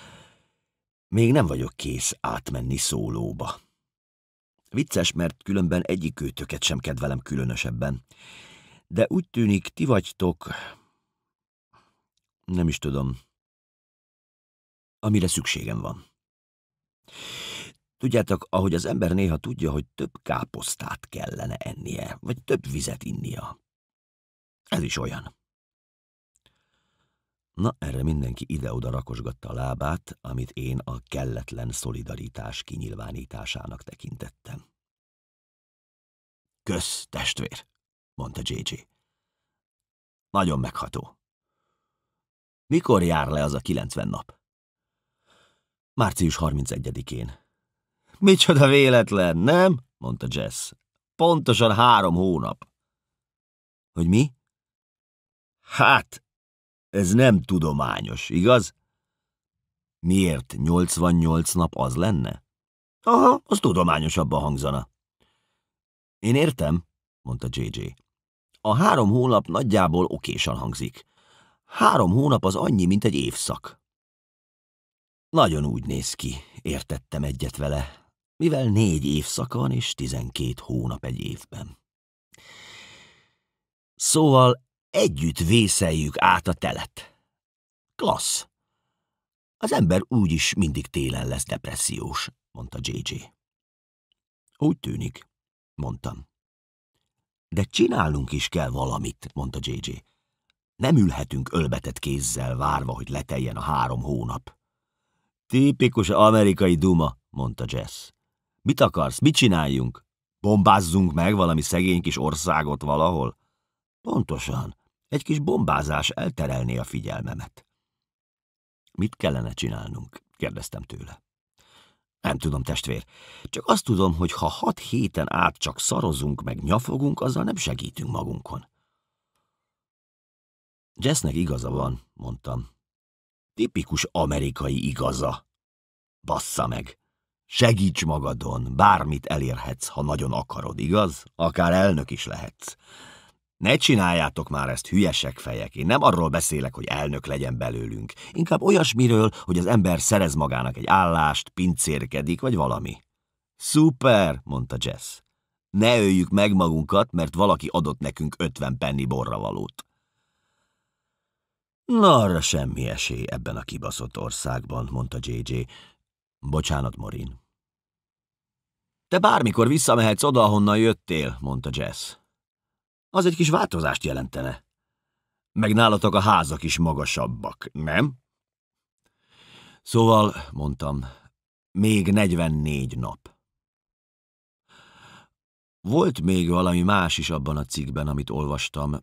még nem vagyok kész átmenni szólóba. Vicces, mert különben egyik őtöket sem kedvelem különösebben. De úgy tűnik, ti vagytok... Nem is tudom. Amire szükségem van. Tudjátok, ahogy az ember néha tudja, hogy több káposztát kellene ennie, vagy több vizet innia. Ez is olyan. Na, erre mindenki ide-oda rakosgatta a lábát, amit én a kelletlen szolidaritás kinyilvánításának tekintettem. Kösz, testvér, mondta JJ. Nagyon megható. Mikor jár le az a 90 nap? Március 31-én. Micsoda véletlen, nem? mondta Jess. Pontosan három hónap. Hogy mi? Hát, ez nem tudományos, igaz? Miért 88 nap az lenne? Aha, az tudományosabban hangzana. Én értem, mondta JJ. A három hónap nagyjából okésan hangzik. Három hónap az annyi, mint egy évszak. Nagyon úgy néz ki, értettem egyet vele, mivel négy évszak van és tizenkét hónap egy évben. Szóval Együtt vészeljük át a telet. Klassz. Az ember úgyis mindig télen lesz depressziós, mondta JJ. Úgy tűnik, mondtam. De csinálnunk is kell valamit, mondta JJ. Nem ülhetünk ölbetett kézzel, várva, hogy leteljen a három hónap. Tipikus amerikai duma, mondta Jess. Mit akarsz, mit csináljunk? Bombázzunk meg valami szegény kis országot valahol? Pontosan, egy kis bombázás elterelné a figyelmemet. Mit kellene csinálnunk? kérdeztem tőle. Nem tudom, testvér. Csak azt tudom, hogy ha hat héten át csak szarozunk, meg nyafogunk, azzal nem segítünk magunkon. Jessnek igaza van, mondtam. Tipikus amerikai igaza. Bassza meg! Segíts magadon, bármit elérhetsz, ha nagyon akarod, igaz? Akár elnök is lehetsz. Ne csináljátok már ezt, hülyesek fejek. Én nem arról beszélek, hogy elnök legyen belőlünk. Inkább olyasmiről, hogy az ember szerez magának egy állást, pincérkedik, vagy valami. Szuper, mondta Jess. Ne öljük meg magunkat, mert valaki adott nekünk ötven penni borravalót. Na, arra semmi esély ebben a kibaszott országban, mondta JJ. Bocsánat, Morin. Te bármikor visszamehetsz oda, ahonnan jöttél, mondta Jess az egy kis változást jelentene. Meg nálatok a házak is magasabbak, nem? Szóval, mondtam, még 44 nap. Volt még valami más is abban a cikkben, amit olvastam.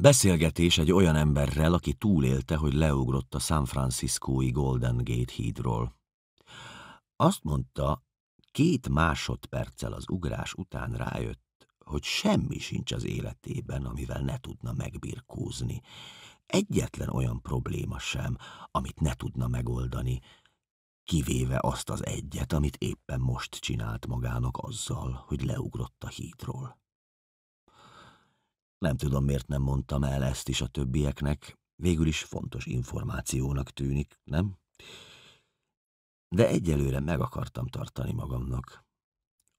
Beszélgetés egy olyan emberrel, aki túlélte, hogy leugrott a San Franciscói Golden Gate hídról. Azt mondta, két másodperccel az ugrás után rájött, hogy semmi sincs az életében, amivel ne tudna megbirkózni. Egyetlen olyan probléma sem, amit ne tudna megoldani, kivéve azt az egyet, amit éppen most csinált magának azzal, hogy leugrott a hídról. Nem tudom, miért nem mondtam el ezt is a többieknek, végül is fontos információnak tűnik, nem? De egyelőre meg akartam tartani magamnak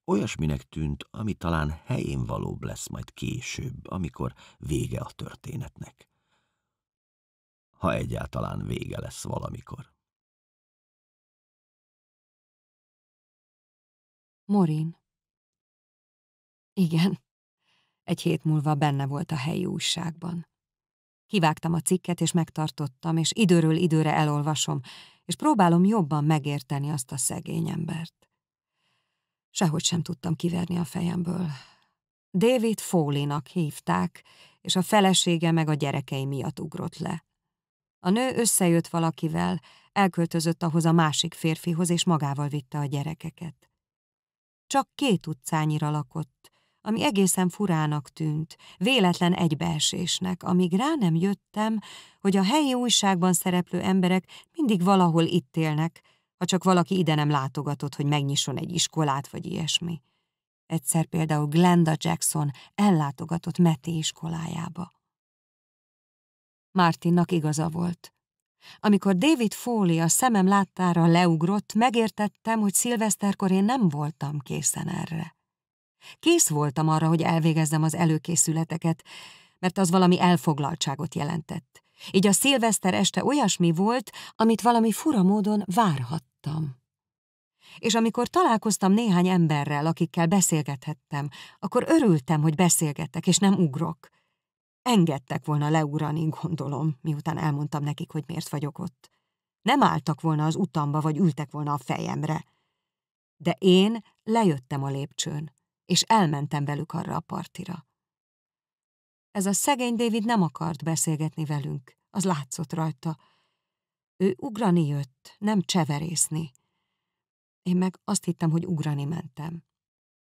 olyasminek tűnt, ami talán helyén valóbb lesz majd később, amikor vége a történetnek. Ha egyáltalán vége lesz valamikor. Morin. Igen. Egy hét múlva benne volt a helyi újságban. Kivágtam a cikket, és megtartottam, és időről időre elolvasom, és próbálom jobban megérteni azt a szegény embert. Sehogy sem tudtam kiverni a fejemből. David Fólinak hívták, és a felesége meg a gyerekei miatt ugrott le. A nő összejött valakivel, elköltözött ahhoz a másik férfihoz, és magával vitte a gyerekeket. Csak két utcányira lakott, ami egészen furának tűnt, véletlen egybeesésnek, amíg rá nem jöttem, hogy a helyi újságban szereplő emberek mindig valahol itt élnek, ha csak valaki ide nem látogatott, hogy megnyisson egy iskolát, vagy ilyesmi. Egyszer például Glenda Jackson ellátogatott Meti iskolájába. Martinnak igaza volt. Amikor David Foley a szemem láttára leugrott, megértettem, hogy szilveszterkor én nem voltam készen erre. Kész voltam arra, hogy elvégezzem az előkészületeket, mert az valami elfoglaltságot jelentett. Így a szilveszter este olyasmi volt, amit valami fura módon várhattam. És amikor találkoztam néhány emberrel, akikkel beszélgethettem, akkor örültem, hogy beszélgetek, és nem ugrok. Engedtek volna leúrani, gondolom, miután elmondtam nekik, hogy miért vagyok ott. Nem álltak volna az utamba, vagy ültek volna a fejemre. De én lejöttem a lépcsőn, és elmentem velük arra a partira. Ez a szegény David nem akart beszélgetni velünk, az látszott rajta. Ő ugrani jött, nem cseverészni. Én meg azt hittem, hogy ugrani mentem.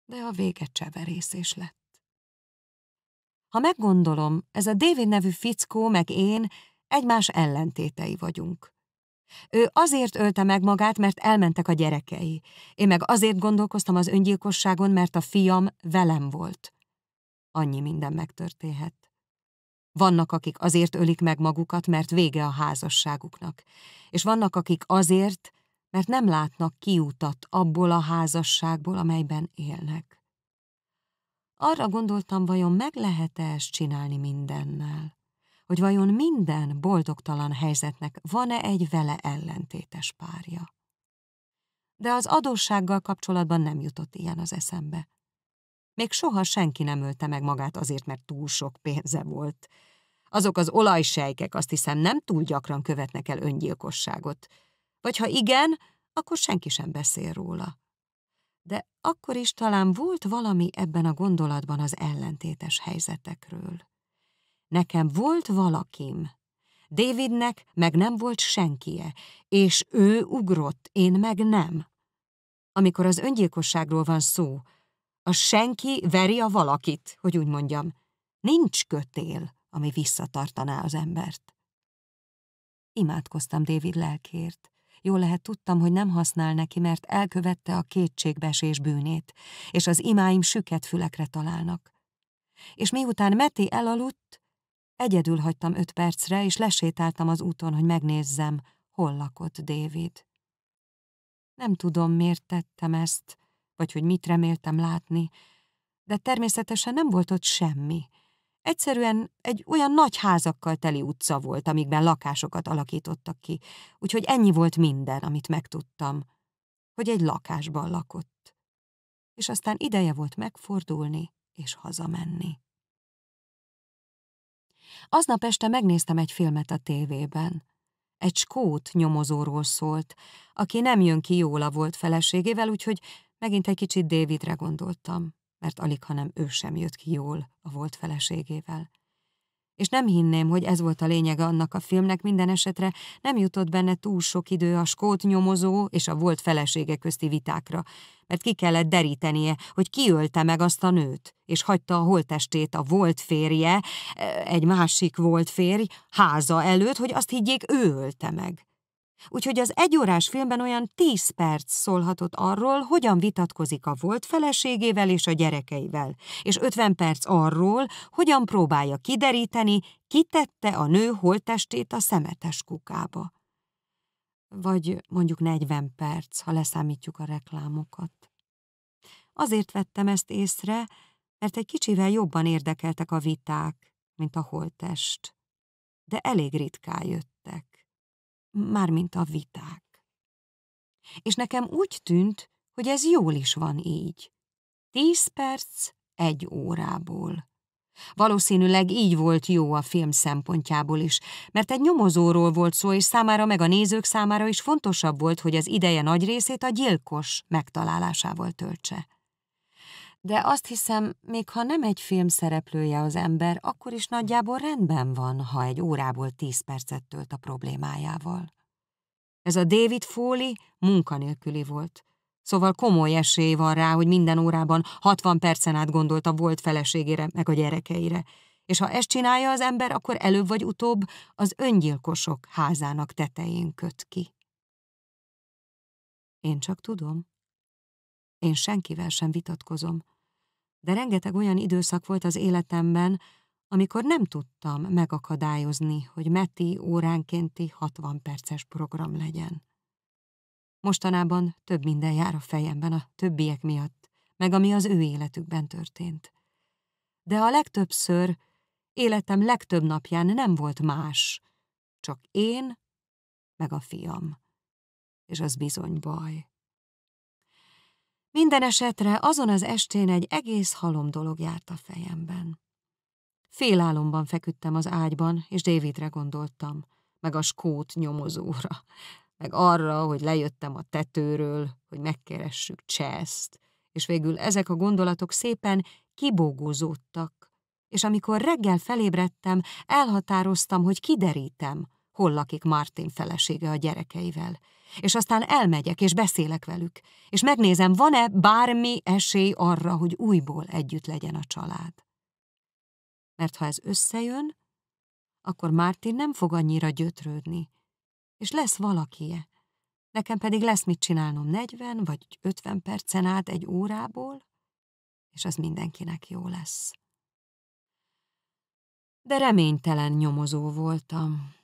De a vége cseverészés lett. Ha meggondolom, ez a David nevű fickó meg én egymás ellentétei vagyunk. Ő azért ölte meg magát, mert elmentek a gyerekei. Én meg azért gondolkoztam az öngyilkosságon, mert a fiam velem volt annyi minden megtörténhet. Vannak, akik azért ölik meg magukat, mert vége a házasságuknak, és vannak, akik azért, mert nem látnak kiutat abból a házasságból, amelyben élnek. Arra gondoltam, vajon meg lehet-e ezt csinálni mindennel? Hogy vajon minden boldogtalan helyzetnek van-e egy vele ellentétes párja? De az adóssággal kapcsolatban nem jutott ilyen az eszembe. Még soha senki nem ölte meg magát azért, mert túl sok pénze volt. Azok az olajsejkek azt hiszem nem túl gyakran követnek el öngyilkosságot. Vagy ha igen, akkor senki sem beszél róla. De akkor is talán volt valami ebben a gondolatban az ellentétes helyzetekről. Nekem volt valakim, Davidnek meg nem volt senkie, és ő ugrott, én meg nem. Amikor az öngyilkosságról van szó, a senki veri a valakit, hogy úgy mondjam. Nincs kötél, ami visszatartaná az embert. Imádkoztam David lelkért. Jól lehet tudtam, hogy nem használ neki, mert elkövette a kétségbesés bűnét, és az imáim süket fülekre találnak. És miután Meti elaludt, egyedül hagytam öt percre, és lesétáltam az úton, hogy megnézzem, hol lakott David. Nem tudom, miért tettem ezt, vagy hogy mit reméltem látni, de természetesen nem volt ott semmi. Egyszerűen egy olyan nagy házakkal teli utca volt, amikben lakásokat alakítottak ki, úgyhogy ennyi volt minden, amit megtudtam, hogy egy lakásban lakott. És aztán ideje volt megfordulni és hazamenni. Aznap este megnéztem egy filmet a tévében. Egy skót nyomozóról szólt, aki nem jön ki jól a volt feleségével, úgyhogy Megint egy kicsit Davidre gondoltam, mert alig, hanem ő sem jött ki jól a volt feleségével. És nem hinném, hogy ez volt a lényege annak a filmnek, minden esetre nem jutott benne túl sok idő a skót nyomozó és a volt felesége közti vitákra, mert ki kellett derítenie, hogy kiölte meg azt a nőt, és hagyta a holtestét a volt férje, eh, egy másik volt férj, háza előtt, hogy azt higgyék, ő ölte meg. Úgyhogy az egyórás filmben olyan tíz perc szólhatott arról, hogyan vitatkozik a volt feleségével és a gyerekeivel, és ötven perc arról, hogyan próbálja kideríteni, kitette a nő holttestét a szemetes kukába. Vagy mondjuk negyven perc, ha leszámítjuk a reklámokat. Azért vettem ezt észre, mert egy kicsivel jobban érdekeltek a viták, mint a holttest. De elég ritkán jött mármint a viták. És nekem úgy tűnt, hogy ez jól is van így. Tíz perc egy órából. Valószínűleg így volt jó a film szempontjából is, mert egy nyomozóról volt szó, és számára meg a nézők számára is fontosabb volt, hogy az ideje nagy részét a gyilkos megtalálásával töltse de azt hiszem, még ha nem egy film szereplője az ember, akkor is nagyjából rendben van, ha egy órából tíz percet tölt a problémájával. Ez a David Foley munkanélküli volt, szóval komoly esély van rá, hogy minden órában 60 percen át gondolta a volt feleségére, meg a gyerekeire, és ha ezt csinálja az ember, akkor előbb vagy utóbb az öngyilkosok házának tetején köt ki. Én csak tudom. Én senkivel sem vitatkozom de rengeteg olyan időszak volt az életemben, amikor nem tudtam megakadályozni, hogy meti óránkénti 60 perces program legyen. Mostanában több minden jár a fejemben a többiek miatt, meg ami az ő életükben történt. De a legtöbbször, életem legtöbb napján nem volt más, csak én, meg a fiam. És az bizony baj. Minden esetre azon az estén egy egész halom dolog járt a fejemben. Félálomban feküdtem az ágyban, és Davidre gondoltam, meg a skót nyomozóra, meg arra, hogy lejöttem a tetőről, hogy megkeressük Cseszt, és végül ezek a gondolatok szépen kibogózódtak, és amikor reggel felébredtem, elhatároztam, hogy kiderítem, hol lakik Martin felesége a gyerekeivel, és aztán elmegyek, és beszélek velük, és megnézem, van-e bármi esély arra, hogy újból együtt legyen a család. Mert ha ez összejön, akkor Mártin nem fog annyira gyötrődni, és lesz valakie. Nekem pedig lesz mit csinálnom 40 vagy 50 percen át egy órából, és az mindenkinek jó lesz. De reménytelen nyomozó voltam.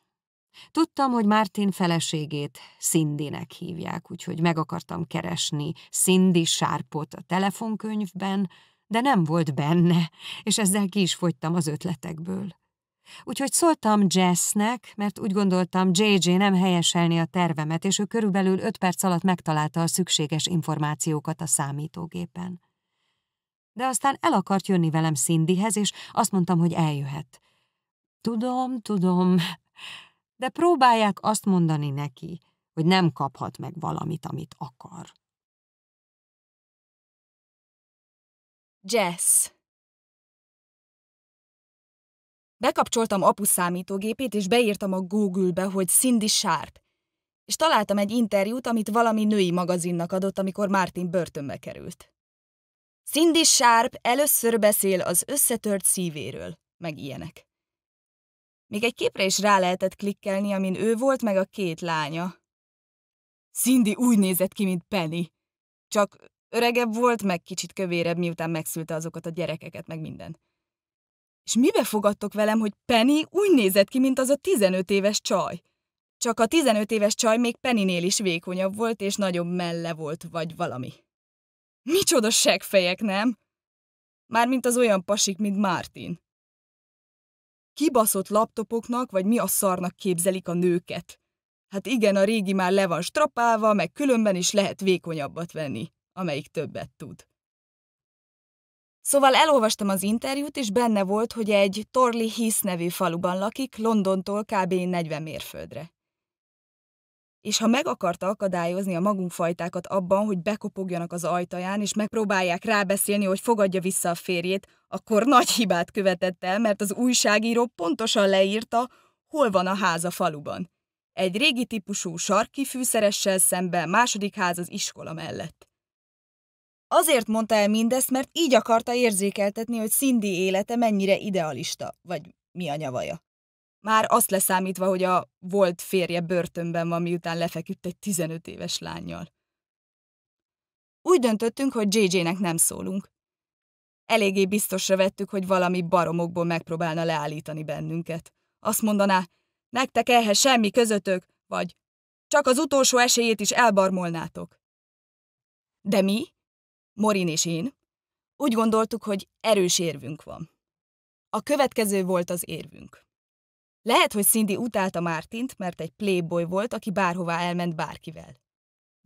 Tudtam, hogy Mártin feleségét Szindinek hívják, úgyhogy meg akartam keresni Szindi sárpot a telefonkönyvben, de nem volt benne, és ezzel ki is fogytam az ötletekből. Úgyhogy szóltam Jessnek, mert úgy gondoltam, JJ nem helyeselni a tervemet, és ő körülbelül öt perc alatt megtalálta a szükséges információkat a számítógépen. De aztán el akart jönni velem Szindihez, és azt mondtam, hogy eljöhet. Tudom, tudom, de próbálják azt mondani neki, hogy nem kaphat meg valamit, amit akar. Jess Bekapcsoltam apu számítógépét, és beírtam a Google-be, hogy Cindy Sharp, és találtam egy interjút, amit valami női magazinnak adott, amikor Martin börtönbe került. Cindy Sharp először beszél az összetört szívéről, meg ilyenek. Még egy képre is rá lehetett klikkelni, amin ő volt meg a két lánya. Cindy úgy nézett ki, mint Penny. Csak öregebb volt, meg kicsit kövérebb, miután megszülte azokat a gyerekeket, meg minden. És mibe fogadtok velem, hogy Penny úgy nézett ki, mint az a 15 éves csaj? Csak a 15 éves csaj még Pennynél is vékonyabb volt, és nagyobb melle volt, vagy valami. Micsoda segfejek, nem? Mármint az olyan pasik, mint Martin kibaszott laptopoknak, vagy mi a szarnak képzelik a nőket. Hát igen, a régi már le van strapálva, meg különben is lehet vékonyabbat venni, amelyik többet tud. Szóval elolvastam az interjút, és benne volt, hogy egy Torley Heath nevű faluban lakik, Londontól kb. 40 mérföldre és ha meg akarta akadályozni a magunkfajtákat abban, hogy bekopogjanak az ajtaján, és megpróbálják rábeszélni, hogy fogadja vissza a férjét, akkor nagy hibát követett el, mert az újságíró pontosan leírta, hol van a ház a faluban. Egy régi típusú sarki fűszeressel szemben, második ház az iskola mellett. Azért mondta el mindezt, mert így akarta érzékeltetni, hogy Cindy élete mennyire idealista, vagy mi a nyavaja. Már azt leszámítva, hogy a volt férje börtönben van, miután lefeküdt egy 15 éves lányjal. Úgy döntöttünk, hogy JJ-nek nem szólunk. Eléggé biztosra vettük, hogy valami baromokból megpróbálna leállítani bennünket. Azt mondaná, nektek ehhez semmi közötök, vagy csak az utolsó esélyét is elbarmolnátok. De mi, Morin és én, úgy gondoltuk, hogy erős érvünk van. A következő volt az érvünk. Lehet, hogy Cindy utálta Mártint, mert egy playboy volt, aki bárhová elment bárkivel.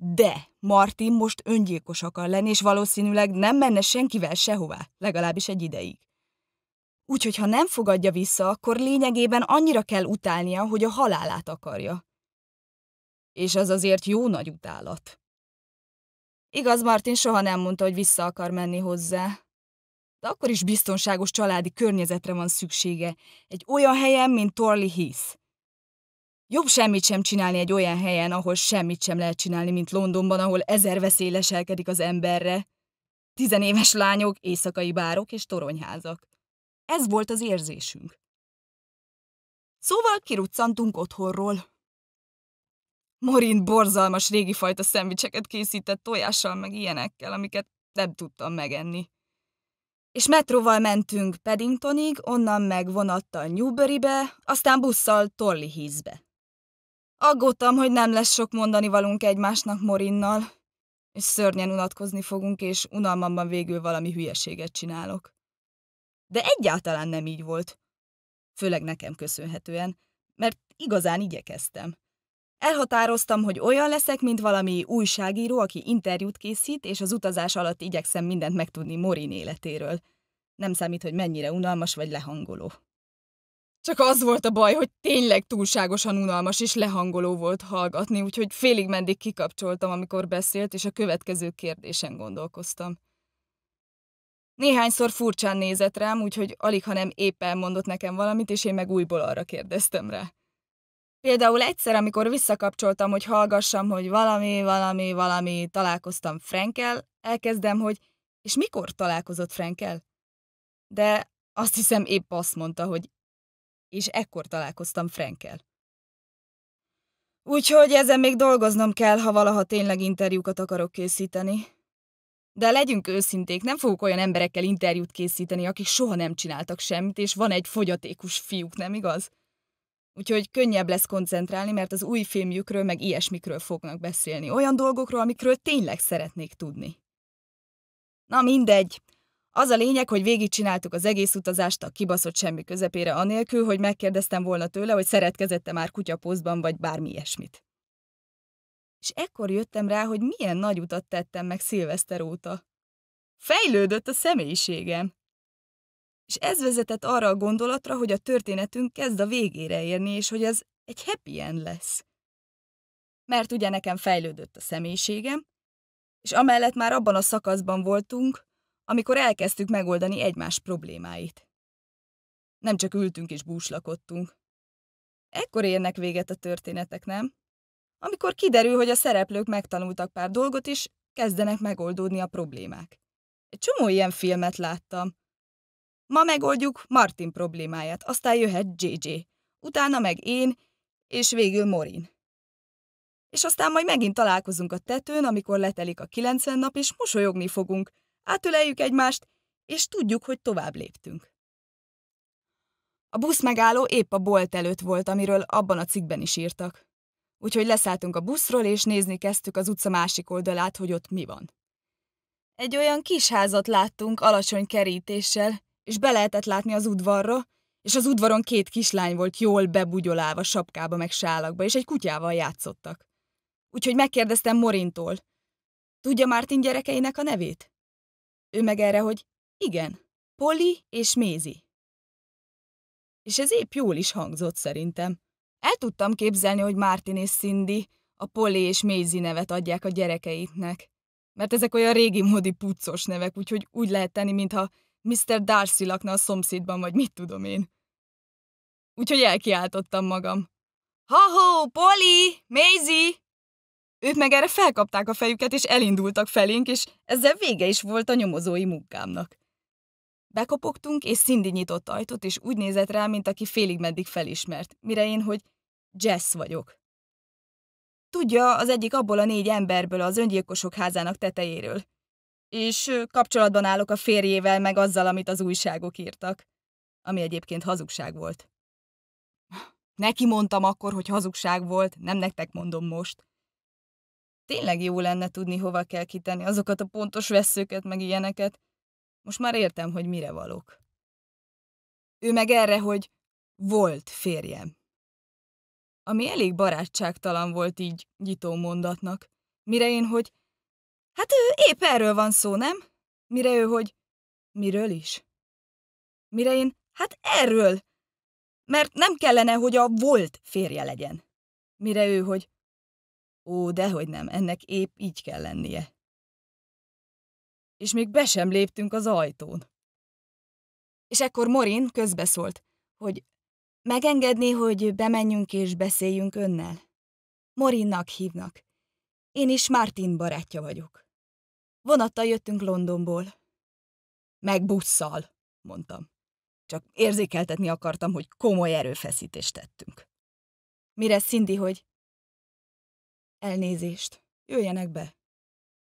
De Martin most öngyilkos akar lenni, és valószínűleg nem menne senkivel sehová, legalábbis egy ideig. Úgyhogy ha nem fogadja vissza, akkor lényegében annyira kell utálnia, hogy a halálát akarja. És az azért jó nagy utálat. Igaz, Martin soha nem mondta, hogy vissza akar menni hozzá, de akkor is biztonságos családi környezetre van szüksége, egy olyan helyen, mint Torley Heath. Jobb semmit sem csinálni egy olyan helyen, ahol semmit sem lehet csinálni, mint Londonban, ahol ezer veszély leselkedik az emberre. Tizenéves lányok, éjszakai bárok és toronyházak. Ez volt az érzésünk. Szóval kiruccantunk otthonról. Morin borzalmas régi fajta szendvicseket készített tojással meg ilyenekkel, amiket nem tudtam megenni és metróval mentünk Paddingtonig, onnan meg vonattal Newburybe, aztán busszal hízbe. Aggódtam, hogy nem lesz sok mondani valunk egymásnak Morinnal, és szörnyen unatkozni fogunk, és unalmamban végül valami hülyeséget csinálok. De egyáltalán nem így volt. Főleg nekem köszönhetően, mert igazán igyekeztem. Elhatároztam, hogy olyan leszek, mint valami újságíró, aki interjút készít, és az utazás alatt igyekszem mindent megtudni Morin életéről. Nem számít, hogy mennyire unalmas vagy lehangoló. Csak az volt a baj, hogy tényleg túlságosan unalmas és lehangoló volt hallgatni, úgyhogy félig mendig kikapcsoltam, amikor beszélt, és a következő kérdésen gondolkoztam. Néhányszor furcsán nézett rám, úgyhogy alig, ha nem épp elmondott nekem valamit, és én meg újból arra kérdeztem rá. Például egyszer, amikor visszakapcsoltam, hogy hallgassam, hogy valami, valami, valami, találkoztam Frankel, elkezdem, hogy és mikor találkozott Frankel? De azt hiszem épp azt mondta, hogy és ekkor találkoztam Frankel. Úgyhogy ezen még dolgoznom kell, ha valaha tényleg interjúkat akarok készíteni. De legyünk őszinték, nem fogok olyan emberekkel interjút készíteni, akik soha nem csináltak semmit, és van egy fogyatékos fiúk, nem igaz? Úgyhogy könnyebb lesz koncentrálni, mert az új filmjükről meg ilyesmikről fognak beszélni. Olyan dolgokról, amikről tényleg szeretnék tudni. Na mindegy. Az a lényeg, hogy végigcsináltuk az egész utazást a kibaszott semmi közepére, anélkül, hogy megkérdeztem volna tőle, hogy szeretkezette már kutyapózban vagy bármi ilyesmit. És ekkor jöttem rá, hogy milyen nagy utat tettem meg szilveszter óta. Fejlődött a személyiségem. És ez vezetett arra a gondolatra, hogy a történetünk kezd a végére érni, és hogy ez egy happy end lesz. Mert ugye nekem fejlődött a személyiségem, és amellett már abban a szakaszban voltunk, amikor elkezdtük megoldani egymás problémáit. Nem csak ültünk és búslakodtunk. Ekkor érnek véget a történetek, nem? Amikor kiderül, hogy a szereplők megtanultak pár dolgot, is, kezdenek megoldódni a problémák. Egy csomó ilyen filmet láttam, Ma megoldjuk Martin problémáját, aztán jöhet JJ, utána meg én, és végül Morin. És aztán majd megint találkozunk a tetőn, amikor letelik a 90 nap, és mosolyogni fogunk, átöleljük egymást, és tudjuk, hogy tovább léptünk. A busz megálló épp a bolt előtt volt, amiről abban a cikkben is írtak. Úgyhogy leszálltunk a buszról, és nézni kezdtük az utca másik oldalát, hogy ott mi van. Egy olyan kis házat láttunk alacsony kerítéssel, és be lehetett látni az udvarra, és az udvaron két kislány volt jól bebugyolálva sapkába meg sálakba, és egy kutyával játszottak. Úgyhogy megkérdeztem Morintól. Tudja Martin gyerekeinek a nevét? Ő meg erre, hogy igen, Polly és Mézi. És ez épp jól is hangzott szerintem. El tudtam képzelni, hogy Martin és Cindy a Polly és Mézi nevet adják a gyerekeiknek. Mert ezek olyan régi módi puccos nevek, úgyhogy úgy lehet tenni, mintha Mr. Darcy lakna a szomszédban, vagy mit tudom én. Úgyhogy elkiáltottam magam. Ha-ho, Polly, Maisie! Ők meg erre felkapták a fejüket, és elindultak felénk, és ezzel vége is volt a nyomozói munkámnak. Bekopogtunk, és Cindy nyitott ajtót, és úgy nézett rá, mint aki félig meddig felismert, mire én, hogy Jess vagyok. Tudja, az egyik abból a négy emberből az öngyilkosok házának tetejéről és kapcsolatban állok a férjével meg azzal, amit az újságok írtak, ami egyébként hazugság volt. Neki mondtam akkor, hogy hazugság volt, nem nektek mondom most. Tényleg jó lenne tudni, hova kell kitenni azokat a pontos veszőket, meg ilyeneket. Most már értem, hogy mire valok. Ő meg erre, hogy volt férjem. Ami elég barátságtalan volt így nyitó mondatnak. Mire én, hogy Hát ő épp erről van szó, nem? Mire ő, hogy miről is? Mire én, hát erről, mert nem kellene, hogy a volt férje legyen. Mire ő, hogy ó, dehogy nem, ennek épp így kell lennie. És még be sem léptünk az ajtón. És ekkor Morin közbeszólt, hogy megengedné, hogy bemenjünk és beszéljünk önnel. Morinnak hívnak. Én is Martin barátja vagyok. Vonattal jöttünk Londonból. Meg busszal, mondtam. Csak érzékeltetni akartam, hogy komoly erőfeszítést tettünk. Mire Cindy, hogy elnézést, jöjjenek be.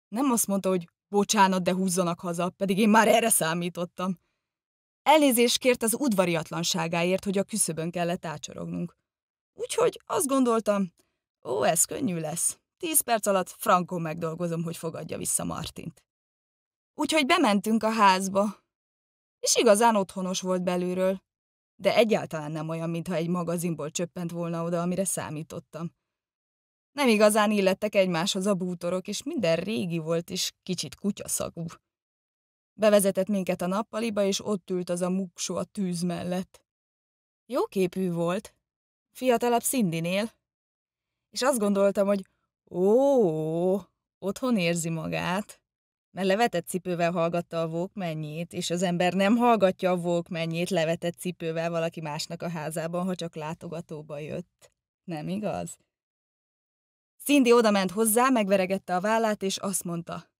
Nem azt mondta, hogy bocsánat, de húzzanak haza, pedig én már erre számítottam. Elnézést kért az udvariatlanságáért, hogy a küszöbön kellett ácsorognunk. Úgyhogy azt gondoltam, ó, ez könnyű lesz. Tíz perc alatt frankon megdolgozom, hogy fogadja vissza Martint. Úgyhogy bementünk a házba. És igazán otthonos volt belülről. De egyáltalán nem olyan, mintha egy magazinból csöppent volna oda, amire számítottam. Nem igazán illettek egymáshoz a bútorok, és minden régi volt, és kicsit kutyaszagú. Bevezetett minket a nappaliba, és ott ült az a muksó a tűz mellett. Jó képű volt. Fiatalabb Szindinél. És azt gondoltam, hogy Ó, otthon érzi magát. Mert levetett cipővel hallgatta a vókmennyét, és az ember nem hallgatja a vókmennyét levetett cipővel valaki másnak a házában, ha csak látogatóba jött. Nem igaz? Cindy odament hozzá, megveregette a vállát, és azt mondta.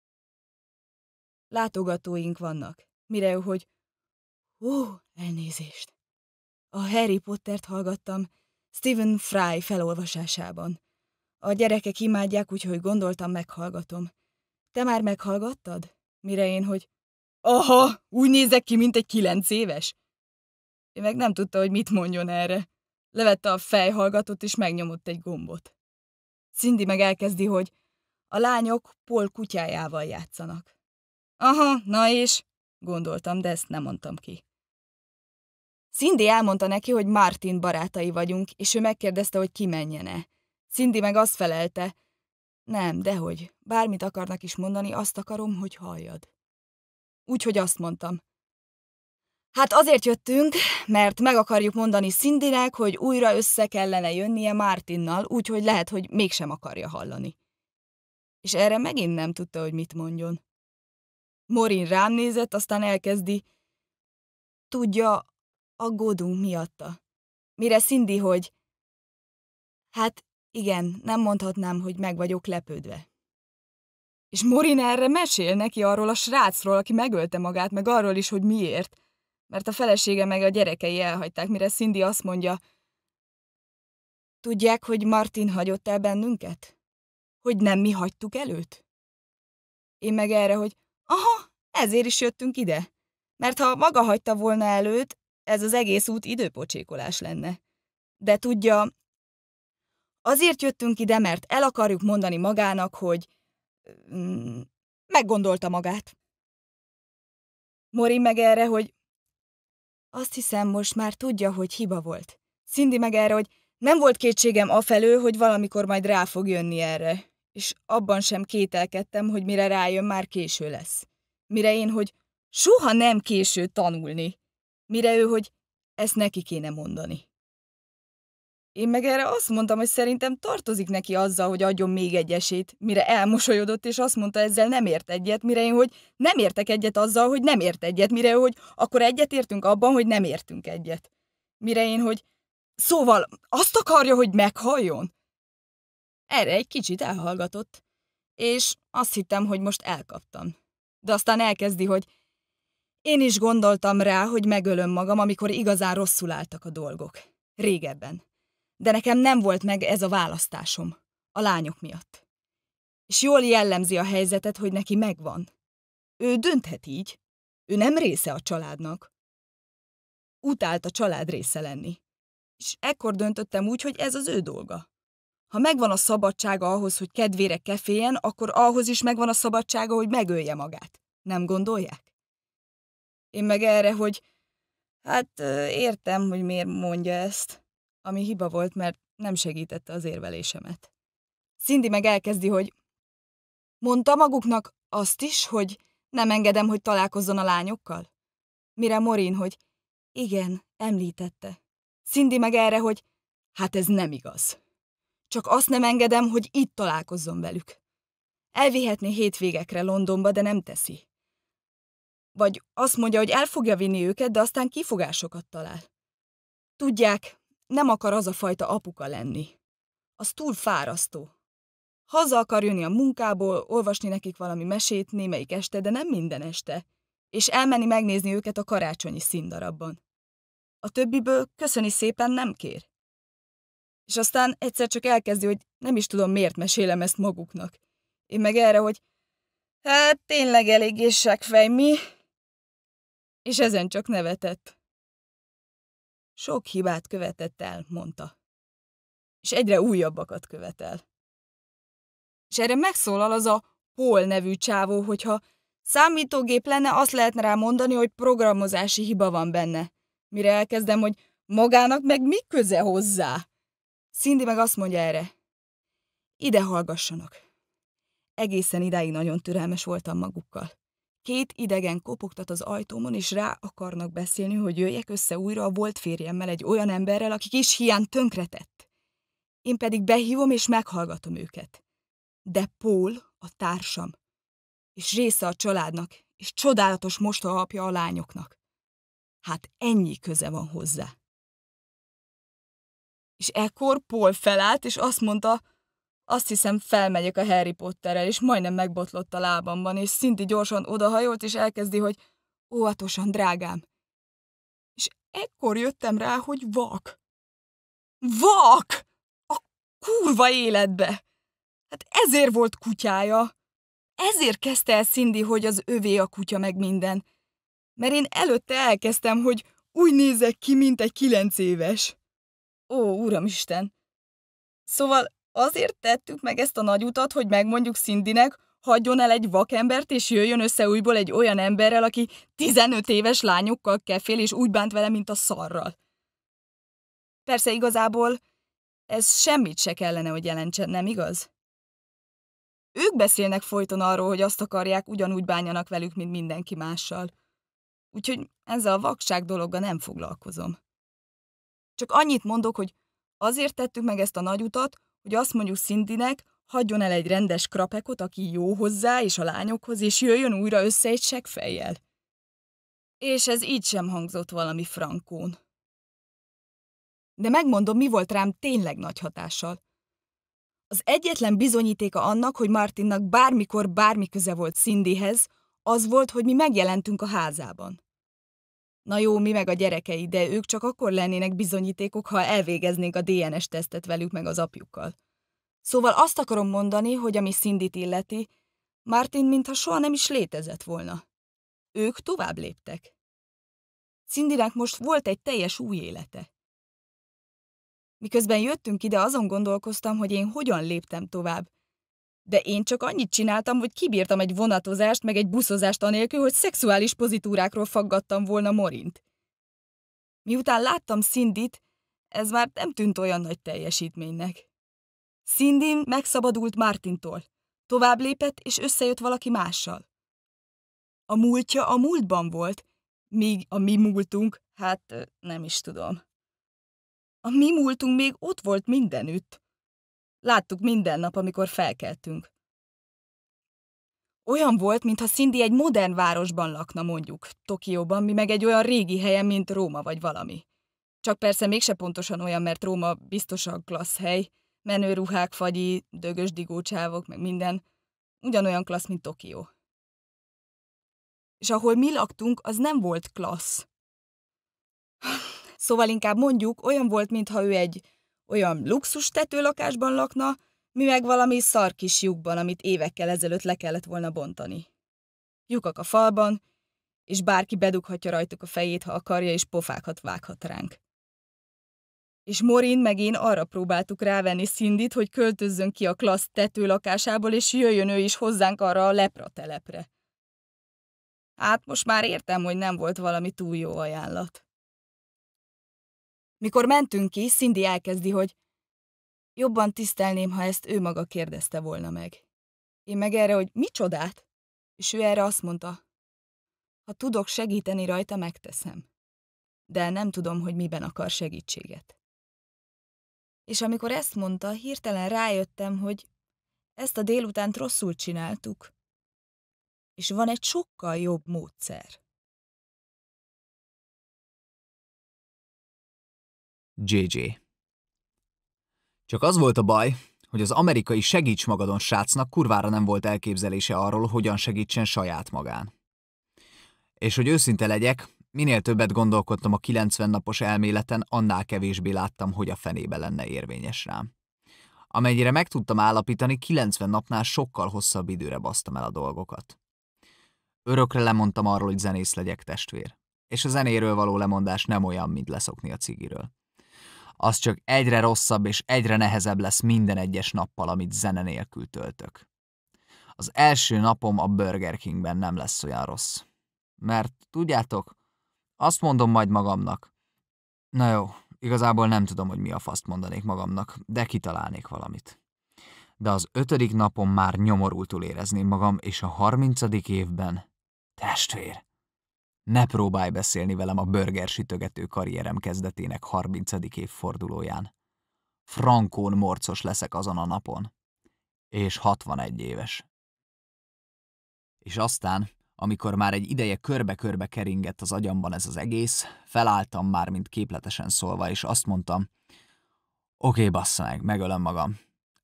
Látogatóink vannak. Mire ő, hogy ó, elnézést. A Harry Pottert hallgattam Stephen Fry felolvasásában. A gyerekek imádják, úgyhogy gondoltam, meghallgatom. Te már meghallgattad? Mire én, hogy Aha, úgy nézek ki, mint egy kilenc éves. Én meg nem tudta, hogy mit mondjon erre. Levette a fejhallgatót, és megnyomott egy gombot. Cindy meg elkezdi, hogy a lányok Pol kutyájával játszanak. Aha, na és? Gondoltam, de ezt nem mondtam ki. Cindy elmondta neki, hogy Martin barátai vagyunk, és ő megkérdezte, hogy ki kimenjene. Cindy meg azt felelte. Nem, dehogy. Bármit akarnak is mondani, azt akarom, hogy halljad. Úgyhogy azt mondtam. Hát azért jöttünk, mert meg akarjuk mondani Szindinek, hogy újra össze kellene jönnie Mártinnal, úgyhogy lehet, hogy mégsem akarja hallani. És erre megint nem tudta, hogy mit mondjon. Morin rám nézett, aztán elkezdi. Tudja, aggódunk miatta. Mire Szindi, hogy... Hát igen, nem mondhatnám, hogy meg vagyok lepődve. És Morin erre mesél neki arról a srácról, aki megölte magát, meg arról is, hogy miért. Mert a felesége meg a gyerekei elhagyták, mire Cindy azt mondja, Tudják, hogy Martin hagyott el bennünket? Hogy nem mi hagytuk előtt? Én meg erre, hogy aha, ezért is jöttünk ide. Mert ha maga hagyta volna előtt, ez az egész út időpocsékolás lenne. De tudja, Azért jöttünk ide, mert el akarjuk mondani magának, hogy... Mm, meggondolta magát. Mori meg erre, hogy... Azt hiszem, most már tudja, hogy hiba volt. Cindy meg erre, hogy nem volt kétségem afelől, hogy valamikor majd rá fog jönni erre. És abban sem kételkedtem, hogy mire rájön, már késő lesz. Mire én, hogy soha nem késő tanulni. Mire ő, hogy ezt neki kéne mondani. Én meg erre azt mondtam, hogy szerintem tartozik neki azzal, hogy adjon még egy esélyt, mire elmosolyodott, és azt mondta, ezzel nem ért egyet, mire én, hogy nem értek egyet azzal, hogy nem ért egyet, mire ő, hogy akkor egyet értünk abban, hogy nem értünk egyet. Mire én, hogy szóval azt akarja, hogy meghalljon? Erre egy kicsit elhallgatott, és azt hittem, hogy most elkaptam. De aztán elkezdi, hogy én is gondoltam rá, hogy megölöm magam, amikor igazán rosszul álltak a dolgok. Régebben de nekem nem volt meg ez a választásom, a lányok miatt. És jól jellemzi a helyzetet, hogy neki megvan. Ő dönthet így. Ő nem része a családnak. Utált a család része lenni. És ekkor döntöttem úgy, hogy ez az ő dolga. Ha megvan a szabadsága ahhoz, hogy kedvére keféljen, akkor ahhoz is megvan a szabadsága, hogy megölje magát. Nem gondolják? Én meg erre, hogy hát értem, hogy miért mondja ezt ami hiba volt, mert nem segítette az érvelésemet. Cindy meg elkezdi, hogy mondta maguknak azt is, hogy nem engedem, hogy találkozzon a lányokkal? Mire Morin, hogy igen, említette. Cindy meg erre, hogy hát ez nem igaz. Csak azt nem engedem, hogy itt találkozzon velük. Elvihetné hétvégekre Londonba, de nem teszi. Vagy azt mondja, hogy el fogja vinni őket, de aztán kifogásokat talál. Tudják, nem akar az a fajta apuka lenni. Az túl fárasztó. Haza akar jönni a munkából, olvasni nekik valami mesét némelyik este, de nem minden este, és elmenni megnézni őket a karácsonyi színdarabban. A többiből köszöni szépen nem kér. És aztán egyszer csak elkezdi, hogy nem is tudom, miért mesélem ezt maguknak. Én meg erre, hogy hát tényleg elég fej mi? És ezen csak nevetett. Sok hibát követett el, mondta. És egyre újabbakat követel. És erre megszólal az a Paul nevű csávó, hogyha számítógép lenne, azt lehetne rá mondani, hogy programozási hiba van benne. Mire elkezdem, hogy magának meg mi köze hozzá? Cindy meg azt mondja erre. Ide hallgassanak. Egészen idáig nagyon türelmes voltam magukkal. Két idegen kopogtat az ajtómon, és rá akarnak beszélni, hogy jöjjek össze újra a volt férjemmel egy olyan emberrel, aki kis hián tönkretett. Én pedig behívom és meghallgatom őket. De Paul a társam, és része a családnak, és csodálatos mosta apja a lányoknak. Hát ennyi köze van hozzá. És ekkor Paul felállt, és azt mondta, azt hiszem, felmegyek a Harry Potterrel, és majdnem megbotlott a lábamban, és Szinti gyorsan odahajolt, és elkezdi, hogy óvatosan, drágám. És ekkor jöttem rá, hogy vak. Vak! A kurva életbe! Hát ezért volt kutyája. Ezért kezdte el Cindy, hogy az övé a kutya meg minden. Mert én előtte elkezdtem, hogy úgy nézek ki, mint egy kilenc éves. Ó, uramisten! Szóval Azért tettük meg ezt a nagy utat, hogy megmondjuk Szindinek, hagyjon el egy vakembert, és jöjjön össze újból egy olyan emberrel, aki 15 éves lányokkal kefél, és úgy bánt vele, mint a szarral. Persze igazából ez semmit se kellene, hogy jelentsen, nem igaz? Ők beszélnek folyton arról, hogy azt akarják, ugyanúgy bánjanak velük, mint mindenki mással. Úgyhogy ezzel a vakság dologgal nem foglalkozom. Csak annyit mondok, hogy azért tettük meg ezt a nagy utat, hogy azt mondjuk Szindinek, hagyjon el egy rendes krapekot, aki jó hozzá és a lányokhoz, és jöjjön újra össze egy seggfejjel. És ez így sem hangzott valami frankón. De megmondom, mi volt rám tényleg nagy hatással. Az egyetlen bizonyítéka annak, hogy Martinnak bármikor bármi köze volt Cindyhez, az volt, hogy mi megjelentünk a házában. Na jó, mi meg a gyerekei, de ők csak akkor lennének bizonyítékok, ha elvégeznénk a DNS-tesztet velük meg az apjukkal. Szóval azt akarom mondani, hogy ami Szindit illeti, Martin mintha soha nem is létezett volna. Ők tovább léptek. Cindynek most volt egy teljes új élete. Miközben jöttünk ide, azon gondolkoztam, hogy én hogyan léptem tovább, de én csak annyit csináltam, hogy kibírtam egy vonatozást meg egy buszozást anélkül, hogy szexuális pozitúrákról faggattam volna Morint. Miután láttam Szindit, ez már nem tűnt olyan nagy teljesítménynek. Szindin megszabadult Martintól, tovább lépett és összejött valaki mással. A múltja a múltban volt, míg a mi múltunk, hát nem is tudom. A mi múltunk még ott volt mindenütt. Láttuk minden nap, amikor felkeltünk. Olyan volt, mintha Cindy egy modern városban lakna mondjuk, Tokióban, mi meg egy olyan régi helyen, mint Róma vagy valami. Csak persze mégse pontosan olyan, mert Róma biztosan klassz hely, menő ruhák, fagyi, dögös digócsávok, meg minden. Ugyanolyan klassz, mint Tokió. És ahol mi laktunk, az nem volt klassz. Szóval inkább mondjuk, olyan volt, mintha ő egy olyan luxus tetőlakásban lakna, mi meg valami szar kis lyukban, amit évekkel ezelőtt le kellett volna bontani. Lyukak a falban, és bárki bedughatja rajtuk a fejét, ha akarja, és pofákat vághat ránk. És Morin meg én arra próbáltuk rávenni Szindit, hogy költözzön ki a klassz tetőlakásából, és jöjjön ő is hozzánk arra a lepra telepre. Hát most már értem, hogy nem volt valami túl jó ajánlat. Mikor mentünk ki, Cindy elkezdi, hogy jobban tisztelném, ha ezt ő maga kérdezte volna meg. Én meg erre, hogy micsodát? És ő erre azt mondta, ha tudok segíteni rajta, megteszem. De nem tudom, hogy miben akar segítséget. És amikor ezt mondta, hirtelen rájöttem, hogy ezt a délutánt rosszul csináltuk, és van egy sokkal jobb módszer. JJ. Csak az volt a baj, hogy az amerikai segíts magadon srácnak kurvára nem volt elképzelése arról, hogyan segítsen saját magán. És hogy őszinte legyek, minél többet gondolkodtam a 90 napos elméleten, annál kevésbé láttam, hogy a fenébe lenne érvényes rám. Amennyire meg tudtam állapítani, 90 napnál sokkal hosszabb időre basztam el a dolgokat. Örökre lemondtam arról, hogy zenész legyek testvér. És a zenéről való lemondás nem olyan, mint leszokni a cigiről az csak egyre rosszabb és egyre nehezebb lesz minden egyes nappal, amit zene nélkül töltök. Az első napom a Burger Kingben nem lesz olyan rossz. Mert tudjátok, azt mondom majd magamnak. Na jó, igazából nem tudom, hogy mi a faszt mondanék magamnak, de kitalálnék valamit. De az ötödik napon már nyomorultul érezném magam, és a harmincadik évben... Testvér, ne próbálj beszélni velem a burgersütögető karrierem kezdetének 30. évfordulóján. Frankón morcos leszek azon a napon. És 61 éves. És aztán, amikor már egy ideje körbe-körbe keringett az agyamban ez az egész, felálltam már, mint képletesen szólva, és azt mondtam, oké, okay, bassza meg, megölöm magam.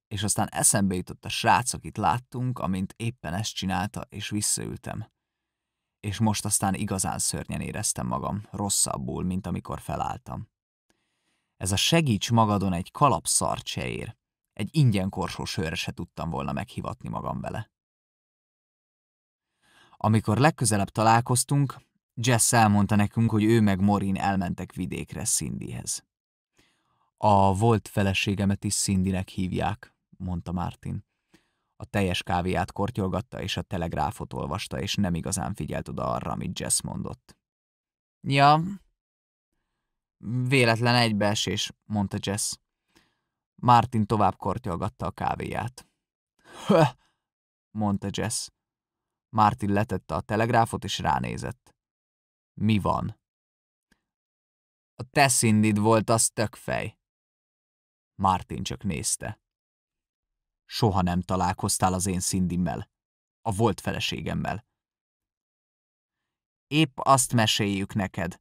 És aztán eszembe jutott a srác, akit láttunk, amint éppen ezt csinálta, és visszaültem és most aztán igazán szörnyen éreztem magam, rosszabbul, mint amikor felálltam. Ez a segíts magadon egy kalapszart se ér. Egy ingyen korsó sörre se tudtam volna meghivatni magam vele. Amikor legközelebb találkoztunk, Jess elmondta nekünk, hogy ő meg Morin elmentek vidékre Cindyhez. A volt feleségemet is Cindynek hívják, mondta Martin. A teljes kávéját kortyolgatta, és a telegráfot olvasta, és nem igazán figyelt oda arra, amit Jess mondott. Ja, véletlen egybeesés, mondta Jess. Martin tovább kortyolgatta a kávéját. Hö, mondta Jess. Martin letette a telegráfot, és ránézett. Mi van? A te szindid volt az tökfej. Martin csak nézte. Soha nem találkoztál az én Szindimmel, a volt feleségemmel. Épp azt meséljük neked,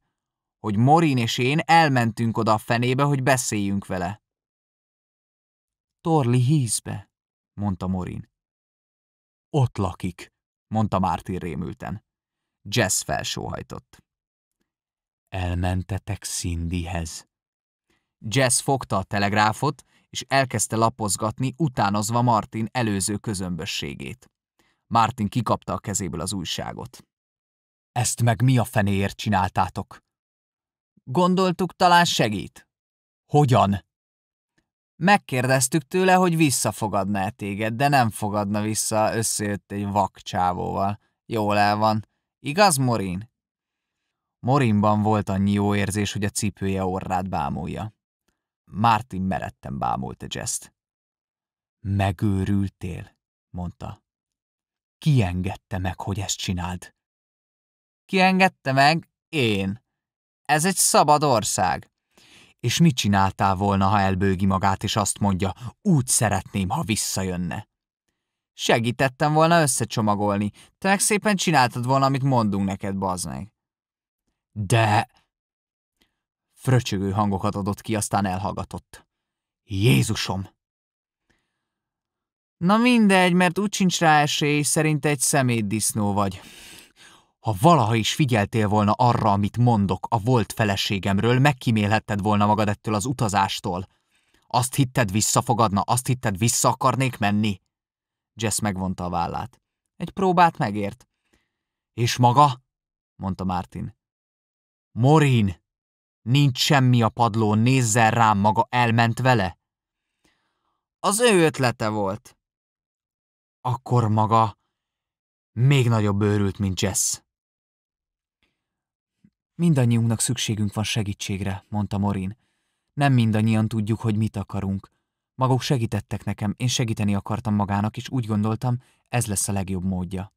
hogy Morin és én elmentünk oda a fenébe, hogy beszéljünk vele. Torli hízbe, mondta Morin. Ott lakik, mondta Mártin rémülten. Jess felsóhajtott. Elmentetek Cindyhez. Jess fogta a telegráfot, és elkezdte lapozgatni, utánozva Martin előző közömbösségét. Martin kikapta a kezéből az újságot. Ezt meg mi a fenéért csináltátok? Gondoltuk, talán segít. Hogyan? Megkérdeztük tőle, hogy visszafogadná -e téged, de nem fogadna vissza, összejött egy vakcsávóval. Jól el van. Igaz, Morin? Morinban volt annyi jó érzés, hogy a cipője orrát bámulja. Martin meretten bámult a jazz Megőrültél, mondta. engedte meg, hogy ezt csináld. engedte meg? Én. Ez egy szabad ország. És mit csináltál volna, ha elbőgi magát, és azt mondja, úgy szeretném, ha visszajönne? Segítettem volna összecsomagolni, te meg szépen csináltad volna, amit mondunk neked, bazd meg. De fröcsögő hangokat adott ki, aztán elhallgatott. Jézusom! Na mindegy, mert úgy sincs rá esély, szerint egy szemétdisznó vagy. Ha valaha is figyeltél volna arra, amit mondok a volt feleségemről, megkímélhetted volna magad ettől az utazástól. Azt hitted visszafogadna, azt hitted vissza akarnék menni? Jess megvonta a vállát. Egy próbát megért. És maga? mondta Martin. Morin! Nincs semmi a padlón, nézzel rám, maga elment vele? Az ő ötlete volt. Akkor maga még nagyobb őrült, mint Jess. Mindannyiunknak szükségünk van segítségre, mondta Morin. Nem mindannyian tudjuk, hogy mit akarunk. Maguk segítettek nekem, én segíteni akartam magának, és úgy gondoltam, ez lesz a legjobb módja.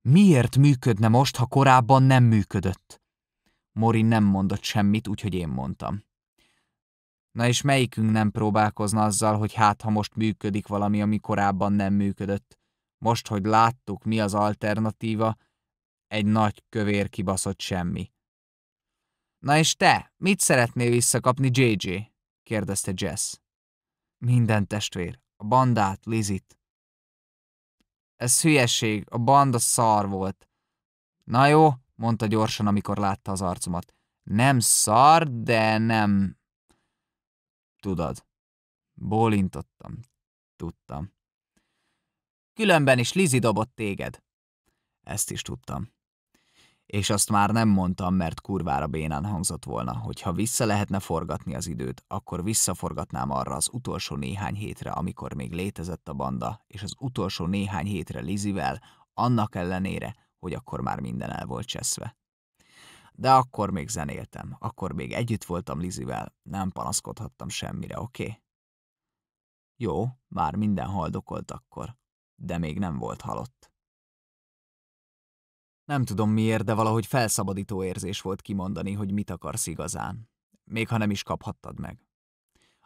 Miért működne most, ha korábban nem működött? Mori nem mondott semmit, úgyhogy én mondtam. Na és melyikünk nem próbálkozna azzal, hogy hát ha most működik valami, ami korábban nem működött? Most, hogy láttuk, mi az alternatíva, egy nagy kövér kibaszott semmi. Na és te, mit szeretnél visszakapni JJ? kérdezte Jess. Minden testvér, a bandát, Lizit. Ez hülyeség, a banda szar volt. Na jó, mondta gyorsan, amikor látta az arcomat. Nem szar, de nem... Tudod. Bólintottam. Tudtam. Különben is Lizi dobott téged. Ezt is tudtam. És azt már nem mondtam, mert kurvára bénán hangzott volna, hogy ha vissza lehetne forgatni az időt, akkor visszaforgatnám arra az utolsó néhány hétre, amikor még létezett a banda, és az utolsó néhány hétre Lizivel, annak ellenére, hogy akkor már minden el volt cseszve. De akkor még zenéltem, akkor még együtt voltam Lizivel, nem panaszkodhattam semmire, oké? Okay? Jó, már minden haldokolt akkor, de még nem volt halott. Nem tudom miért, de valahogy felszabadító érzés volt kimondani, hogy mit akarsz igazán, még ha nem is kaphattad meg.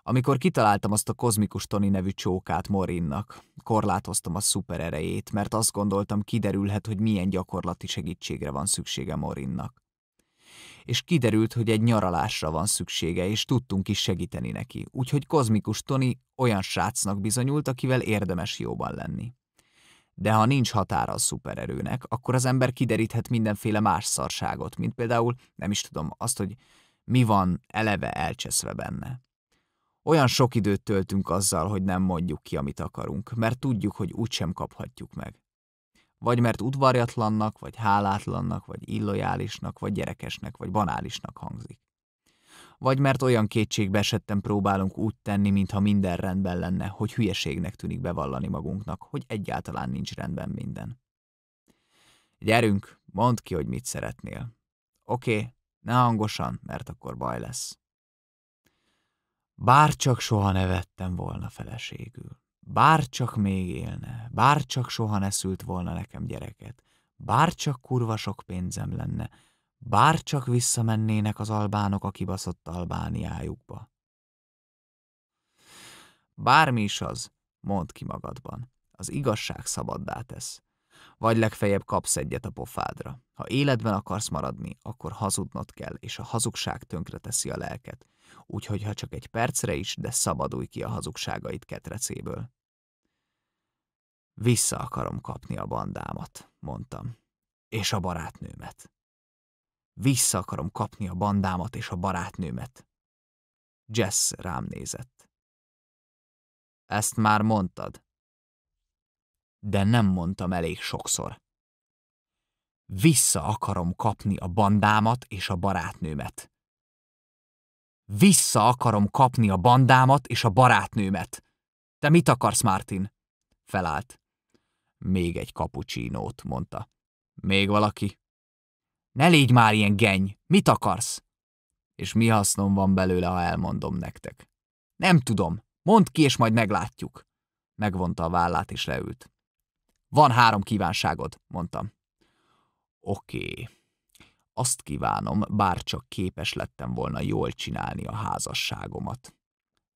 Amikor kitaláltam azt a kozmikus Tony nevű csókát Morinnak, korlátoztam a szupererejét, mert azt gondoltam, kiderülhet, hogy milyen gyakorlati segítségre van szüksége Morinnak. És kiderült, hogy egy nyaralásra van szüksége, és tudtunk is segíteni neki, úgyhogy kozmikus Tony olyan srácnak bizonyult, akivel érdemes jóban lenni. De ha nincs határa a szupererőnek, akkor az ember kideríthet mindenféle más szarságot, mint például, nem is tudom, azt, hogy mi van eleve elcseszve benne. Olyan sok időt töltünk azzal, hogy nem mondjuk ki, amit akarunk, mert tudjuk, hogy úgysem kaphatjuk meg. Vagy mert udvarjatlannak, vagy hálátlannak, vagy illojálisnak, vagy gyerekesnek, vagy banálisnak hangzik. Vagy mert olyan kétségbe esetten próbálunk úgy tenni, mintha minden rendben lenne, hogy hülyeségnek tűnik bevallani magunknak, hogy egyáltalán nincs rendben minden. Gyerünk, mondd ki, hogy mit szeretnél. Oké, okay, ne hangosan, mert akkor baj lesz. Bárcsak soha ne vettem volna feleségül, bárcsak még élne, bárcsak soha ne szült volna nekem gyereket, bárcsak kurva sok pénzem lenne, bárcsak visszamennének az albánok a kibaszott Albániájukba. Bármi is az, mondd ki magadban, az igazság szabaddá tesz vagy legfeljebb kapsz egyet a pofádra. Ha életben akarsz maradni, akkor hazudnod kell, és a hazugság tönkreteszi a lelket. Úgyhogy ha csak egy percre is, de szabadulj ki a hazugságait ketrecéből. Vissza akarom kapni a bandámat, mondtam, és a barátnőmet. Vissza akarom kapni a bandámat és a barátnőmet. Jess rám nézett. Ezt már mondtad, de nem mondtam elég sokszor. Vissza akarom kapni a bandámat és a barátnőmet. Vissza akarom kapni a bandámat és a barátnőmet. Te mit akarsz, Martin? Felállt. Még egy kapucsinót, mondta. Még valaki? Ne légy már ilyen geny! Mit akarsz? És mi hasznom van belőle, ha elmondom nektek? Nem tudom. Mondd ki, és majd meglátjuk. Megvonta a vállát, és leült. Van három kívánságod, mondtam. Oké. Okay. Azt kívánom, bár csak képes lettem volna jól csinálni a házasságomat.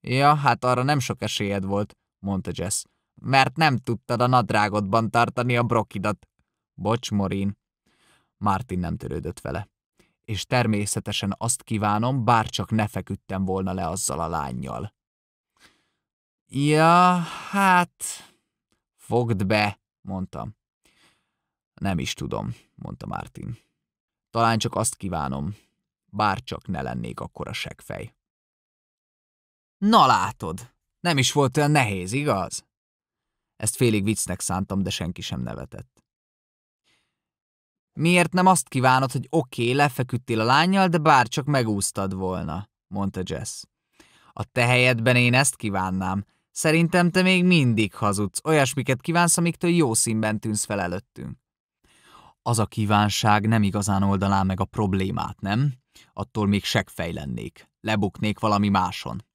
Ja, hát arra nem sok esélyed volt, mondta Jess, mert nem tudtad a nadrágodban tartani a brokidat. Bocs, Morin. Martin nem törődött vele. És természetesen azt kívánom, bár csak ne feküdtem volna le azzal a lányjal. Ja, hát... Fogd be, mondtam. Nem is tudom, mondta Martin. Talán csak azt kívánom, bár csak ne lennék akkora segfej. Na látod, nem is volt olyan nehéz, igaz? Ezt félig viccnek szántam, de senki sem nevetett. Miért nem azt kívánod, hogy oké, okay, lefeküdtél a lányjal, de bár csak megúsztad volna, mondta Jess. A te helyedben én ezt kívánnám, Szerintem te még mindig hazudsz, olyasmiket kívánsz, amiktől jó színben tűnsz fel előttünk. Az a kívánság nem igazán oldaná meg a problémát, nem? Attól még seggfej lennék, lebuknék valami máson.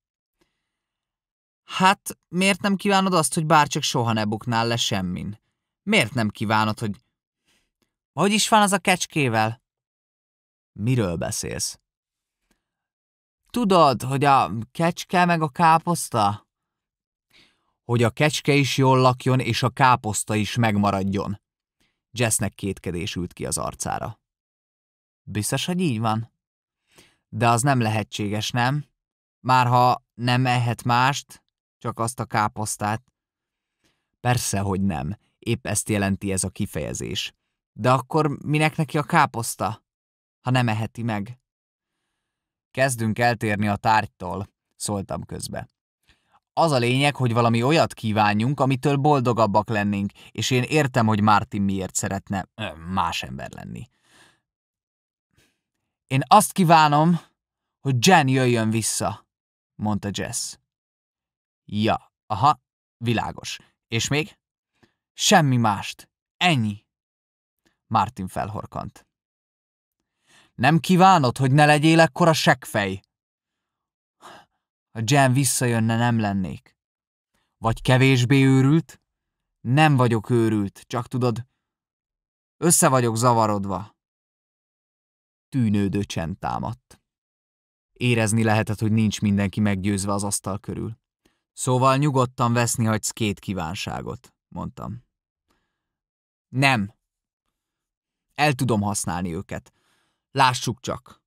Hát, miért nem kívánod azt, hogy bárcsak soha ne buknál le semmin? Miért nem kívánod, hogy... Hogy is van az a kecskével? Miről beszélsz? Tudod, hogy a kecske meg a káposzta? hogy a kecske is jól lakjon és a káposzta is megmaradjon. Jessnek kétkedés ült ki az arcára. Biztos, hogy így van? De az nem lehetséges, nem? Már ha nem ehet mást, csak azt a káposztát. Persze, hogy nem. Épp ezt jelenti ez a kifejezés. De akkor minek neki a káposzta, ha nem eheti meg? Kezdünk eltérni a tárgytól, szóltam közbe. Az a lényeg, hogy valami olyat kívánjunk, amitől boldogabbak lennénk, és én értem, hogy Martin miért szeretne más ember lenni. Én azt kívánom, hogy Jen jöjjön vissza, mondta Jess. Ja, aha, világos. És még? Semmi mást. Ennyi. Martin felhorkant. Nem kívánod, hogy ne legyél ekkora seggfej? a Jen visszajönne, nem lennék. Vagy kevésbé őrült? Nem vagyok őrült, csak tudod, össze vagyok zavarodva. Tűnődő csend támadt. Érezni lehetett, hogy nincs mindenki meggyőzve az asztal körül. Szóval nyugodtan veszni hagysz két kívánságot, mondtam. Nem. El tudom használni őket. Lássuk csak.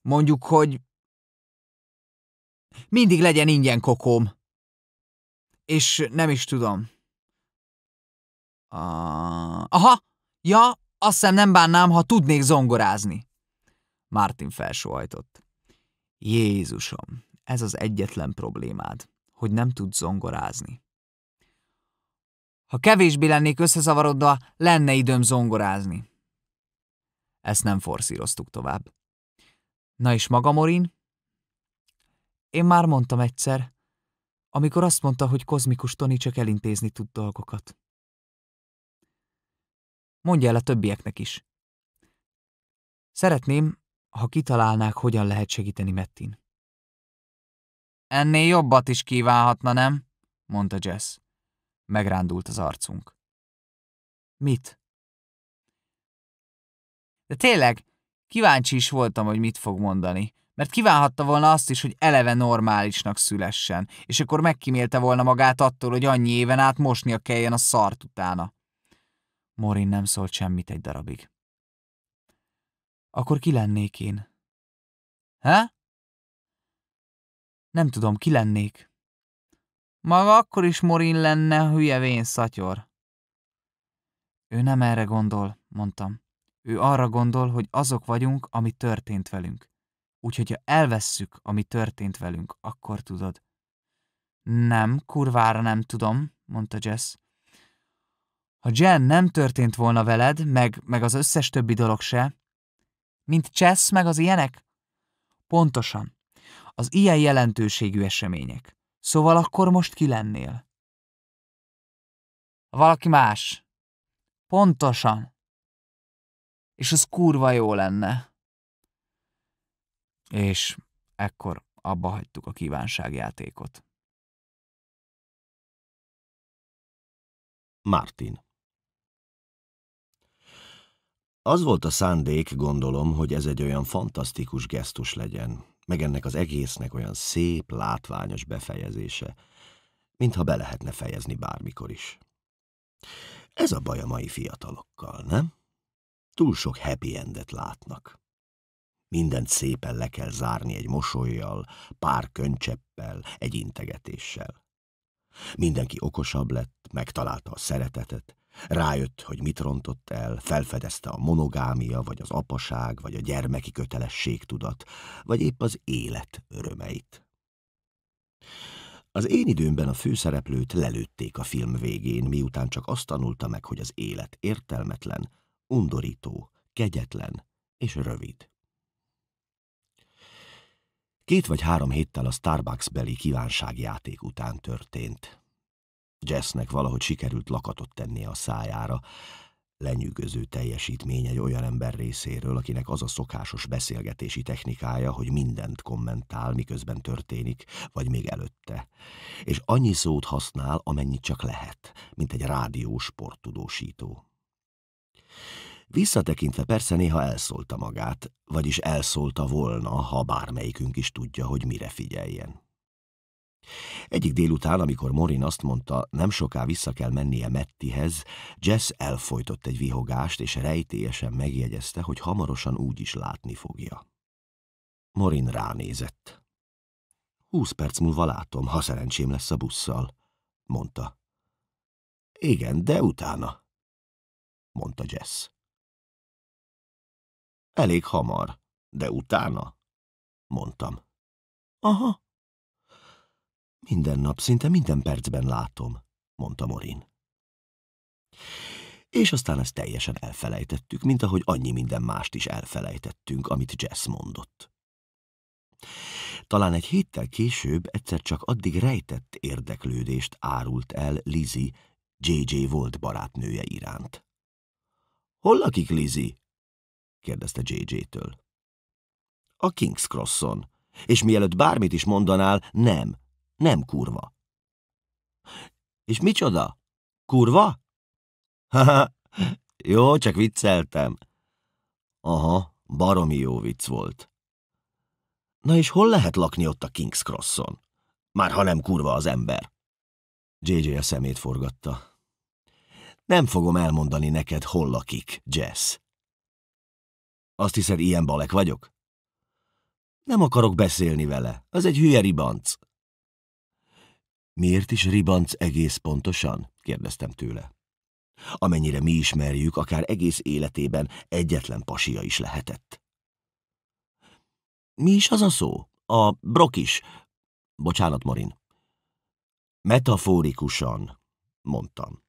Mondjuk, hogy mindig legyen ingyen kokóm. És nem is tudom. A... Aha! Ja, azt hiszem nem bánnám, ha tudnék zongorázni. Martin felsóhajtott. Jézusom, ez az egyetlen problémád, hogy nem tudsz zongorázni. Ha kevésbé lennék összezavarodva, lenne időm zongorázni. Ezt nem forszíroztuk tovább. Na és maga, Morin? Én már mondtam egyszer, amikor azt mondta, hogy kozmikus Tony csak elintézni tud dolgokat. Mondja el a többieknek is. Szeretném, ha kitalálnák, hogyan lehet segíteni Mettin. Ennél jobbat is kívánhatna, nem? mondta Jess. Megrándult az arcunk. Mit? De tényleg, kíváncsi is voltam, hogy mit fog mondani, mert kívánhatta volna azt is, hogy eleve normálisnak szülessen, és akkor megkímélte volna magát attól, hogy annyi éven át mosnia kelljen a szart utána. Morin nem szólt semmit egy darabig. Akkor ki lennék én? Hé? Nem tudom, ki lennék. Maga akkor is Morin lenne, hülye vén szatyor. Ő nem erre gondol, mondtam. Ő arra gondol, hogy azok vagyunk, ami történt velünk. Úgyhogy ha elvesszük, ami történt velünk, akkor tudod. Nem, kurvára nem tudom, mondta Jess. Ha Jen nem történt volna veled, meg, meg az összes többi dolog se, mint Jess meg az ilyenek? Pontosan. Az ilyen jelentőségű események. Szóval akkor most ki lennél? Valaki más. Pontosan. És az kurva jó lenne és ekkor abba hagytuk a kívánságjátékot. Martin Az volt a szándék, gondolom, hogy ez egy olyan fantasztikus gesztus legyen, meg ennek az egésznek olyan szép, látványos befejezése, mintha be lehetne fejezni bármikor is. Ez a baj a mai fiatalokkal, nem? Túl sok happy endet látnak. Mindent szépen le kell zárni egy mosolyjal, pár könycseppel, egy integetéssel. Mindenki okosabb lett, megtalálta a szeretetet, rájött, hogy mit rontott el, felfedezte a monogámia, vagy az apaság, vagy a gyermeki kötelességtudat, vagy épp az élet örömeit. Az én időmben a főszereplőt lelőtték a film végén, miután csak azt tanulta meg, hogy az élet értelmetlen, undorító, kegyetlen és rövid. Két vagy három héttel a Starbucks beli kívánságjáték után történt. Jessnek valahogy sikerült lakatot tennie a szájára, lenyűgöző teljesítmény egy olyan ember részéről, akinek az a szokásos beszélgetési technikája, hogy mindent kommentál, miközben történik, vagy még előtte. És annyi szót használ, amennyit csak lehet, mint egy rádiós sporttudósító. Visszatekintve persze néha elszólta magát, vagyis elszólta volna, ha bármelyikünk is tudja, hogy mire figyeljen. Egyik délután, amikor Morin azt mondta, nem soká vissza kell mennie Mettihez, Jess elfojtott egy vihogást, és rejtélyesen megjegyezte, hogy hamarosan úgy is látni fogja. Morin ránézett. Húsz perc múlva látom, ha szerencsém lesz a busszal, mondta. Igen, de utána, mondta Jess. Elég hamar, de utána? Mondtam. Aha. Minden nap, szinte minden percben látom, mondta Morin. És aztán ezt teljesen elfelejtettük, mint ahogy annyi minden mást is elfelejtettünk, amit Jess mondott. Talán egy héttel később egyszer csak addig rejtett érdeklődést árult el Lizzie, J.J. volt barátnője iránt. – Hol lakik Lizzie? kérdezte JJ-től. A King's Crosson, és mielőtt bármit is mondanál, nem, nem kurva. És micsoda? Kurva? Haha, jó, csak vicceltem. Aha, baromi jó vicc volt. Na és hol lehet lakni ott a King's Crosson? Már ha nem kurva az ember. JJ a szemét forgatta. Nem fogom elmondani neked, hol lakik, Jess. Azt hiszed, ilyen balek vagyok? Nem akarok beszélni vele. Az egy hülye ribanc. Miért is ribanc egész pontosan? kérdeztem tőle. Amennyire mi ismerjük, akár egész életében egyetlen pasia is lehetett. Mi is az a szó? A brokis. Bocsánat, Morin. Metaforikusan, mondtam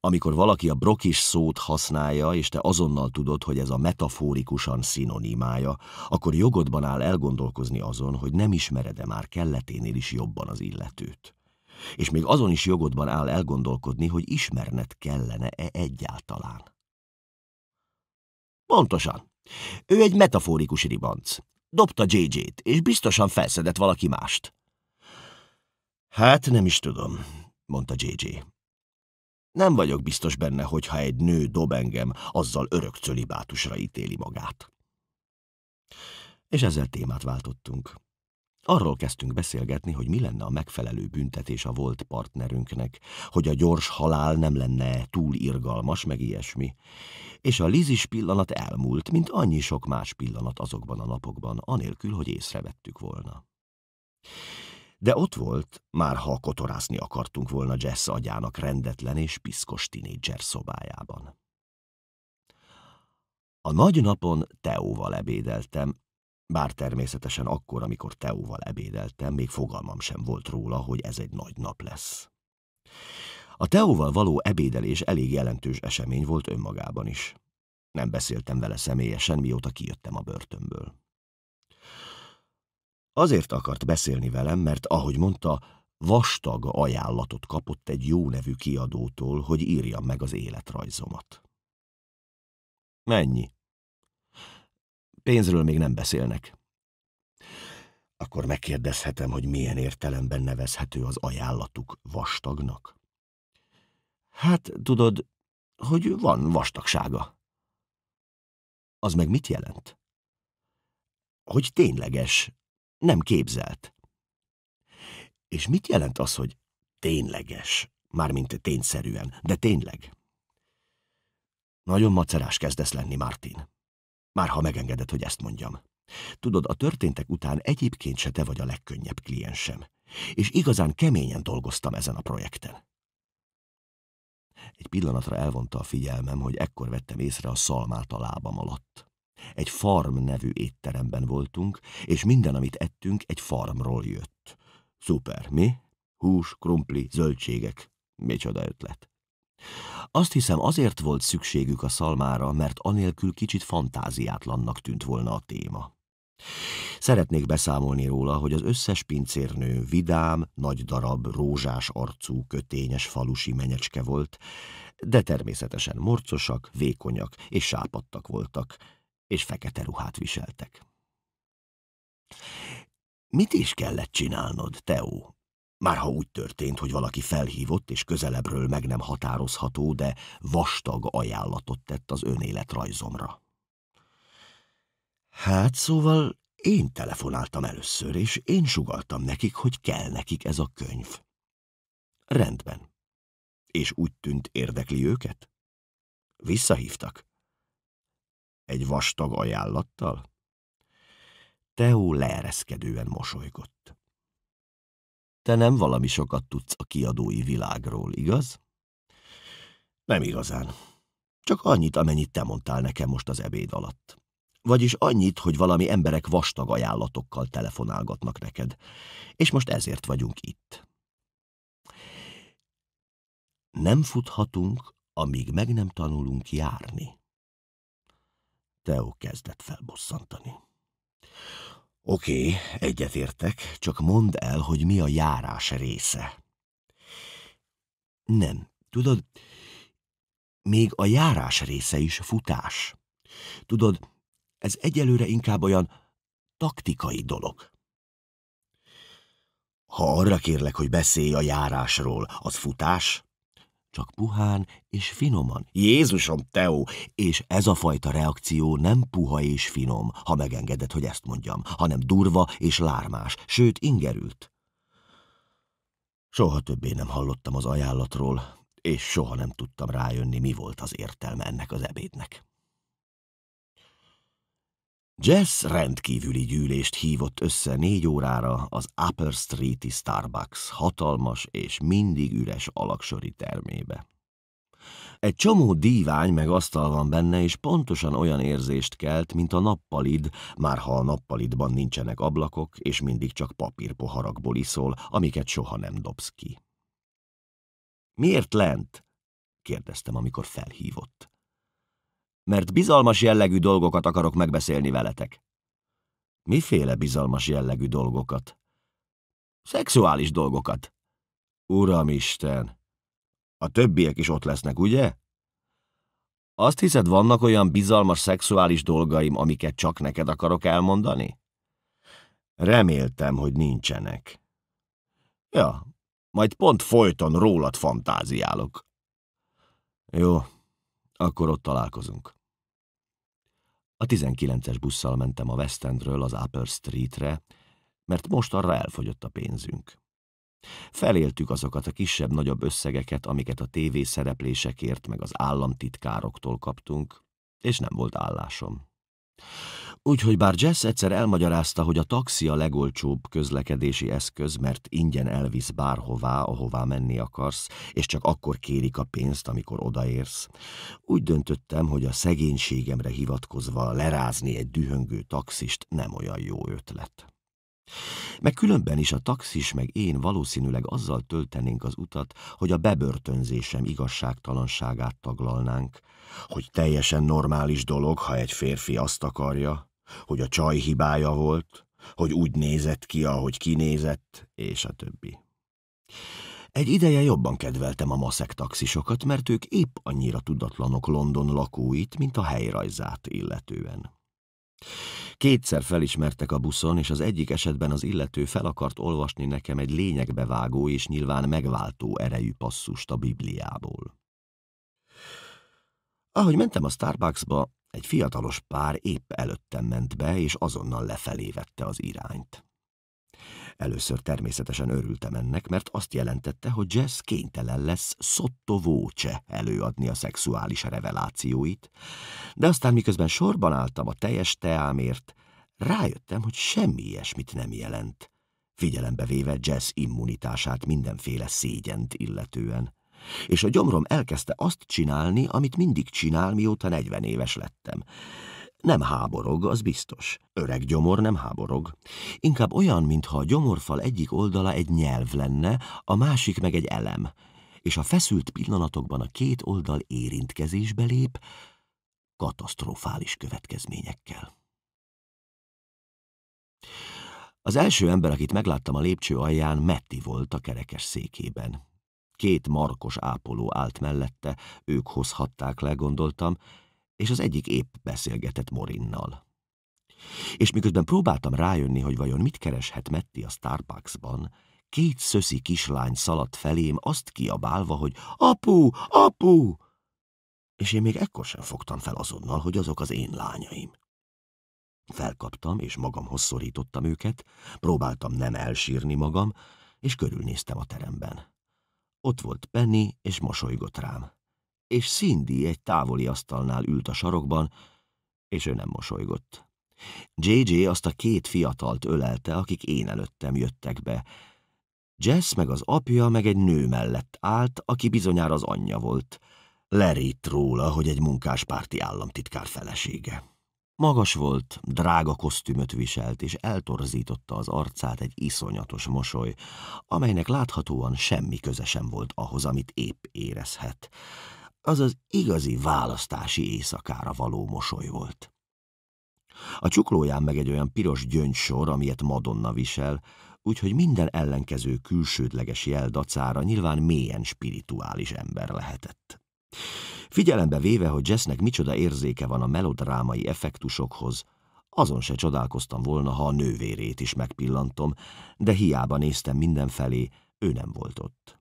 amikor valaki a brokis szót használja, és te azonnal tudod, hogy ez a metaforikusan szinonimája, akkor jogodban áll elgondolkozni azon, hogy nem ismered-e már kelleténél is jobban az illetőt. És még azon is jogodban áll elgondolkodni, hogy ismerned kellene-e egyáltalán. Pontosan. Ő egy metaforikus ribanc. Dobta JJ-t, és biztosan felszedett valaki mást. Hát nem is tudom, mondta JJ. Nem vagyok biztos benne, hogy ha egy nő dob engem, azzal örök cölibátusra ítéli magát. És ezzel témát váltottunk. Arról kezdtünk beszélgetni, hogy mi lenne a megfelelő büntetés a volt partnerünknek, hogy a gyors halál nem lenne túl irgalmas, meg ilyesmi. És a Lizis pillanat elmúlt, mint annyi sok más pillanat azokban a napokban, anélkül, hogy észrevettük volna de ott volt, már ha kotorászni akartunk volna Jess agyának rendetlen és piszkos tinédzser szobájában. A nagy napon Teóval ebédeltem, bár természetesen akkor, amikor Teóval ebédeltem, még fogalmam sem volt róla, hogy ez egy nagy nap lesz. A Teóval való ebédelés elég jelentős esemény volt önmagában is. Nem beszéltem vele személyesen, mióta kijöttem a börtönből. Azért akart beszélni velem, mert, ahogy mondta, vastag ajánlatot kapott egy jó nevű kiadótól, hogy írjam meg az életrajzomat. Mennyi? Pénzről még nem beszélnek. Akkor megkérdezhetem, hogy milyen értelemben nevezhető az ajánlatuk vastagnak? Hát, tudod, hogy van vastagsága. Az meg mit jelent? Hogy tényleges, nem képzelt. És mit jelent az, hogy tényleges, mármint tényszerűen, de tényleg? Nagyon macerás kezdesz lenni, Martin. Már ha megengeded, hogy ezt mondjam. Tudod, a történtek után egyébként se te vagy a legkönnyebb kliensem, és igazán keményen dolgoztam ezen a projekten. Egy pillanatra elvonta a figyelmem, hogy ekkor vettem észre a szalmát a lábam alatt. Egy farm nevű étteremben voltunk, és minden, amit ettünk, egy farmról jött. Szuper, mi? Hús, krumpli, zöldségek. Micsoda ötlet. Azt hiszem azért volt szükségük a szalmára, mert anélkül kicsit fantáziátlannak tűnt volna a téma. Szeretnék beszámolni róla, hogy az összes pincérnő vidám, nagy darab, rózsás arcú, kötényes falusi menyecske volt, de természetesen morcosak, vékonyak és sápadtak voltak, és fekete ruhát viseltek. Mit is kellett csinálnod, Teó? Már ha úgy történt, hogy valaki felhívott, és közelebbről meg nem határozható, de vastag ajánlatot tett az önéletrajzomra. Hát szóval én telefonáltam először, és én sugaltam nekik, hogy kell nekik ez a könyv. Rendben. És úgy tűnt érdekli őket? Visszahívtak. Egy vastag ajánlattal? Teó leereszkedően mosolygott. Te nem valami sokat tudsz a kiadói világról, igaz? Nem igazán. Csak annyit, amennyit te mondtál nekem most az ebéd alatt. Vagyis annyit, hogy valami emberek vastag ajánlatokkal telefonálgatnak neked. És most ezért vagyunk itt. Nem futhatunk, amíg meg nem tanulunk járni. Teo kezdett felbosszantani. Oké, egyetértek, csak mondd el, hogy mi a járás része. Nem, tudod, még a járás része is futás. Tudod, ez egyelőre inkább olyan taktikai dolog. Ha arra kérlek, hogy beszélj a járásról, az futás? csak puhán és finoman. Jézusom, Teó! És ez a fajta reakció nem puha és finom, ha megengedett, hogy ezt mondjam, hanem durva és lármás, sőt ingerült. Soha többé nem hallottam az ajánlatról, és soha nem tudtam rájönni, mi volt az értelme ennek az ebédnek. Jess rendkívüli gyűlést hívott össze négy órára az Upper Street-i Starbucks hatalmas és mindig üres alaksori termébe. Egy csomó dívány meg asztal van benne, és pontosan olyan érzést kelt, mint a nappalid, már ha a nappalidban nincsenek ablakok, és mindig csak papírpoharakból iszol, amiket soha nem dobsz ki. Miért lent? kérdeztem, amikor felhívott mert bizalmas jellegű dolgokat akarok megbeszélni veletek. Miféle bizalmas jellegű dolgokat? Szexuális dolgokat. Uramisten! A többiek is ott lesznek, ugye? Azt hiszed, vannak olyan bizalmas szexuális dolgaim, amiket csak neked akarok elmondani? Reméltem, hogy nincsenek. Ja, majd pont folyton rólad fantáziálok. Jó, akkor ott találkozunk. A 19-es busszal mentem a West Endről az Upper Streetre, mert most arra elfogyott a pénzünk. Feléltük azokat a kisebb-nagyobb összegeket, amiket a tévé szereplésekért meg az államtitkároktól kaptunk, és nem volt állásom. Úgyhogy bár Jess egyszer elmagyarázta, hogy a taxi a legolcsóbb közlekedési eszköz, mert ingyen elvisz bárhová, ahová menni akarsz, és csak akkor kérik a pénzt, amikor odaérsz, úgy döntöttem, hogy a szegénységemre hivatkozva lerázni egy dühöngő taxist nem olyan jó ötlet. Meg különben is a taxis meg én valószínűleg azzal töltenénk az utat, hogy a bebörtönzésem igazságtalanságát taglalnánk, hogy teljesen normális dolog, ha egy férfi azt akarja, hogy a csaj hibája volt, hogy úgy nézett ki, ahogy kinézett, és a többi. Egy ideje jobban kedveltem a maszek taxisokat, mert ők épp annyira tudatlanok London lakóit, mint a helyrajzát illetően. Kétszer felismertek a buszon, és az egyik esetben az illető fel akart olvasni nekem egy lényegbevágó és nyilván megváltó erejű passzust a Bibliából. Ahogy mentem a Starbucksba, egy fiatalos pár épp előttem ment be, és azonnal lefelé vette az irányt. Először természetesen örültem ennek, mert azt jelentette, hogy Jess kénytelen lesz szotto voce előadni a szexuális revelációit, de aztán miközben sorban álltam a teljes teámért, rájöttem, hogy semmi ilyesmit nem jelent, figyelembe véve Jess immunitását mindenféle szégyent illetően és a gyomrom elkezdte azt csinálni, amit mindig csinál, mióta negyven éves lettem. Nem háborog, az biztos. Öreg gyomor nem háborog. Inkább olyan, mintha a gyomorfal egyik oldala egy nyelv lenne, a másik meg egy elem, és a feszült pillanatokban a két oldal érintkezésbe lép, katasztrofális következményekkel. Az első ember, akit megláttam a lépcső alján, Metti volt a kerekes székében. Két markos ápoló állt mellette, ők hozhatták le, gondoltam, és az egyik épp beszélgetett Morinnal. És miközben próbáltam rájönni, hogy vajon mit kereshet Metti a Starbucksban, két szöszi kislány szaladt felém, azt kiabálva, hogy apu, apu! És én még ekkor sem fogtam fel azonnal, hogy azok az én lányaim. Felkaptam, és magamhoz szorítottam őket, próbáltam nem elsírni magam, és körülnéztem a teremben. Ott volt Penny, és mosolygott rám és Cindy egy távoli asztalnál ült a sarokban, és ő nem mosolygott. JJ azt a két fiatalt ölelte, akik én előttem jöttek be. Jess meg az apja meg egy nő mellett állt, aki bizonyára az anyja volt. Lerít róla, hogy egy munkáspárti államtitkár felesége. Magas volt, drága kosztümöt viselt, és eltorzította az arcát egy iszonyatos mosoly, amelynek láthatóan semmi köze sem volt ahhoz, amit épp érezhet az az igazi választási éjszakára való mosoly volt. A csuklóján meg egy olyan piros gyöngysor, amilyet Madonna visel, úgyhogy minden ellenkező külsődleges jel dacára nyilván mélyen spirituális ember lehetett. Figyelembe véve, hogy Jessnek micsoda érzéke van a melodrámai effektusokhoz, azon se csodálkoztam volna, ha a nővérét is megpillantom, de hiába néztem mindenfelé, ő nem volt ott.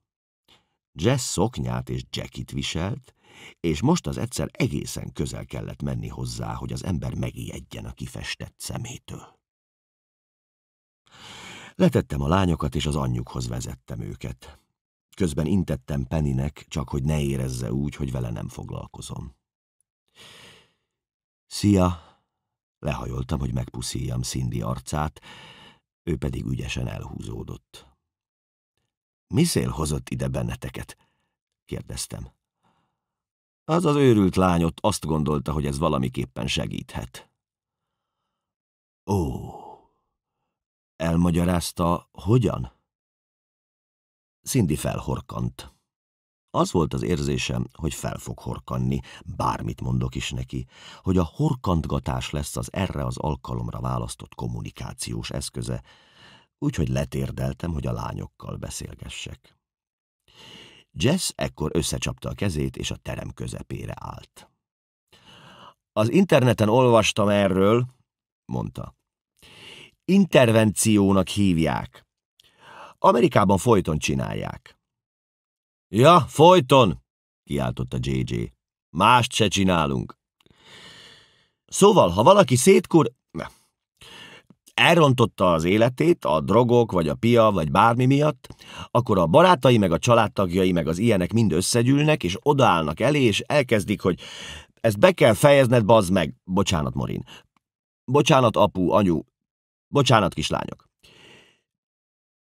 Jess szoknyát és Jackit viselt, és most az egyszer egészen közel kellett menni hozzá, hogy az ember megijedjen a kifestett szemétől. Letettem a lányokat, és az anyjukhoz vezettem őket. Közben intettem Peninek, csak hogy ne érezze úgy, hogy vele nem foglalkozom. Szia! Lehajoltam, hogy megpuszíjam Cindy arcát, ő pedig ügyesen elhúzódott. Mi szél hozott ide benneteket? kérdeztem. Az az őrült lányot azt gondolta, hogy ez valamiképpen segíthet. Ó, elmagyarázta, hogyan? Cindy felhorkant. Az volt az érzésem, hogy fel fog horkanni, bármit mondok is neki, hogy a horkantgatás lesz az erre az alkalomra választott kommunikációs eszköze, úgyhogy letérdeltem, hogy a lányokkal beszélgessek. Jess ekkor összecsapta a kezét, és a terem közepére állt. Az interneten olvastam erről, mondta. Intervenciónak hívják. Amerikában folyton csinálják. Ja, folyton, kiáltotta JJ. Mást se csinálunk. Szóval, ha valaki szétkur, elrontotta az életét a drogok, vagy a pia, vagy bármi miatt, akkor a barátai, meg a családtagjai, meg az ilyenek mind összegyűlnek, és odaállnak elé, és elkezdik, hogy ezt be kell fejezned, bazd meg, bocsánat, Morin. Bocsánat, apu, anyu, bocsánat, kislányok.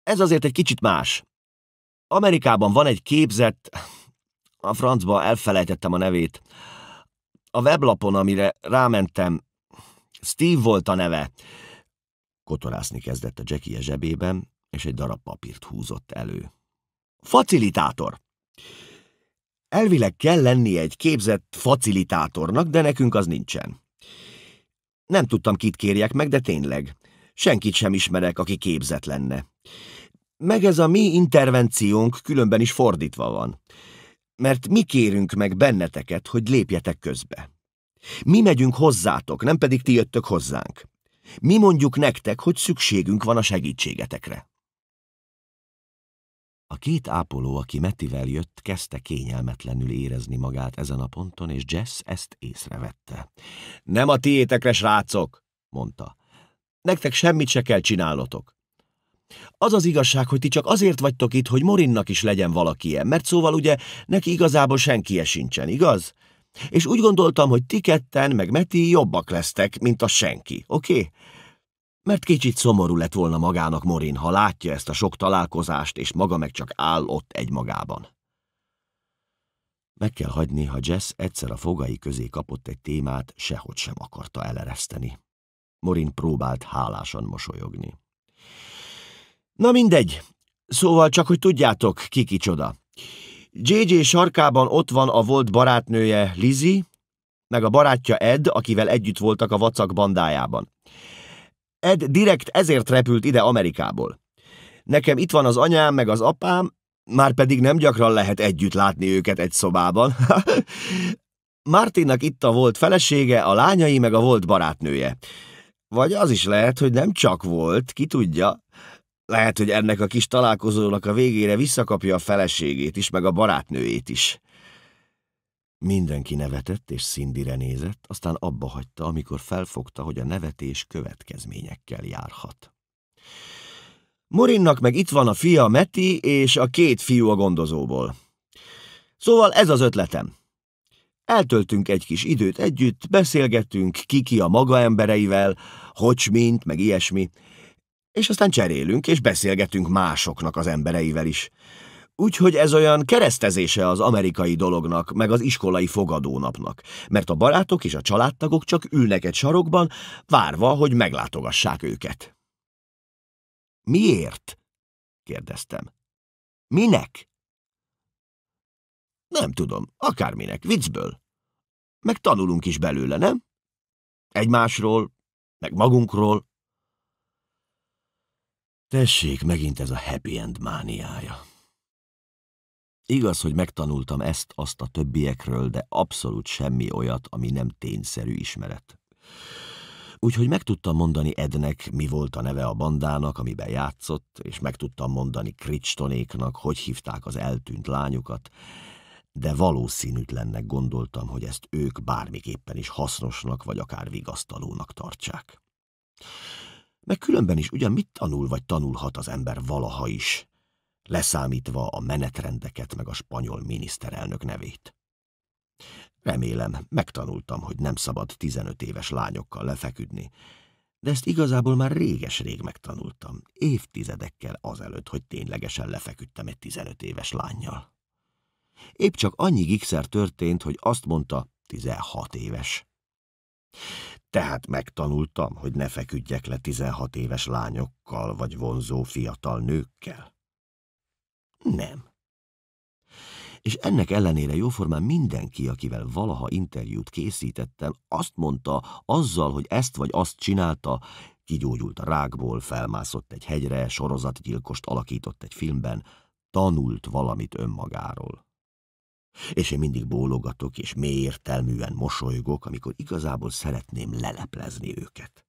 Ez azért egy kicsit más. Amerikában van egy képzett, a francba elfelejtettem a nevét, a weblapon, amire rámentem, Steve volt a neve, Kotorászni kezdett a Jackie zsebében, és egy darab papírt húzott elő. Facilitátor! Elvileg kell lenni egy képzett facilitátornak, de nekünk az nincsen. Nem tudtam, kit kérjek meg, de tényleg. Senkit sem ismerek, aki képzett lenne. Meg ez a mi intervenciónk különben is fordítva van. Mert mi kérünk meg benneteket, hogy lépjetek közbe. Mi megyünk hozzátok, nem pedig ti jöttök hozzánk. Mi mondjuk nektek, hogy szükségünk van a segítségetekre. A két ápoló, aki Mettivel jött, kezdte kényelmetlenül érezni magát ezen a ponton, és Jess ezt észrevette. – Nem a tiétekre, srácok! – mondta. – Nektek semmit se kell csinálnotok. Az az igazság, hogy ti csak azért vagytok itt, hogy Morinnak is legyen valaki mert szóval ugye neki igazából senki sincsen, igaz? És úgy gondoltam, hogy ti ketten meg Meti jobbak lesztek, mint a senki, oké? Okay? Mert kicsit szomorú lett volna magának Morin, ha látja ezt a sok találkozást, és maga meg csak áll ott egymagában. Meg kell hagyni, ha Jess egyszer a fogai közé kapott egy témát, sehogy sem akarta elereszteni. Morin próbált hálásan mosolyogni. Na mindegy, szóval csak, hogy tudjátok, ki kicsoda. JJ sarkában ott van a volt barátnője Lizzie, meg a barátja Ed, akivel együtt voltak a vacak bandájában. Ed direkt ezért repült ide Amerikából. Nekem itt van az anyám meg az apám, már pedig nem gyakran lehet együtt látni őket egy szobában. Martinnak itt a volt felesége, a lányai meg a volt barátnője. Vagy az is lehet, hogy nem csak volt, ki tudja. Lehet, hogy ennek a kis találkozónak a végére visszakapja a feleségét is, meg a barátnőjét is. Mindenki nevetett és Szindire nézett, aztán abba hagyta, amikor felfogta, hogy a nevetés következményekkel járhat. Morinnak meg itt van a fia, Meti, és a két fiú a gondozóból. Szóval ez az ötletem. Eltöltünk egy kis időt együtt, beszélgettünk, kiki -ki a maga embereivel, hogy mint meg ilyesmi, és aztán cserélünk, és beszélgetünk másoknak az embereivel is. Úgyhogy ez olyan keresztezése az amerikai dolognak, meg az iskolai fogadónapnak, mert a barátok és a családtagok csak ülnek egy sarokban, várva, hogy meglátogassák őket. Miért? kérdeztem. Minek? Nem tudom, akárminek, viccből. Meg tanulunk is belőle, nem? Egymásról, meg magunkról, Tessék, megint ez a happy end mániája. Igaz, hogy megtanultam ezt, azt a többiekről, de abszolút semmi olyat, ami nem tényszerű ismeret. Úgyhogy meg tudtam mondani Ednek, mi volt a neve a bandának, amiben játszott, és meg tudtam mondani Kricstonéknak, hogy hívták az eltűnt lányokat, de valószínűtlennek gondoltam, hogy ezt ők bármiképpen is hasznosnak vagy akár vigasztalónak tartsák. Meg különben is ugyan mit tanul vagy tanulhat az ember valaha is, leszámítva a menetrendeket meg a spanyol miniszterelnök nevét. Remélem, megtanultam, hogy nem szabad 15 éves lányokkal lefeküdni, de ezt igazából már réges-rég megtanultam, évtizedekkel azelőtt, hogy ténylegesen lefeküdtem egy 15 éves lányjal. Épp csak annyi gigszer történt, hogy azt mondta, 16 éves. Tehát megtanultam, hogy ne feküdjek le 16 éves lányokkal vagy vonzó fiatal nőkkel? Nem. És ennek ellenére jóformán mindenki, akivel valaha interjút készítettem, azt mondta, azzal, hogy ezt vagy azt csinálta, kigyógyult a rákból, felmászott egy hegyre, sorozatgyilkost alakított egy filmben, tanult valamit önmagáról. És én mindig bólogatok, és mély értelműen mosolygok, amikor igazából szeretném leleplezni őket.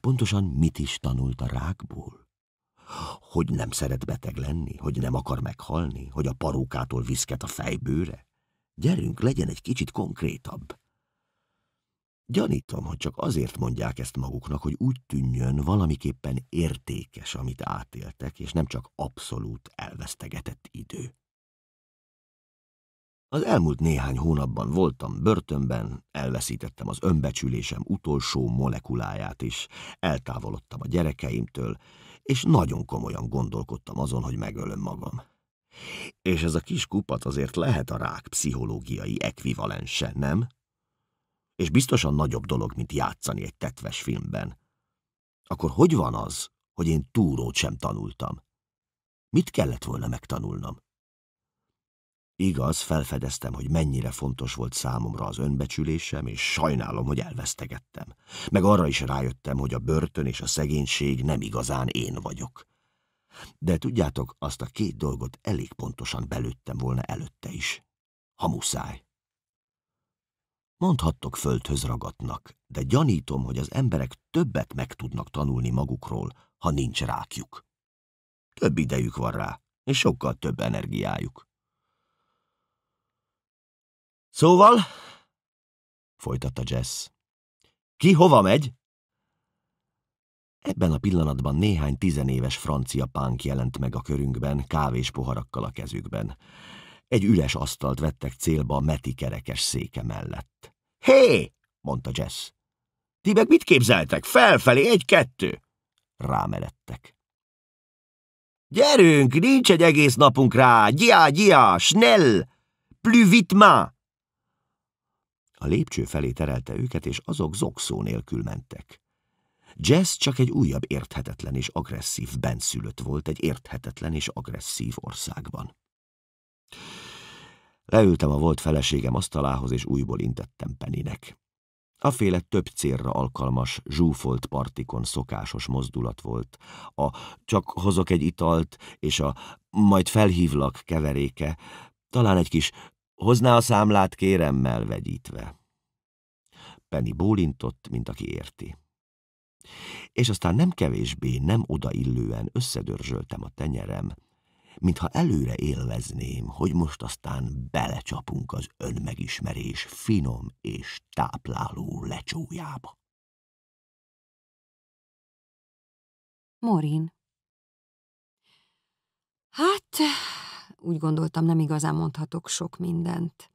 Pontosan mit is tanult a rákból? Hogy nem szeret beteg lenni, hogy nem akar meghalni, hogy a parókától viszket a fejbőre? Gyerünk, legyen egy kicsit konkrétabb. Gyanítom, hogy csak azért mondják ezt maguknak, hogy úgy tűnjön valamiképpen értékes, amit átéltek, és nem csak abszolút elvesztegetett idő. Az elmúlt néhány hónapban voltam börtönben, elveszítettem az önbecsülésem utolsó molekuláját is, eltávolodtam a gyerekeimtől, és nagyon komolyan gondolkodtam azon, hogy megölöm magam. És ez a kis kupat azért lehet a rák pszichológiai ekvivalense, nem? És biztosan nagyobb dolog, mint játszani egy tetves filmben. Akkor hogy van az, hogy én túrót sem tanultam? Mit kellett volna megtanulnom? Igaz, felfedeztem, hogy mennyire fontos volt számomra az önbecsülésem, és sajnálom, hogy elvesztegettem. Meg arra is rájöttem, hogy a börtön és a szegénység nem igazán én vagyok. De tudjátok, azt a két dolgot elég pontosan belőttem volna előtte is. Ha muszáj. Mondhattok földhöz ragadnak, de gyanítom, hogy az emberek többet meg tudnak tanulni magukról, ha nincs rákjuk. Több idejük van rá, és sokkal több energiájuk. Szóval, folytatta Jess, ki hova megy? Ebben a pillanatban néhány tizenéves francia pánk jelent meg a körünkben, kávés poharakkal a kezükben. Egy üres asztalt vettek célba a meti kerekes széke mellett. Hé! Hey! mondta Jess. Ti meg mit képzeltek? Felfelé egy-kettő! Rámeredtek. Gyerünk, nincs egy egész napunk rá! Gyá, gyá, schnell! Plüvitma! vite a lépcső felé terelte őket, és azok zokszó nélkül mentek. Jazz csak egy újabb érthetetlen és agresszív benszülött volt egy érthetetlen és agresszív országban. Leültem a volt feleségem asztalához, és újból intettem Peninek. Aféle több célra alkalmas, zsúfolt partikon szokásos mozdulat volt. A csak hozok egy italt, és a majd felhívlak keveréke, talán egy kis Hozná a számlát kéremmel vegyítve. Penny bólintott, mint aki érti. És aztán nem kevésbé, nem odaillően összedörzsöltem a tenyerem, mintha előre élvezném, hogy most aztán belecsapunk az önmegismerés finom és tápláló lecsójába. Morin Hát, úgy gondoltam, nem igazán mondhatok sok mindent.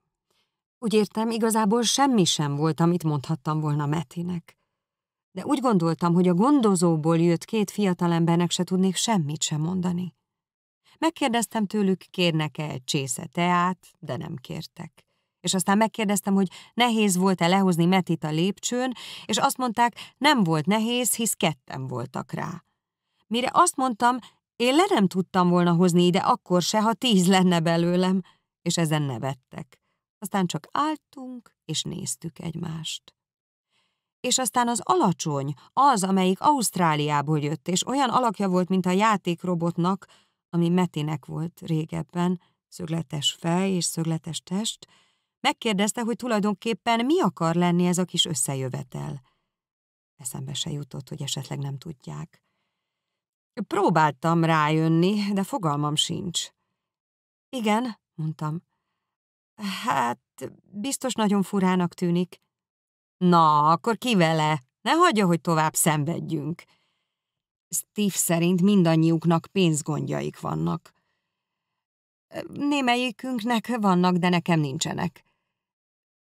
Úgy értem, igazából semmi sem volt, amit mondhattam volna Metinek. De úgy gondoltam, hogy a gondozóból jött két fiatalembernek se tudnék semmit sem mondani. Megkérdeztem tőlük, kérnek-e egy csésze teát, de nem kértek és aztán megkérdeztem, hogy nehéz volt-e lehozni Metit a lépcsőn, és azt mondták, nem volt nehéz, hisz ketten voltak rá. Mire azt mondtam, én le nem tudtam volna hozni ide akkor se, ha tíz lenne belőlem, és ezen nevettek. Aztán csak álltunk, és néztük egymást. És aztán az alacsony, az, amelyik Ausztráliából jött, és olyan alakja volt, mint a játékrobotnak, ami Metinek volt régebben, szögletes fej és szögletes test, megkérdezte, hogy tulajdonképpen mi akar lenni ez a kis összejövetel. Eszembe se jutott, hogy esetleg nem tudják. Próbáltam rájönni, de fogalmam sincs. Igen, mondtam. Hát, biztos nagyon furának tűnik. Na, akkor ki vele? Ne hagyja, hogy tovább szenvedjünk. Steve szerint mindannyiuknak pénzgondjaik vannak. Némelyikünknek vannak, de nekem nincsenek.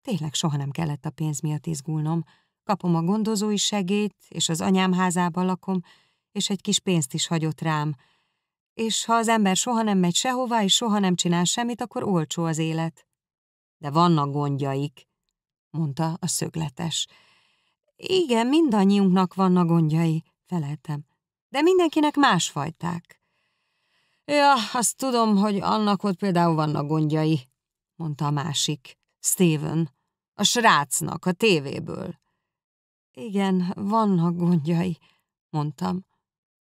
Tényleg soha nem kellett a pénz miatt izgulnom. Kapom a gondozói segét, és az anyám házában lakom, és egy kis pénzt is hagyott rám. És ha az ember soha nem megy sehová, és soha nem csinál semmit, akkor olcsó az élet. De vannak gondjaik, mondta a szögletes. Igen, mindannyiunknak vannak gondjai, feleltem. De mindenkinek másfajták. Ja, azt tudom, hogy annak ott például vannak gondjai, mondta a másik. Steven, a srácnak a tévéből. Igen, vannak gondjai, mondtam.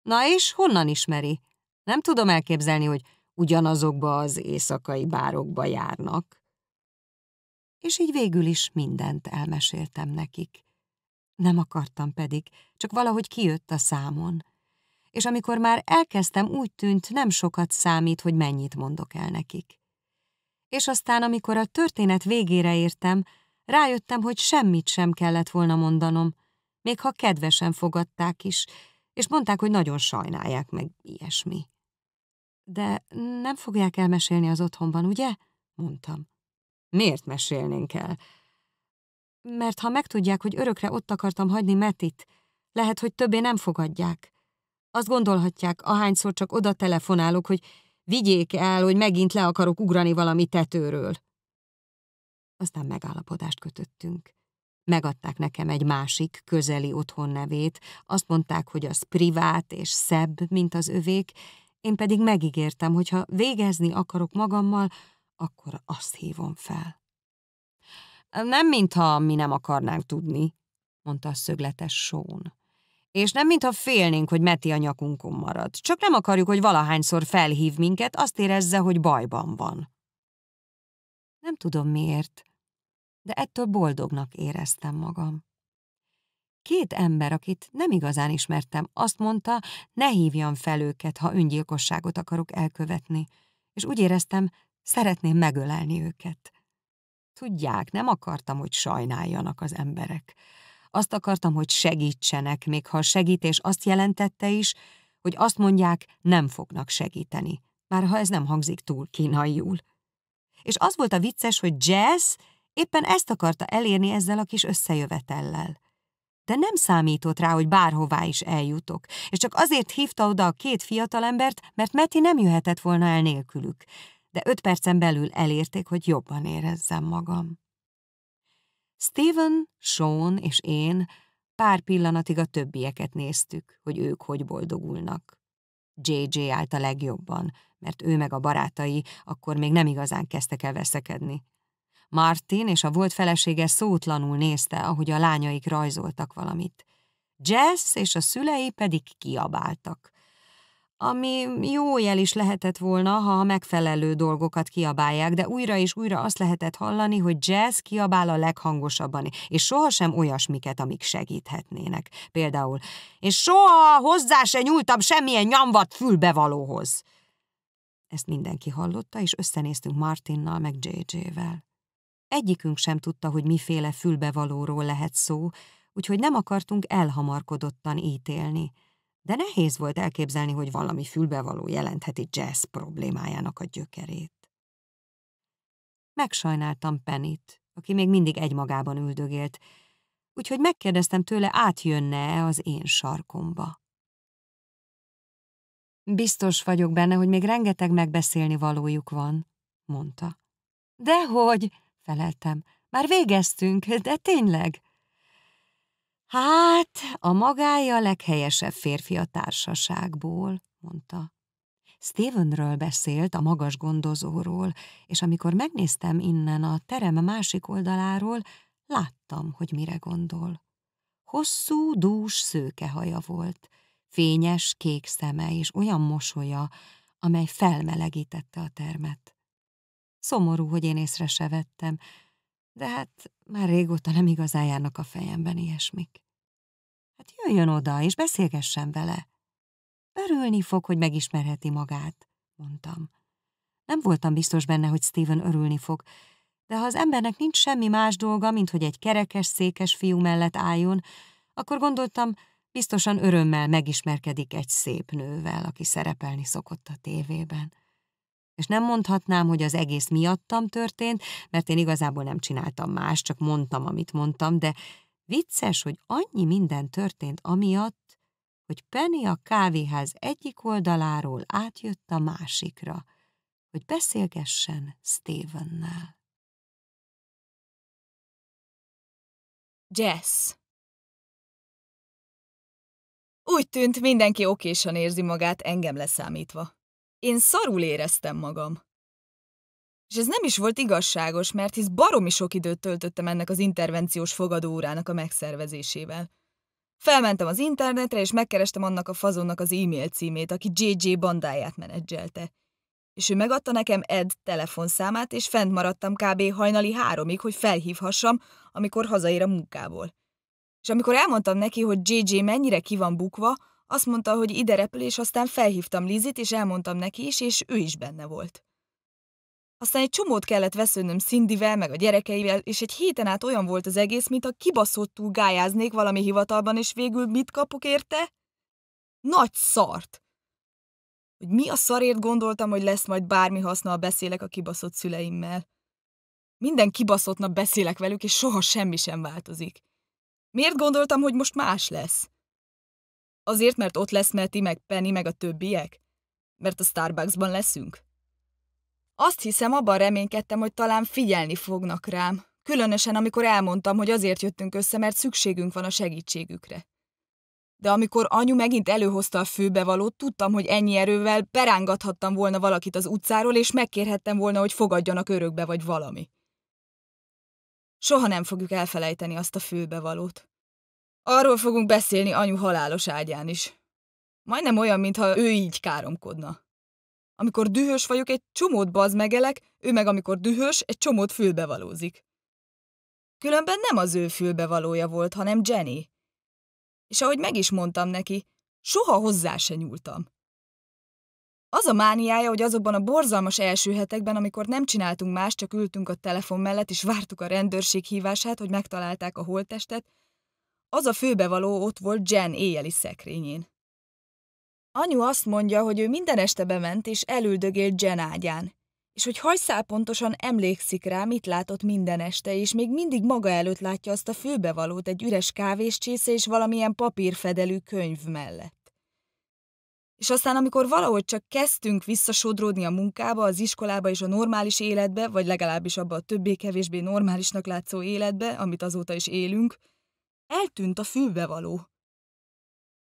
Na és honnan ismeri? Nem tudom elképzelni, hogy ugyanazokba az éjszakai bárokba járnak. És így végül is mindent elmeséltem nekik. Nem akartam pedig, csak valahogy kijött a számon. És amikor már elkezdtem, úgy tűnt, nem sokat számít, hogy mennyit mondok el nekik. És aztán, amikor a történet végére értem, rájöttem, hogy semmit sem kellett volna mondanom, még ha kedvesen fogadták is, és mondták, hogy nagyon sajnálják meg ilyesmi. De nem fogják elmesélni az otthonban, ugye? mondtam. Miért mesélnénk el? Mert ha megtudják, hogy örökre ott akartam hagyni Metit, lehet, hogy többé nem fogadják. Azt gondolhatják, ahányszor csak oda telefonálok, hogy vigyék el, hogy megint le akarok ugrani valami tetőről. Aztán megállapodást kötöttünk. Megadták nekem egy másik, közeli otthon nevét, azt mondták, hogy az privát és szebb, mint az övék, én pedig megígértem, hogy ha végezni akarok magammal, akkor azt hívom fel. Nem, mintha mi nem akarnánk tudni, mondta a szögletes són. És nem, mintha félnénk, hogy Meti a nyakunkon marad. Csak nem akarjuk, hogy valahányszor felhív minket, azt érezze, hogy bajban van. Nem tudom miért, de ettől boldognak éreztem magam. Két ember, akit nem igazán ismertem, azt mondta, ne hívjam fel őket, ha öngyilkosságot akarok elkövetni, és úgy éreztem, szeretném megölelni őket. Tudják, nem akartam, hogy sajnáljanak az emberek. Azt akartam, hogy segítsenek, még ha a segítés azt jelentette is, hogy azt mondják, nem fognak segíteni, már ha ez nem hangzik túl kínaiul. És az volt a vicces, hogy Jazz Éppen ezt akarta elérni ezzel a kis összejövetellel. De nem számított rá, hogy bárhová is eljutok, és csak azért hívta oda a két fiatalembert, mert Meti nem jöhetett volna el nélkülük, de öt percen belül elérték, hogy jobban érezzem magam. Steven, Sean és én pár pillanatig a többieket néztük, hogy ők hogy boldogulnak. JJ állt a legjobban, mert ő meg a barátai akkor még nem igazán kezdtek el veszekedni. Martin és a volt felesége szótlanul nézte, ahogy a lányaik rajzoltak valamit. Jess és a szülei pedig kiabáltak. Ami jó jel is lehetett volna, ha a megfelelő dolgokat kiabálják, de újra és újra azt lehetett hallani, hogy jazz kiabál a leghangosabban, és sohasem olyasmiket, amik segíthetnének. Például, és soha hozzá se nyúltam semmilyen nyamvat fülbevalóhoz. Ezt mindenki hallotta, és összenéztünk Martinnal meg JJ-vel. Egyikünk sem tudta, hogy miféle fülbevalóról lehet szó, úgyhogy nem akartunk elhamarkodottan ítélni. De nehéz volt elképzelni, hogy valami fülbevaló jelentheti jazz problémájának a gyökerét. Megsajnáltam Penit, aki még mindig egymagában üldögélt, úgyhogy megkérdeztem tőle, átjönne-e az én sarkomba. Biztos vagyok benne, hogy még rengeteg megbeszélni valójuk van, mondta. Dehogy! feleltem. Már végeztünk, de tényleg? Hát, a magája a leghelyesebb férfi a társaságból, mondta. Stevenről beszélt, a magas gondozóról, és amikor megnéztem innen a terem másik oldaláról, láttam, hogy mire gondol. Hosszú, dús szőkehaja volt, fényes, kék szeme és olyan mosolya, amely felmelegítette a termet. Szomorú, hogy én észre se vettem, de hát már régóta nem igazán járnak a fejemben ilyesmik. Hát jöjjön oda, és beszélgessen vele. Örülni fog, hogy megismerheti magát, mondtam. Nem voltam biztos benne, hogy Steven örülni fog, de ha az embernek nincs semmi más dolga, mint hogy egy kerekes, székes fiú mellett álljon, akkor gondoltam, biztosan örömmel megismerkedik egy szép nővel, aki szerepelni szokott a tévében. És nem mondhatnám, hogy az egész miattam történt, mert én igazából nem csináltam más, csak mondtam, amit mondtam, de vicces, hogy annyi minden történt amiatt, hogy Penny a kávéház egyik oldaláról átjött a másikra, hogy beszélgessen Stevennel. Jess Úgy tűnt, mindenki okésan érzi magát engem leszámítva. Én szarul éreztem magam. És ez nem is volt igazságos, mert hisz baromi sok időt töltöttem ennek az intervenciós fogadóórának a megszervezésével. Felmentem az internetre, és megkerestem annak a fazonnak az e-mail címét, aki JJ bandáját menedzselte. És ő megadta nekem Ed telefonszámát, és fent maradtam kb. hajnali háromig, hogy felhívhassam, amikor hazaér a munkából. És amikor elmondtam neki, hogy JJ mennyire ki van bukva, azt mondta, hogy ide repül, és aztán felhívtam Lizit, és elmondtam neki is, és ő is benne volt. Aztán egy csomót kellett veszőnöm Szindivel, meg a gyerekeivel, és egy héten át olyan volt az egész, mint a kibaszottul gályáznék valami hivatalban, és végül mit kapok érte? Nagy szart! Hogy mi a szarért gondoltam, hogy lesz majd bármi haszna, ha beszélek a kibaszott szüleimmel. Minden kibaszott nap beszélek velük, és soha semmi sem változik. Miért gondoltam, hogy most más lesz? Azért, mert ott lesz Meti, meg Penny, meg a többiek? Mert a Starbucksban leszünk? Azt hiszem, abban reménykedtem, hogy talán figyelni fognak rám, különösen amikor elmondtam, hogy azért jöttünk össze, mert szükségünk van a segítségükre. De amikor anyu megint előhozta a főbevalót, tudtam, hogy ennyi erővel berángathattam volna valakit az utcáról, és megkérhettem volna, hogy fogadjanak örökbe vagy valami. Soha nem fogjuk elfelejteni azt a főbevalót. Arról fogunk beszélni anyu halálos ágyán is. Majdnem olyan, mintha ő így káromkodna. Amikor dühös vagyok, egy csomót baz megelek, ő meg amikor dühös, egy csomót fülbevalózik. Különben nem az ő fülbevalója volt, hanem Jenny. És ahogy meg is mondtam neki, soha hozzá se nyúltam. Az a mániája, hogy azokban a borzalmas első hetekben, amikor nem csináltunk más, csak ültünk a telefon mellett, és vártuk a rendőrség hívását, hogy megtalálták a holttestet, az a főbevaló ott volt Jen éjjeli szekrényén. Anyu azt mondja, hogy ő minden este bement és elüldögélt Jen ágyán, és hogy hajszál pontosan emlékszik rá, mit látott minden este, és még mindig maga előtt látja azt a főbevalót egy üres kávéscsésze és valamilyen papírfedelű könyv mellett. És aztán, amikor valahogy csak kezdtünk visszasodródni a munkába, az iskolába és a normális életbe, vagy legalábbis abba a többé-kevésbé normálisnak látszó életbe, amit azóta is élünk, Eltűnt a fülbevaló.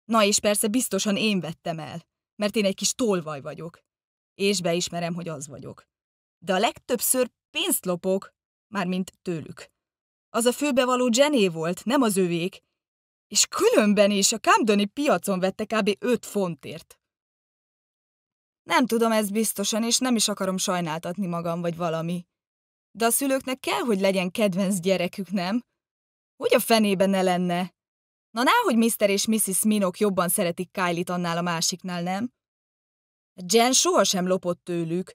Na és persze biztosan én vettem el, mert én egy kis tolvaj vagyok. És beismerem, hogy az vagyok. De a legtöbbször pénzt lopok, mármint tőlük. Az a főbevaló Jenny volt, nem az övék. És különben is a Camdeni piacon vette kb. 5 fontért. Nem tudom ez biztosan, és nem is akarom sajnáltatni magam vagy valami. De a szülőknek kell, hogy legyen kedvenc gyerekük, nem? Hogy a fenében ne lenne? Na náhogy Mr. és Mrs. Minok jobban szeretik Kylie-t annál a másiknál, nem? Jen sohasem lopott tőlük.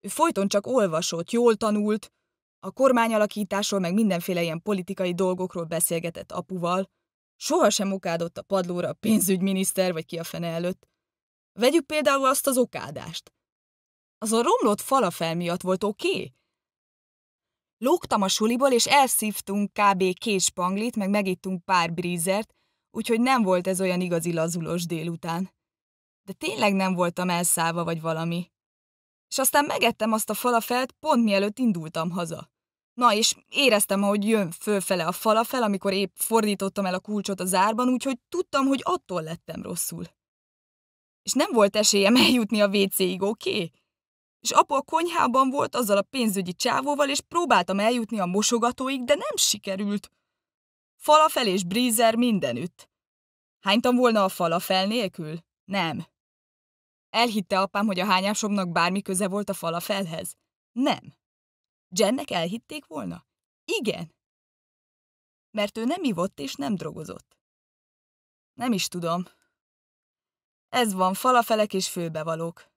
Ő folyton csak olvasott, jól tanult, a kormányalakításról meg mindenféle ilyen politikai dolgokról beszélgetett apuval. Sohasem okádott a padlóra a pénzügyminiszter vagy ki a fene előtt. Vegyük például azt az okádást. Az a romlott fel miatt volt oké? Okay? Lógtam a suliból, és elszívtunk kb. két spanglit, meg megittunk pár brízert, úgyhogy nem volt ez olyan igazi lazulos délután. De tényleg nem voltam elszállva vagy valami. És aztán megettem azt a falafelt, pont mielőtt indultam haza. Na és éreztem, ahogy jön fölfele a falafel, amikor épp fordítottam el a kulcsot a zárban, úgyhogy tudtam, hogy attól lettem rosszul. És nem volt esélyem eljutni a WC-ig, oké? Okay? és apa a konyhában volt azzal a pénzügyi csávóval, és próbáltam eljutni a mosogatóig, de nem sikerült. Falafel és brízer mindenütt. Hánytam volna a falafel nélkül? Nem. Elhitte apám, hogy a hányásomnak bármi köze volt a falafelhez? Nem. Jennek elhitték volna? Igen. Mert ő nem ivott és nem drogozott. Nem is tudom. Ez van, falafelek és főbevalók.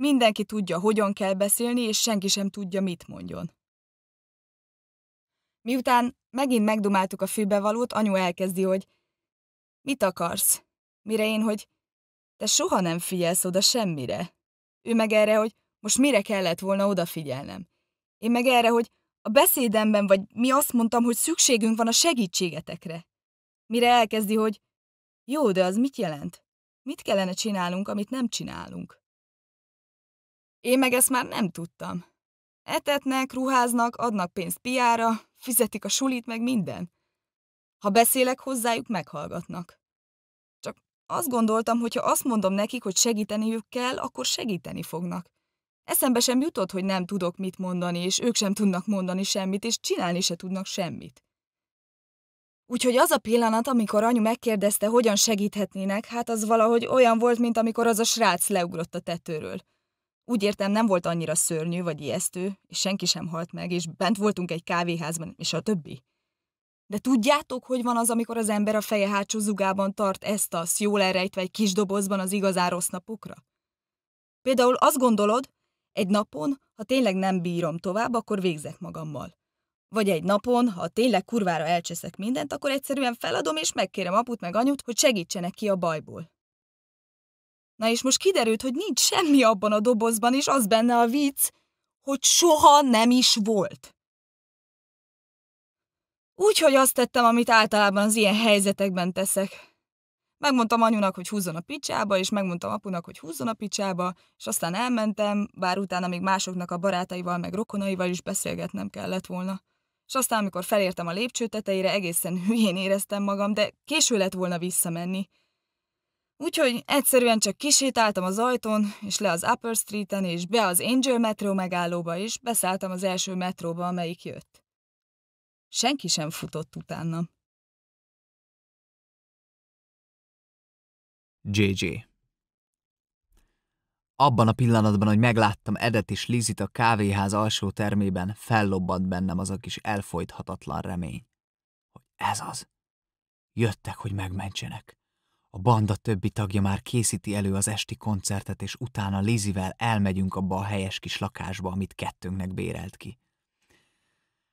Mindenki tudja, hogyan kell beszélni, és senki sem tudja, mit mondjon. Miután megint megdumáltuk a főbevalót, anyu elkezdi, hogy mit akarsz? Mire én, hogy te soha nem figyelsz oda semmire. Ő meg erre, hogy most mire kellett volna odafigyelnem. Én meg erre, hogy a beszédemben vagy mi azt mondtam, hogy szükségünk van a segítségetekre. Mire elkezdi, hogy jó, de az mit jelent? Mit kellene csinálnunk, amit nem csinálunk? Én meg ezt már nem tudtam. Etetnek, ruháznak, adnak pénzt piára, fizetik a sulit, meg minden. Ha beszélek hozzájuk, meghallgatnak. Csak azt gondoltam, hogy ha azt mondom nekik, hogy segíteniük kell, akkor segíteni fognak. Eszembe sem jutott, hogy nem tudok mit mondani, és ők sem tudnak mondani semmit, és csinálni se tudnak semmit. Úgyhogy az a pillanat, amikor anyu megkérdezte, hogyan segíthetnének, hát az valahogy olyan volt, mint amikor az a srác leugrott a tetőről. Úgy értem, nem volt annyira szörnyű vagy ijesztő, és senki sem halt meg, és bent voltunk egy kávéházban, és a többi. De tudjátok, hogy van az, amikor az ember a feje hátsó zugában tart ezt a jól elrejtve egy kis dobozban az igazán rossz napokra? Például azt gondolod, egy napon, ha tényleg nem bírom tovább, akkor végzek magammal. Vagy egy napon, ha tényleg kurvára elcseszek mindent, akkor egyszerűen feladom és megkérem aput meg anyut, hogy segítsenek ki a bajból. Na és most kiderült, hogy nincs semmi abban a dobozban, és az benne a vicc, hogy soha nem is volt. Úgyhogy azt tettem, amit általában az ilyen helyzetekben teszek. Megmondtam anyunak, hogy húzzon a picsába, és megmondtam apunak, hogy húzzon a picsába, és aztán elmentem, bár utána még másoknak a barátaival meg rokonaival is beszélgetnem kellett volna. És aztán, amikor felértem a lépcső tetejére, egészen hülyén éreztem magam, de késő lett volna visszamenni. Úgyhogy egyszerűen csak kisétáltam az ajtón, és le az Upper Street-en, és be az Angel metró megállóba is, beszálltam az első metróba, amelyik jött. Senki sem futott utána. JJ Abban a pillanatban, hogy megláttam Edet és Lizit a kávéház alsó termében, fellobbant bennem az a kis elfolythatatlan remény, hogy ez az. Jöttek, hogy megmentsenek. A banda többi tagja már készíti elő az esti koncertet, és utána Lizivel elmegyünk abba a helyes kis lakásba, amit kettőnknek bérelt ki.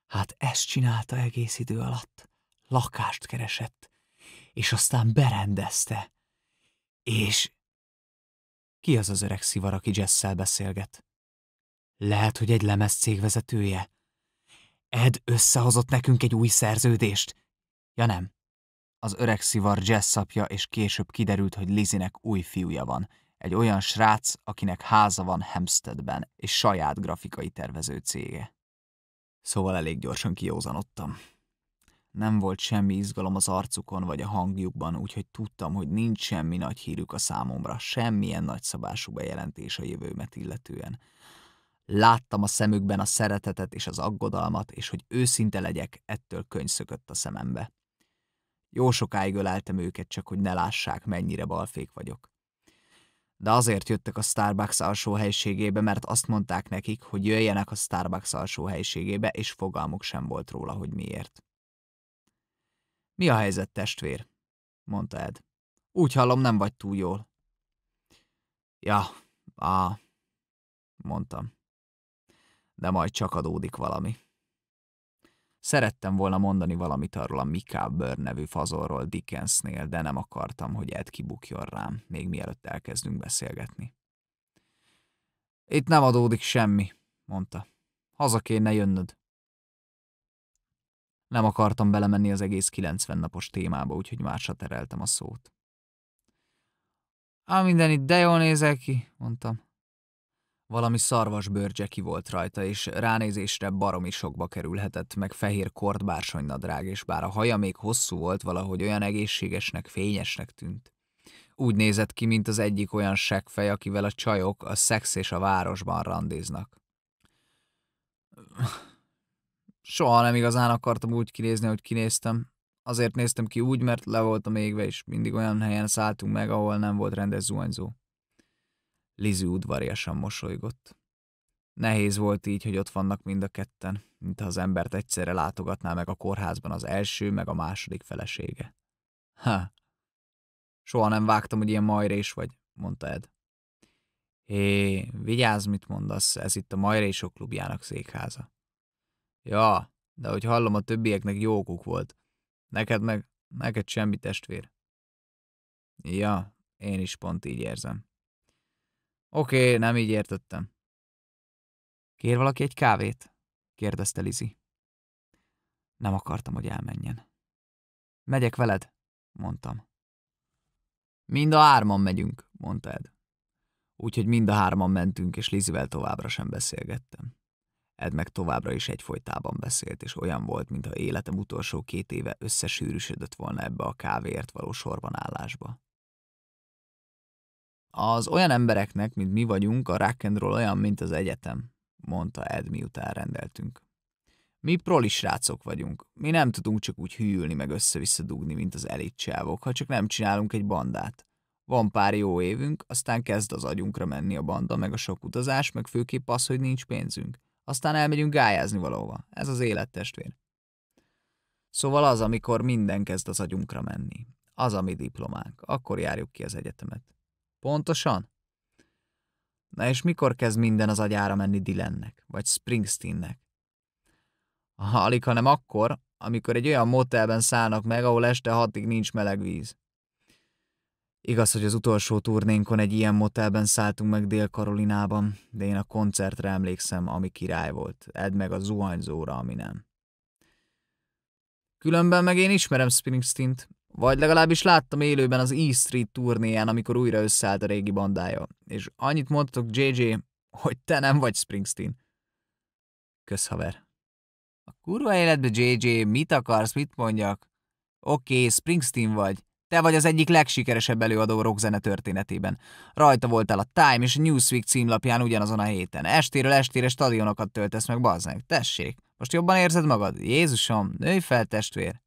Hát ezt csinálta egész idő alatt. Lakást keresett, és aztán berendezte. És... Ki az az öreg szivar, aki Jesszel beszélget? Lehet, hogy egy lemez vezetője? Ed összehozott nekünk egy új szerződést. Ja nem, az öreg szivar Jessapja, és később kiderült, hogy Lizinek új fiúja van, egy olyan srác, akinek háza van Hempsteadben, és saját grafikai tervező cége. Szóval elég gyorsan kiózanodtam. Nem volt semmi izgalom az arcukon vagy a hangjukban, úgyhogy tudtam, hogy nincs semmi nagy hírük a számomra, semmilyen nagyszabású bejelentés a jövőmet illetően. Láttam a szemükben a szeretetet és az aggodalmat, és hogy őszinte legyek, ettől könyv szökött a szemembe. Jó sokáig öleltem őket, csak hogy ne lássák, mennyire balfék vagyok. De azért jöttek a Starbucks alsó helységébe, mert azt mondták nekik, hogy jöjjenek a Starbucks alsó helységébe, és fogalmuk sem volt róla, hogy miért. Mi a helyzet, testvér? mondta Ed. Úgy hallom, nem vagy túl jól. Ja, á, mondtam. De majd csak adódik valami. Szerettem volna mondani valamit arról a Mika Burr nevű fazorról Dickensnél, de nem akartam, hogy Ed kibukjon rám, még mielőtt elkezdünk beszélgetni. Itt nem adódik semmi, mondta. Haza kéne jönnöd. Nem akartam belemenni az egész 90 napos témába, úgyhogy már tereltem a szót. Á, minden itt de jól nézel ki, mondtam. Valami szarvasbőr ki volt rajta, és ránézésre baromi sokba kerülhetett, meg fehér kort bársonynadrág, és bár a haja még hosszú volt, valahogy olyan egészségesnek, fényesnek tűnt. Úgy nézett ki, mint az egyik olyan seggfej, akivel a csajok a szex és a városban randéznak. Soha nem igazán akartam úgy kinézni, hogy kinéztem. Azért néztem ki úgy, mert le voltam égve, és mindig olyan helyen szálltunk meg, ahol nem volt rendes zuhanyzó. Lizű udvariasan mosolygott. Nehéz volt így, hogy ott vannak mind a ketten, mintha az embert egyszerre látogatná meg a kórházban az első, meg a második felesége. Ha, soha nem vágtam, hogy ilyen majrés vagy, mondta Ed. Hé, vigyázz, mit mondasz, ez itt a majrésok klubjának székháza. Ja, de hogy hallom, a többieknek jókuk volt. Neked meg, neked semmi testvér. Ja, én is pont így érzem. Oké, okay, nem így értettem. Kér valaki egy kávét? kérdezte Lizi. Nem akartam, hogy elmenjen. Megyek veled, mondtam. Mind a hárman megyünk, mondta Ed. Úgyhogy mind a hárman mentünk, és Lizivel továbbra sem beszélgettem. Ed meg továbbra is egyfolytában beszélt, és olyan volt, mintha életem utolsó két éve összesűrűsödött volna ebbe a kávéért való sorbanállásba. Az olyan embereknek, mint mi vagyunk, a rock and roll olyan, mint az egyetem, mondta Ed, miután rendeltünk. Mi proli srácok vagyunk. Mi nem tudunk csak úgy hűlni meg össze-vissza dugni, mint az elitcsávok, ha csak nem csinálunk egy bandát. Van pár jó évünk, aztán kezd az agyunkra menni a banda, meg a sok utazás, meg főképp az, hogy nincs pénzünk. Aztán elmegyünk gályázni valahova. Ez az élet, Szóval az, amikor minden kezd az agyunkra menni. Az a mi diplománk. Akkor járjuk ki az egyetemet. Pontosan? Na és mikor kezd minden az agyára menni Dylannek, vagy Springsteennek? Alig, hanem akkor, amikor egy olyan motelben szállnak meg, ahol este hatig nincs meleg víz. Igaz, hogy az utolsó turnénkon egy ilyen motelben szálltunk meg Dél-Karolinában, de én a koncertre emlékszem, ami király volt. Edd meg a zuhanyzóra, ami nem. Különben meg én ismerem Springsteen-t, vagy legalábbis láttam élőben az East Street turnéján, amikor újra összeállt a régi bandája. És annyit mondtok JJ, hogy te nem vagy Springsteen. Kösz, haver. A kurva életbe JJ, mit akarsz, mit mondjak? Oké, okay, Springsteen vagy. Te vagy az egyik legsikeresebb előadó rockzene történetében. Rajta voltál a Time és a Newsweek címlapján ugyanazon a héten. Estéről estére stadionokat töltesz meg, bazdmeg. Tessék, most jobban érzed magad? Jézusom, nőj fel, testvér.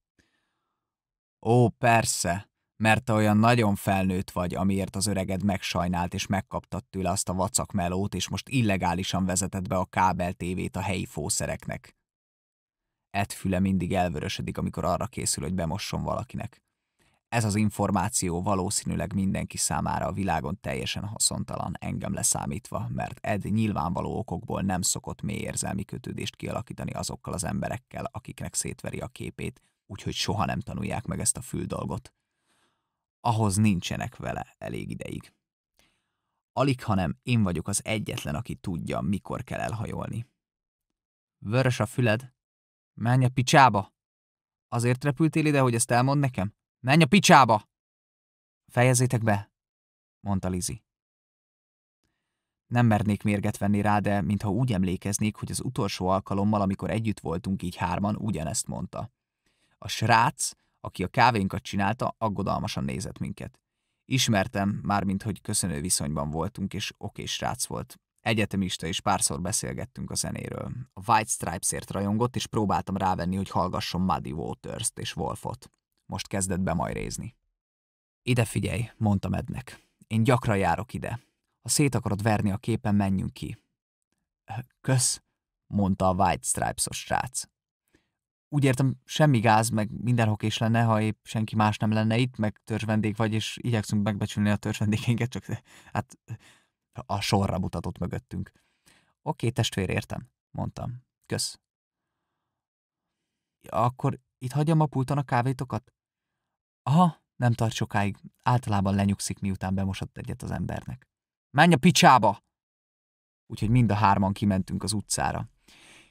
Ó, persze, mert te olyan nagyon felnőtt vagy, amiért az öreged megsajnált és megkaptad tőle azt a vacak melót, és most illegálisan vezetett be a kábel tévét a helyi fószereknek. Ed füle mindig elvörösödik, amikor arra készül, hogy bemosson valakinek. Ez az információ valószínűleg mindenki számára a világon teljesen haszontalan, engem leszámítva, mert Ed nyilvánvaló okokból nem szokott mély érzelmi kötődést kialakítani azokkal az emberekkel, akiknek szétveri a képét, úgyhogy soha nem tanulják meg ezt a füldolgot. Ahhoz nincsenek vele elég ideig. Alig, hanem én vagyok az egyetlen, aki tudja, mikor kell elhajolni. Vörös a füled? Menj a picsába! Azért repültél ide, hogy ezt elmond nekem? Menj a picsába! Fejezzétek be, mondta Lizi. Nem mernék mérget venni rá, de mintha úgy emlékeznék, hogy az utolsó alkalommal, amikor együtt voltunk így hárman, ugyanezt mondta. A srác, aki a kávénkat csinálta, aggodalmasan nézett minket. Ismertem, mármint hogy köszönő viszonyban voltunk, és oké srác volt. Egyetemista és párszor beszélgettünk a zenéről. A White Stripesért rajongott, és próbáltam rávenni, hogy hallgasson Muddy Waters-t és Wolfot. Most kezdett be majrézni. Ide figyelj, mondtam Ednek. Én gyakran járok ide. Ha szét akarod verni a képen, menjünk ki. Kösz, mondta a White Stripes-os srác úgy értem, semmi gáz, meg minden hokés lenne, ha épp senki más nem lenne itt, meg törzsvendég vagy, és igyekszünk megbecsülni a törzsvendégénket, csak hát a sorra mutatott mögöttünk. Oké, testvér, értem, mondtam. Kösz. Ja, akkor itt hagyjam a pulton a kávétokat? Aha, nem tart sokáig. Általában lenyugszik, miután bemosott egyet az embernek. Menj a picsába! Úgyhogy mind a hárman kimentünk az utcára.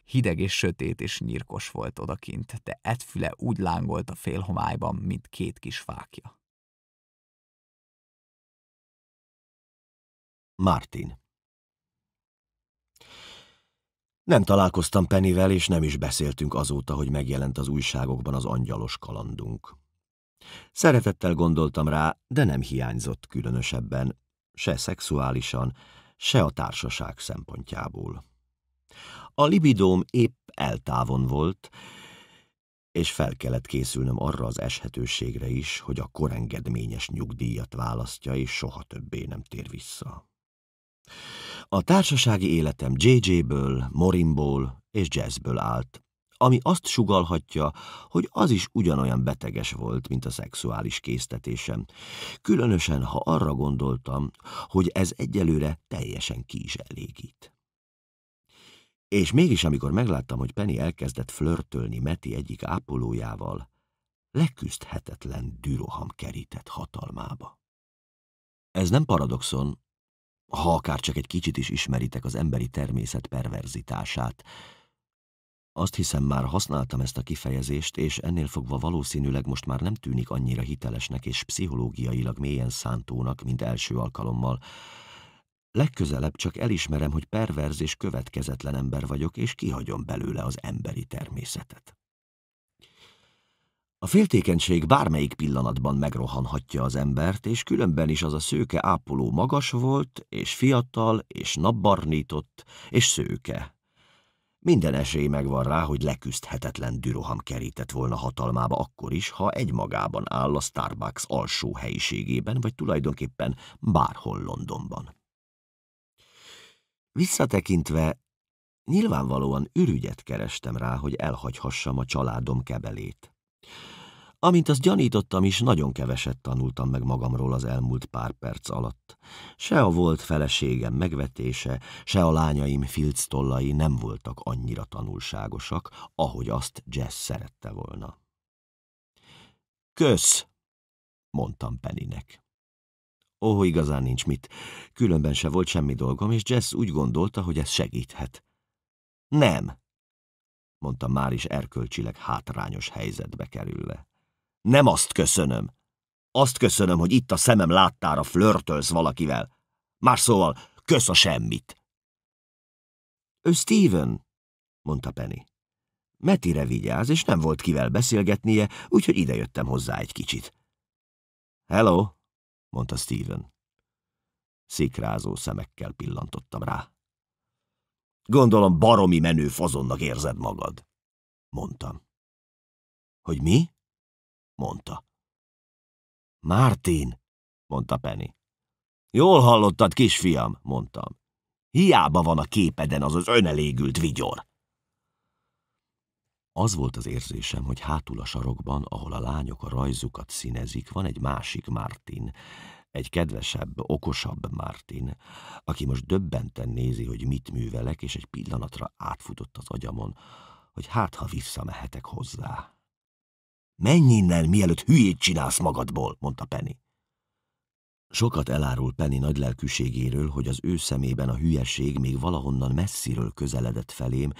Hideg és sötét és nyírkos volt odakint, de etfüle úgy lángolt a félhomályban, mint két kis fákja. Martin Nem találkoztam Pennyvel, és nem is beszéltünk azóta, hogy megjelent az újságokban az angyalos kalandunk. Szeretettel gondoltam rá, de nem hiányzott különösebben, se szexuálisan, se a társaság szempontjából. A libidóm épp eltávon volt, és fel kellett készülnöm arra az eshetőségre is, hogy a korengedményes nyugdíjat választja, és soha többé nem tér vissza. A társasági életem JJ-ből, Morimból és jazzből állt, ami azt sugalhatja, hogy az is ugyanolyan beteges volt, mint a szexuális késztetésem, különösen ha arra gondoltam, hogy ez egyelőre teljesen ki is elégít. És mégis, amikor megláttam, hogy Penny elkezdett flörtölni Meti egyik ápolójával, leküzdhetetlen düroham kerített hatalmába. Ez nem paradoxon, ha akár csak egy kicsit is ismeritek az emberi természet perverzitását. Azt hiszem, már használtam ezt a kifejezést, és ennél fogva valószínűleg most már nem tűnik annyira hitelesnek és pszichológiailag mélyen szántónak, mint első alkalommal, Legközelebb csak elismerem, hogy perverz és következetlen ember vagyok, és kihagyom belőle az emberi természetet. A féltékenység bármelyik pillanatban megrohanhatja az embert, és különben is az a szőke ápoló magas volt, és fiatal, és napbarnított, és szőke. Minden esély megvan rá, hogy leküzdhetetlen düroham kerített volna hatalmába akkor is, ha egymagában áll a Starbucks alsó helyiségében, vagy tulajdonképpen bárhol Londonban. Visszatekintve nyilvánvalóan ürügyet kerestem rá, hogy elhagyhassam a családom kebelét. Amint azt gyanítottam is, nagyon keveset tanultam meg magamról az elmúlt pár perc alatt. Se a volt feleségem megvetése, se a lányaim filctollai nem voltak annyira tanulságosak, ahogy azt Jess szerette volna. Kösz, mondtam Pennynek. Ó, oh, igazán nincs mit. Különben se volt semmi dolgom, és Jess úgy gondolta, hogy ez segíthet. Nem, mondta már is erkölcsileg hátrányos helyzetbe kerülve. Nem azt köszönöm. Azt köszönöm, hogy itt a szemem láttára flörtölsz valakivel. Más szóval, kösz a semmit. Ő Steven, mondta Penny. Metire vigyáz, és nem volt kivel beszélgetnie, úgyhogy idejöttem hozzá egy kicsit. Hello, mondta Steven. Szikrázó szemekkel pillantottam rá. Gondolom baromi menő fazonnak érzed magad, mondtam. Hogy mi? mondta. Mártin, mondta Penny. Jól hallottad, kisfiam, mondtam. Hiába van a képeden az az önelégült vigyor. Az volt az érzésem, hogy hátul a sarokban, ahol a lányok a rajzukat színezik, van egy másik Martin, egy kedvesebb, okosabb Martin, aki most döbbenten nézi, hogy mit művelek, és egy pillanatra átfutott az agyamon, hogy hát, ha visszamehetek hozzá. Menj innen, mielőtt hülyét csinálsz magadból, mondta Penny. Sokat elárul Penny nagy lelkűségéről, hogy az ő szemében a hülyeség még valahonnan messziről közeledett felém,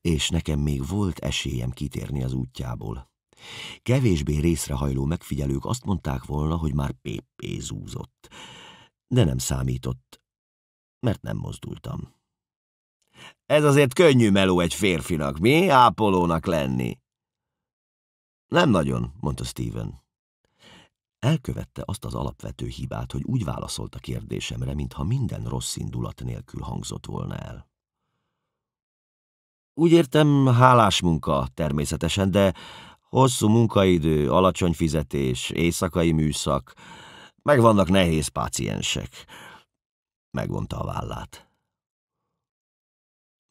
és nekem még volt esélyem kitérni az útjából. Kevésbé részrehajló megfigyelők azt mondták volna, hogy már péppé zúzott, de nem számított, mert nem mozdultam. Ez azért könnyű meló egy férfinak, mi? Ápolónak lenni. Nem nagyon, mondta Steven. Elkövette azt az alapvető hibát, hogy úgy válaszolt a kérdésemre, mintha minden rossz indulat nélkül hangzott volna el. Úgy értem, hálás munka természetesen, de hosszú munkaidő, alacsony fizetés, éjszakai műszak, megvannak nehéz páciensek. Megvonta a vállát.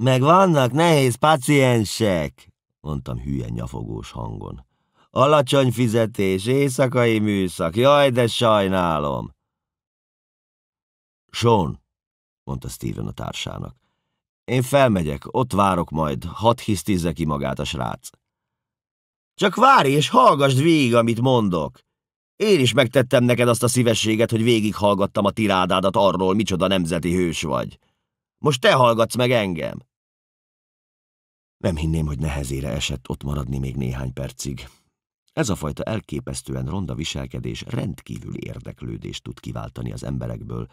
Megvannak nehéz páciensek, mondtam hülyen nyafogós hangon. Alacsony fizetés, éjszakai műszak, jaj, de sajnálom! Sean, mondta Steven a társának. Én felmegyek, ott várok majd, hadd hisztizze ki magát a srác. Csak várj és hallgassd végig, amit mondok. Én is megtettem neked azt a szívességet, hogy végighallgattam a tirádádat arról, micsoda nemzeti hős vagy. Most te hallgatsz meg engem. Nem hinném, hogy nehezére esett ott maradni még néhány percig. Ez a fajta elképesztően ronda viselkedés rendkívül érdeklődést tud kiváltani az emberekből.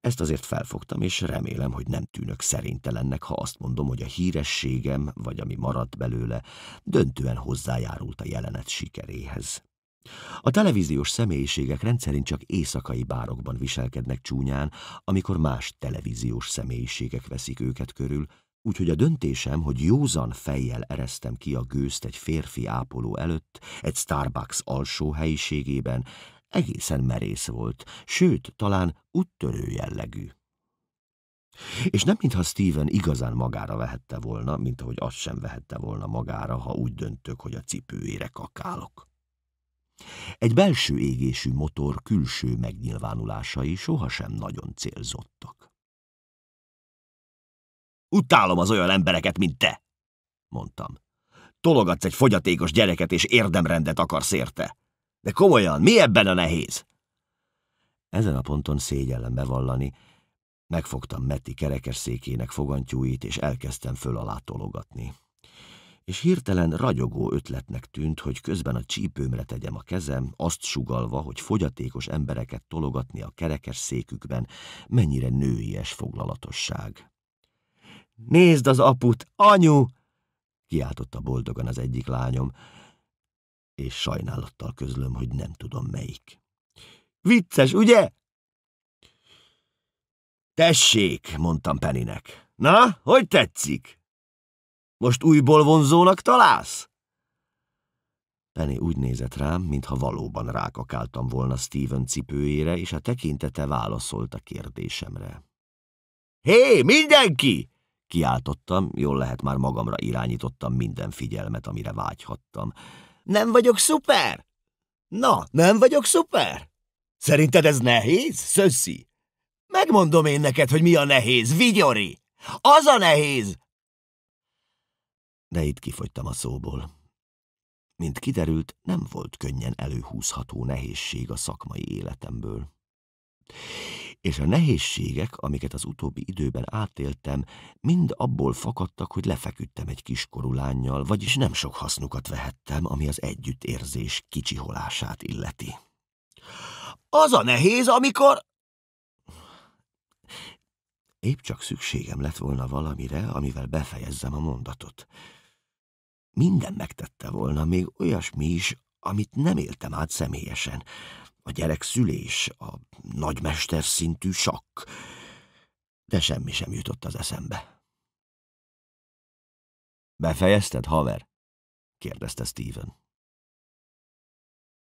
Ezt azért felfogtam, és remélem, hogy nem tűnök szerintelennek, ha azt mondom, hogy a hírességem, vagy ami maradt belőle, döntően hozzájárult a jelenet sikeréhez. A televíziós személyiségek rendszerint csak éjszakai bárokban viselkednek csúnyán, amikor más televíziós személyiségek veszik őket körül, Úgyhogy a döntésem, hogy józan fejjel eresztem ki a gőzt egy férfi ápoló előtt, egy Starbucks alsó helyiségében, egészen merész volt, sőt, talán úttörő jellegű. És nem mintha Steven igazán magára vehette volna, mint ahogy azt sem vehette volna magára, ha úgy döntök, hogy a cipőjére kakálok. Egy belső égésű motor külső megnyilvánulásai sohasem nagyon célzottak. Utálom az olyan embereket, mint te, mondtam. Tologatsz egy fogyatékos gyereket, és érdemrendet akarsz érte. De komolyan, mi ebben a nehéz? Ezen a ponton szégyellem bevallani, megfogtam Meti kerekesszékének fogantyúit, és elkezdtem föl alá tologatni. És hirtelen ragyogó ötletnek tűnt, hogy közben a csípőmre tegyem a kezem, azt sugalva, hogy fogyatékos embereket tologatni a székükben mennyire nőies foglalatosság. Nézd az aput, anyu! Kiáltotta boldogan az egyik lányom, és sajnálattal közlöm, hogy nem tudom melyik. Vicces, ugye? Tessék, mondtam Peninek. Na, hogy tetszik? Most újból vonzónak találsz? Penny úgy nézett rám, mintha valóban rákakáltam volna Steven cipőjére, és a tekintete válaszolt a kérdésemre. Hé, mindenki! Kiáltottam, jól lehet már magamra irányítottam minden figyelmet, amire vágyhattam. Nem vagyok szuper? Na, nem vagyok szuper? Szerinted ez nehéz, Szösszi? Megmondom én neked, hogy mi a nehéz, vigyori! Az a nehéz! De itt kifogytam a szóból. Mint kiderült, nem volt könnyen előhúzható nehézség a szakmai életemből és a nehézségek, amiket az utóbbi időben átéltem, mind abból fakadtak, hogy lefeküdtem egy kiskorú lányjal, vagyis nem sok hasznukat vehettem, ami az együttérzés kicsiholását illeti. Az a nehéz, amikor... Épp csak szükségem lett volna valamire, amivel befejezzem a mondatot. Minden megtette volna, még olyasmi is, amit nem éltem át személyesen a gyerekszülés, a nagymester szintű sakk, de semmi sem jutott az eszembe. Befejezted, haver? kérdezte Steven.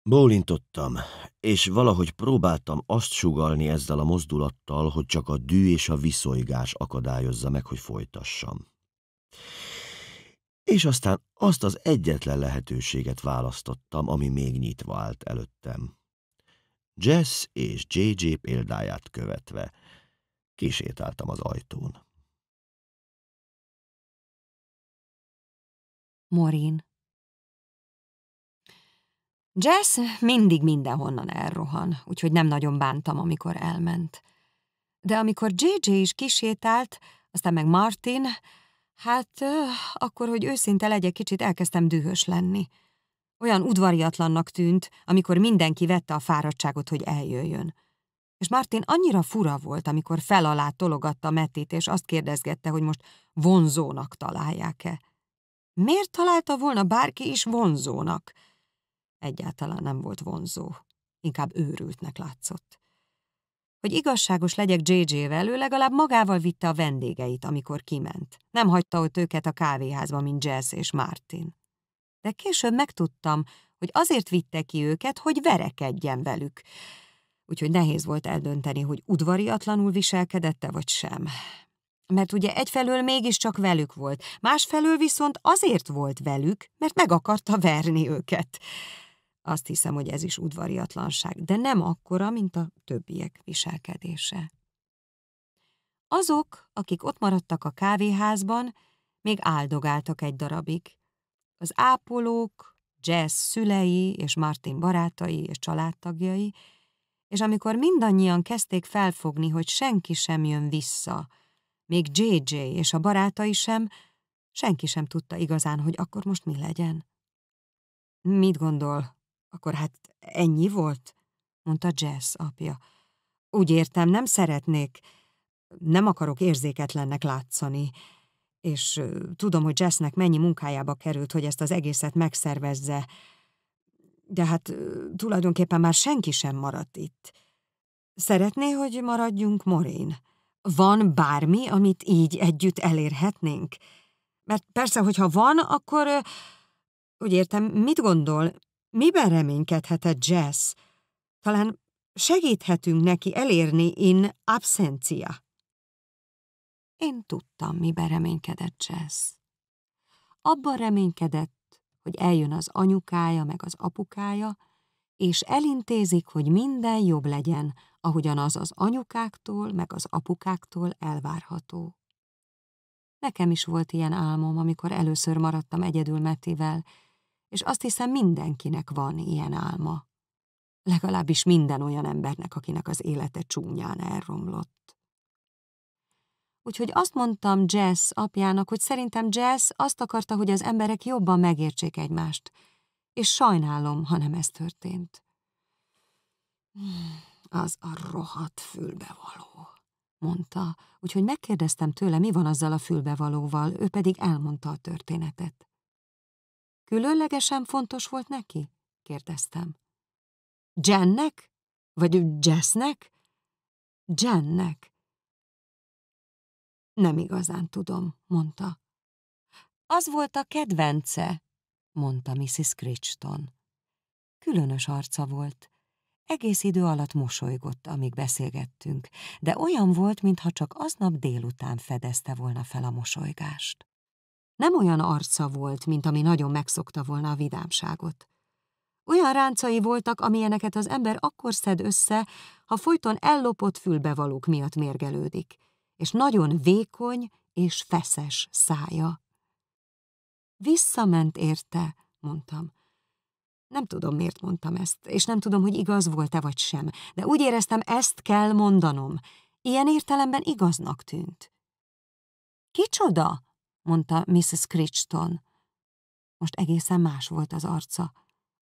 Bólintottam, és valahogy próbáltam azt sugalni ezzel a mozdulattal, hogy csak a dű és a viszolygás akadályozza meg, hogy folytassam. És aztán azt az egyetlen lehetőséget választottam, ami még nyitva állt előttem. Jess és JJ példáját követve kisétáltam az ajtón. Morin Jess mindig mindenhonnan elrohan, úgyhogy nem nagyon bántam, amikor elment. De amikor JJ is kisétált, aztán meg Martin, hát euh, akkor, hogy őszinte legyek, kicsit elkezdtem dühös lenni. Olyan udvariatlannak tűnt, amikor mindenki vette a fáradtságot, hogy eljöjjön. És Martin annyira fura volt, amikor fel alá tologatta Mettit, és azt kérdezgette, hogy most vonzónak találják-e. Miért találta volna bárki is vonzónak? Egyáltalán nem volt vonzó. Inkább őrültnek látszott. Hogy igazságos legyek JJ-vel, ő legalább magával vitte a vendégeit, amikor kiment. Nem hagyta ott őket a kávéházba, mint Jess és Martin de később megtudtam, hogy azért vitte ki őket, hogy verekedjen velük. Úgyhogy nehéz volt eldönteni, hogy udvariatlanul viselkedette vagy sem. Mert ugye egyfelől mégiscsak velük volt, másfelől viszont azért volt velük, mert meg akarta verni őket. Azt hiszem, hogy ez is udvariatlanság, de nem akkora, mint a többiek viselkedése. Azok, akik ott maradtak a kávéházban, még áldogáltak egy darabig. Az ápolók, Jazz szülei és Martin barátai és családtagjai, és amikor mindannyian kezdték felfogni, hogy senki sem jön vissza, még JJ és a barátai sem, senki sem tudta igazán, hogy akkor most mi legyen. Mit gondol? Akkor hát ennyi volt? mondta Jess apja. Úgy értem, nem szeretnék, nem akarok érzéketlennek látszani és tudom, hogy Jessnek mennyi munkájába került, hogy ezt az egészet megszervezze, de hát tulajdonképpen már senki sem maradt itt. Szeretné, hogy maradjunk, Morén? Van bármi, amit így együtt elérhetnénk? Mert persze, hogyha van, akkor... Úgy értem, mit gondol, miben reménykedhetett Jess? Talán segíthetünk neki elérni in absentia. Én tudtam, mi reménykedett Jess. Abban reménykedett, hogy eljön az anyukája meg az apukája, és elintézik, hogy minden jobb legyen, ahogyan az az anyukáktól meg az apukáktól elvárható. Nekem is volt ilyen álmom, amikor először maradtam egyedül Metivel, és azt hiszem mindenkinek van ilyen álma. Legalábbis minden olyan embernek, akinek az élete csúnyán elromlott. Úgyhogy azt mondtam Jess apjának, hogy szerintem Jess azt akarta, hogy az emberek jobban megértsék egymást. És sajnálom, ha nem ez történt. Hmm, az a rohadt fülbevaló, mondta, úgyhogy megkérdeztem tőle, mi van azzal a fülbevalóval, ő pedig elmondta a történetet. Különlegesen fontos volt neki? kérdeztem. Jennek? Vagy Jessnek? Jennek. Nem igazán tudom, mondta. Az volt a kedvence, mondta Mrs. Crichton. Különös arca volt. Egész idő alatt mosolygott, amíg beszélgettünk, de olyan volt, mintha csak aznap délután fedezte volna fel a mosolygást. Nem olyan arca volt, mint ami nagyon megszokta volna a vidámságot. Olyan ráncai voltak, amilyeneket az ember akkor szed össze, ha folyton ellopott fülbevalók miatt mérgelődik – és nagyon vékony és feszes szája. Visszament érte, mondtam. Nem tudom, miért mondtam ezt, és nem tudom, hogy igaz volt-e vagy sem, de úgy éreztem, ezt kell mondanom. Ilyen értelemben igaznak tűnt. Kicsoda? mondta Mrs. Crichton. Most egészen más volt az arca.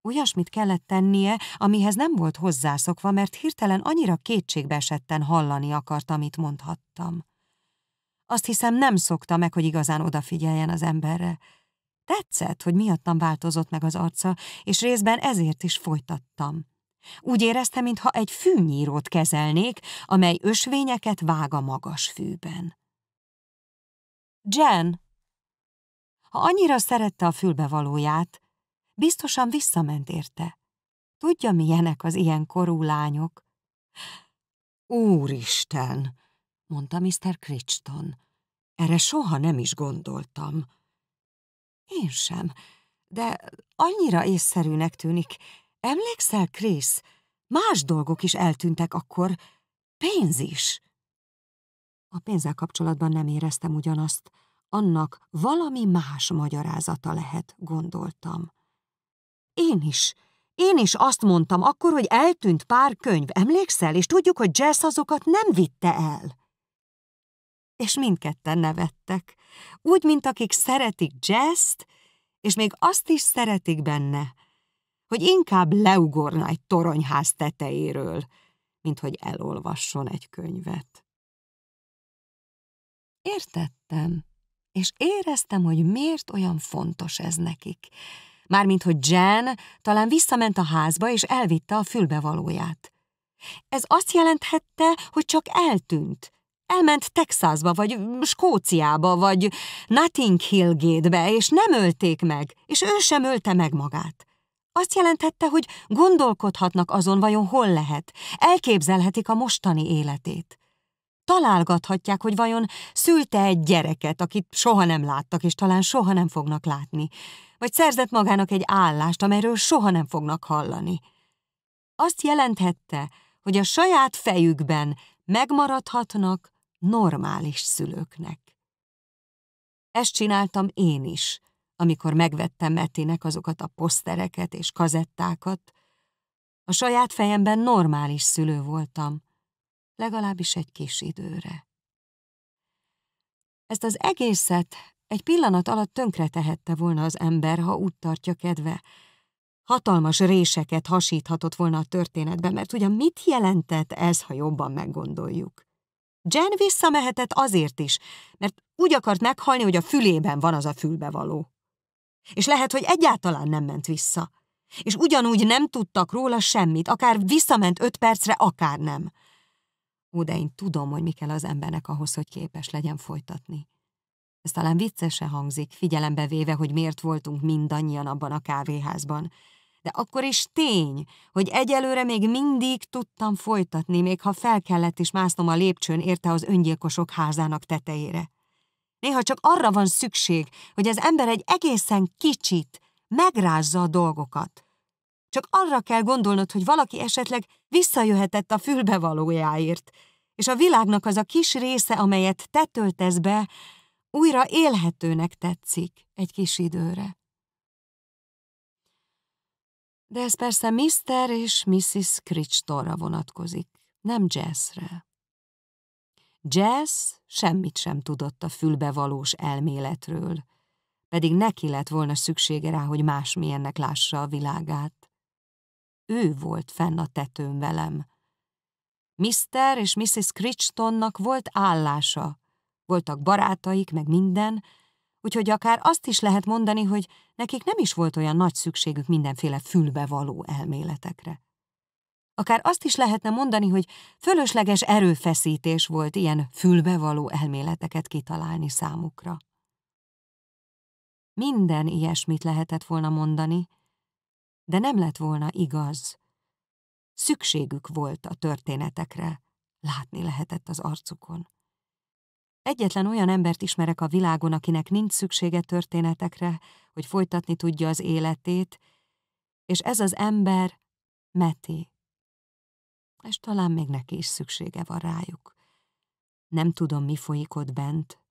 Olyasmit kellett tennie, amihez nem volt hozzászokva, mert hirtelen annyira kétségbeesetten hallani akart, amit mondhattam. Azt hiszem, nem szokta meg, hogy igazán odafigyeljen az emberre. Tetszett, hogy miattam változott meg az arca, és részben ezért is folytattam. Úgy érezte, mintha egy fűnyírót kezelnék, amely ösvényeket vág a magas fűben. Jen! Ha annyira szerette a fülbevalóját, Biztosan visszament érte. Tudja, milyenek az ilyen korú lányok. Úristen, mondta Mr. Crichton. Erre soha nem is gondoltam. Én sem, de annyira észszerűnek tűnik. Emlékszel, Krisz? Más dolgok is eltűntek akkor. Pénz is. A pénzzel kapcsolatban nem éreztem ugyanazt. Annak valami más magyarázata lehet, gondoltam. Én is. Én is azt mondtam akkor, hogy eltűnt pár könyv, emlékszel? És tudjuk, hogy Jess azokat nem vitte el. És mindketten nevettek. Úgy, mint akik szeretik Jess-t, és még azt is szeretik benne, hogy inkább leugorna egy toronyház tetejéről, mint hogy elolvasson egy könyvet. Értettem, és éreztem, hogy miért olyan fontos ez nekik, mármint hogy Jen talán visszament a házba és elvitte a fülbevalóját. Ez azt jelenthette, hogy csak eltűnt. Elment Texasba, vagy Skóciába, vagy Nothing Hill Gate-be, és nem ölték meg, és ő sem ölte meg magát. Azt jelentette, hogy gondolkodhatnak azon, vajon hol lehet, elképzelhetik a mostani életét. Találgathatják, hogy vajon szülte egy gyereket, akit soha nem láttak, és talán soha nem fognak látni vagy szerzett magának egy állást, amelyről soha nem fognak hallani. Azt jelenthette, hogy a saját fejükben megmaradhatnak normális szülőknek. Ezt csináltam én is, amikor megvettem Mettinek azokat a posztereket és kazettákat. A saját fejemben normális szülő voltam, legalábbis egy kis időre. Ezt az egészet egy pillanat alatt tönkre tehette volna az ember, ha úgy tartja kedve. Hatalmas réseket hasíthatott volna a történetbe, mert ugyan mit jelentett ez, ha jobban meggondoljuk? Jen visszamehetett azért is, mert úgy akart meghalni, hogy a fülében van az a fülbevaló. És lehet, hogy egyáltalán nem ment vissza. És ugyanúgy nem tudtak róla semmit, akár visszament öt percre, akár nem. Ó, de én tudom, hogy mi kell az embernek ahhoz, hogy képes legyen folytatni. Ez talán viccesen hangzik, figyelembe véve, hogy miért voltunk mindannyian abban a kávéházban. De akkor is tény, hogy egyelőre még mindig tudtam folytatni, még ha fel kellett is másznom a lépcsőn érte az öngyilkosok házának tetejére. Néha csak arra van szükség, hogy az ember egy egészen kicsit megrázza a dolgokat. Csak arra kell gondolnod, hogy valaki esetleg visszajöhetett a fülbevalójáért, és a világnak az a kis része, amelyet te töltesz be, újra élhetőnek tetszik egy kis időre. De ez persze Mr. és Mrs. Critchtonra vonatkozik, nem Jazzre. Jazz semmit sem tudott a fülbevalós elméletről, pedig neki lett volna szüksége rá, hogy másmilyennek lássa a világát. Ő volt fenn a tetőn velem. Mr. és Mrs. Critchtonnak volt állása, voltak barátaik, meg minden, úgyhogy akár azt is lehet mondani, hogy nekik nem is volt olyan nagy szükségük mindenféle fülbevaló elméletekre. Akár azt is lehetne mondani, hogy fölösleges erőfeszítés volt ilyen fülbevaló elméleteket kitalálni számukra. Minden ilyesmit lehetett volna mondani, de nem lett volna igaz. Szükségük volt a történetekre, látni lehetett az arcukon. Egyetlen olyan embert ismerek a világon, akinek nincs szüksége történetekre, hogy folytatni tudja az életét, és ez az ember Meti. És talán még neki is szüksége van rájuk. Nem tudom, mi folyik ott bent.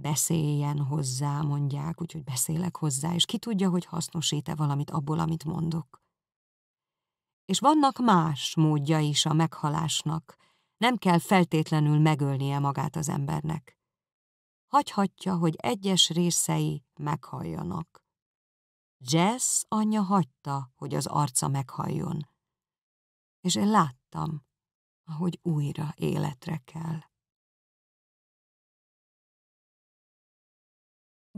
Beszéljen hozzá, mondják, úgyhogy beszélek hozzá, és ki tudja, hogy hasznosít-e valamit abból, amit mondok. És vannak más módja is a meghalásnak, nem kell feltétlenül megölnie magát az embernek. Hagyhatja, hogy egyes részei meghalljanak. Jess anyja hagyta, hogy az arca meghalljon. És én láttam, ahogy újra életre kell.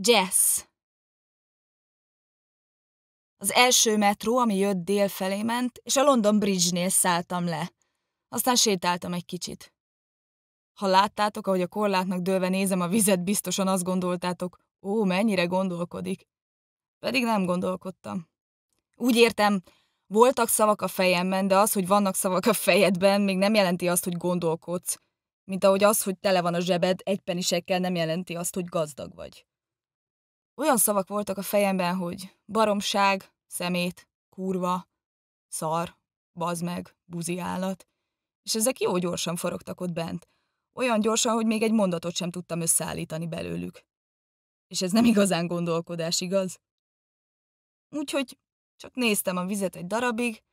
Jess Az első metró, ami jött dél felé ment, és a London Bridge-nél szálltam le. Aztán sétáltam egy kicsit. Ha láttátok, ahogy a korlátnak dőlve nézem a vizet, biztosan azt gondoltátok, ó, mennyire gondolkodik. Pedig nem gondolkodtam. Úgy értem, voltak szavak a fejemben, de az, hogy vannak szavak a fejedben, még nem jelenti azt, hogy gondolkodsz. Mint ahogy az, hogy tele van a zsebed, egy penisekkel nem jelenti azt, hogy gazdag vagy. Olyan szavak voltak a fejemben, hogy baromság, szemét, kurva, szar, bazmeg, buzi állat és ezek jó gyorsan forogtak ott bent. Olyan gyorsan, hogy még egy mondatot sem tudtam összeállítani belőlük. És ez nem hm. igazán gondolkodás, igaz? Úgyhogy csak néztem a vizet egy darabig,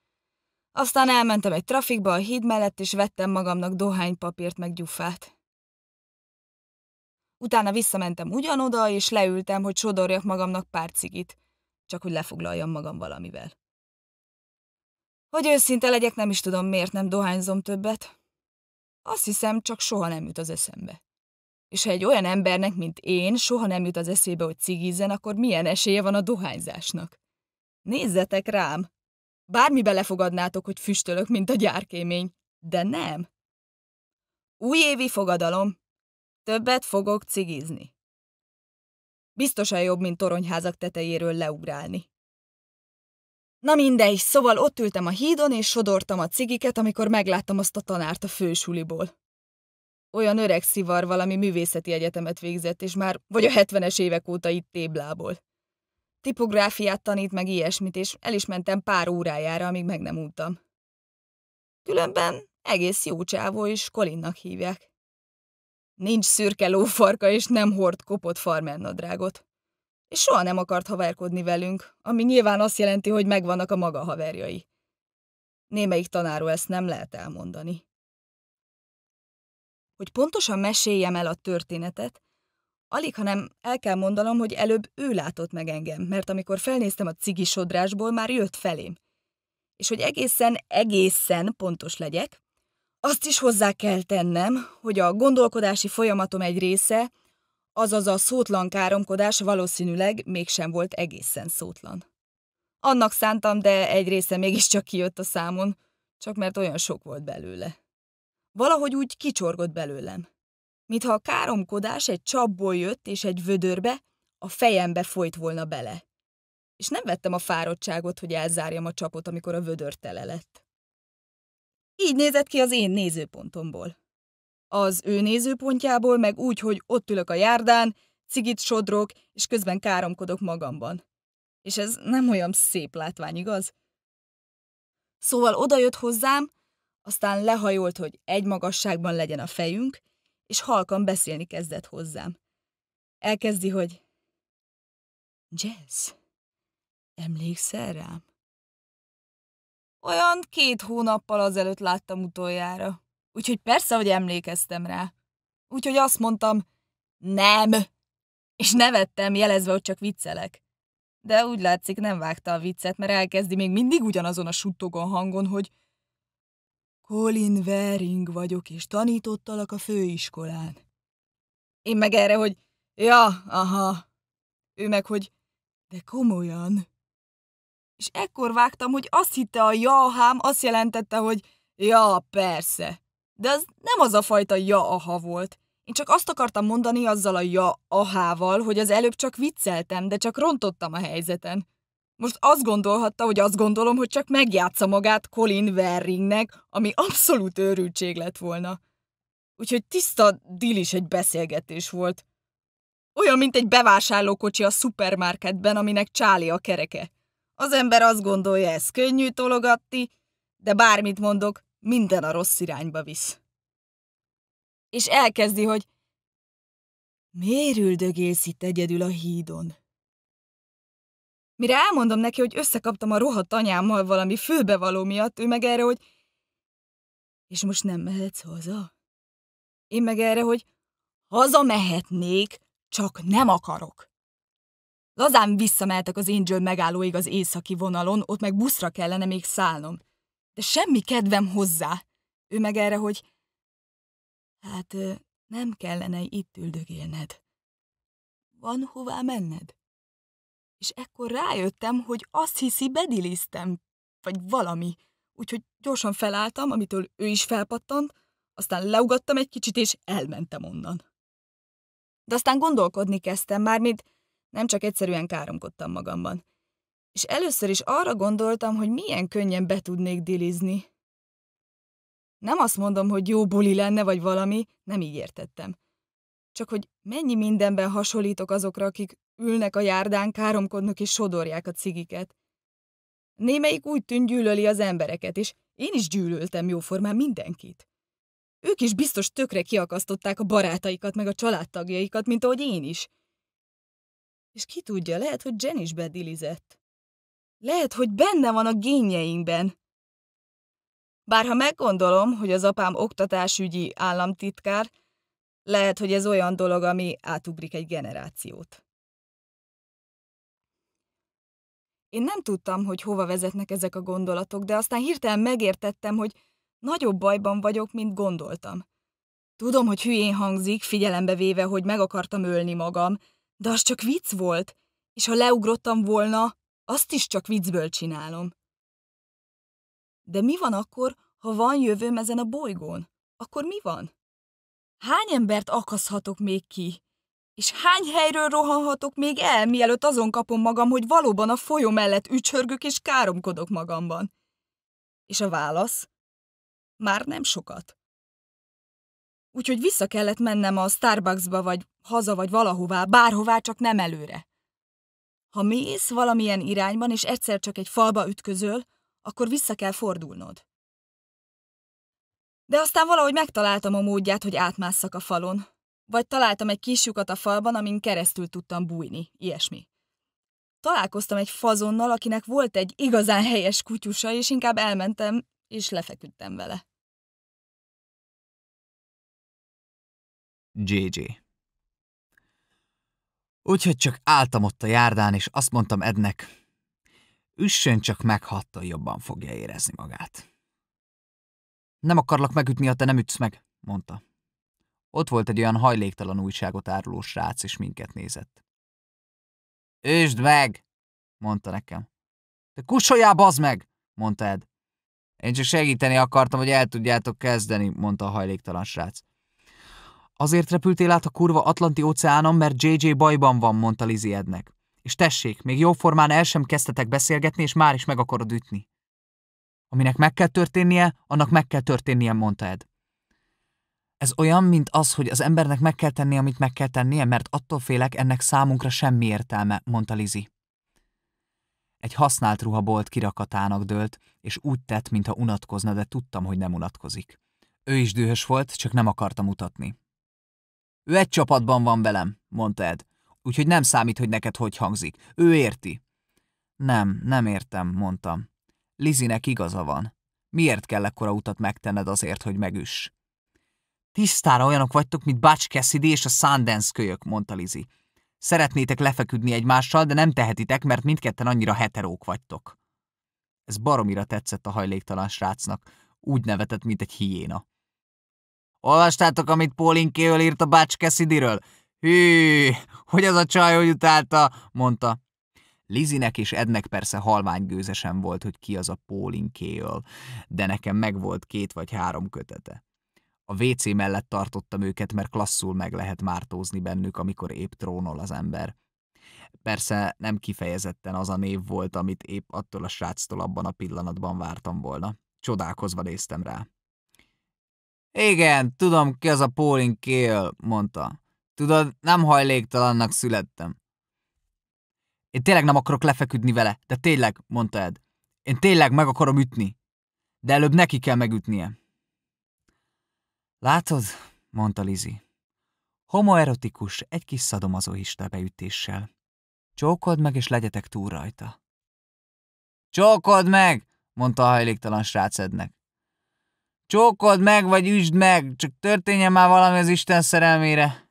aztán elmentem egy trafikba a híd mellett, és vettem magamnak dohánypapírt meg gyufát. Utána visszamentem ugyanoda, és leültem, hogy sodorjak magamnak pár cigit, csak hogy lefoglaljam magam valamivel. Hogy őszinte legyek, nem is tudom, miért nem dohányzom többet. Azt hiszem, csak soha nem jut az eszembe. És ha egy olyan embernek, mint én, soha nem jut az eszébe, hogy cigizzen, akkor milyen esélye van a dohányzásnak? Nézzetek rám! Bármi belefogadnátok, hogy füstölök, mint a gyárkémény, de nem. Újévi fogadalom. Többet fogok cigizni. Biztosan jobb, mint toronyházak tetejéről leugrálni. Na mindegy, szóval ott ültem a hídon, és sodortam a cigiket, amikor megláttam azt a tanárt a fősuliból. Olyan öreg szivar valami művészeti egyetemet végzett, és már vagy a 70-es évek óta itt téblából. Tipográfiát tanít meg ilyesmit, és el is mentem pár órájára, amíg meg nem untam. Különben egész jó csávó, és Kolinnak hívják. Nincs szürke lófarka, és nem hord kopott farmernadrágot és soha nem akart haverkodni velünk, ami nyilván azt jelenti, hogy megvannak a maga haverjai. Némelyik tanáról ezt nem lehet elmondani. Hogy pontosan meséljem el a történetet, alig, hanem el kell mondanom, hogy előbb ő látott meg engem, mert amikor felnéztem a cigi sodrásból, már jött felém. És hogy egészen, egészen pontos legyek, azt is hozzá kell tennem, hogy a gondolkodási folyamatom egy része Azaz a szótlan káromkodás valószínűleg mégsem volt egészen szótlan. Annak szántam, de egy része mégiscsak kijött a számon, csak mert olyan sok volt belőle. Valahogy úgy kicsorgott belőlem. Mintha a káromkodás egy csapból jött és egy vödörbe, a fejembe folyt volna bele. És nem vettem a fáradtságot, hogy elzárjam a csapot, amikor a vödör tele lett. Így nézett ki az én nézőpontomból. Az ő nézőpontjából meg úgy, hogy ott ülök a járdán, cigit sodrok, és közben káromkodok magamban. És ez nem olyan szép látvány, igaz? Szóval odajött hozzám, aztán lehajolt, hogy egy magasságban legyen a fejünk, és halkan beszélni kezdett hozzám. Elkezdi, hogy Jazz, emlékszel rám? Olyan két hónappal azelőtt láttam utoljára. Úgyhogy persze, hogy emlékeztem rá. Úgyhogy azt mondtam, nem! És nevettem, jelezve, hogy csak viccelek. De úgy látszik, nem vágta a viccet, mert elkezdi még mindig ugyanazon a suttogon hangon, hogy Colin Waring vagyok, és tanítottalak a főiskolán. Én meg erre, hogy ja, aha. Ő meg, hogy de komolyan. És ekkor vágtam, hogy azt hitte a jahám, azt jelentette, hogy ja, persze. De az nem az a fajta ja-aha volt. Én csak azt akartam mondani azzal a ja-ahával, hogy az előbb csak vicceltem, de csak rontottam a helyzeten. Most azt gondolhatta, hogy azt gondolom, hogy csak megjátsza magát Colin Verringnek, ami abszolút őrültség lett volna. Úgyhogy tiszta is egy beszélgetés volt. Olyan, mint egy bevásárlókocsi a szupermarketben, aminek csáli a kereke. Az ember azt gondolja, ez könnyű tologatni, de bármit mondok, minden a rossz irányba visz. És elkezdi, hogy miért üldögélsz itt egyedül a hídon? Mire elmondom neki, hogy összekaptam a rohadt anyámmal valami főbevaló miatt, ő meg erre, hogy és most nem mehetsz haza? Én meg erre, hogy haza mehetnék, csak nem akarok. Lazán visszameltek az Angel megállóig az északi vonalon, ott meg buszra kellene még szállnom de semmi kedvem hozzá. Ő meg erre, hogy hát nem kellene itt üldögélned. Van hová menned? És ekkor rájöttem, hogy azt hiszi, bediliztem, vagy valami. Úgyhogy gyorsan felálltam, amitől ő is felpattant, aztán leugattam egy kicsit, és elmentem onnan. De aztán gondolkodni kezdtem, mármint nem csak egyszerűen káromkodtam magamban és először is arra gondoltam, hogy milyen könnyen be tudnék dilizni. Nem azt mondom, hogy jó buli lenne, vagy valami, nem így értettem. Csak hogy mennyi mindenben hasonlítok azokra, akik ülnek a járdán, káromkodnak és sodorják a cigiket. Némelyik úgy tűnt gyűlöli az embereket, és én is gyűlöltem jóformán mindenkit. Ők is biztos tökre kiakasztották a barátaikat meg a családtagjaikat, mint ahogy én is. És ki tudja, lehet, hogy Jen is bedilizett. Lehet, hogy benne van a génjeinkben. Bár ha meggondolom, hogy az apám oktatásügyi államtitkár, lehet, hogy ez olyan dolog, ami átugrik egy generációt. Én nem tudtam, hogy hova vezetnek ezek a gondolatok, de aztán hirtelen megértettem, hogy nagyobb bajban vagyok, mint gondoltam. Tudom, hogy hülyén hangzik, figyelembe véve, hogy meg akartam ölni magam, de az csak vicc volt, és ha leugrottam volna, azt is csak viccből csinálom. De mi van akkor, ha van jövőm ezen a bolygón? Akkor mi van? Hány embert akaszhatok még ki? És hány helyről rohanhatok még el, mielőtt azon kapom magam, hogy valóban a folyó mellett ücsörgök és káromkodok magamban? És a válasz? Már nem sokat. Úgyhogy vissza kellett mennem a Starbucksba, vagy haza, vagy valahová, bárhová, csak nem előre. Ha mész valamilyen irányban, és egyszer csak egy falba ütközöl, akkor vissza kell fordulnod. De aztán valahogy megtaláltam a módját, hogy átmásszak a falon. Vagy találtam egy kis lyukat a falban, amin keresztül tudtam bújni, ilyesmi. Találkoztam egy fazonnal, akinek volt egy igazán helyes kutyusa, és inkább elmentem, és lefeküdtem vele. JJ Úgyhogy csak álltam ott a járdán, és azt mondtam Ednek, üssön csak meg, ha jobban fogja érezni magát. Nem akarlak megütni, ha te nem ütsz meg, mondta. Ott volt egy olyan hajléktalan újságot áruló srác, és minket nézett. Üsd meg, mondta nekem. Te kusoljál, bazd meg, mondta Ed. Én csak segíteni akartam, hogy el tudjátok kezdeni, mondta a hajléktalan srác. Azért repültél át a kurva Atlanti óceánon, mert JJ bajban van, mondta Ednek. És tessék, még jóformán el sem kezdtetek beszélgetni, és már is meg akarod ütni. Aminek meg kell történnie, annak meg kell történnie, mondta Ed. Ez olyan, mint az, hogy az embernek meg kell tennie, amit meg kell tennie, mert attól félek, ennek számunkra semmi értelme, mondta Lizi. Egy használt ruhabolt kirakatának dőlt, és úgy tett, mintha unatkozna, de tudtam, hogy nem unatkozik. Ő is dühös volt, csak nem akarta mutatni. Ő egy csapatban van velem, mondta Ed, úgyhogy nem számít, hogy neked hogy hangzik. Ő érti. Nem, nem értem, mondtam. Lizinek igaza van. Miért kell ekkora utat megtenned azért, hogy megüss? Tisztára olyanok vagytok, mint Bács Cassidy és a Sundance kölyök, mondta Lizi. Szeretnétek lefeküdni egymással, de nem tehetitek, mert mindketten annyira heterók vagytok. Ez baromira tetszett a hajléktalan srácnak. Úgy nevetett, mint egy hiéna. Olvastátok, amit Kéről írt a bács Cassidyről? Hű, hogy az a csaj hogy utálta, mondta. Lizinek és Ednek persze halványgőzesen volt, hogy ki az a Kéről, de nekem meg volt két vagy három kötete. A WC mellett tartottam őket, mert klasszul meg lehet mártózni bennük, amikor épp trónol az ember. Persze nem kifejezetten az a név volt, amit épp attól a sráctól abban a pillanatban vártam volna. Csodálkozva néztem rá. Igen, tudom ki az a Pauling Kél, mondta. Tudod, nem hajléktalannak születtem. Én tényleg nem akarok lefeküdni vele, de tényleg, mondta Ed. Én tényleg meg akarom ütni. De előbb neki kell megütnie. Látod, mondta Lizi. Homoerotikus, egy kis szadomazoista beütéssel. Csókold meg, és legyetek túl rajta. Csókold meg, mondta a hajléktalan srác Ednek. Csókold meg, vagy üsd meg, csak történjen már valami az Isten szerelmére.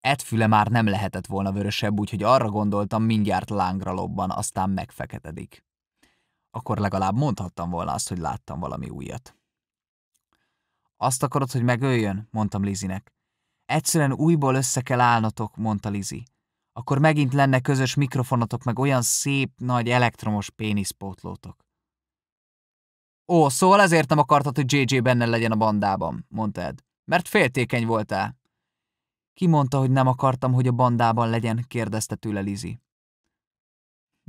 Edfüle már nem lehetett volna vörösebb, úgyhogy arra gondoltam, mindjárt lángra lobban, aztán megfeketedik. Akkor legalább mondhattam volna azt, hogy láttam valami újat. Azt akarod, hogy megöljön? mondtam Lizinek. Egyszerűen újból össze kell állnotok, mondta Lizi. Akkor megint lenne közös mikrofonotok, meg olyan szép nagy elektromos péniszpótlótok. Ó, szóval ezért nem akartad, hogy JJ benne legyen a bandában, mondta Ed. Mert féltékeny voltál. Ki mondta, hogy nem akartam, hogy a bandában legyen, kérdezte tőle Lizi.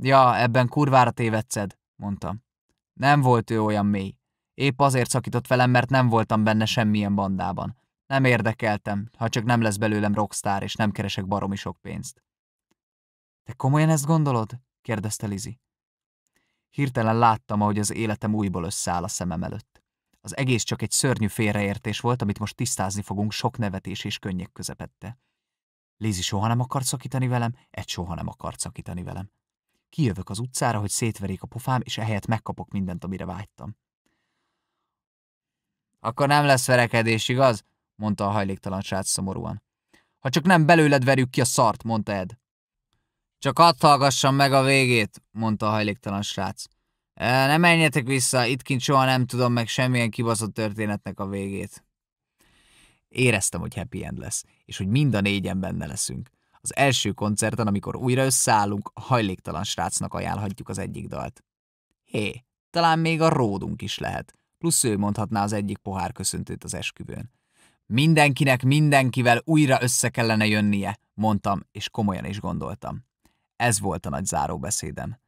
Ja, ebben kurvára tévedszed, mondtam. Nem volt ő olyan mély. Épp azért szakított velem, mert nem voltam benne semmilyen bandában. Nem érdekeltem, ha csak nem lesz belőlem rockstar, és nem keresek baromi sok pénzt. Te komolyan ezt gondolod? kérdezte Lizi. Hirtelen láttam, ahogy az életem újból összeáll a szemem előtt. Az egész csak egy szörnyű félreértés volt, amit most tisztázni fogunk sok nevetés és könnyek közepette. Lézi soha nem akart szakítani velem, egy soha nem akart szakítani velem. Kijövök az utcára, hogy szétverik a pofám, és ehelyett megkapok mindent, amire vágytam. Akkor nem lesz verekedés, igaz? mondta a hajléktalan srác szomorúan. Ha csak nem belőled verjük ki a szart, mondta Ed. Csak hadd hallgassam meg a végét, mondta a hajléktalan srác. E, ne menjetek vissza, itt kint soha nem tudom meg semmilyen kibaszott történetnek a végét. Éreztem, hogy happy end lesz, és hogy mind a négyen benne leszünk. Az első koncerten, amikor újra összeállunk, a hajléktalan srácnak ajánlhatjuk az egyik dalt. Hé, talán még a ródunk is lehet, plusz ő mondhatná az egyik pohár köszöntőt az esküvőn. Mindenkinek mindenkivel újra össze kellene jönnie, mondtam, és komolyan is gondoltam. Ez volt a nagy záróbeszédem.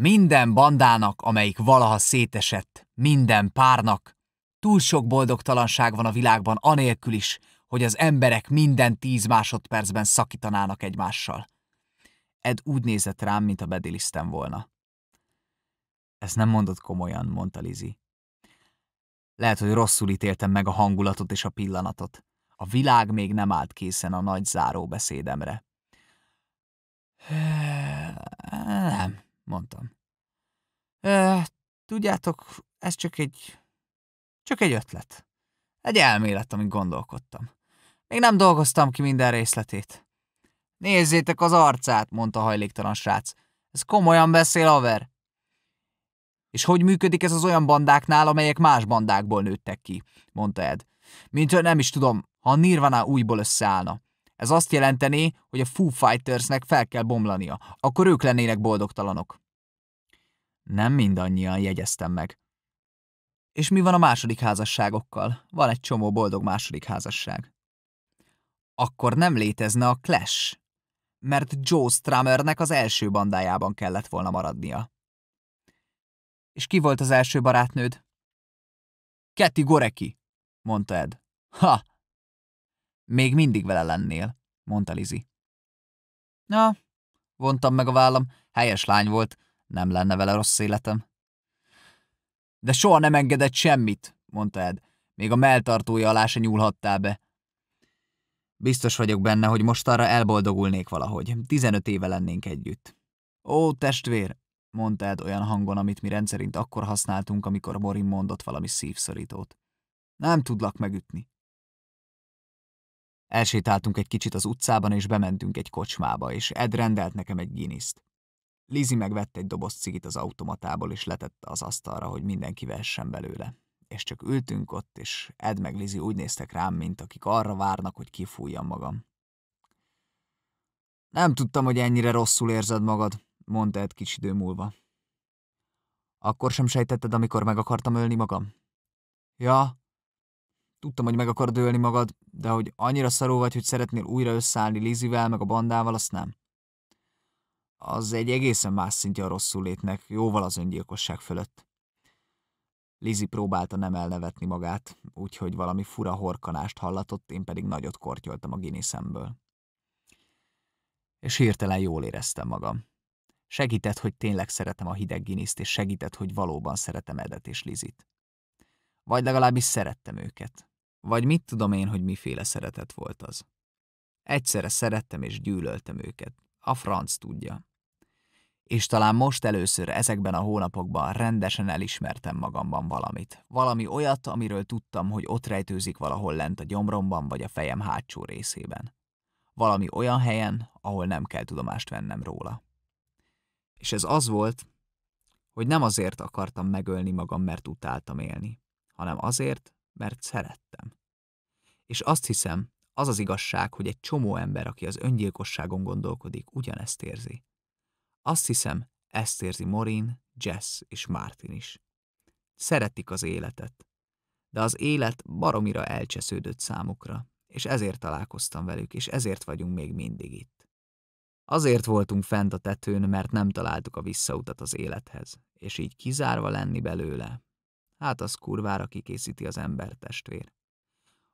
Minden bandának, amelyik valaha szétesett, minden párnak, túl sok boldogtalanság van a világban anélkül is, hogy az emberek minden tíz másodpercben szakítanának egymással. Ed úgy nézett rám, mint a bedilisztem volna. Ezt nem mondott komolyan, mondta Lizi. Lehet, hogy rosszul ítéltem meg a hangulatot és a pillanatot. A világ még nem állt készen a nagy záróbeszédemre. Nem, mondtam. Tudjátok, ez csak egy... Csak egy ötlet. Egy elmélet, amit gondolkodtam. Még nem dolgoztam ki minden részletét. Nézzétek az arcát, mondta hajléktalan srác. Ez komolyan beszél, haver. És hogy működik ez az olyan bandáknál, amelyek más bandákból nőttek ki, mondta Ed. Mint nem is tudom, ha a Nirvana újból összeállna. Ez azt jelentené, hogy a Foo Fightersnek fel kell bomlania, akkor ők lennének boldogtalanok. Nem mindannyian jegyeztem meg. És mi van a második házasságokkal? Van egy csomó boldog második házasság. Akkor nem létezne a Clash, mert Joe Strummernek az első bandájában kellett volna maradnia. És ki volt az első barátnőd? Keti Goreki, mondta Ed. Ha, még mindig vele lennél, mondta Lizi. Na, vontam meg a vállam, helyes lány volt, nem lenne vele rossz életem. De soha nem engedett semmit, mondta Ed, még a melltartója alá se nyúlhattál be. Biztos vagyok benne, hogy arra elboldogulnék valahogy. 15 éve lennénk együtt. Ó, testvér, mondta Ed olyan hangon, amit mi rendszerint akkor használtunk, amikor Morin mondott valami szívszorítót. Nem tudlak megütni. Elsétáltunk egy kicsit az utcában, és bementünk egy kocsmába, és Ed rendelt nekem egy giniszt. Lizi megvett egy doboz cigit az automatából, és letette az asztalra, hogy mindenki vessen belőle. És csak ültünk ott, és Ed meg Lizi úgy néztek rám, mint akik arra várnak, hogy kifújjam magam. Nem tudtam, hogy ennyire rosszul érzed magad, mondta Ed kicsi idő múlva. Akkor sem sejtetted, amikor meg akartam ölni magam? Ja, Tudtam, hogy meg akar dőlni magad, de hogy annyira szaró vagy, hogy szeretnél újra összeállni Lizivel, meg a bandával, azt nem. Az egy egészen más szintje a rosszul létnek, jóval az öngyilkosság fölött. Lizi próbálta nem elnevetni magát, úgyhogy valami fura horkanást hallatott, én pedig nagyot kortyoltam a giniszemből. És hirtelen jól éreztem magam. Segített, hogy tényleg szeretem a hideg giniszt, és segített, hogy valóban szeretem Edet és Lizit. Vagy legalábbis szerettem őket. Vagy mit tudom én, hogy miféle szeretet volt az. Egyszerre szerettem és gyűlöltem őket. A franc tudja. És talán most először ezekben a hónapokban rendesen elismertem magamban valamit. Valami olyat, amiről tudtam, hogy ott rejtőzik valahol lent a gyomromban vagy a fejem hátsó részében. Valami olyan helyen, ahol nem kell tudomást vennem róla. És ez az volt, hogy nem azért akartam megölni magam, mert utáltam élni, hanem azért, mert szerettem. És azt hiszem, az az igazság, hogy egy csomó ember, aki az öngyilkosságon gondolkodik, ugyanezt érzi. Azt hiszem, ezt érzi Morin, Jess és Martin is. Szeretik az életet, de az élet baromira elcsesződött számukra, és ezért találkoztam velük, és ezért vagyunk még mindig itt. Azért voltunk fent a tetőn, mert nem találtuk a visszautat az élethez, és így kizárva lenni belőle hát az kurvára kikészíti az ember testvér.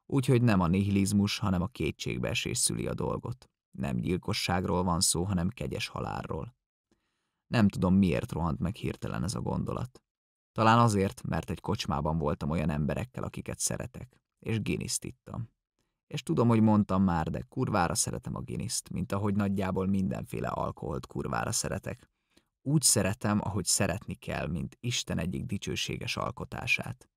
Úgyhogy nem a nihilizmus, hanem a kétségbeesés szüli a dolgot. Nem gyilkosságról van szó, hanem kegyes halálról. Nem tudom, miért rohant meg hirtelen ez a gondolat. Talán azért, mert egy kocsmában voltam olyan emberekkel, akiket szeretek, és giniszt ittam. És tudom, hogy mondtam már, de kurvára szeretem a giniszt, mint ahogy nagyjából mindenféle alkoholt kurvára szeretek. Úgy szeretem, ahogy szeretni kell, mint Isten egyik dicsőséges alkotását.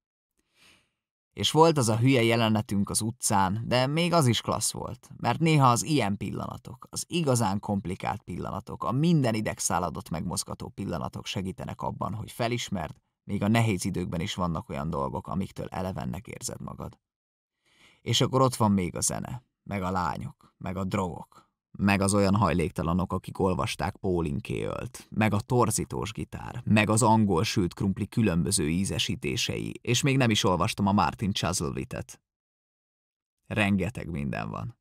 És volt az a hülye jelenetünk az utcán, de még az is klassz volt, mert néha az ilyen pillanatok, az igazán komplikált pillanatok, a minden idegszáladot megmozgató pillanatok segítenek abban, hogy felismerd, még a nehéz időkben is vannak olyan dolgok, amiktől elevennek érzed magad. És akkor ott van még a zene, meg a lányok, meg a drogok, meg az olyan hajléktalanok, akik olvasták Pólinkéölt, meg a torzítós gitár, meg az angol sült krumpli különböző ízesítései, és még nem is olvastam a Martin Chuzzlewit-et. Rengeteg minden van.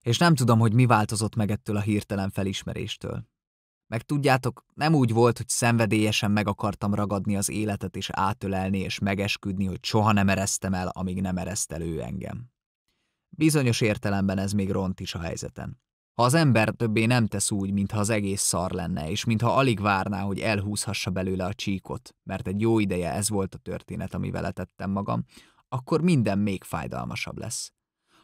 És nem tudom, hogy mi változott meg ettől a hirtelen felismeréstől. Meg tudjátok, nem úgy volt, hogy szenvedélyesen meg akartam ragadni az életet és átölelni és megesküdni, hogy soha nem eresztem el, amíg nem ereszt elő engem. Bizonyos értelemben ez még ront is a helyzeten. Ha az ember többé nem tesz úgy, mintha az egész szar lenne, és mintha alig várná, hogy elhúzhassa belőle a csíkot, mert egy jó ideje ez volt a történet, amivel letettem magam, akkor minden még fájdalmasabb lesz.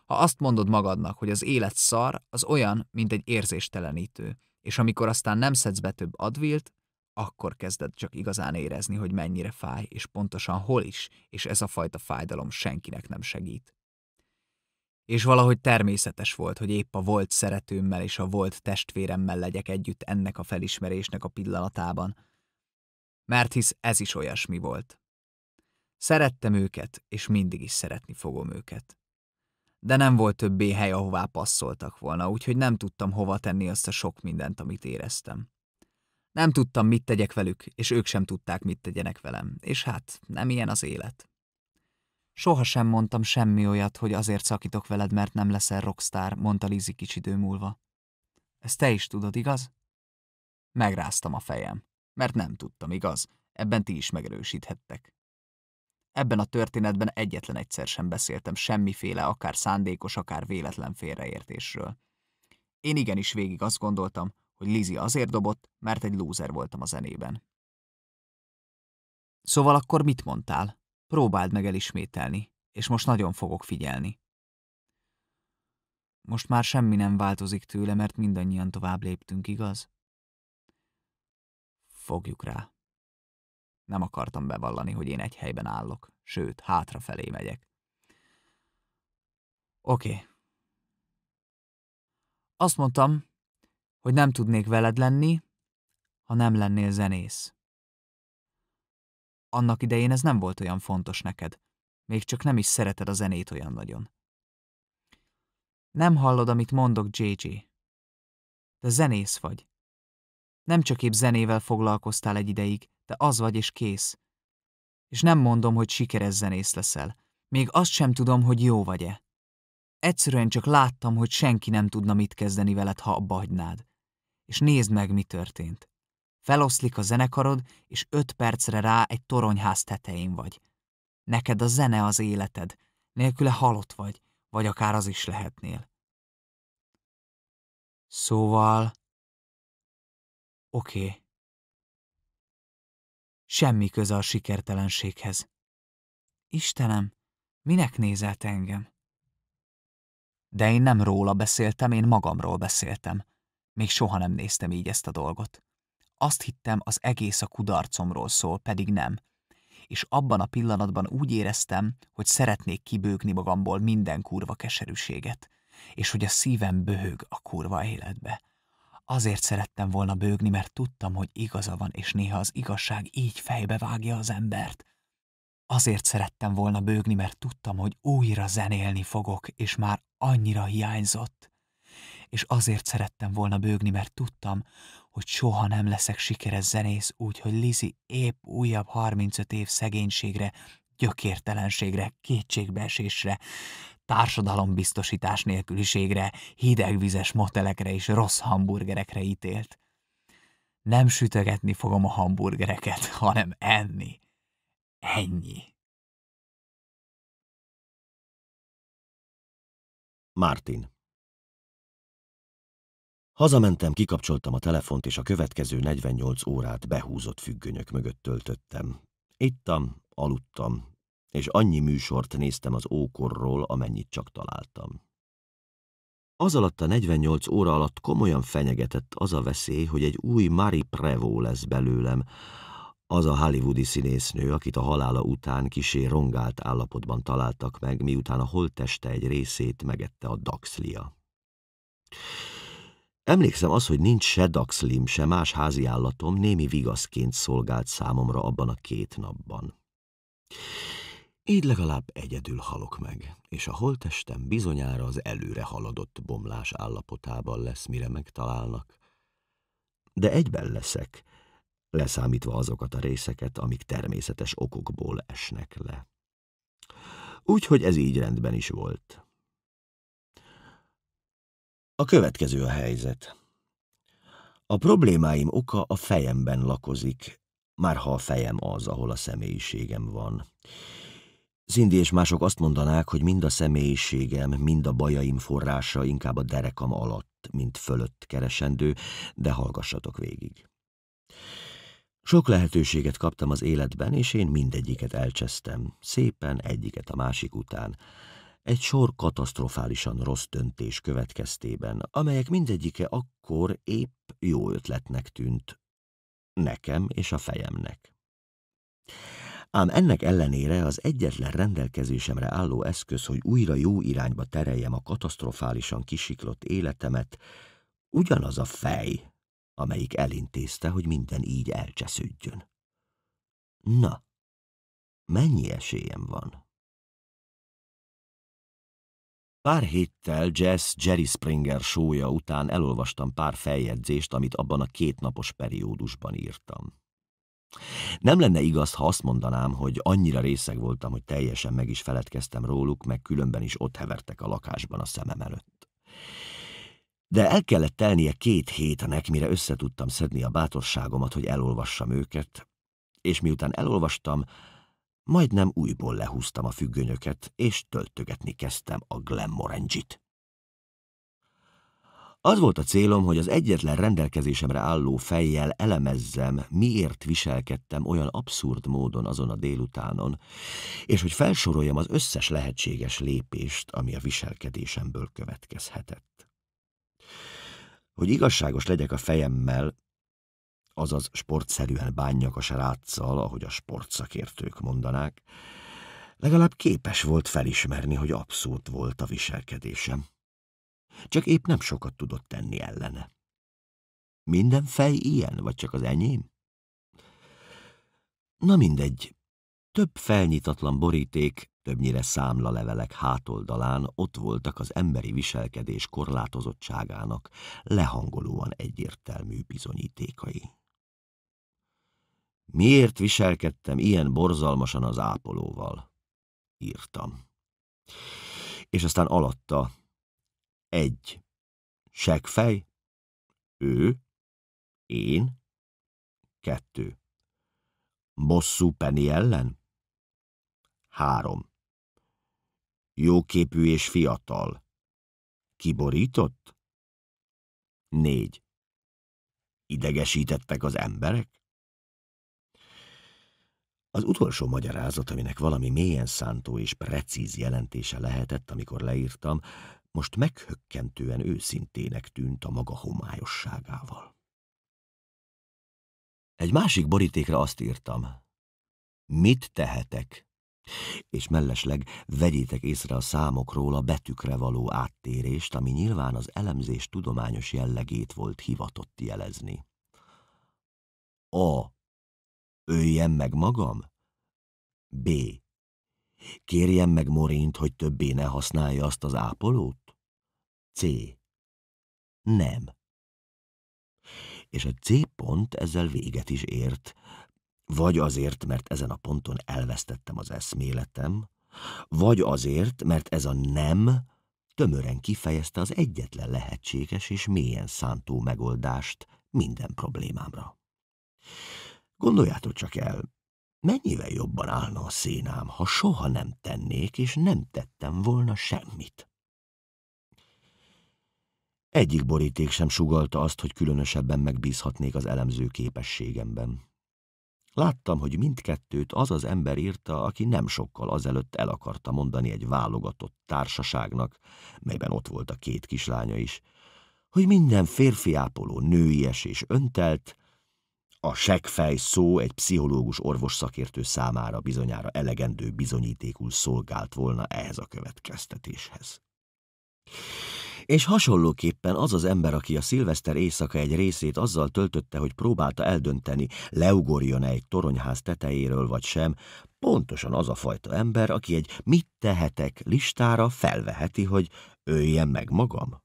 Ha azt mondod magadnak, hogy az élet szar, az olyan, mint egy érzéstelenítő, és amikor aztán nem szedsz be több advilt, akkor kezded csak igazán érezni, hogy mennyire fáj, és pontosan hol is, és ez a fajta fájdalom senkinek nem segít és valahogy természetes volt, hogy épp a volt szeretőmmel és a volt testvéremmel legyek együtt ennek a felismerésnek a pillanatában, mert hisz ez is olyasmi volt. Szerettem őket, és mindig is szeretni fogom őket. De nem volt többé hely, ahová passzoltak volna, úgyhogy nem tudtam hova tenni azt a sok mindent, amit éreztem. Nem tudtam, mit tegyek velük, és ők sem tudták, mit tegyenek velem, és hát nem ilyen az élet. Sohasem mondtam semmi olyat, hogy azért szakítok veled, mert nem leszel rockstar, mondta Lizi kicsi idő múlva. Ezt te is tudod, igaz? Megráztam a fejem, mert nem tudtam, igaz? Ebben ti is megerősíthettek. Ebben a történetben egyetlen egyszer sem beszéltem semmiféle, akár szándékos, akár véletlen félreértésről. Én igenis végig azt gondoltam, hogy Lizi azért dobott, mert egy lúzer voltam a zenében. Szóval akkor mit mondtál? Próbáld meg elismételni, és most nagyon fogok figyelni. Most már semmi nem változik tőle, mert mindannyian tovább léptünk, igaz? Fogjuk rá. Nem akartam bevallani, hogy én egy helyben állok, sőt, hátrafelé megyek. Oké. Okay. Azt mondtam, hogy nem tudnék veled lenni, ha nem lennél zenész. Annak idején ez nem volt olyan fontos neked. Még csak nem is szereted a zenét olyan nagyon. Nem hallod, amit mondok, JJ. Te zenész vagy. Nem csak épp zenével foglalkoztál egy ideig, de az vagy és kész. És nem mondom, hogy sikeres zenész leszel. Még azt sem tudom, hogy jó vagy-e. Egyszerűen csak láttam, hogy senki nem tudna mit kezdeni veled, ha abba hagynád. És nézd meg, mi történt. Feloszlik a zenekarod, és öt percre rá egy toronyház tetején vagy. Neked a zene az életed, nélküle halott vagy, vagy akár az is lehetnél. Szóval... Oké. Okay. Semmi köze a sikertelenséghez. Istenem, minek nézelt engem? De én nem róla beszéltem, én magamról beszéltem. Még soha nem néztem így ezt a dolgot. Azt hittem, az egész a kudarcomról szól, pedig nem. És abban a pillanatban úgy éreztem, hogy szeretnék kibőgni magamból minden kurva keserűséget, és hogy a szívem bőg a kurva életbe. Azért szerettem volna bőgni, mert tudtam, hogy igaza van, és néha az igazság így fejbe vágja az embert. Azért szerettem volna bőgni, mert tudtam, hogy újra zenélni fogok, és már annyira hiányzott. És azért szerettem volna bőgni, mert tudtam, hogy soha nem leszek sikeres zenész, úgyhogy Lizi épp újabb 35 év szegénységre, gyökértelenségre, kétségbeesésre, társadalombiztosítás nélküliségre, hidegvizes motelekre és rossz hamburgerekre ítélt. Nem sütögetni fogom a hamburgereket, hanem enni. Ennyi. Martin Hazamentem, kikapcsoltam a telefont, és a következő 48 órát behúzott függönyök mögött töltöttem. Ittam, aludtam, és annyi műsort néztem az ókorról, amennyit csak találtam. Az alatt a 48 óra alatt komolyan fenyegetett az a veszély, hogy egy új Marie Prevó lesz belőlem, az a hollywoodi színésznő, akit a halála után kisé rongált állapotban találtak meg, miután a holtteste egy részét megette a daxlia. Emlékszem az, hogy nincs se daxlim, se más házi állatom, némi vigaszként szolgált számomra abban a két napban. Így legalább egyedül halok meg, és a holtestem bizonyára az előre haladott bomlás állapotában lesz, mire megtalálnak. De egyben leszek, leszámítva azokat a részeket, amik természetes okokból esnek le. Úgyhogy ez így rendben is volt. A következő a helyzet. A problémáim oka a fejemben lakozik, már ha a fejem az, ahol a személyiségem van. Szindi és mások azt mondanák, hogy mind a személyiségem, mind a bajaim forrása inkább a derekam alatt, mint fölött keresendő, de hallgassatok végig. Sok lehetőséget kaptam az életben, és én mindegyiket elcsesztem, szépen egyiket a másik után egy sor katasztrofálisan rossz döntés következtében, amelyek mindegyike akkor épp jó ötletnek tűnt. Nekem és a fejemnek. Ám ennek ellenére az egyetlen rendelkezésemre álló eszköz, hogy újra jó irányba tereljem a katasztrofálisan kisiklott életemet, ugyanaz a fej, amelyik elintézte, hogy minden így elcsesződjön. Na, mennyi esélyem van? Pár héttel Jazz Jerry Springer sója után elolvastam pár feljegyzést, amit abban a kétnapos periódusban írtam. Nem lenne igaz, ha azt mondanám, hogy annyira részeg voltam, hogy teljesen meg is feledkeztem róluk, meg különben is ott hevertek a lakásban a szemem előtt. De el kellett telnie két hétnek, mire összetudtam szedni a bátorságomat, hogy elolvassam őket, és miután elolvastam, Majdnem újból lehúztam a függönyöket, és töltögetni kezdtem a Glenmorangit. Az volt a célom, hogy az egyetlen rendelkezésemre álló fejjel elemezzem, miért viselkedtem olyan abszurd módon azon a délutánon, és hogy felsoroljam az összes lehetséges lépést, ami a viselkedésemből következhetett. Hogy igazságos legyek a fejemmel, azaz sportszerűen bánjak a sráccal, ahogy a sportszakértők mondanák, legalább képes volt felismerni, hogy abszurd volt a viselkedésem. Csak épp nem sokat tudott tenni ellene. Minden fej ilyen, vagy csak az enyém? Na mindegy, több felnyitatlan boríték, többnyire számlalevelek hátoldalán ott voltak az emberi viselkedés korlátozottságának lehangolóan egyértelmű bizonyítékai. Miért viselkedtem ilyen borzalmasan az ápolóval? Írtam. És aztán alatta. Egy. Segfej. Ő. Én. Kettő. Bosszú Penny ellen? Három. Jóképű és fiatal. Kiborított? Négy. Idegesítettek az emberek? Az utolsó magyarázat, aminek valami mélyen szántó és precíz jelentése lehetett, amikor leírtam, most meghökkentően őszintének tűnt a maga homályosságával. Egy másik borítékra azt írtam. Mit tehetek? És mellesleg vegyétek észre a számokról a betűkre való áttérést, ami nyilván az elemzés tudományos jellegét volt hivatott jelezni. A Öljem meg magam? B. Kérjem meg Morint, hogy többé ne használja azt az ápolót? C. Nem. És a C pont ezzel véget is ért, vagy azért, mert ezen a ponton elvesztettem az eszméletem, vagy azért, mert ez a nem tömören kifejezte az egyetlen lehetséges és mélyen szántó megoldást minden problémámra. Gondoljátok csak el, mennyivel jobban állna a szénám, ha soha nem tennék, és nem tettem volna semmit. Egyik boríték sem sugalta azt, hogy különösebben megbízhatnék az elemző képességemben. Láttam, hogy mindkettőt az az ember írta, aki nem sokkal azelőtt el akarta mondani egy válogatott társaságnak, melyben ott volt a két kislánya is, hogy minden férfi ápoló nőies és öntelt, a seggfej szó egy pszichológus orvos szakértő számára bizonyára elegendő bizonyítékul szolgált volna ehhez a következtetéshez. És hasonlóképpen az az ember, aki a szilveszter éjszaka egy részét azzal töltötte, hogy próbálta eldönteni, leugorjon-e egy toronyház tetejéről vagy sem, pontosan az a fajta ember, aki egy mit tehetek listára felveheti, hogy öljen meg magam,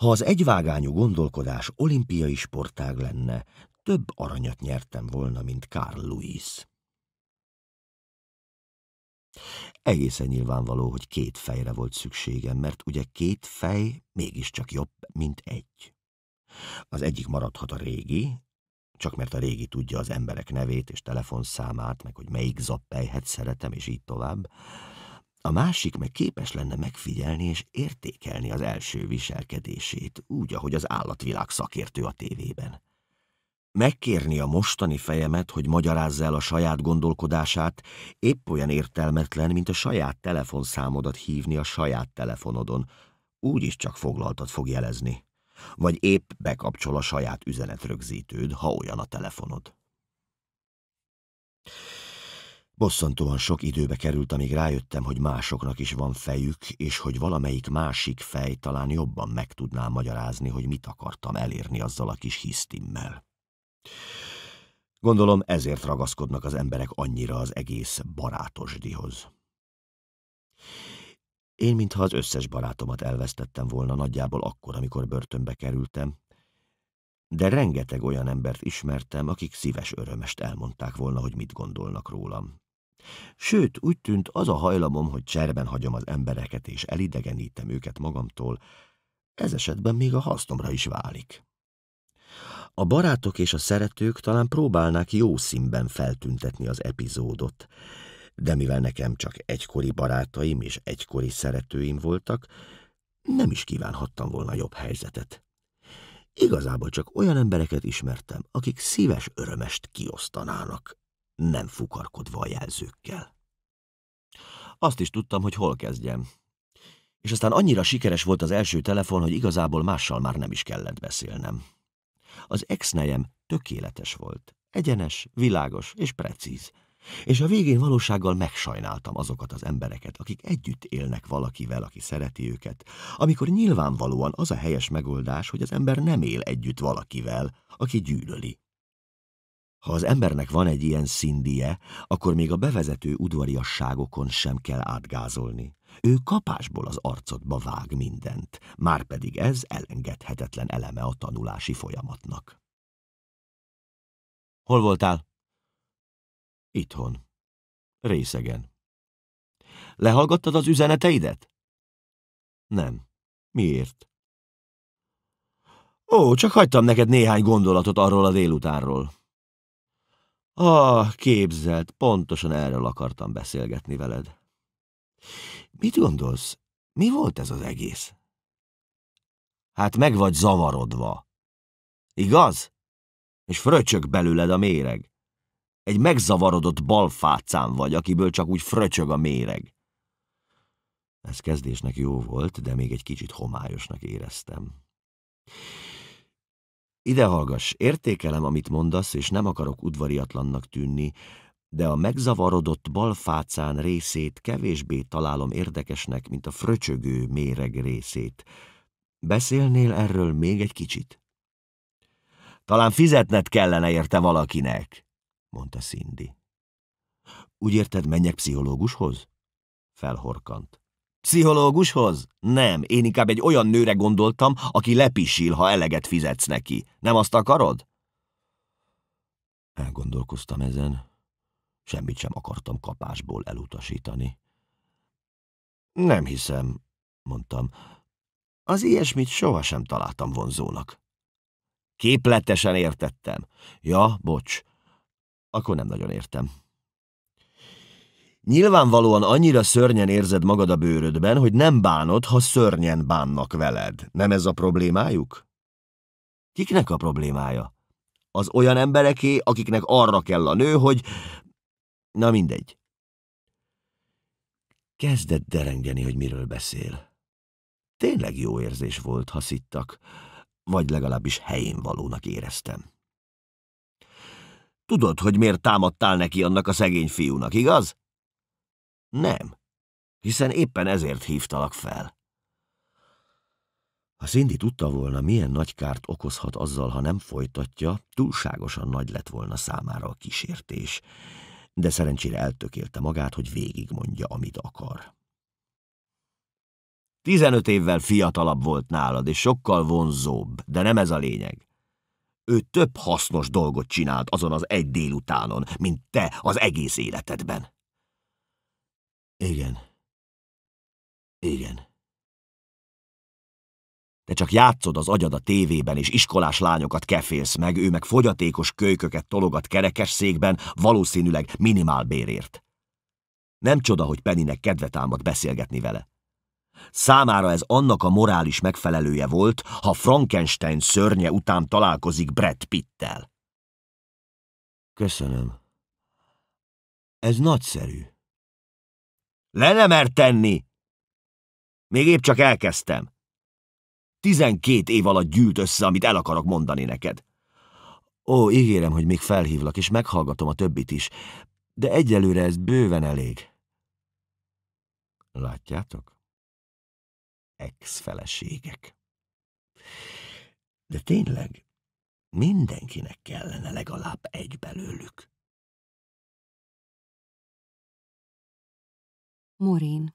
ha az egyvágányú gondolkodás olimpiai sportág lenne, több aranyat nyertem volna, mint Carl Lewis. Egészen nyilvánvaló, hogy két fejre volt szükségem, mert ugye két fej mégiscsak jobb, mint egy. Az egyik maradhat a régi, csak mert a régi tudja az emberek nevét és telefonszámát, meg hogy melyik zappelyhet szeretem, és így tovább. A másik meg képes lenne megfigyelni és értékelni az első viselkedését, úgy, ahogy az állatvilág szakértő a tévében. Megkérni a mostani fejemet, hogy magyarázza el a saját gondolkodását, épp olyan értelmetlen, mint a saját telefonszámodat hívni a saját telefonodon, úgyis csak foglaltat fog jelezni. Vagy épp bekapcsol a saját üzenetrögzítőd, ha olyan a telefonod. Bosszantóan sok időbe került, amíg rájöttem, hogy másoknak is van fejük, és hogy valamelyik másik fej talán jobban meg tudná magyarázni, hogy mit akartam elérni azzal a kis hisztimmel. Gondolom ezért ragaszkodnak az emberek annyira az egész barátosdihoz. Én, mintha az összes barátomat elvesztettem volna nagyjából akkor, amikor börtönbe kerültem, de rengeteg olyan embert ismertem, akik szíves örömest elmondták volna, hogy mit gondolnak rólam. Sőt, úgy tűnt az a hajlamom, hogy cserben hagyom az embereket, és elidegenítem őket magamtól, ez esetben még a hasznomra is válik. A barátok és a szeretők talán próbálnák jó színben feltüntetni az epizódot, de mivel nekem csak egykori barátaim és egykori szeretőim voltak, nem is kívánhattam volna jobb helyzetet. Igazából csak olyan embereket ismertem, akik szíves örömest kiosztanának nem fukarkodva a jelzőkkel. Azt is tudtam, hogy hol kezdjem. És aztán annyira sikeres volt az első telefon, hogy igazából mással már nem is kellett beszélnem. Az exnejem tökéletes volt, egyenes, világos és precíz, és a végén valósággal megsajnáltam azokat az embereket, akik együtt élnek valakivel, aki szereti őket, amikor nyilvánvalóan az a helyes megoldás, hogy az ember nem él együtt valakivel, aki gyűlöli. Ha az embernek van egy ilyen szindie, akkor még a bevezető udvariasságokon sem kell átgázolni. Ő kapásból az arcodba vág mindent, márpedig ez elengedhetetlen eleme a tanulási folyamatnak. Hol voltál? Itthon. Részegen. Lehallgattad az üzeneteidet? Nem. Miért? Ó, csak hagytam neked néhány gondolatot arról a délutánról. Ah, képzeld, pontosan erről akartam beszélgetni veled. Mit gondolsz, mi volt ez az egész? Hát meg vagy zavarodva. Igaz? És fröcsök belőled a méreg. Egy megzavarodott balfácán vagy, akiből csak úgy fröcsög a méreg. Ez kezdésnek jó volt, de még egy kicsit homályosnak éreztem. Ide hallgass, értékelem, amit mondasz, és nem akarok udvariatlannak tűnni, de a megzavarodott balfácán részét kevésbé találom érdekesnek, mint a fröcsögő méreg részét. Beszélnél erről még egy kicsit? Talán fizetned kellene érte valakinek, mondta Cindy. Úgy érted, menjek pszichológushoz? Felhorkant. Pszichológushoz? Nem, én inkább egy olyan nőre gondoltam, aki lepisil, ha eleget fizetsz neki. Nem azt akarod? Elgondolkoztam ezen. Semmit sem akartam kapásból elutasítani. Nem hiszem, mondtam. Az ilyesmit sohasem találtam vonzónak. Képletesen értettem. Ja, bocs, akkor nem nagyon értem. Nyilvánvalóan annyira szörnyen érzed magad a bőrödben, hogy nem bánod, ha szörnyen bánnak veled. Nem ez a problémájuk? Kiknek a problémája? Az olyan embereké, akiknek arra kell a nő, hogy... Na mindegy. Kezdett derengeni, hogy miről beszél. Tényleg jó érzés volt, ha szittak, vagy legalábbis helyén valónak éreztem. Tudod, hogy miért támadtál neki annak a szegény fiúnak, igaz? Nem, hiszen éppen ezért hívtalak fel. Ha Cindy tudta volna, milyen nagy kárt okozhat azzal, ha nem folytatja, túlságosan nagy lett volna számára a kísértés, de szerencsére eltökélte magát, hogy végigmondja, amit akar. Tizenöt évvel fiatalabb volt nálad, és sokkal vonzóbb, de nem ez a lényeg. Ő több hasznos dolgot csinált azon az egy délutánon, mint te az egész életedben. Igen. Igen. Te csak játszod az agyad a tévében, és iskolás lányokat kefélsz meg, ő meg fogyatékos kölyköket tologat kerekes székben, valószínűleg minimál bérért. Nem csoda, hogy Pennynek kedve támad beszélgetni vele. Számára ez annak a morális megfelelője volt, ha Frankenstein szörnye után találkozik Brett Pittel. Köszönöm. Ez nagyszerű. Le nem mert tenni! Még épp csak elkezdtem. Tizenkét év alatt gyűlt össze, amit el akarok mondani neked. Ó, ígérem, hogy még felhívlak, és meghallgatom a többit is, de egyelőre ez bőven elég. Látjátok? Ex-feleségek. De tényleg, mindenkinek kellene legalább egy belőlük. Morin.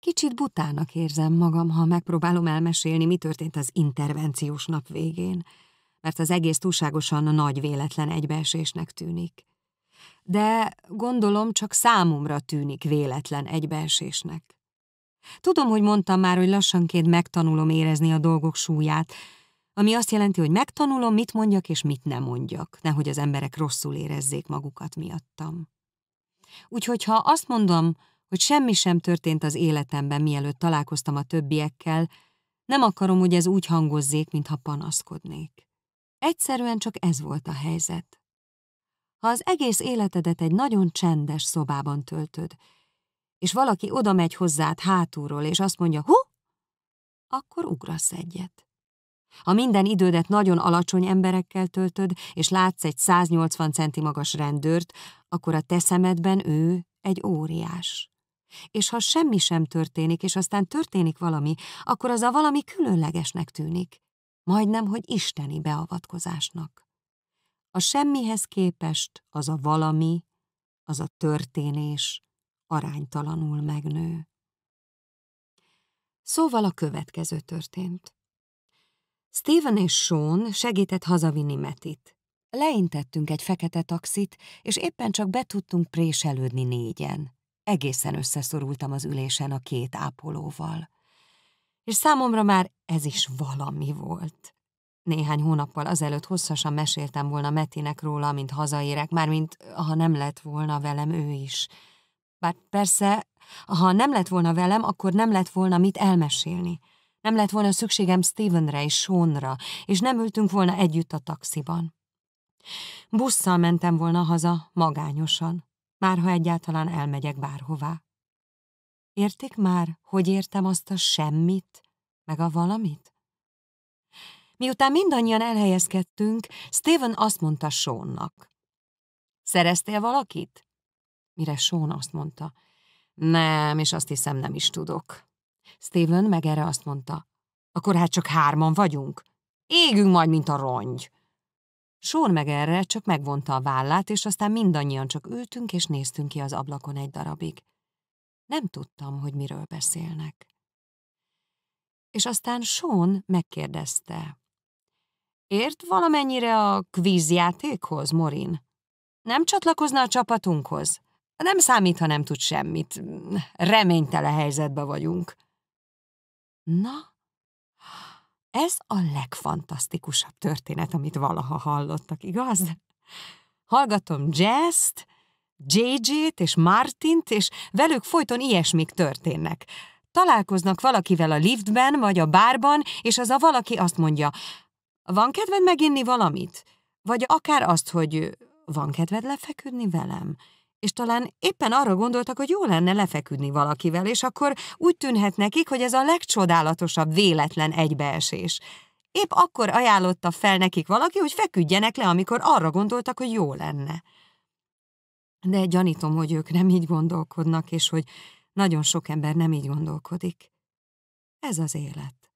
Kicsit butának érzem magam, ha megpróbálom elmesélni, mi történt az intervenciós nap végén, mert az egész túlságosan nagy véletlen egybeesésnek tűnik. De gondolom csak számomra tűnik véletlen egybeesésnek. Tudom, hogy mondtam már, hogy lassanként megtanulom érezni a dolgok súlyát, ami azt jelenti, hogy megtanulom, mit mondjak és mit nem mondjak, nehogy az emberek rosszul érezzék magukat miattam. Úgyhogy ha azt mondom, hogy semmi sem történt az életemben, mielőtt találkoztam a többiekkel, nem akarom, hogy ez úgy hangozzék, mintha panaszkodnék. Egyszerűen csak ez volt a helyzet. Ha az egész életedet egy nagyon csendes szobában töltöd, és valaki oda megy hozzád hátulról, és azt mondja, hú, akkor ugrasz egyet. Ha minden idődet nagyon alacsony emberekkel töltöd, és látsz egy 180 centi magas rendőrt, akkor a te szemedben ő egy óriás. És ha semmi sem történik, és aztán történik valami, akkor az a valami különlegesnek tűnik, majdnem, hogy isteni beavatkozásnak. A semmihez képest az a valami, az a történés aránytalanul megnő. Szóval a következő történt. Steven és Sean segített hazavinni Metit. Leintettünk egy fekete taxit, és éppen csak be tudtunk préselődni négyen. Egészen összeszorultam az ülésen a két ápolóval. És számomra már ez is valami volt. Néhány hónappal azelőtt hosszasan meséltem volna Metinek róla, mint hazaérek, mármint ha nem lett volna velem ő is. Bár persze, ha nem lett volna velem, akkor nem lett volna mit elmesélni. Nem lett volna szükségem Stevenre és Seanra, és nem ültünk volna együtt a taxiban. Busszal mentem volna haza, magányosan, már ha egyáltalán elmegyek bárhová. Értik már, hogy értem azt a semmit, meg a valamit? Miután mindannyian elhelyezkedtünk, Steven azt mondta Seannak. Szereztél valakit? Mire Sean azt mondta. Nem, és azt hiszem nem is tudok. Steven meg erre azt mondta. Akkor hát csak hárman vagyunk. Égünk majd, mint a rongy. Sean meg erre csak megvonta a vállát, és aztán mindannyian csak ültünk és néztünk ki az ablakon egy darabig. Nem tudtam, hogy miről beszélnek. És aztán Sean megkérdezte. Ért valamennyire a kvízjátékhoz, Morin? Nem csatlakozna a csapatunkhoz? Nem számít, ha nem tud semmit. Reménytele helyzetbe vagyunk. Na, ez a legfantasztikusabb történet, amit valaha hallottak, igaz? Hallgatom Jazz-t, JJ-t és Martint, és velük folyton ilyesmik történnek. Találkoznak valakivel a liftben vagy a bárban, és az a valaki azt mondja, van kedved meginni valamit? Vagy akár azt, hogy van kedved lefeküdni velem? és talán éppen arra gondoltak, hogy jó lenne lefeküdni valakivel, és akkor úgy tűnhet nekik, hogy ez a legcsodálatosabb véletlen egybeesés. Épp akkor ajánlotta fel nekik valaki, hogy feküdjenek le, amikor arra gondoltak, hogy jó lenne. De gyanítom, hogy ők nem így gondolkodnak, és hogy nagyon sok ember nem így gondolkodik. Ez az élet.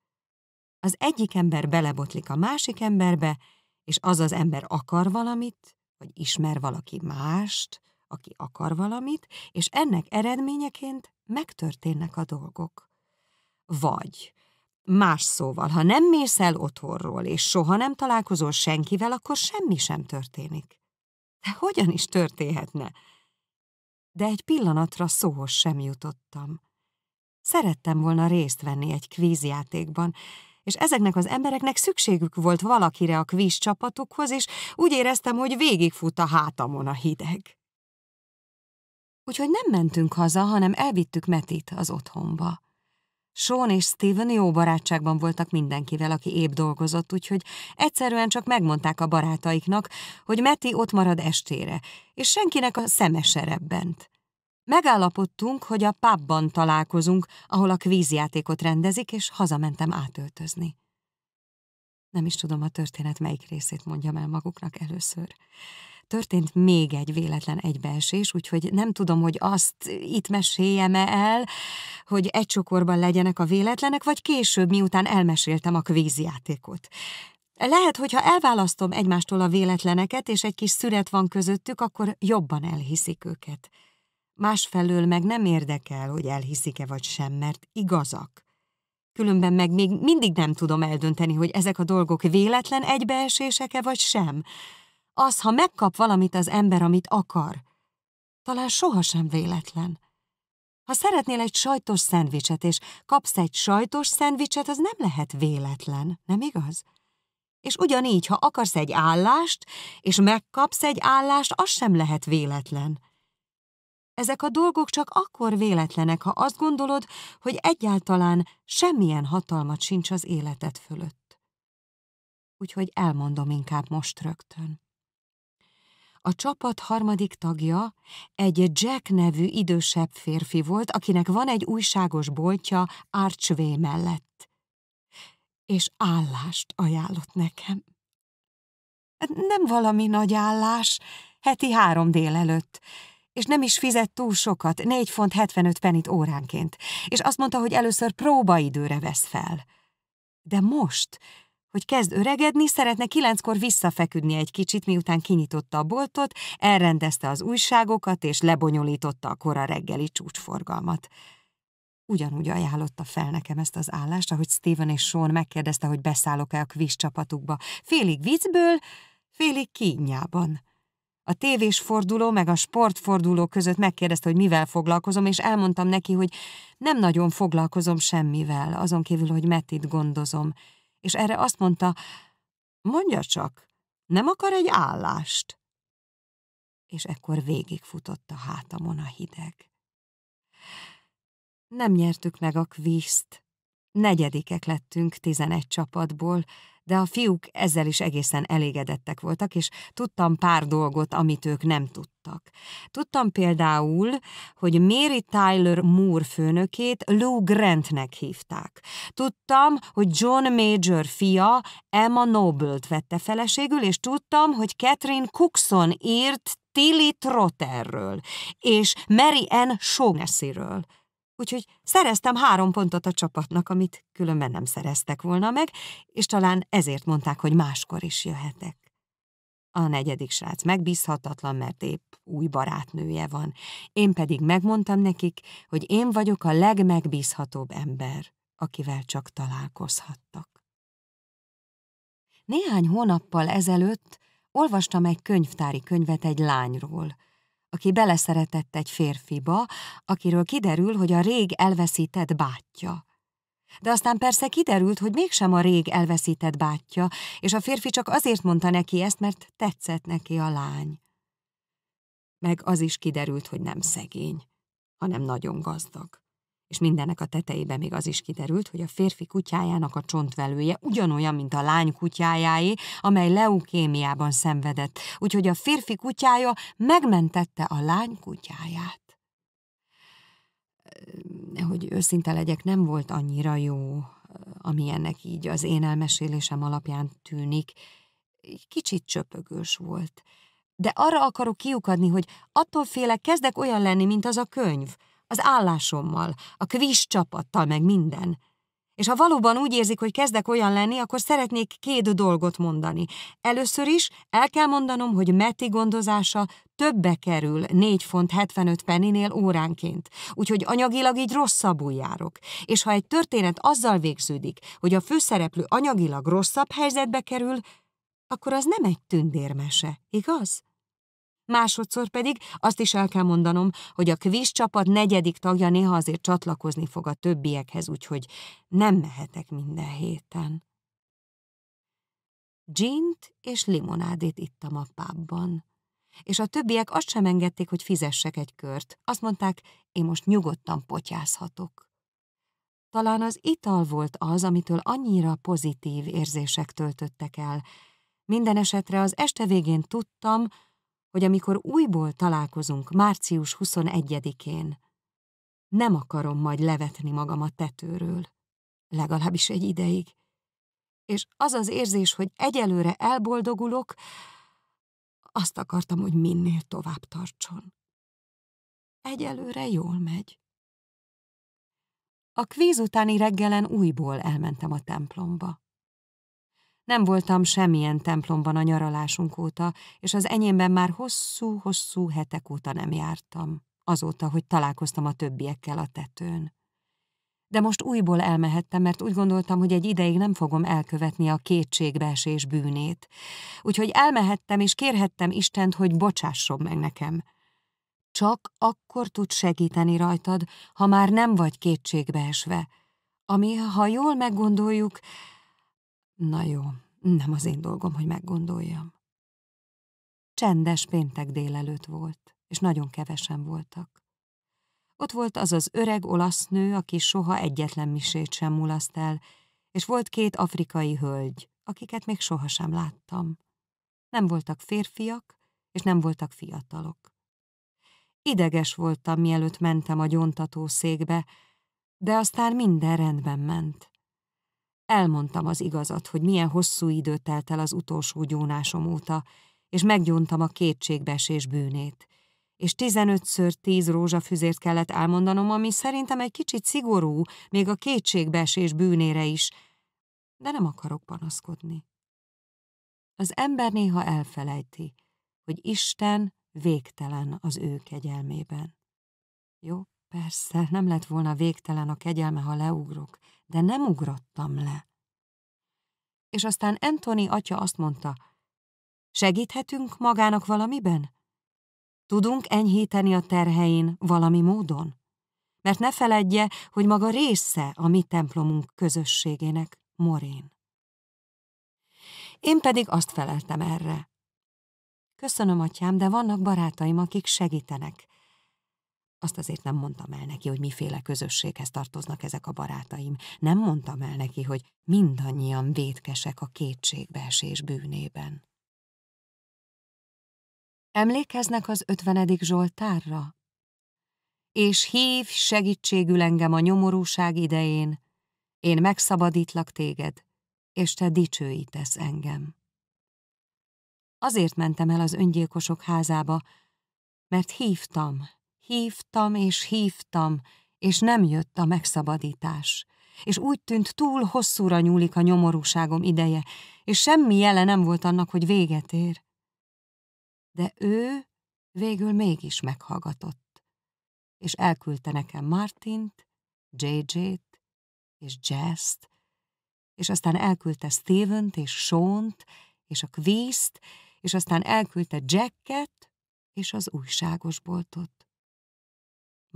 Az egyik ember belebotlik a másik emberbe, és az az ember akar valamit, vagy ismer valaki mást, aki akar valamit, és ennek eredményeként megtörténnek a dolgok. Vagy más szóval, ha nem mész el otthonról, és soha nem találkozol senkivel, akkor semmi sem történik. De hogyan is történhetne? De egy pillanatra szóhoz sem jutottam. Szerettem volna részt venni egy kvízjátékban, és ezeknek az embereknek szükségük volt valakire a kvíz csapatokhoz, és úgy éreztem, hogy végigfut a hátamon a hideg úgyhogy nem mentünk haza, hanem elvittük Metit az otthonba. Sean és Steven jó barátságban voltak mindenkivel, aki épp dolgozott, úgyhogy egyszerűen csak megmondták a barátaiknak, hogy Meti ott marad estére, és senkinek a szeme serebbent. Megállapodtunk, hogy a pubban találkozunk, ahol a kvízjátékot rendezik, és hazamentem átöltözni. Nem is tudom a történet melyik részét mondjam el maguknak először. Történt még egy véletlen egybeesés, úgyhogy nem tudom, hogy azt itt meséljem-e el, hogy egy csokorban legyenek a véletlenek, vagy később, miután elmeséltem a kvízjátékot. Lehet, hogyha elválasztom egymástól a véletleneket, és egy kis szüret van közöttük, akkor jobban elhiszik őket. Másfelől meg nem érdekel, hogy elhiszik-e vagy sem, mert igazak. Különben meg még mindig nem tudom eldönteni, hogy ezek a dolgok véletlen egybeesések-e vagy sem. Az, ha megkap valamit az ember, amit akar. Talán sohasem véletlen. Ha szeretnél egy sajtos szendvicset, és kapsz egy sajtos szendvicset, az nem lehet véletlen, nem igaz? És ugyanígy, ha akarsz egy állást, és megkapsz egy állást, az sem lehet véletlen. Ezek a dolgok csak akkor véletlenek, ha azt gondolod, hogy egyáltalán semmilyen hatalmat sincs az életed fölött. Úgyhogy elmondom inkább most rögtön. A csapat harmadik tagja egy Jack nevű idősebb férfi volt, akinek van egy újságos boltja Archway mellett. És állást ajánlott nekem. Nem valami nagy állás, heti három délelőtt, és nem is fizet túl sokat, négy font 75 penit óránként, és azt mondta, hogy először próbaidőre vesz fel. De most, hogy kezd öregedni, szeretne kilenckor visszafeküdni egy kicsit, miután kinyitotta a boltot, elrendezte az újságokat és lebonyolította a kora reggeli csúcsforgalmat. Ugyanúgy ajánlotta fel nekem ezt az állást, ahogy Steven és Sean megkérdezte, hogy beszállok-e a kvíz csapatukba. Félig viccből, félig kínjában. A tévés forduló meg a sportforduló között megkérdezte, hogy mivel foglalkozom, és elmondtam neki, hogy nem nagyon foglalkozom semmivel, azon kívül, hogy Metit gondozom és erre azt mondta, mondja csak, nem akar egy állást? És ekkor végigfutott a hátamon a hideg. Nem nyertük meg a kvízt. Negyedikek lettünk tizenegy csapatból, de a fiúk ezzel is egészen elégedettek voltak, és tudtam pár dolgot, amit ők nem tudtak. Tudtam például, hogy Mary Tyler Moore főnökét Lou Grantnek hívták. Tudtam, hogy John Major fia Emma Noble-t vette feleségül, és tudtam, hogy Catherine Cookson írt Tilly Trotterről és Mary Ann Shaughnessyről úgyhogy szereztem három pontot a csapatnak, amit különben nem szereztek volna meg, és talán ezért mondták, hogy máskor is jöhetek. A negyedik srác megbízhatatlan, mert épp új barátnője van. Én pedig megmondtam nekik, hogy én vagyok a legmegbízhatóbb ember, akivel csak találkozhattak. Néhány hónappal ezelőtt olvastam egy könyvtári könyvet egy lányról, aki beleszeretett egy férfiba, akiről kiderül, hogy a rég elveszített bátyja. De aztán persze kiderült, hogy mégsem a rég elveszített bátyja, és a férfi csak azért mondta neki ezt, mert tetszett neki a lány. Meg az is kiderült, hogy nem szegény, hanem nagyon gazdag és mindennek a tetejébe még az is kiderült, hogy a férfi kutyájának a csontvelője ugyanolyan, mint a lány kutyájáé, amely leukémiában szenvedett, úgyhogy a férfi kutyája megmentette a lány kutyáját. Hogy őszinte legyek, nem volt annyira jó, amilyennek így az én elmesélésem alapján tűnik. Kicsit csöpögős volt. De arra akarok kiukadni, hogy attól félek kezdek olyan lenni, mint az a könyv, az állásommal, a kvíz csapattal, meg minden. És ha valóban úgy érzik, hogy kezdek olyan lenni, akkor szeretnék két dolgot mondani. Először is el kell mondanom, hogy Meti gondozása többe kerül 4 font 75 peninél óránként, úgyhogy anyagilag így rosszabbul járok. És ha egy történet azzal végződik, hogy a főszereplő anyagilag rosszabb helyzetbe kerül, akkor az nem egy tündérmese, igaz? Másodszor pedig azt is el kell mondanom, hogy a kvíz csapat negyedik tagja néha azért csatlakozni fog a többiekhez, úgyhogy nem mehetek minden héten. Gint és limonádét ittam a pubban, és a többiek azt sem engedték, hogy fizessek egy kört. Azt mondták, én most nyugodtan potyázhatok. Talán az ital volt az, amitől annyira pozitív érzések töltöttek el. Minden esetre az este végén tudtam, hogy amikor újból találkozunk március 21-én, nem akarom majd levetni magam a tetőről, legalábbis egy ideig, és az az érzés, hogy egyelőre elboldogulok, azt akartam, hogy minél tovább tartson. Egyelőre jól megy. A kvíz utáni reggelen újból elmentem a templomba. Nem voltam semmilyen templomban a nyaralásunk óta, és az enyémben már hosszú-hosszú hetek óta nem jártam, azóta, hogy találkoztam a többiekkel a tetőn. De most újból elmehettem, mert úgy gondoltam, hogy egy ideig nem fogom elkövetni a kétségbeesés bűnét. Úgyhogy elmehettem, és kérhettem Istent, hogy bocsásson meg nekem. Csak akkor tud segíteni rajtad, ha már nem vagy kétségbeesve, ami, ha jól meggondoljuk, Na jó, nem az én dolgom, hogy meggondoljam. Csendes péntek délelőtt volt, és nagyon kevesen voltak. Ott volt az az öreg olasz nő, aki soha egyetlen misét sem mulaszt el, és volt két afrikai hölgy, akiket még sohasem láttam. Nem voltak férfiak, és nem voltak fiatalok. Ideges voltam, mielőtt mentem a gyontató székbe, de aztán minden rendben ment. Elmondtam az igazat, hogy milyen hosszú idő telt el az utolsó gyónásom óta, és meggyóntam a kétségbeesés bűnét. És tizenötször tíz rózsafüzért kellett elmondanom, ami szerintem egy kicsit szigorú, még a kétségbeesés bűnére is, de nem akarok panaszkodni. Az ember néha elfelejti, hogy Isten végtelen az ő kegyelmében. Jó, persze, nem lett volna végtelen a kegyelme, ha leugrok, de nem ugrottam le. És aztán Anthony atya azt mondta, segíthetünk magának valamiben? Tudunk enyhíteni a terhein valami módon? Mert ne feledje, hogy maga része a mi templomunk közösségének, Morén. Én pedig azt feleltem erre. Köszönöm, atyám, de vannak barátaim, akik segítenek. Azt azért nem mondtam el neki, hogy miféle közösséghez tartoznak ezek a barátaim. Nem mondtam el neki, hogy mindannyian vétkesek a kétségbeesés bűnében. Emlékeznek az ötvenedik Zsoltárra? És hív segítségül engem a nyomorúság idején, én megszabadítlak téged, és te dicsőítesz engem. Azért mentem el az öngyilkosok házába, mert hívtam, Hívtam és hívtam, és nem jött a megszabadítás. És úgy tűnt, túl hosszúra nyúlik a nyomorúságom ideje, és semmi jele nem volt annak, hogy véget ér. De ő végül mégis meghallgatott, és elküldte nekem Martint, JJ-t és Jazz-t, és aztán elküldte Stevent és Sean-t, és a Quist, és aztán elküldte Jacket és az újságos boltot.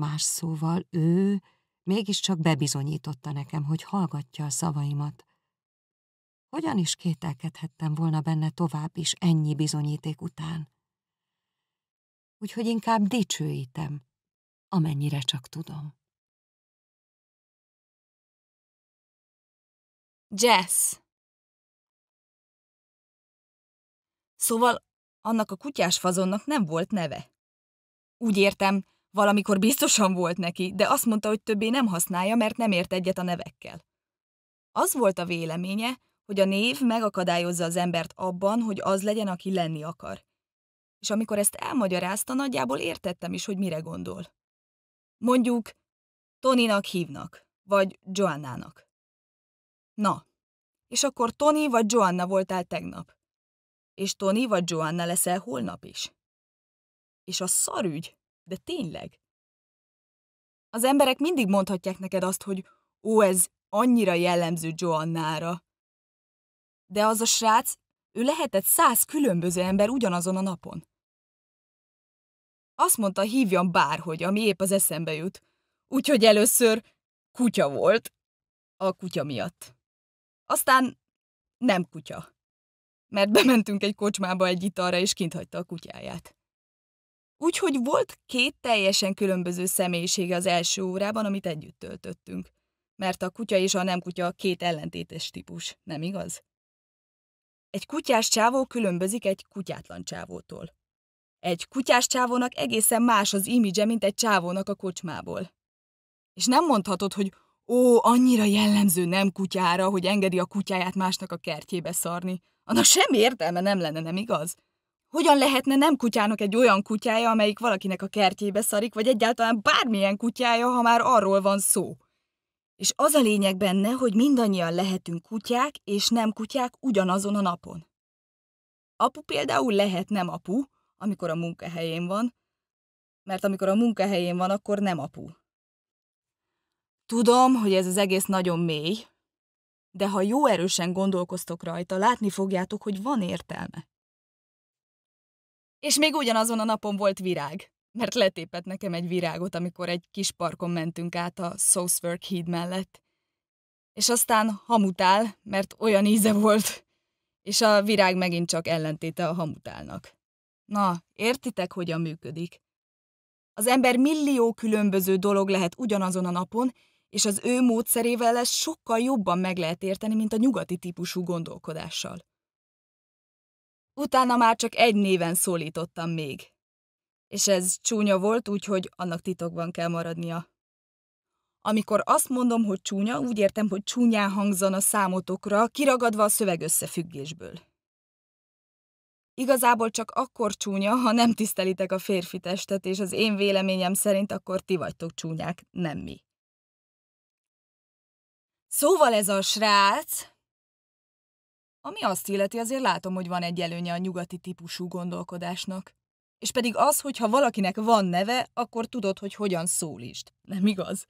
Más szóval ő mégiscsak bebizonyította nekem, hogy hallgatja a szavaimat. Hogyan is kételkedhettem volna benne tovább is ennyi bizonyíték után? Úgyhogy inkább dicsőítem, amennyire csak tudom. Jess! Szóval annak a kutyás fazonnak nem volt neve. Úgy értem, Valamikor biztosan volt neki, de azt mondta, hogy többé nem használja, mert nem ért egyet a nevekkel. Az volt a véleménye, hogy a név megakadályozza az embert abban, hogy az legyen, aki lenni akar. És amikor ezt elmagyarázta, nagyjából értettem is, hogy mire gondol. Mondjuk, Toninak hívnak, vagy Joannának. Na, és akkor Tony vagy Joanna voltál tegnap. És Tony vagy Joanna leszel holnap is. És a szarügy, de tényleg? Az emberek mindig mondhatják neked azt, hogy ó, ez annyira jellemző Joannára. De az a srác, ő lehetett száz különböző ember ugyanazon a napon. Azt mondta, hívjam bárhogy, ami épp az eszembe jut. Úgyhogy először kutya volt. A kutya miatt. Aztán nem kutya. Mert bementünk egy kocsmába egy italra, és kint hagyta a kutyáját. Úgyhogy volt két teljesen különböző személyisége az első órában, amit együtt töltöttünk. Mert a kutya és a nem kutya két ellentétes típus, nem igaz? Egy kutyás csávó különbözik egy kutyátlan csávótól. Egy kutyás csávónak egészen más az imidzse, mint egy csávónak a kocsmából. És nem mondhatod, hogy ó, annyira jellemző nem kutyára, hogy engedi a kutyáját másnak a kertjébe szarni. Annak semmi értelme nem lenne, nem igaz? hogyan lehetne nem kutyának egy olyan kutyája, amelyik valakinek a kertjébe szarik, vagy egyáltalán bármilyen kutyája, ha már arról van szó. És az a lényeg benne, hogy mindannyian lehetünk kutyák és nem kutyák ugyanazon a napon. Apu például lehet nem apu, amikor a munkahelyén van, mert amikor a munkahelyén van, akkor nem apu. Tudom, hogy ez az egész nagyon mély, de ha jó erősen gondolkoztok rajta, látni fogjátok, hogy van értelme. És még ugyanazon a napon volt virág, mert letépett nekem egy virágot, amikor egy kis parkon mentünk át a Southwark híd mellett. És aztán hamutál, mert olyan íze volt, és a virág megint csak ellentéte a hamutálnak. Na, értitek, hogyan működik? Az ember millió különböző dolog lehet ugyanazon a napon, és az ő módszerével ezt sokkal jobban meg lehet érteni, mint a nyugati típusú gondolkodással. Utána már csak egy néven szólítottam még. És ez csúnya volt, úgyhogy annak titokban kell maradnia. Amikor azt mondom, hogy csúnya, úgy értem, hogy csúnyán hangzan a számotokra, kiragadva a szöveg összefüggésből. Igazából csak akkor csúnya, ha nem tisztelitek a férfi testet, és az én véleményem szerint akkor ti vagytok csúnyák, nem mi. Szóval ez a srác, ami azt illeti, azért látom, hogy van egy előnye a nyugati típusú gondolkodásnak. És pedig az, hogy ha valakinek van neve, akkor tudod, hogy hogyan szólítsd. Nem igaz?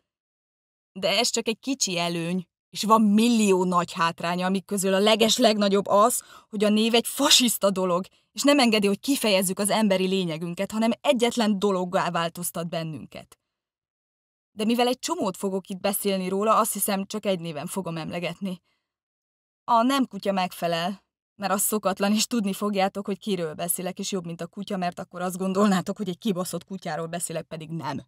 De ez csak egy kicsi előny, és van millió nagy hátránya, amik közül a leges legnagyobb az, hogy a név egy fasiszta dolog, és nem engedi, hogy kifejezzük az emberi lényegünket, hanem egyetlen dologgá változtat bennünket. De mivel egy csomót fogok itt beszélni róla, azt hiszem, csak egy néven fogom emlegetni. A nem kutya megfelel, mert az szokatlan, és tudni fogjátok, hogy kiről beszélek, és jobb, mint a kutya, mert akkor azt gondolnátok, hogy egy kibaszott kutyáról beszélek, pedig nem.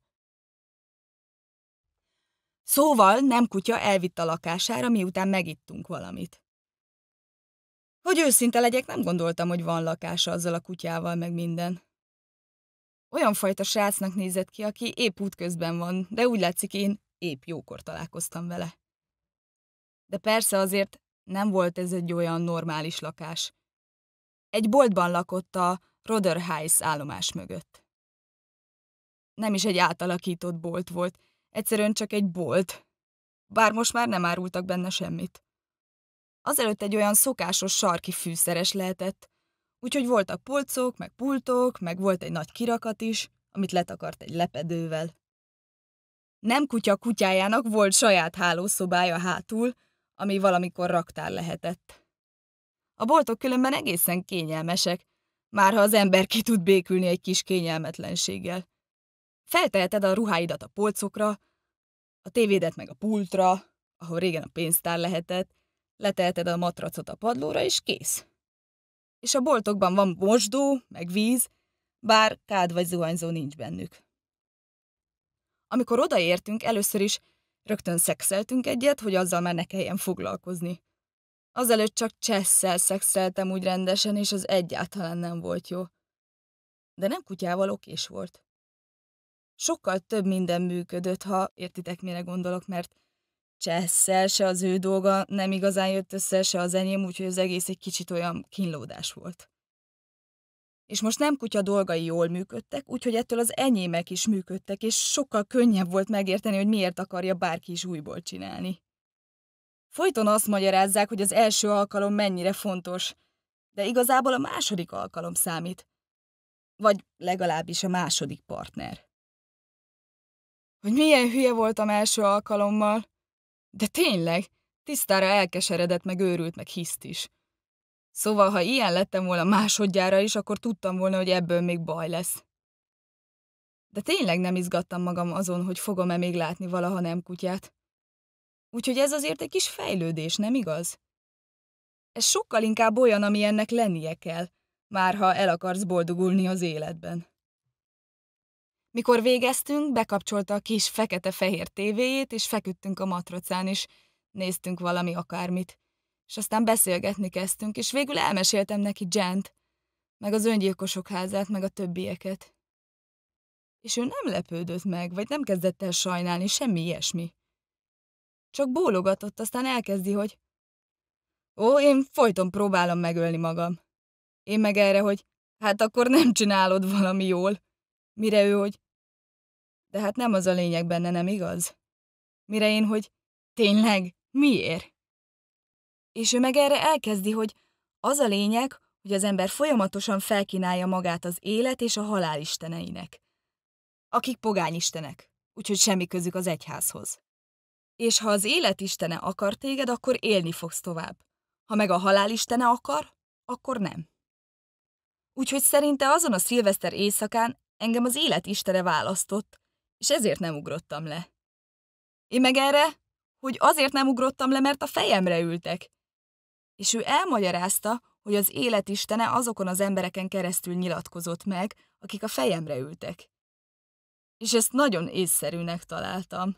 Szóval nem kutya elvitt a lakására, miután megittunk valamit. Hogy őszinte legyek, nem gondoltam, hogy van lakása azzal a kutyával, meg minden. Olyan fajta srácnak nézett ki, aki épp útközben van, de úgy látszik én épp jókor találkoztam vele. De persze azért nem volt ez egy olyan normális lakás. Egy boltban lakott a Rotherhithe állomás mögött. Nem is egy átalakított bolt volt, egyszerűen csak egy bolt. Bár most már nem árultak benne semmit. Azelőtt egy olyan szokásos sarki fűszeres lehetett, úgyhogy voltak polcok, meg pultok, meg volt egy nagy kirakat is, amit letakart egy lepedővel. Nem kutya kutyájának volt saját hálószobája hátul, ami valamikor raktár lehetett. A boltok különben egészen kényelmesek, már ha az ember ki tud békülni egy kis kényelmetlenséggel. Felteheted a ruháidat a polcokra, a tévédet meg a pultra, ahol régen a pénztár lehetett, leteheted a matracot a padlóra, és kész. És a boltokban van mosdó, meg víz, bár kád vagy zuhanyzó nincs bennük. Amikor odaértünk, először is Rögtön szexeltünk egyet, hogy azzal már ne kelljen foglalkozni. Azelőtt csak csesszel szexeltem úgy rendesen, és az egyáltalán nem volt jó. De nem kutyával okés volt. Sokkal több minden működött, ha értitek, mire gondolok, mert csesszel se az ő dolga, nem igazán jött össze se az enyém, úgyhogy az egész egy kicsit olyan kínlódás volt. És most nem kutya dolgai jól működtek, úgyhogy ettől az enyémek is működtek, és sokkal könnyebb volt megérteni, hogy miért akarja bárki is újból csinálni. Folyton azt magyarázzák, hogy az első alkalom mennyire fontos, de igazából a második alkalom számít. Vagy legalábbis a második partner. Hogy milyen hülye voltam első alkalommal. De tényleg, tisztára elkeseredett, meg őrült, meg hiszt is. Szóval, ha ilyen lettem volna másodjára is, akkor tudtam volna, hogy ebből még baj lesz. De tényleg nem izgattam magam azon, hogy fogom-e még látni valaha nem kutyát. Úgyhogy ez azért egy kis fejlődés, nem igaz? Ez sokkal inkább olyan, ami ennek lennie kell, már ha el akarsz boldogulni az életben. Mikor végeztünk, bekapcsolta a kis fekete-fehér tévéjét, és feküdtünk a matracán, és néztünk valami akármit és aztán beszélgetni kezdtünk, és végül elmeséltem neki Jent, meg az öngyilkosok házát, meg a többieket. És ő nem lepődött meg, vagy nem kezdett el sajnálni, semmi ilyesmi. Csak bólogatott, aztán elkezdi, hogy Ó, én folyton próbálom megölni magam. Én meg erre, hogy hát akkor nem csinálod valami jól. Mire ő, hogy de hát nem az a lényeg benne, nem igaz? Mire én, hogy tényleg, miért? És ő meg erre elkezdi, hogy az a lényeg, hogy az ember folyamatosan felkínálja magát az élet és a halál isteneinek. Akik pogányistenek, úgyhogy semmi közük az egyházhoz. És ha az élet istene akar téged, akkor élni fogsz tovább. Ha meg a halál istene akar, akkor nem. Úgyhogy szerinte azon a szilveszter éjszakán engem az élet istene választott, és ezért nem ugrottam le. Én meg erre, hogy azért nem ugrottam le, mert a fejemre ültek, és ő elmagyarázta, hogy az élet istene azokon az embereken keresztül nyilatkozott meg, akik a fejemre ültek. És ezt nagyon észszerűnek találtam.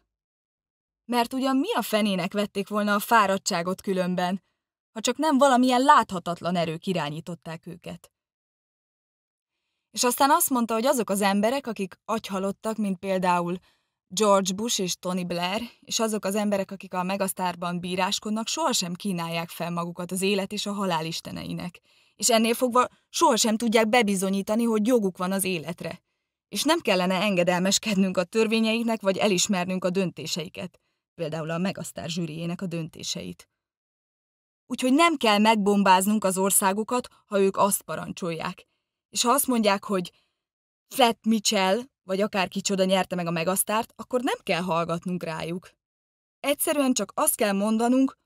Mert ugyan mi a fenének vették volna a fáradtságot különben, ha csak nem valamilyen láthatatlan erők irányították őket. És aztán azt mondta, hogy azok az emberek, akik agyhalottak, mint például George Bush és Tony Blair, és azok az emberek, akik a megasztárban bíráskodnak, sohasem kínálják fel magukat az élet és a halál isteneinek. És ennél fogva sohasem tudják bebizonyítani, hogy joguk van az életre. És nem kellene engedelmeskednünk a törvényeiknek, vagy elismernünk a döntéseiket. Például a megasztár zsűriének a döntéseit. Úgyhogy nem kell megbombáznunk az országokat, ha ők azt parancsolják. És ha azt mondják, hogy Flat Mitchell, vagy akár kicsoda nyerte meg a megasztárt, akkor nem kell hallgatnunk rájuk. Egyszerűen csak azt kell mondanunk,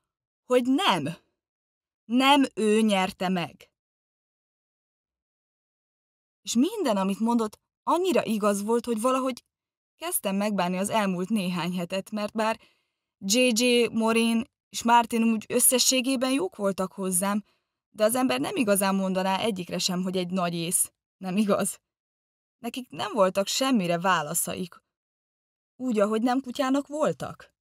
hogy nem. Nem ő nyerte meg. És minden, amit mondott, annyira igaz volt, hogy valahogy kezdtem megbánni az elmúlt néhány hetet, mert bár JJ, Morin és Martin úgy összességében jók voltak hozzám, de az ember nem igazán mondaná egyikre sem, hogy egy nagy ész. Nem igaz? Nekik nem voltak semmire válaszaik. Úgy, ahogy nem kutyának voltak.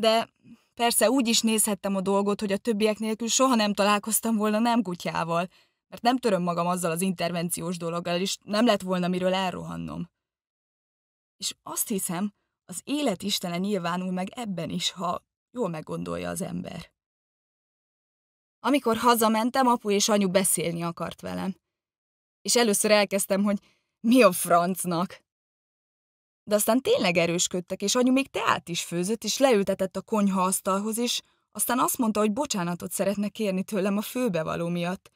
De persze úgy is nézhettem a dolgot, hogy a többiek nélkül soha nem találkoztam volna nem kutyával, mert nem töröm magam azzal az intervenciós dologgal, és nem lett volna miről elrohannom. És azt hiszem, az élet istene nyilvánul meg ebben is, ha jól meggondolja az ember. Amikor hazamentem, apu és anyu beszélni akart velem. És először elkezdtem, hogy mi a francnak? De aztán tényleg erősködtek, és anyu még teát is főzött, és leültetett a konyha asztalhoz is, aztán azt mondta, hogy bocsánatot szeretne kérni tőlem a főbevaló miatt,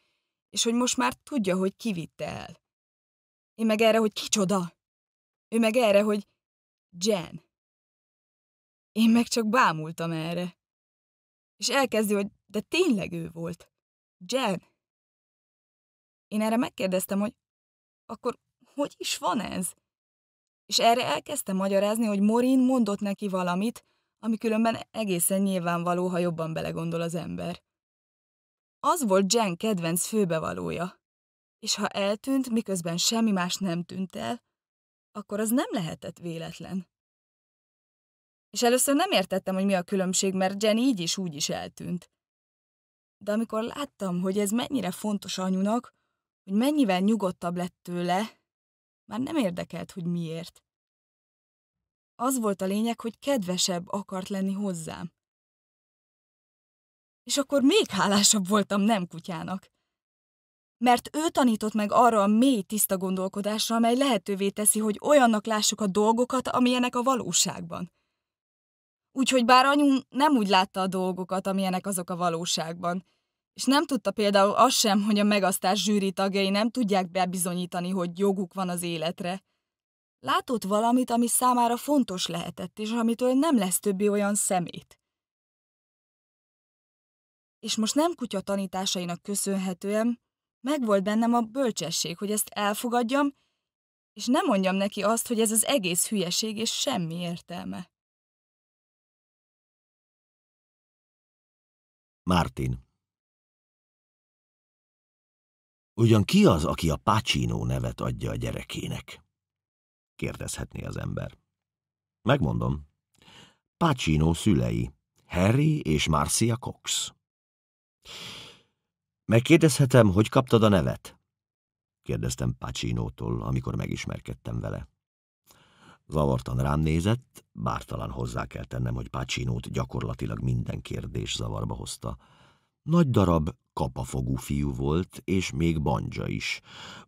és hogy most már tudja, hogy kivitte el. Én meg erre, hogy kicsoda. Ő meg erre, hogy Jen. Én meg csak bámultam erre. És elkezdi, hogy de tényleg ő volt. Jen. Én erre megkérdeztem, hogy akkor hogy is van ez? És erre elkezdte magyarázni, hogy Morin mondott neki valamit, ami különben egészen nyilvánvaló, ha jobban belegondol az ember. Az volt Jen kedvenc főbevalója, és ha eltűnt, miközben semmi más nem tűnt el, akkor az nem lehetett véletlen. És először nem értettem, hogy mi a különbség, mert Jen így is úgy is eltűnt. De amikor láttam, hogy ez mennyire fontos anyunak, hogy mennyivel nyugodtabb lett tőle, már nem érdekelt, hogy miért. Az volt a lényeg, hogy kedvesebb akart lenni hozzám. És akkor még hálásabb voltam nem kutyának. Mert ő tanított meg arra a mély tiszta gondolkodásra, amely lehetővé teszi, hogy olyannak lássuk a dolgokat, amilyenek a valóságban. Úgyhogy bár anyu nem úgy látta a dolgokat, amilyenek azok a valóságban, és nem tudta például azt sem, hogy a megasztás zsűri tagjai nem tudják bebizonyítani, hogy joguk van az életre. Látott valamit, ami számára fontos lehetett, és amitől nem lesz többi olyan szemét. És most nem kutya tanításainak köszönhetően, megvolt bennem a bölcsesség, hogy ezt elfogadjam, és nem mondjam neki azt, hogy ez az egész hülyeség és semmi értelme. Martin Ugyan ki az, aki a Pacino nevet adja a gyerekének? Kérdezhetné az ember. Megmondom. Pacino szülei, Harry és Marcia Cox. Megkérdezhetem, hogy kaptad a nevet? Kérdeztem Pacinótól, amikor megismerkedtem vele. Zavartan rám nézett, bártalan hozzá kell tennem, hogy Pacinót gyakorlatilag minden kérdés zavarba hozta. Nagy darab, kapafogú fiú volt, és még banja is,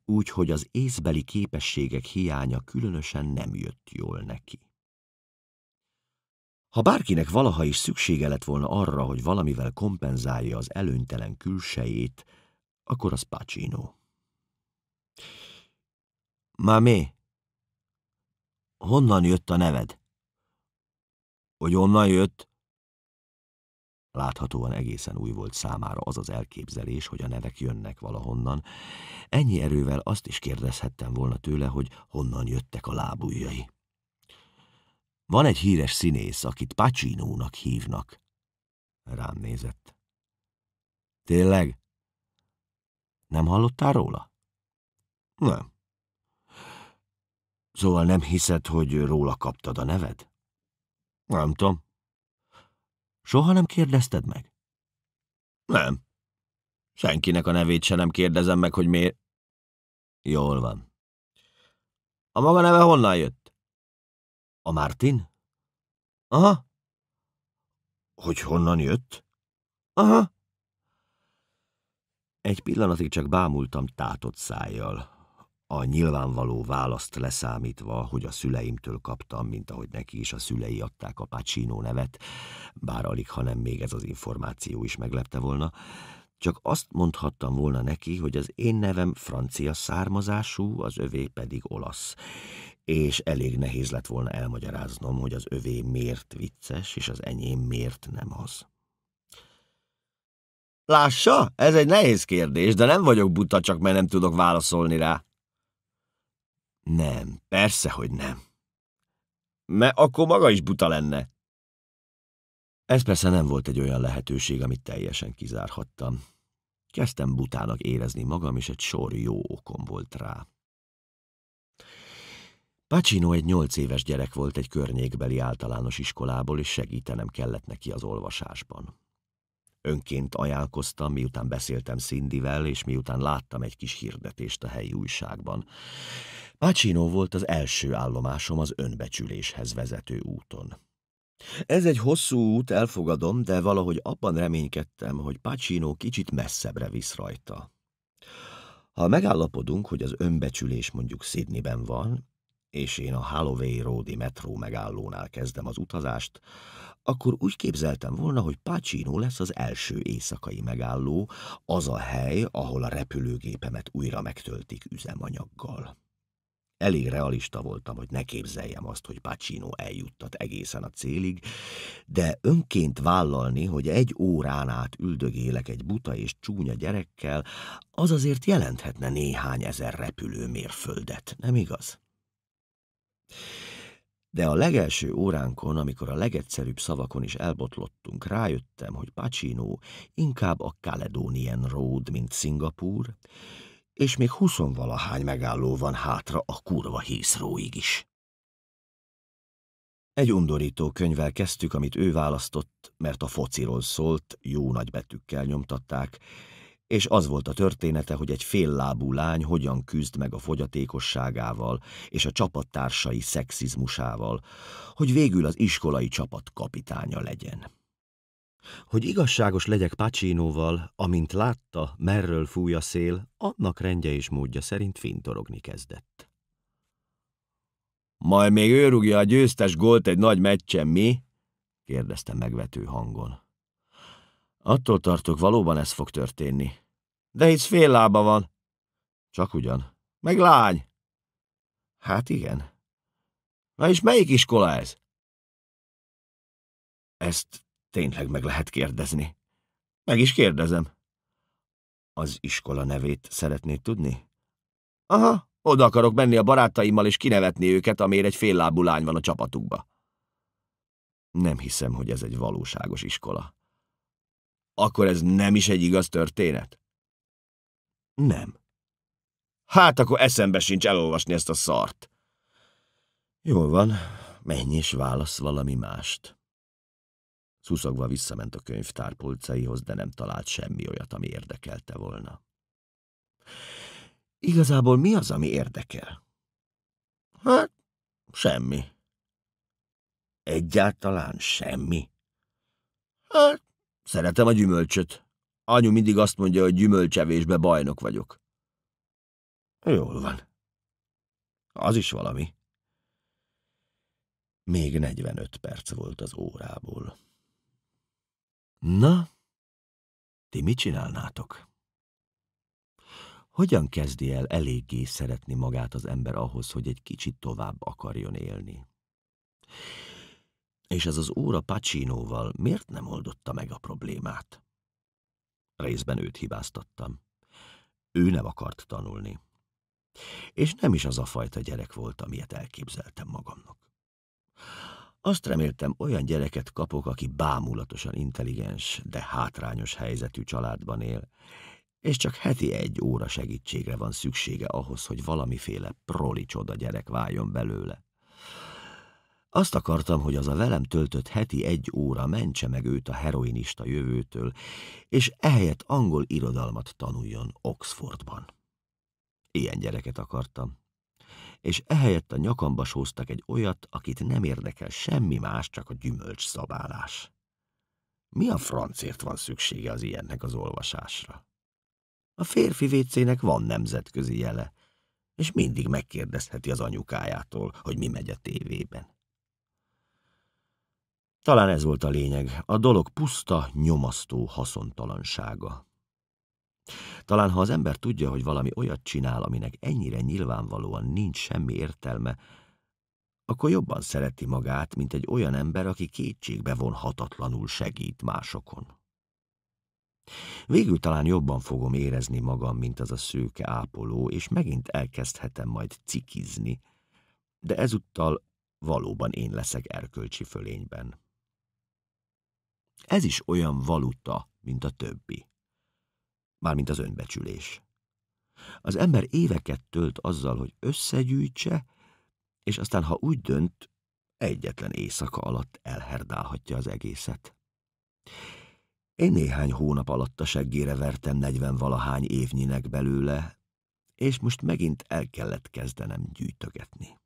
úgyhogy az észbeli képességek hiánya különösen nem jött jól neki. Ha bárkinek valaha is szüksége lett volna arra, hogy valamivel kompenzálja az előnytelen külsejét, akkor az Pacino. Mami, honnan jött a neved? Hogy onnan jött? Láthatóan egészen új volt számára az az elképzelés, hogy a nevek jönnek valahonnan. Ennyi erővel azt is kérdezhettem volna tőle, hogy honnan jöttek a lábujjai. Van egy híres színész, akit Pacinónak hívnak. Rám nézett. Tényleg? Nem hallottál róla? Nem. Szóval nem hiszed, hogy róla kaptad a neved? Nem tudom. Soha nem kérdezted meg? Nem. Senkinek a nevét se nem kérdezem meg, hogy miért. Jól van. A maga neve honnan jött? A Martin? Aha. Hogy honnan jött? Aha. Egy pillanatig csak bámultam tátott szájjal, a nyilvánvaló választ leszámítva, hogy a szüleimtől kaptam, mint ahogy neki is a szülei adták a Pacino nevet, bár alig, ha nem még ez az információ is meglepte volna, csak azt mondhattam volna neki, hogy az én nevem francia származású, az övé pedig olasz, és elég nehéz lett volna elmagyaráznom, hogy az övé miért vicces, és az enyém miért nem az. Lássa, ez egy nehéz kérdés, de nem vagyok buta, csak mert nem tudok válaszolni rá. Nem, persze, hogy nem. Mert akkor maga is buta lenne. Ez persze nem volt egy olyan lehetőség, amit teljesen kizárhattam. Kezdtem butának érezni magam, és egy sor jó okom volt rá. Pacino egy nyolc éves gyerek volt egy környékbeli általános iskolából, és segítenem kellett neki az olvasásban. Önként ajánlkoztam, miután beszéltem Szindivel, és miután láttam egy kis hirdetést a helyi újságban. Pacino volt az első állomásom az önbecsüléshez vezető úton. Ez egy hosszú út, elfogadom, de valahogy abban reménykedtem, hogy Pacino kicsit messzebbre visz rajta. Ha megállapodunk, hogy az önbecsülés mondjuk Sydneyben van, és én a Holloway Roadi metró megállónál kezdem az utazást, akkor úgy képzeltem volna, hogy Pacino lesz az első éjszakai megálló, az a hely, ahol a repülőgépemet újra megtöltik üzemanyaggal. Elég realista voltam, hogy ne képzeljem azt, hogy Pacino eljuttat egészen a célig, de önként vállalni, hogy egy órán át üldögélek egy buta és csúnya gyerekkel, az azért jelenthetne néhány ezer repülő mérföldet, nem igaz? De a legelső óránkon, amikor a legegyszerűbb szavakon is elbotlottunk, rájöttem, hogy Pacino inkább a Caledonian Road, mint Szingapúr, és még huszonvalahány megálló van hátra a kurva hízróig is. Egy undorító könyvvel kezdtük, amit ő választott, mert a fociról szólt, jó nagybetűkkel nyomtatták, és az volt a története, hogy egy féllábú lány hogyan küzd meg a fogyatékosságával és a csapattársai szexizmusával, hogy végül az iskolai csapat kapitánya legyen. Hogy igazságos legyek Pacinóval, amint látta, merről fúj a szél, annak rendje és módja szerint fintorogni kezdett. Majd még őrugja a győztes gólt egy nagy meccsen, mi? kérdezte megvető hangon. Attól tartok, valóban ez fog történni. De itt fél lába van. Csak ugyan. Meg lány. Hát igen. Na és melyik iskola ez? Ezt tényleg meg lehet kérdezni. Meg is kérdezem. Az iskola nevét szeretnéd tudni? Aha, oda akarok menni a barátaimmal és kinevetni őket, amire egy féllábú lány van a csapatukba. Nem hiszem, hogy ez egy valóságos iskola. Akkor ez nem is egy igaz történet? Nem. Hát akkor eszembe sincs elolvasni ezt a szart. Jól van, menj és válasz valami mást. Szuszogva visszament a könyvtár polcaihoz, de nem talált semmi olyat, ami érdekelte volna. Igazából mi az, ami érdekel? Hát, semmi. Egyáltalán semmi? Hát, Szeretem a gyümölcsöt. Anyu mindig azt mondja, hogy gyümölcsevésbe bajnok vagyok. Jól van. Az is valami. Még 45 perc volt az órából. Na, ti mit csinálnátok? Hogyan kezdi el eléggé szeretni magát az ember ahhoz, hogy egy kicsit tovább akarjon élni? És ez az óra Pacinóval miért nem oldotta meg a problémát? Részben őt hibáztattam. Ő nem akart tanulni. És nem is az a fajta gyerek volt, amilyet elképzeltem magamnak. Azt reméltem, olyan gyereket kapok, aki bámulatosan intelligens, de hátrányos helyzetű családban él, és csak heti egy óra segítségre van szüksége ahhoz, hogy valamiféle proli csoda gyerek váljon belőle. Azt akartam, hogy az a velem töltött heti egy óra mentse meg őt a heroinista jövőtől, és ehelyett angol irodalmat tanuljon Oxfordban. Ilyen gyereket akartam. És ehelyett a nyakamba sóztak egy olyat, akit nem érdekel semmi más, csak a gyümölcs szabálás. Mi a francért van szüksége az ilyennek az olvasásra? A férfi vécének van nemzetközi jele, és mindig megkérdezheti az anyukájától, hogy mi megy a tévében. Talán ez volt a lényeg, a dolog puszta, nyomasztó haszontalansága. Talán ha az ember tudja, hogy valami olyat csinál, aminek ennyire nyilvánvalóan nincs semmi értelme, akkor jobban szereti magát, mint egy olyan ember, aki kétségbe vonhatatlanul segít másokon. Végül talán jobban fogom érezni magam, mint az a szőke ápoló, és megint elkezdhetem majd cikizni, de ezúttal valóban én leszek erkölcsi fölényben. Ez is olyan valuta, mint a többi. Mármint az önbecsülés. Az ember éveket tölt azzal, hogy összegyűjtse, és aztán, ha úgy dönt, egyetlen éjszaka alatt elherdálhatja az egészet. Én néhány hónap alatt a seggére vertem negyven-valahány évnyinek belőle, és most megint el kellett kezdenem gyűjtögetni.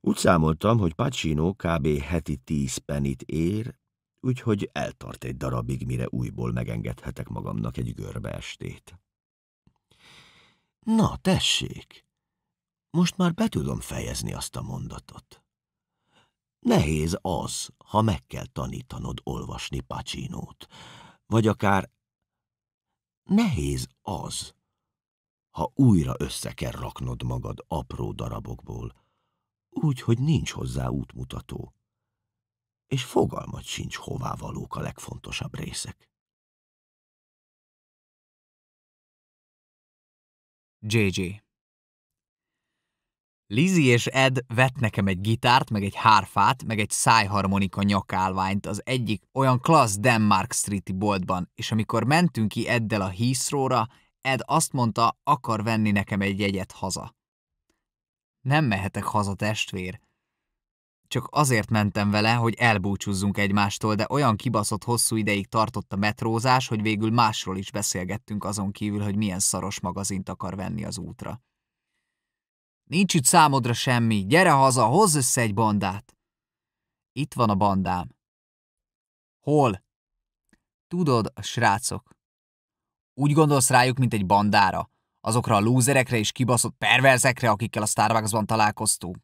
Úgy számoltam, hogy Pacino kb. heti tíz penit ér, úgyhogy eltart egy darabig, mire újból megengedhetek magamnak egy estét. Na, tessék! Most már be tudom fejezni azt a mondatot. Nehéz az, ha meg kell tanítanod olvasni Pacinót, vagy akár nehéz az, ha újra össze kell raknod magad apró darabokból, úgy, hogy nincs hozzá útmutató és fogalmat sincs, hová valók a legfontosabb részek. JJ Lizzie és Ed vett nekem egy gitárt, meg egy hárfát, meg egy szájharmonika nyakálványt az egyik olyan klassz Denmark Street-i boltban, és amikor mentünk ki Eddel a Heathrow-ra, Ed azt mondta, akar venni nekem egy jegyet haza. Nem mehetek haza, testvér, csak azért mentem vele, hogy elbúcsúzzunk egymástól, de olyan kibaszott hosszú ideig tartott a metrózás, hogy végül másról is beszélgettünk azon kívül, hogy milyen szaros magazint akar venni az útra. Nincs itt számodra semmi, gyere haza, hozz össze egy bandát! Itt van a bandám. Hol? Tudod, a srácok. Úgy gondolsz rájuk, mint egy bandára? Azokra a lúzerekre és kibaszott perverzekre, akikkel a Starbucksban találkoztunk?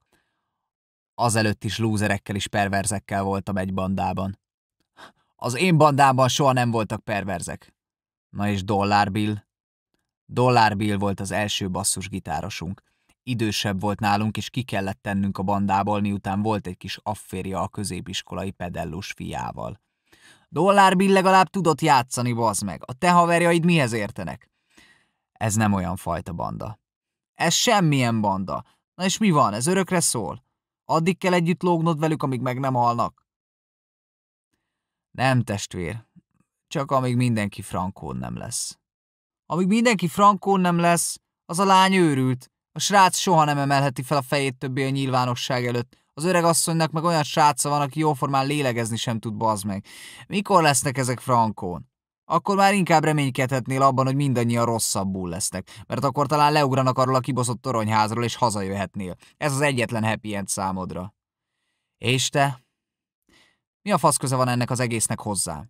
azelőtt is lúzerekkel és perverzekkel voltam egy bandában. Az én bandában soha nem voltak perverzek. Na és Dollar Bill? Dollar Bill volt az első basszusgitárosunk. Idősebb volt nálunk, és ki kellett tennünk a bandából, miután volt egy kis afférja a középiskolai pedellus fiával. Dollar Bill legalább tudott játszani, bazd meg. A te haverjaid mihez értenek? Ez nem olyan fajta banda. Ez semmilyen banda. Na és mi van, ez örökre szól? Addig kell együtt lógnod velük, amíg meg nem halnak. Nem, testvér. Csak amíg mindenki frankón nem lesz. Amíg mindenki frankón nem lesz, az a lány őrült. A srác soha nem emelheti fel a fejét többé a nyilvánosság előtt. Az öreg asszonynak meg olyan sráca van, aki jóformán lélegezni sem tud, bazd meg. Mikor lesznek ezek frankón? akkor már inkább reménykedhetnél abban, hogy mindannyian rosszabbul lesznek, mert akkor talán leugranak arról a kibaszott toronyházról, és hazajöhetnél. Ez az egyetlen happy end számodra. És te? Mi a fasz köze van ennek az egésznek hozzá?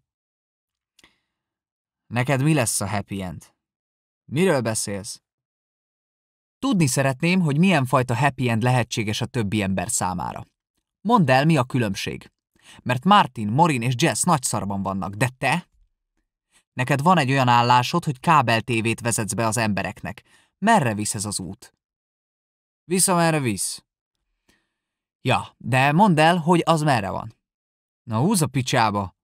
Neked mi lesz a happy end? Miről beszélsz? Tudni szeretném, hogy milyen fajta happy end lehetséges a többi ember számára. Mondd el, mi a különbség. Mert Martin, Morin és Jess nagy szarban vannak, de te Neked van egy olyan állásod, hogy kábel tévét vezetsz be az embereknek. Merre visz ez az út? Vissza merre visz. Ja, de mondd el, hogy az merre van. Na húz a picsába.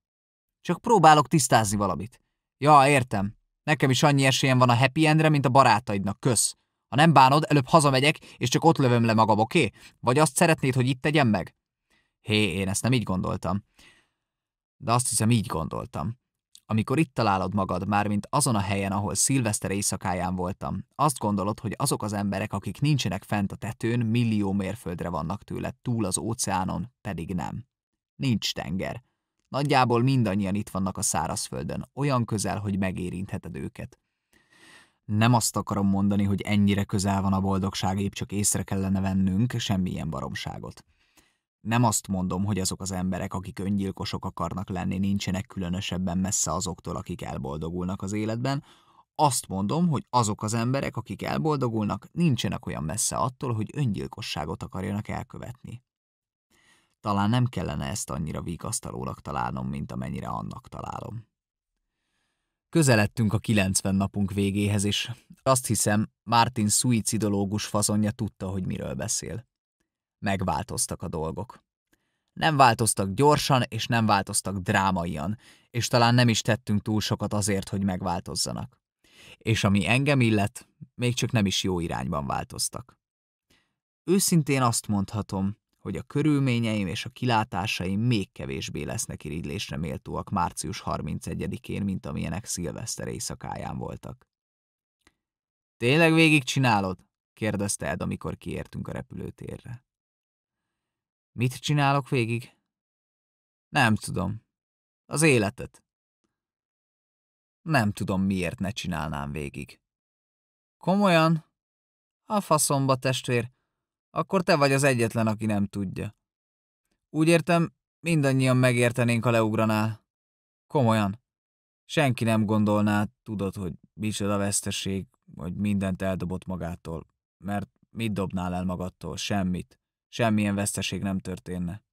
Csak próbálok tisztázni valamit. Ja, értem. Nekem is annyi esélyem van a happy endre, mint a barátaidnak. Kösz. Ha nem bánod, előbb hazamegyek, és csak ott lövöm le magam, oké? Okay? Vagy azt szeretnéd, hogy itt tegyem meg? Hé, én ezt nem így gondoltam. De azt hiszem, így gondoltam. Amikor itt találod magad, mármint azon a helyen, ahol szilveszter éjszakáján voltam, azt gondolod, hogy azok az emberek, akik nincsenek fent a tetőn, millió mérföldre vannak tőled, túl az óceánon, pedig nem. Nincs tenger. Nagyjából mindannyian itt vannak a szárazföldön, olyan közel, hogy megérintheted őket. Nem azt akarom mondani, hogy ennyire közel van a boldogság, épp csak észre kellene vennünk semmilyen baromságot. Nem azt mondom, hogy azok az emberek, akik öngyilkosok akarnak lenni, nincsenek különösebben messze azoktól, akik elboldogulnak az életben. Azt mondom, hogy azok az emberek, akik elboldogulnak, nincsenek olyan messze attól, hogy öngyilkosságot akarjanak elkövetni. Talán nem kellene ezt annyira vigasztalónak találnom, mint amennyire annak találom. Közeledtünk a 90 napunk végéhez is. Azt hiszem, Martin szuicidológus fazonja tudta, hogy miről beszél megváltoztak a dolgok. Nem változtak gyorsan, és nem változtak drámaian, és talán nem is tettünk túl sokat azért, hogy megváltozzanak. És ami engem illet, még csak nem is jó irányban változtak. Őszintén azt mondhatom, hogy a körülményeim és a kilátásaim még kevésbé lesznek irigylésre méltóak március 31-én, mint amilyenek szilveszter éjszakáján voltak. Tényleg csinálod? kérdezte Ed, amikor kiértünk a repülőtérre. Mit csinálok végig? Nem tudom. Az életet. Nem tudom, miért ne csinálnám végig. Komolyan? A faszomba, testvér. Akkor te vagy az egyetlen, aki nem tudja. Úgy értem, mindannyian megértenénk, ha leugranál. Komolyan. Senki nem gondolná, tudod, hogy micsoda veszteség, hogy mindent eldobott magától. Mert mit dobnál el magadtól? Semmit. Semmilyen veszteség nem történne.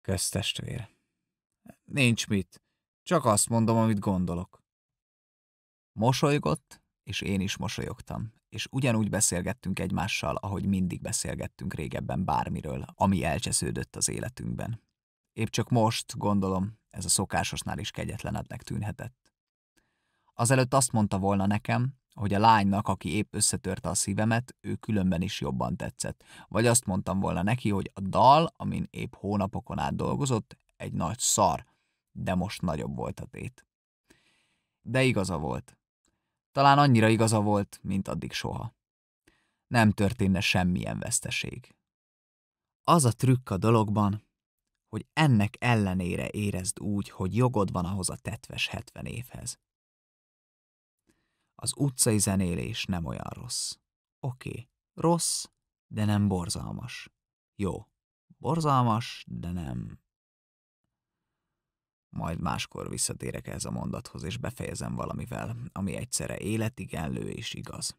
Köztestvér. Nincs mit. Csak azt mondom, amit gondolok. Mosolygott, és én is mosolyogtam, és ugyanúgy beszélgettünk egymással, ahogy mindig beszélgettünk régebben bármiről, ami elcsesződött az életünkben. Épp csak most, gondolom, ez a szokásosnál is kegyetlenednek tűnhetett. Azelőtt azt mondta volna nekem, hogy a lánynak, aki épp összetörte a szívemet, ő különben is jobban tetszett. Vagy azt mondtam volna neki, hogy a dal, amin épp hónapokon át dolgozott, egy nagy szar, de most nagyobb volt a tét. De igaza volt. Talán annyira igaza volt, mint addig soha. Nem történne semmilyen veszteség. Az a trükk a dologban, hogy ennek ellenére érezd úgy, hogy jogod van ahhoz a tetves 70 évhez. Az utcai zenélés nem olyan rossz. Oké, okay. rossz, de nem borzalmas. Jó, borzalmas, de nem. Majd máskor visszatérek ez a mondathoz, és befejezem valamivel, ami egyszerre életigenlő és igaz.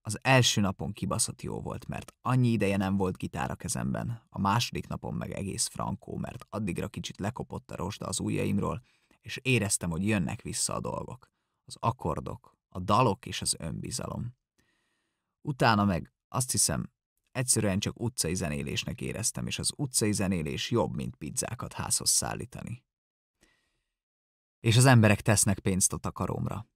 Az első napon kibaszott jó volt, mert annyi ideje nem volt gitár a kezemben, a második napon meg egész frankó, mert addigra kicsit lekopott a rosda az ujjaimról, és éreztem, hogy jönnek vissza a dolgok az akkordok, a dalok és az önbizalom. Utána meg azt hiszem, egyszerűen csak utcai zenélésnek éreztem, és az utcai zenélés jobb, mint pizzákat házhoz szállítani. És az emberek tesznek pénzt a takarómra.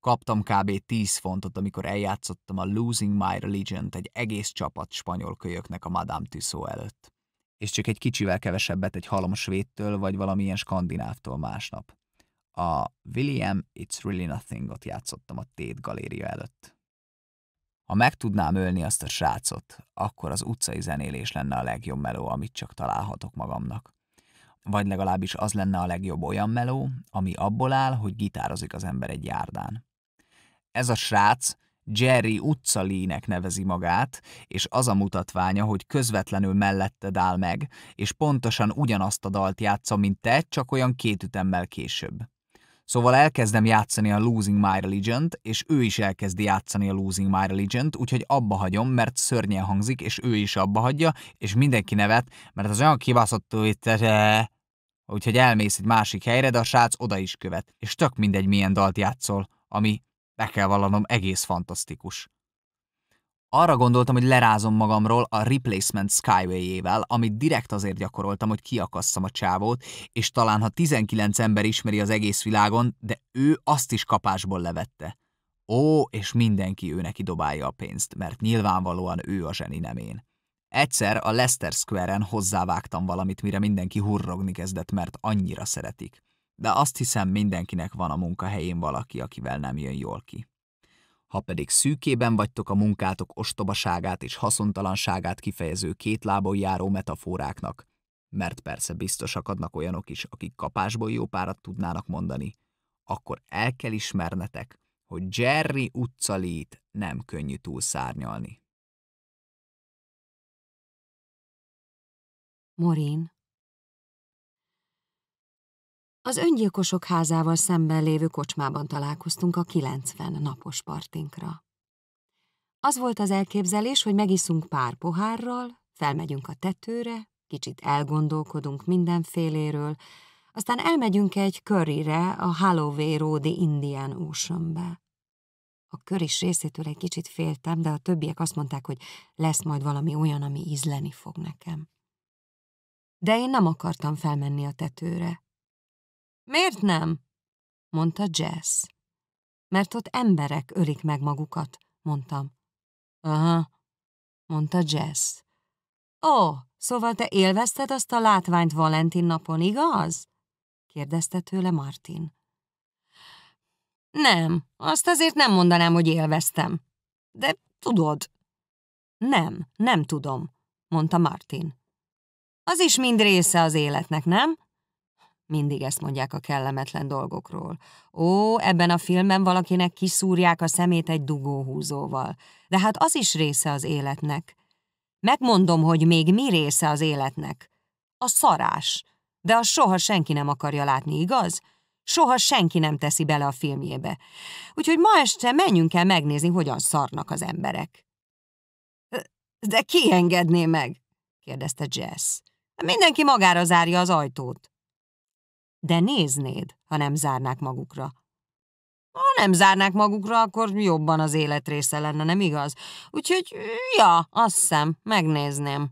Kaptam kb. 10 fontot, amikor eljátszottam a Losing My Religion-t egy egész csapat spanyol kölyöknek a Madame Tussaud előtt. És csak egy kicsivel kevesebbet egy halom svédtől vagy valamilyen skandinávtól másnap. A William It's Really Nothing-ot játszottam a Tét galéria előtt. Ha meg tudnám ölni azt a srácot, akkor az utcai zenélés lenne a legjobb meló, amit csak találhatok magamnak. Vagy legalábbis az lenne a legjobb olyan meló, ami abból áll, hogy gitározik az ember egy járdán. Ez a srác Jerry utcalínek nevezi magát, és az a mutatványa, hogy közvetlenül melletted áll meg, és pontosan ugyanazt a dalt játsza, mint te, csak olyan két ütemmel később. Szóval elkezdem játszani a Losing My religion és ő is elkezdi játszani a Losing My Religion-t, úgyhogy abba hagyom, mert szörnyen hangzik, és ő is abba hagyja, és mindenki nevet, mert az olyan kibaszott, hogy te... Úgyhogy elmész egy másik helyre, de a srác oda is követ, és tök mindegy milyen dalt játszol, ami, be kell vallanom, egész fantasztikus. Arra gondoltam, hogy lerázom magamról a Replacement Skyway-ével, amit direkt azért gyakoroltam, hogy kiakasszam a csávót, és talán ha 19 ember ismeri az egész világon, de ő azt is kapásból levette. Ó, és mindenki ő neki dobálja a pénzt, mert nyilvánvalóan ő a zseni, nem én. Egyszer a Leicester Square-en hozzávágtam valamit, mire mindenki hurrogni kezdett, mert annyira szeretik. De azt hiszem, mindenkinek van a munkahelyén valaki, akivel nem jön jól ki. Ha pedig szűkében vagytok a munkátok ostobaságát és haszontalanságát kifejező két lábon járó metaforáknak, mert persze biztosak adnak olyanok is, akik kapásból jó párat tudnának mondani, akkor el kell ismernetek, hogy Jerry utcalít nem könnyű túlszárnyalni. Morin az öngyilkosok házával szemben lévő kocsmában találkoztunk a 90 napos partinkra. Az volt az elképzelés, hogy megiszunk pár pohárral, felmegyünk a tetőre, kicsit elgondolkodunk mindenféléről, aztán elmegyünk egy körire a Halloween road Indian Ocean-be. A kör is részétől egy kicsit féltem, de a többiek azt mondták, hogy lesz majd valami olyan, ami ízleni fog nekem. De én nem akartam felmenni a tetőre. Miért nem? mondta Jess. Mert ott emberek ölik meg magukat, mondtam. Aha, mondta Jess. Ó, szóval te élvezted azt a látványt Valentin napon, igaz? kérdezte tőle Martin. Nem, azt azért nem mondanám, hogy élveztem. De tudod. Nem, nem tudom, mondta Martin. Az is mind része az életnek, nem? Mindig ezt mondják a kellemetlen dolgokról. Ó, ebben a filmben valakinek kiszúrják a szemét egy dugóhúzóval. De hát az is része az életnek. Megmondom, hogy még mi része az életnek. A szarás. De az soha senki nem akarja látni, igaz? Soha senki nem teszi bele a filmjébe. Úgyhogy ma este menjünk el megnézni, hogyan szarnak az emberek. De ki engedné meg? kérdezte Jess. Mindenki magára zárja az ajtót. De néznéd, ha nem zárnák magukra. Ha nem zárnák magukra, akkor jobban az élet része lenne, nem igaz? Úgyhogy, ja, azt hiszem, megnézném.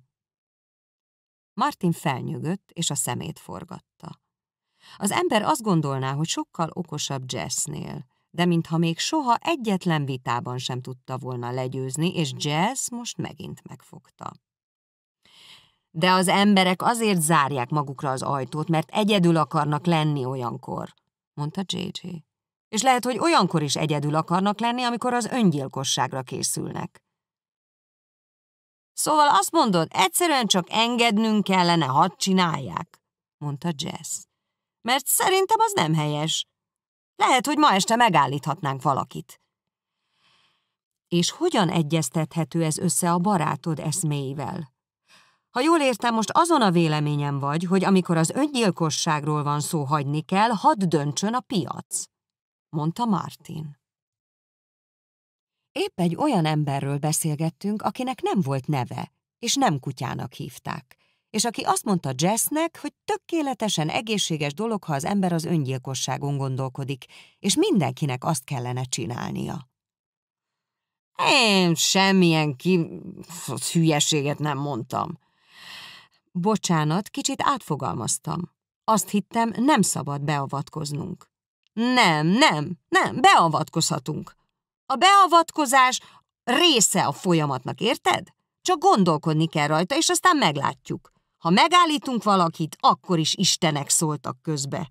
Martin felnyögött, és a szemét forgatta. Az ember azt gondolná, hogy sokkal okosabb Jessnél, de mintha még soha egyetlen vitában sem tudta volna legyőzni, és Jess most megint megfogta. De az emberek azért zárják magukra az ajtót, mert egyedül akarnak lenni olyankor, mondta JJ. És lehet, hogy olyankor is egyedül akarnak lenni, amikor az öngyilkosságra készülnek. Szóval azt mondod, egyszerűen csak engednünk kellene, hadd csinálják, mondta Jess. Mert szerintem az nem helyes. Lehet, hogy ma este megállíthatnánk valakit. És hogyan egyeztethető ez össze a barátod eszméivel? Ha jól értem, most azon a véleményem vagy, hogy amikor az öngyilkosságról van szó, hagyni kell, hadd döntsön a piac, mondta Martin. Épp egy olyan emberről beszélgettünk, akinek nem volt neve, és nem kutyának hívták, és aki azt mondta Jessnek, hogy tökéletesen egészséges dolog, ha az ember az öngyilkosságon gondolkodik, és mindenkinek azt kellene csinálnia. Én semmilyen ki... hülyeséget nem mondtam, Bocsánat, kicsit átfogalmaztam. Azt hittem, nem szabad beavatkoznunk. Nem, nem, nem, beavatkozhatunk. A beavatkozás része a folyamatnak, érted? Csak gondolkodni kell rajta, és aztán meglátjuk. Ha megállítunk valakit, akkor is istenek szóltak közbe.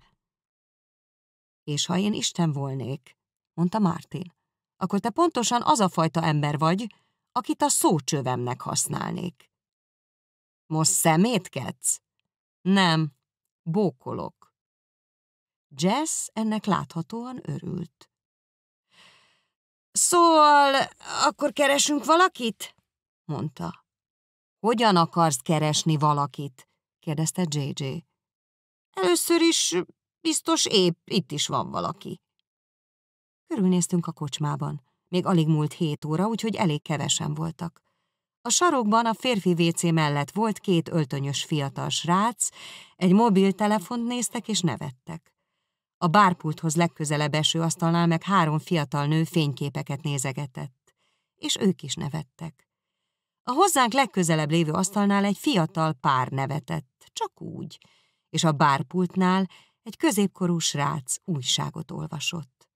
És ha én Isten volnék, mondta Mártin, akkor te pontosan az a fajta ember vagy, akit a szócsövemnek használnék. Most szemétkedsz? Nem, bókolok. Jess ennek láthatóan örült. Szóval, akkor keresünk valakit? mondta. Hogyan akarsz keresni valakit? kérdezte JJ. Először is biztos épp itt is van valaki. Körülnéztünk a kocsmában. Még alig múlt hét óra, úgyhogy elég kevesen voltak. A sarokban a férfi WC mellett volt két öltönyös fiatal srác, egy mobiltelefont néztek és nevettek. A bárpulthoz legközelebb eső asztalnál meg három fiatal nő fényképeket nézegetett, és ők is nevettek. A hozzánk legközelebb lévő asztalnál egy fiatal pár nevetett, csak úgy, és a bárpultnál egy középkorú srác újságot olvasott.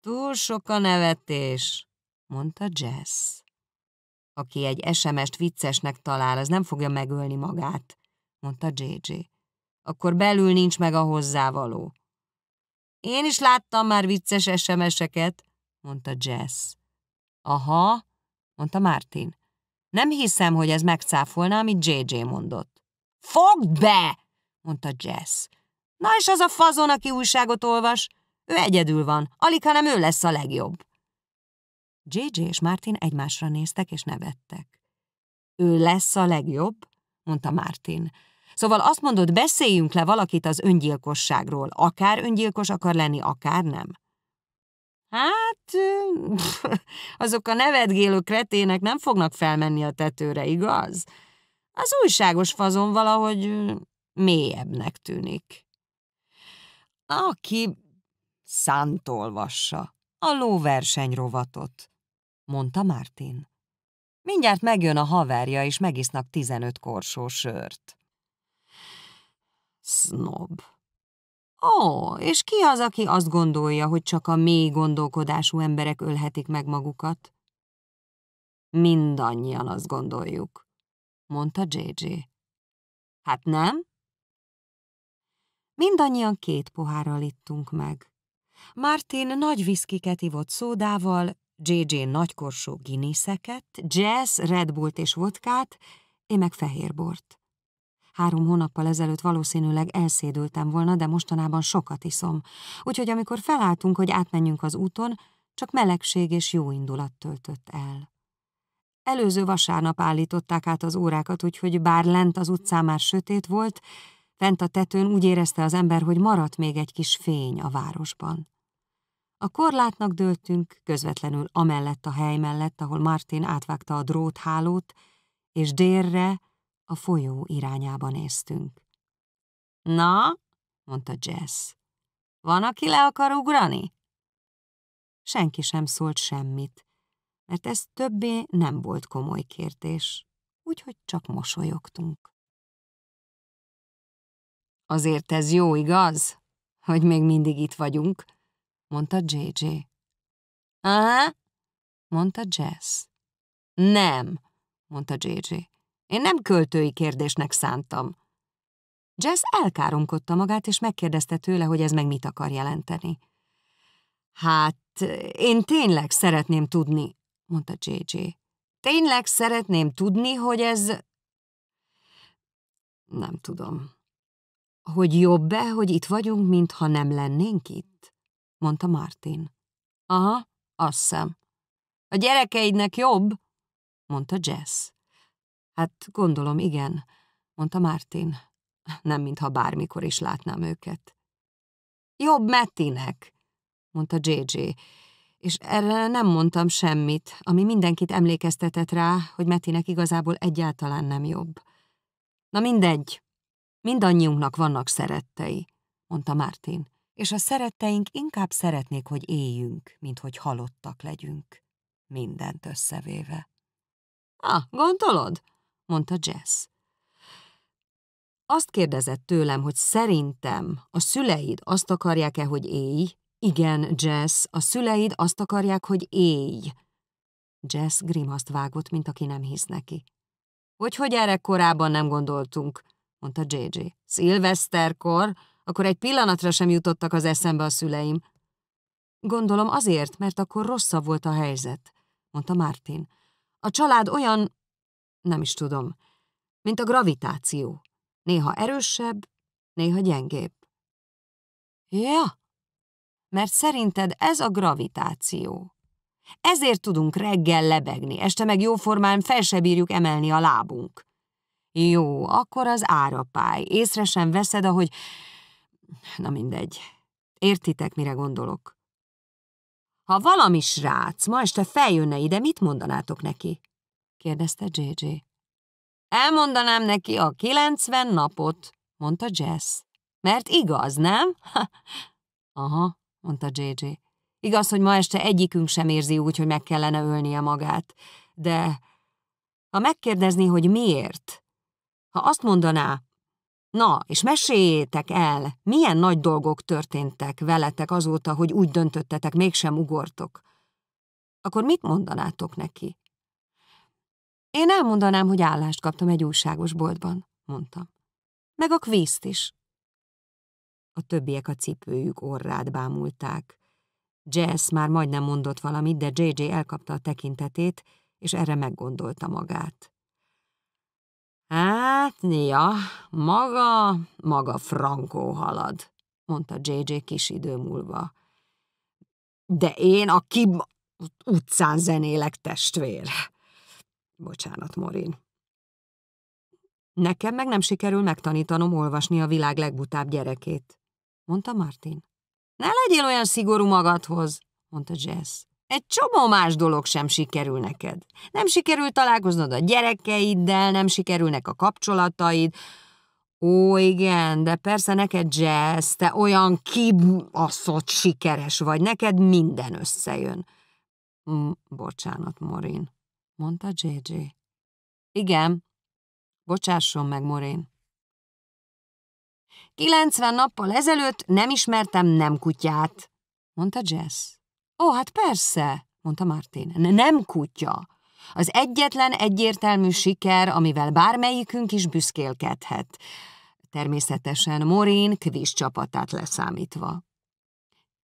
Túl sok a nevetés, mondta Jess. Aki egy SMS-t viccesnek talál, az nem fogja megölni magát, mondta JJ. Akkor belül nincs meg a hozzávaló. Én is láttam már vicces SMS-eket, mondta Jess. Aha, mondta Martin. Nem hiszem, hogy ez megcáfolná, amit JJ mondott. Fogd be! mondta Jess. Na és az a fazon, aki újságot olvas? Ő egyedül van, alig, hanem ő lesz a legjobb. JJ és Martin egymásra néztek és nevettek. Ő lesz a legjobb, mondta Martin. Szóval azt mondod, beszéljünk le valakit az öngyilkosságról. Akár öngyilkos akar lenni, akár nem. Hát, azok a nevetgélő kretének nem fognak felmenni a tetőre, igaz? Az újságos fazon valahogy mélyebbnek tűnik. Aki szántolvassa a lóverseny rovatot, mondta Martin. Mindjárt megjön a haverja, és megisznak tizenöt korsó sört. Snob. Ó, és ki az, aki azt gondolja, hogy csak a mély gondolkodású emberek ölhetik meg magukat? Mindannyian azt gondoljuk, mondta JJ. Hát nem? Mindannyian két pohárral ittunk meg. Martin nagy viszkiket ivott szódával, JJ nagykorsó giniszeket, jazz, Red Bullt és vodkát, én meg fehérbort. Három hónappal ezelőtt valószínűleg elszédültem volna, de mostanában sokat iszom, úgyhogy amikor felálltunk, hogy átmenjünk az úton, csak melegség és jó indulat töltött el. Előző vasárnap állították át az órákat, úgyhogy bár lent az utcán már sötét volt, fent a tetőn úgy érezte az ember, hogy maradt még egy kis fény a városban. A korlátnak döltünk, közvetlenül amellett a hely mellett, ahol Martin átvágta a dróthálót, és délre a folyó irányába néztünk. Na, mondta Jess, van, aki le akar ugrani? Senki sem szólt semmit, mert ez többé nem volt komoly kérdés, úgyhogy csak mosolyogtunk. Azért ez jó, igaz, hogy még mindig itt vagyunk, mondta JJ. Á? mondta Jess. Nem, mondta JJ. Én nem költői kérdésnek szántam. Jess elkáromkodta magát, és megkérdezte tőle, hogy ez meg mit akar jelenteni. Hát, én tényleg szeretném tudni, mondta JJ. Tényleg szeretném tudni, hogy ez... Nem tudom. Hogy jobb-e, hogy itt vagyunk, mintha nem lennénk itt? mondta Martin. Aha, azt hiszem. A gyerekeidnek jobb? mondta Jess. Hát gondolom, igen, mondta Martin. Nem, mintha bármikor is látnám őket. Jobb Mettinek, mondta JJ, és erre nem mondtam semmit, ami mindenkit emlékeztetett rá, hogy Metinek igazából egyáltalán nem jobb. Na mindegy, mindannyiunknak vannak szerettei, mondta Martin és a szeretteink inkább szeretnék, hogy éljünk, mint hogy halottak legyünk. Mindent összevéve. Ah, gondolod? mondta Jess. Azt kérdezett tőlem, hogy szerintem a szüleid azt akarják-e, hogy élj? Igen, Jess, a szüleid azt akarják, hogy élj. Jess grimaszt vágott, mint aki nem hisz neki. Hogy hogy erre korábban nem gondoltunk, mondta JJ. Szilveszterkor, akkor egy pillanatra sem jutottak az eszembe a szüleim. Gondolom azért, mert akkor rosszabb volt a helyzet, mondta Martin. A család olyan, nem is tudom, mint a gravitáció. Néha erősebb, néha gyengébb. Ja, mert szerinted ez a gravitáció. Ezért tudunk reggel lebegni, este meg jóformán fel se bírjuk emelni a lábunk. Jó, akkor az árapály. Észre sem veszed, ahogy Na mindegy. Értitek, mire gondolok? Ha valami srác ma este feljönne ide, mit mondanátok neki? kérdezte JJ. Elmondanám neki a 90 napot, mondta Jess. Mert igaz, nem? Ha. Aha, mondta JJ. Igaz, hogy ma este egyikünk sem érzi úgy, hogy meg kellene ölnie magát, de ha megkérdezni, hogy miért, ha azt mondaná, Na, és meséljétek el, milyen nagy dolgok történtek veletek azóta, hogy úgy döntöttetek, mégsem ugortok. Akkor mit mondanátok neki? Én elmondanám, hogy állást kaptam egy újságos boltban, mondtam. Meg a kvízt is. A többiek a cipőjük orrát bámulták. Jess már majdnem mondott valamit, de JJ elkapta a tekintetét, és erre meggondolta magát. Hát, Nia, maga, maga frankó halad, mondta JJ kis idő múlva. De én a kib... utcán zenélek testvér. Bocsánat, Morin. Nekem meg nem sikerül megtanítanom olvasni a világ legbutább gyerekét, mondta Martin. Ne legyél olyan szigorú magadhoz, mondta Jess. Egy csomó más dolog sem sikerül neked. Nem sikerül találkoznod a gyerekeiddel, nem sikerülnek a kapcsolataid. Ó, igen, de persze neked jazz, te olyan kibaszott sikeres vagy, neked minden összejön. Mm, bocsánat, Morin, mondta JJ. Igen, bocsásson meg, Morin. Kilencven nappal ezelőtt nem ismertem nem kutyát, mondta Jess. Ó, hát persze, mondta Martin. Nem kutya. Az egyetlen egyértelmű siker, amivel bármelyikünk is büszkélkedhet. Természetesen Morin kvíz csapatát leszámítva.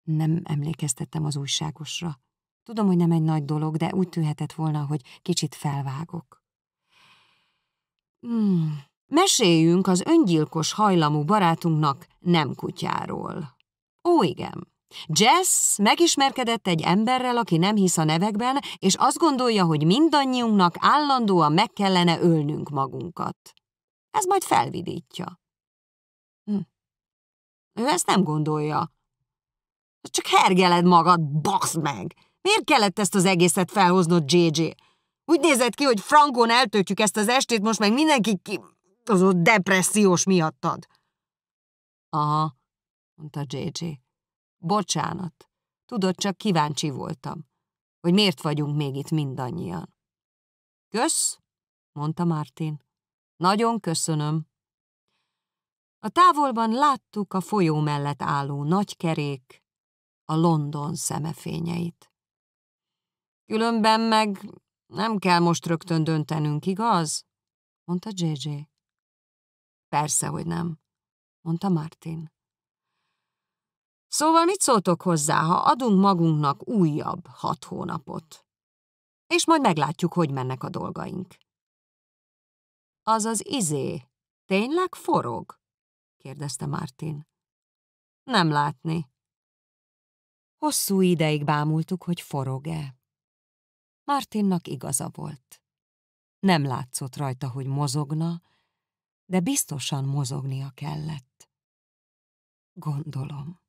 Nem emlékeztettem az újságosra. Tudom, hogy nem egy nagy dolog, de úgy tűhetett volna, hogy kicsit felvágok. Hmm. Meséljünk az öngyilkos hajlamú barátunknak nem kutyáról. Ó, igen. Jess megismerkedett egy emberrel, aki nem hisz a nevekben, és azt gondolja, hogy mindannyiunknak állandóan meg kellene ölnünk magunkat. Ez majd felvidítja. Hm. Ő ezt nem gondolja. Csak hergeled magad, baszd meg! Miért kellett ezt az egészet felhoznod, JJ? Úgy nézett ki, hogy frankon eltöltjük ezt az estét, most meg mindenki ki... az depressziós miattad. Aha, mondta JJ. Bocsánat. Tudod, csak kíváncsi voltam, hogy miért vagyunk még itt mindannyian. Kösz, mondta Martin. Nagyon köszönöm. A távolban láttuk a folyó mellett álló nagy kerék, a London szemefényeit. Különben meg nem kell most rögtön döntenünk, igaz? mondta JJ. Persze, hogy nem, mondta Martin. Szóval mit szóltok hozzá, ha adunk magunknak újabb hat hónapot? És majd meglátjuk, hogy mennek a dolgaink. Az az izé tényleg forog? kérdezte Martin. Nem látni. Hosszú ideig bámultuk, hogy forog-e. Martinnak igaza volt. Nem látszott rajta, hogy mozogna, de biztosan mozognia kellett. Gondolom.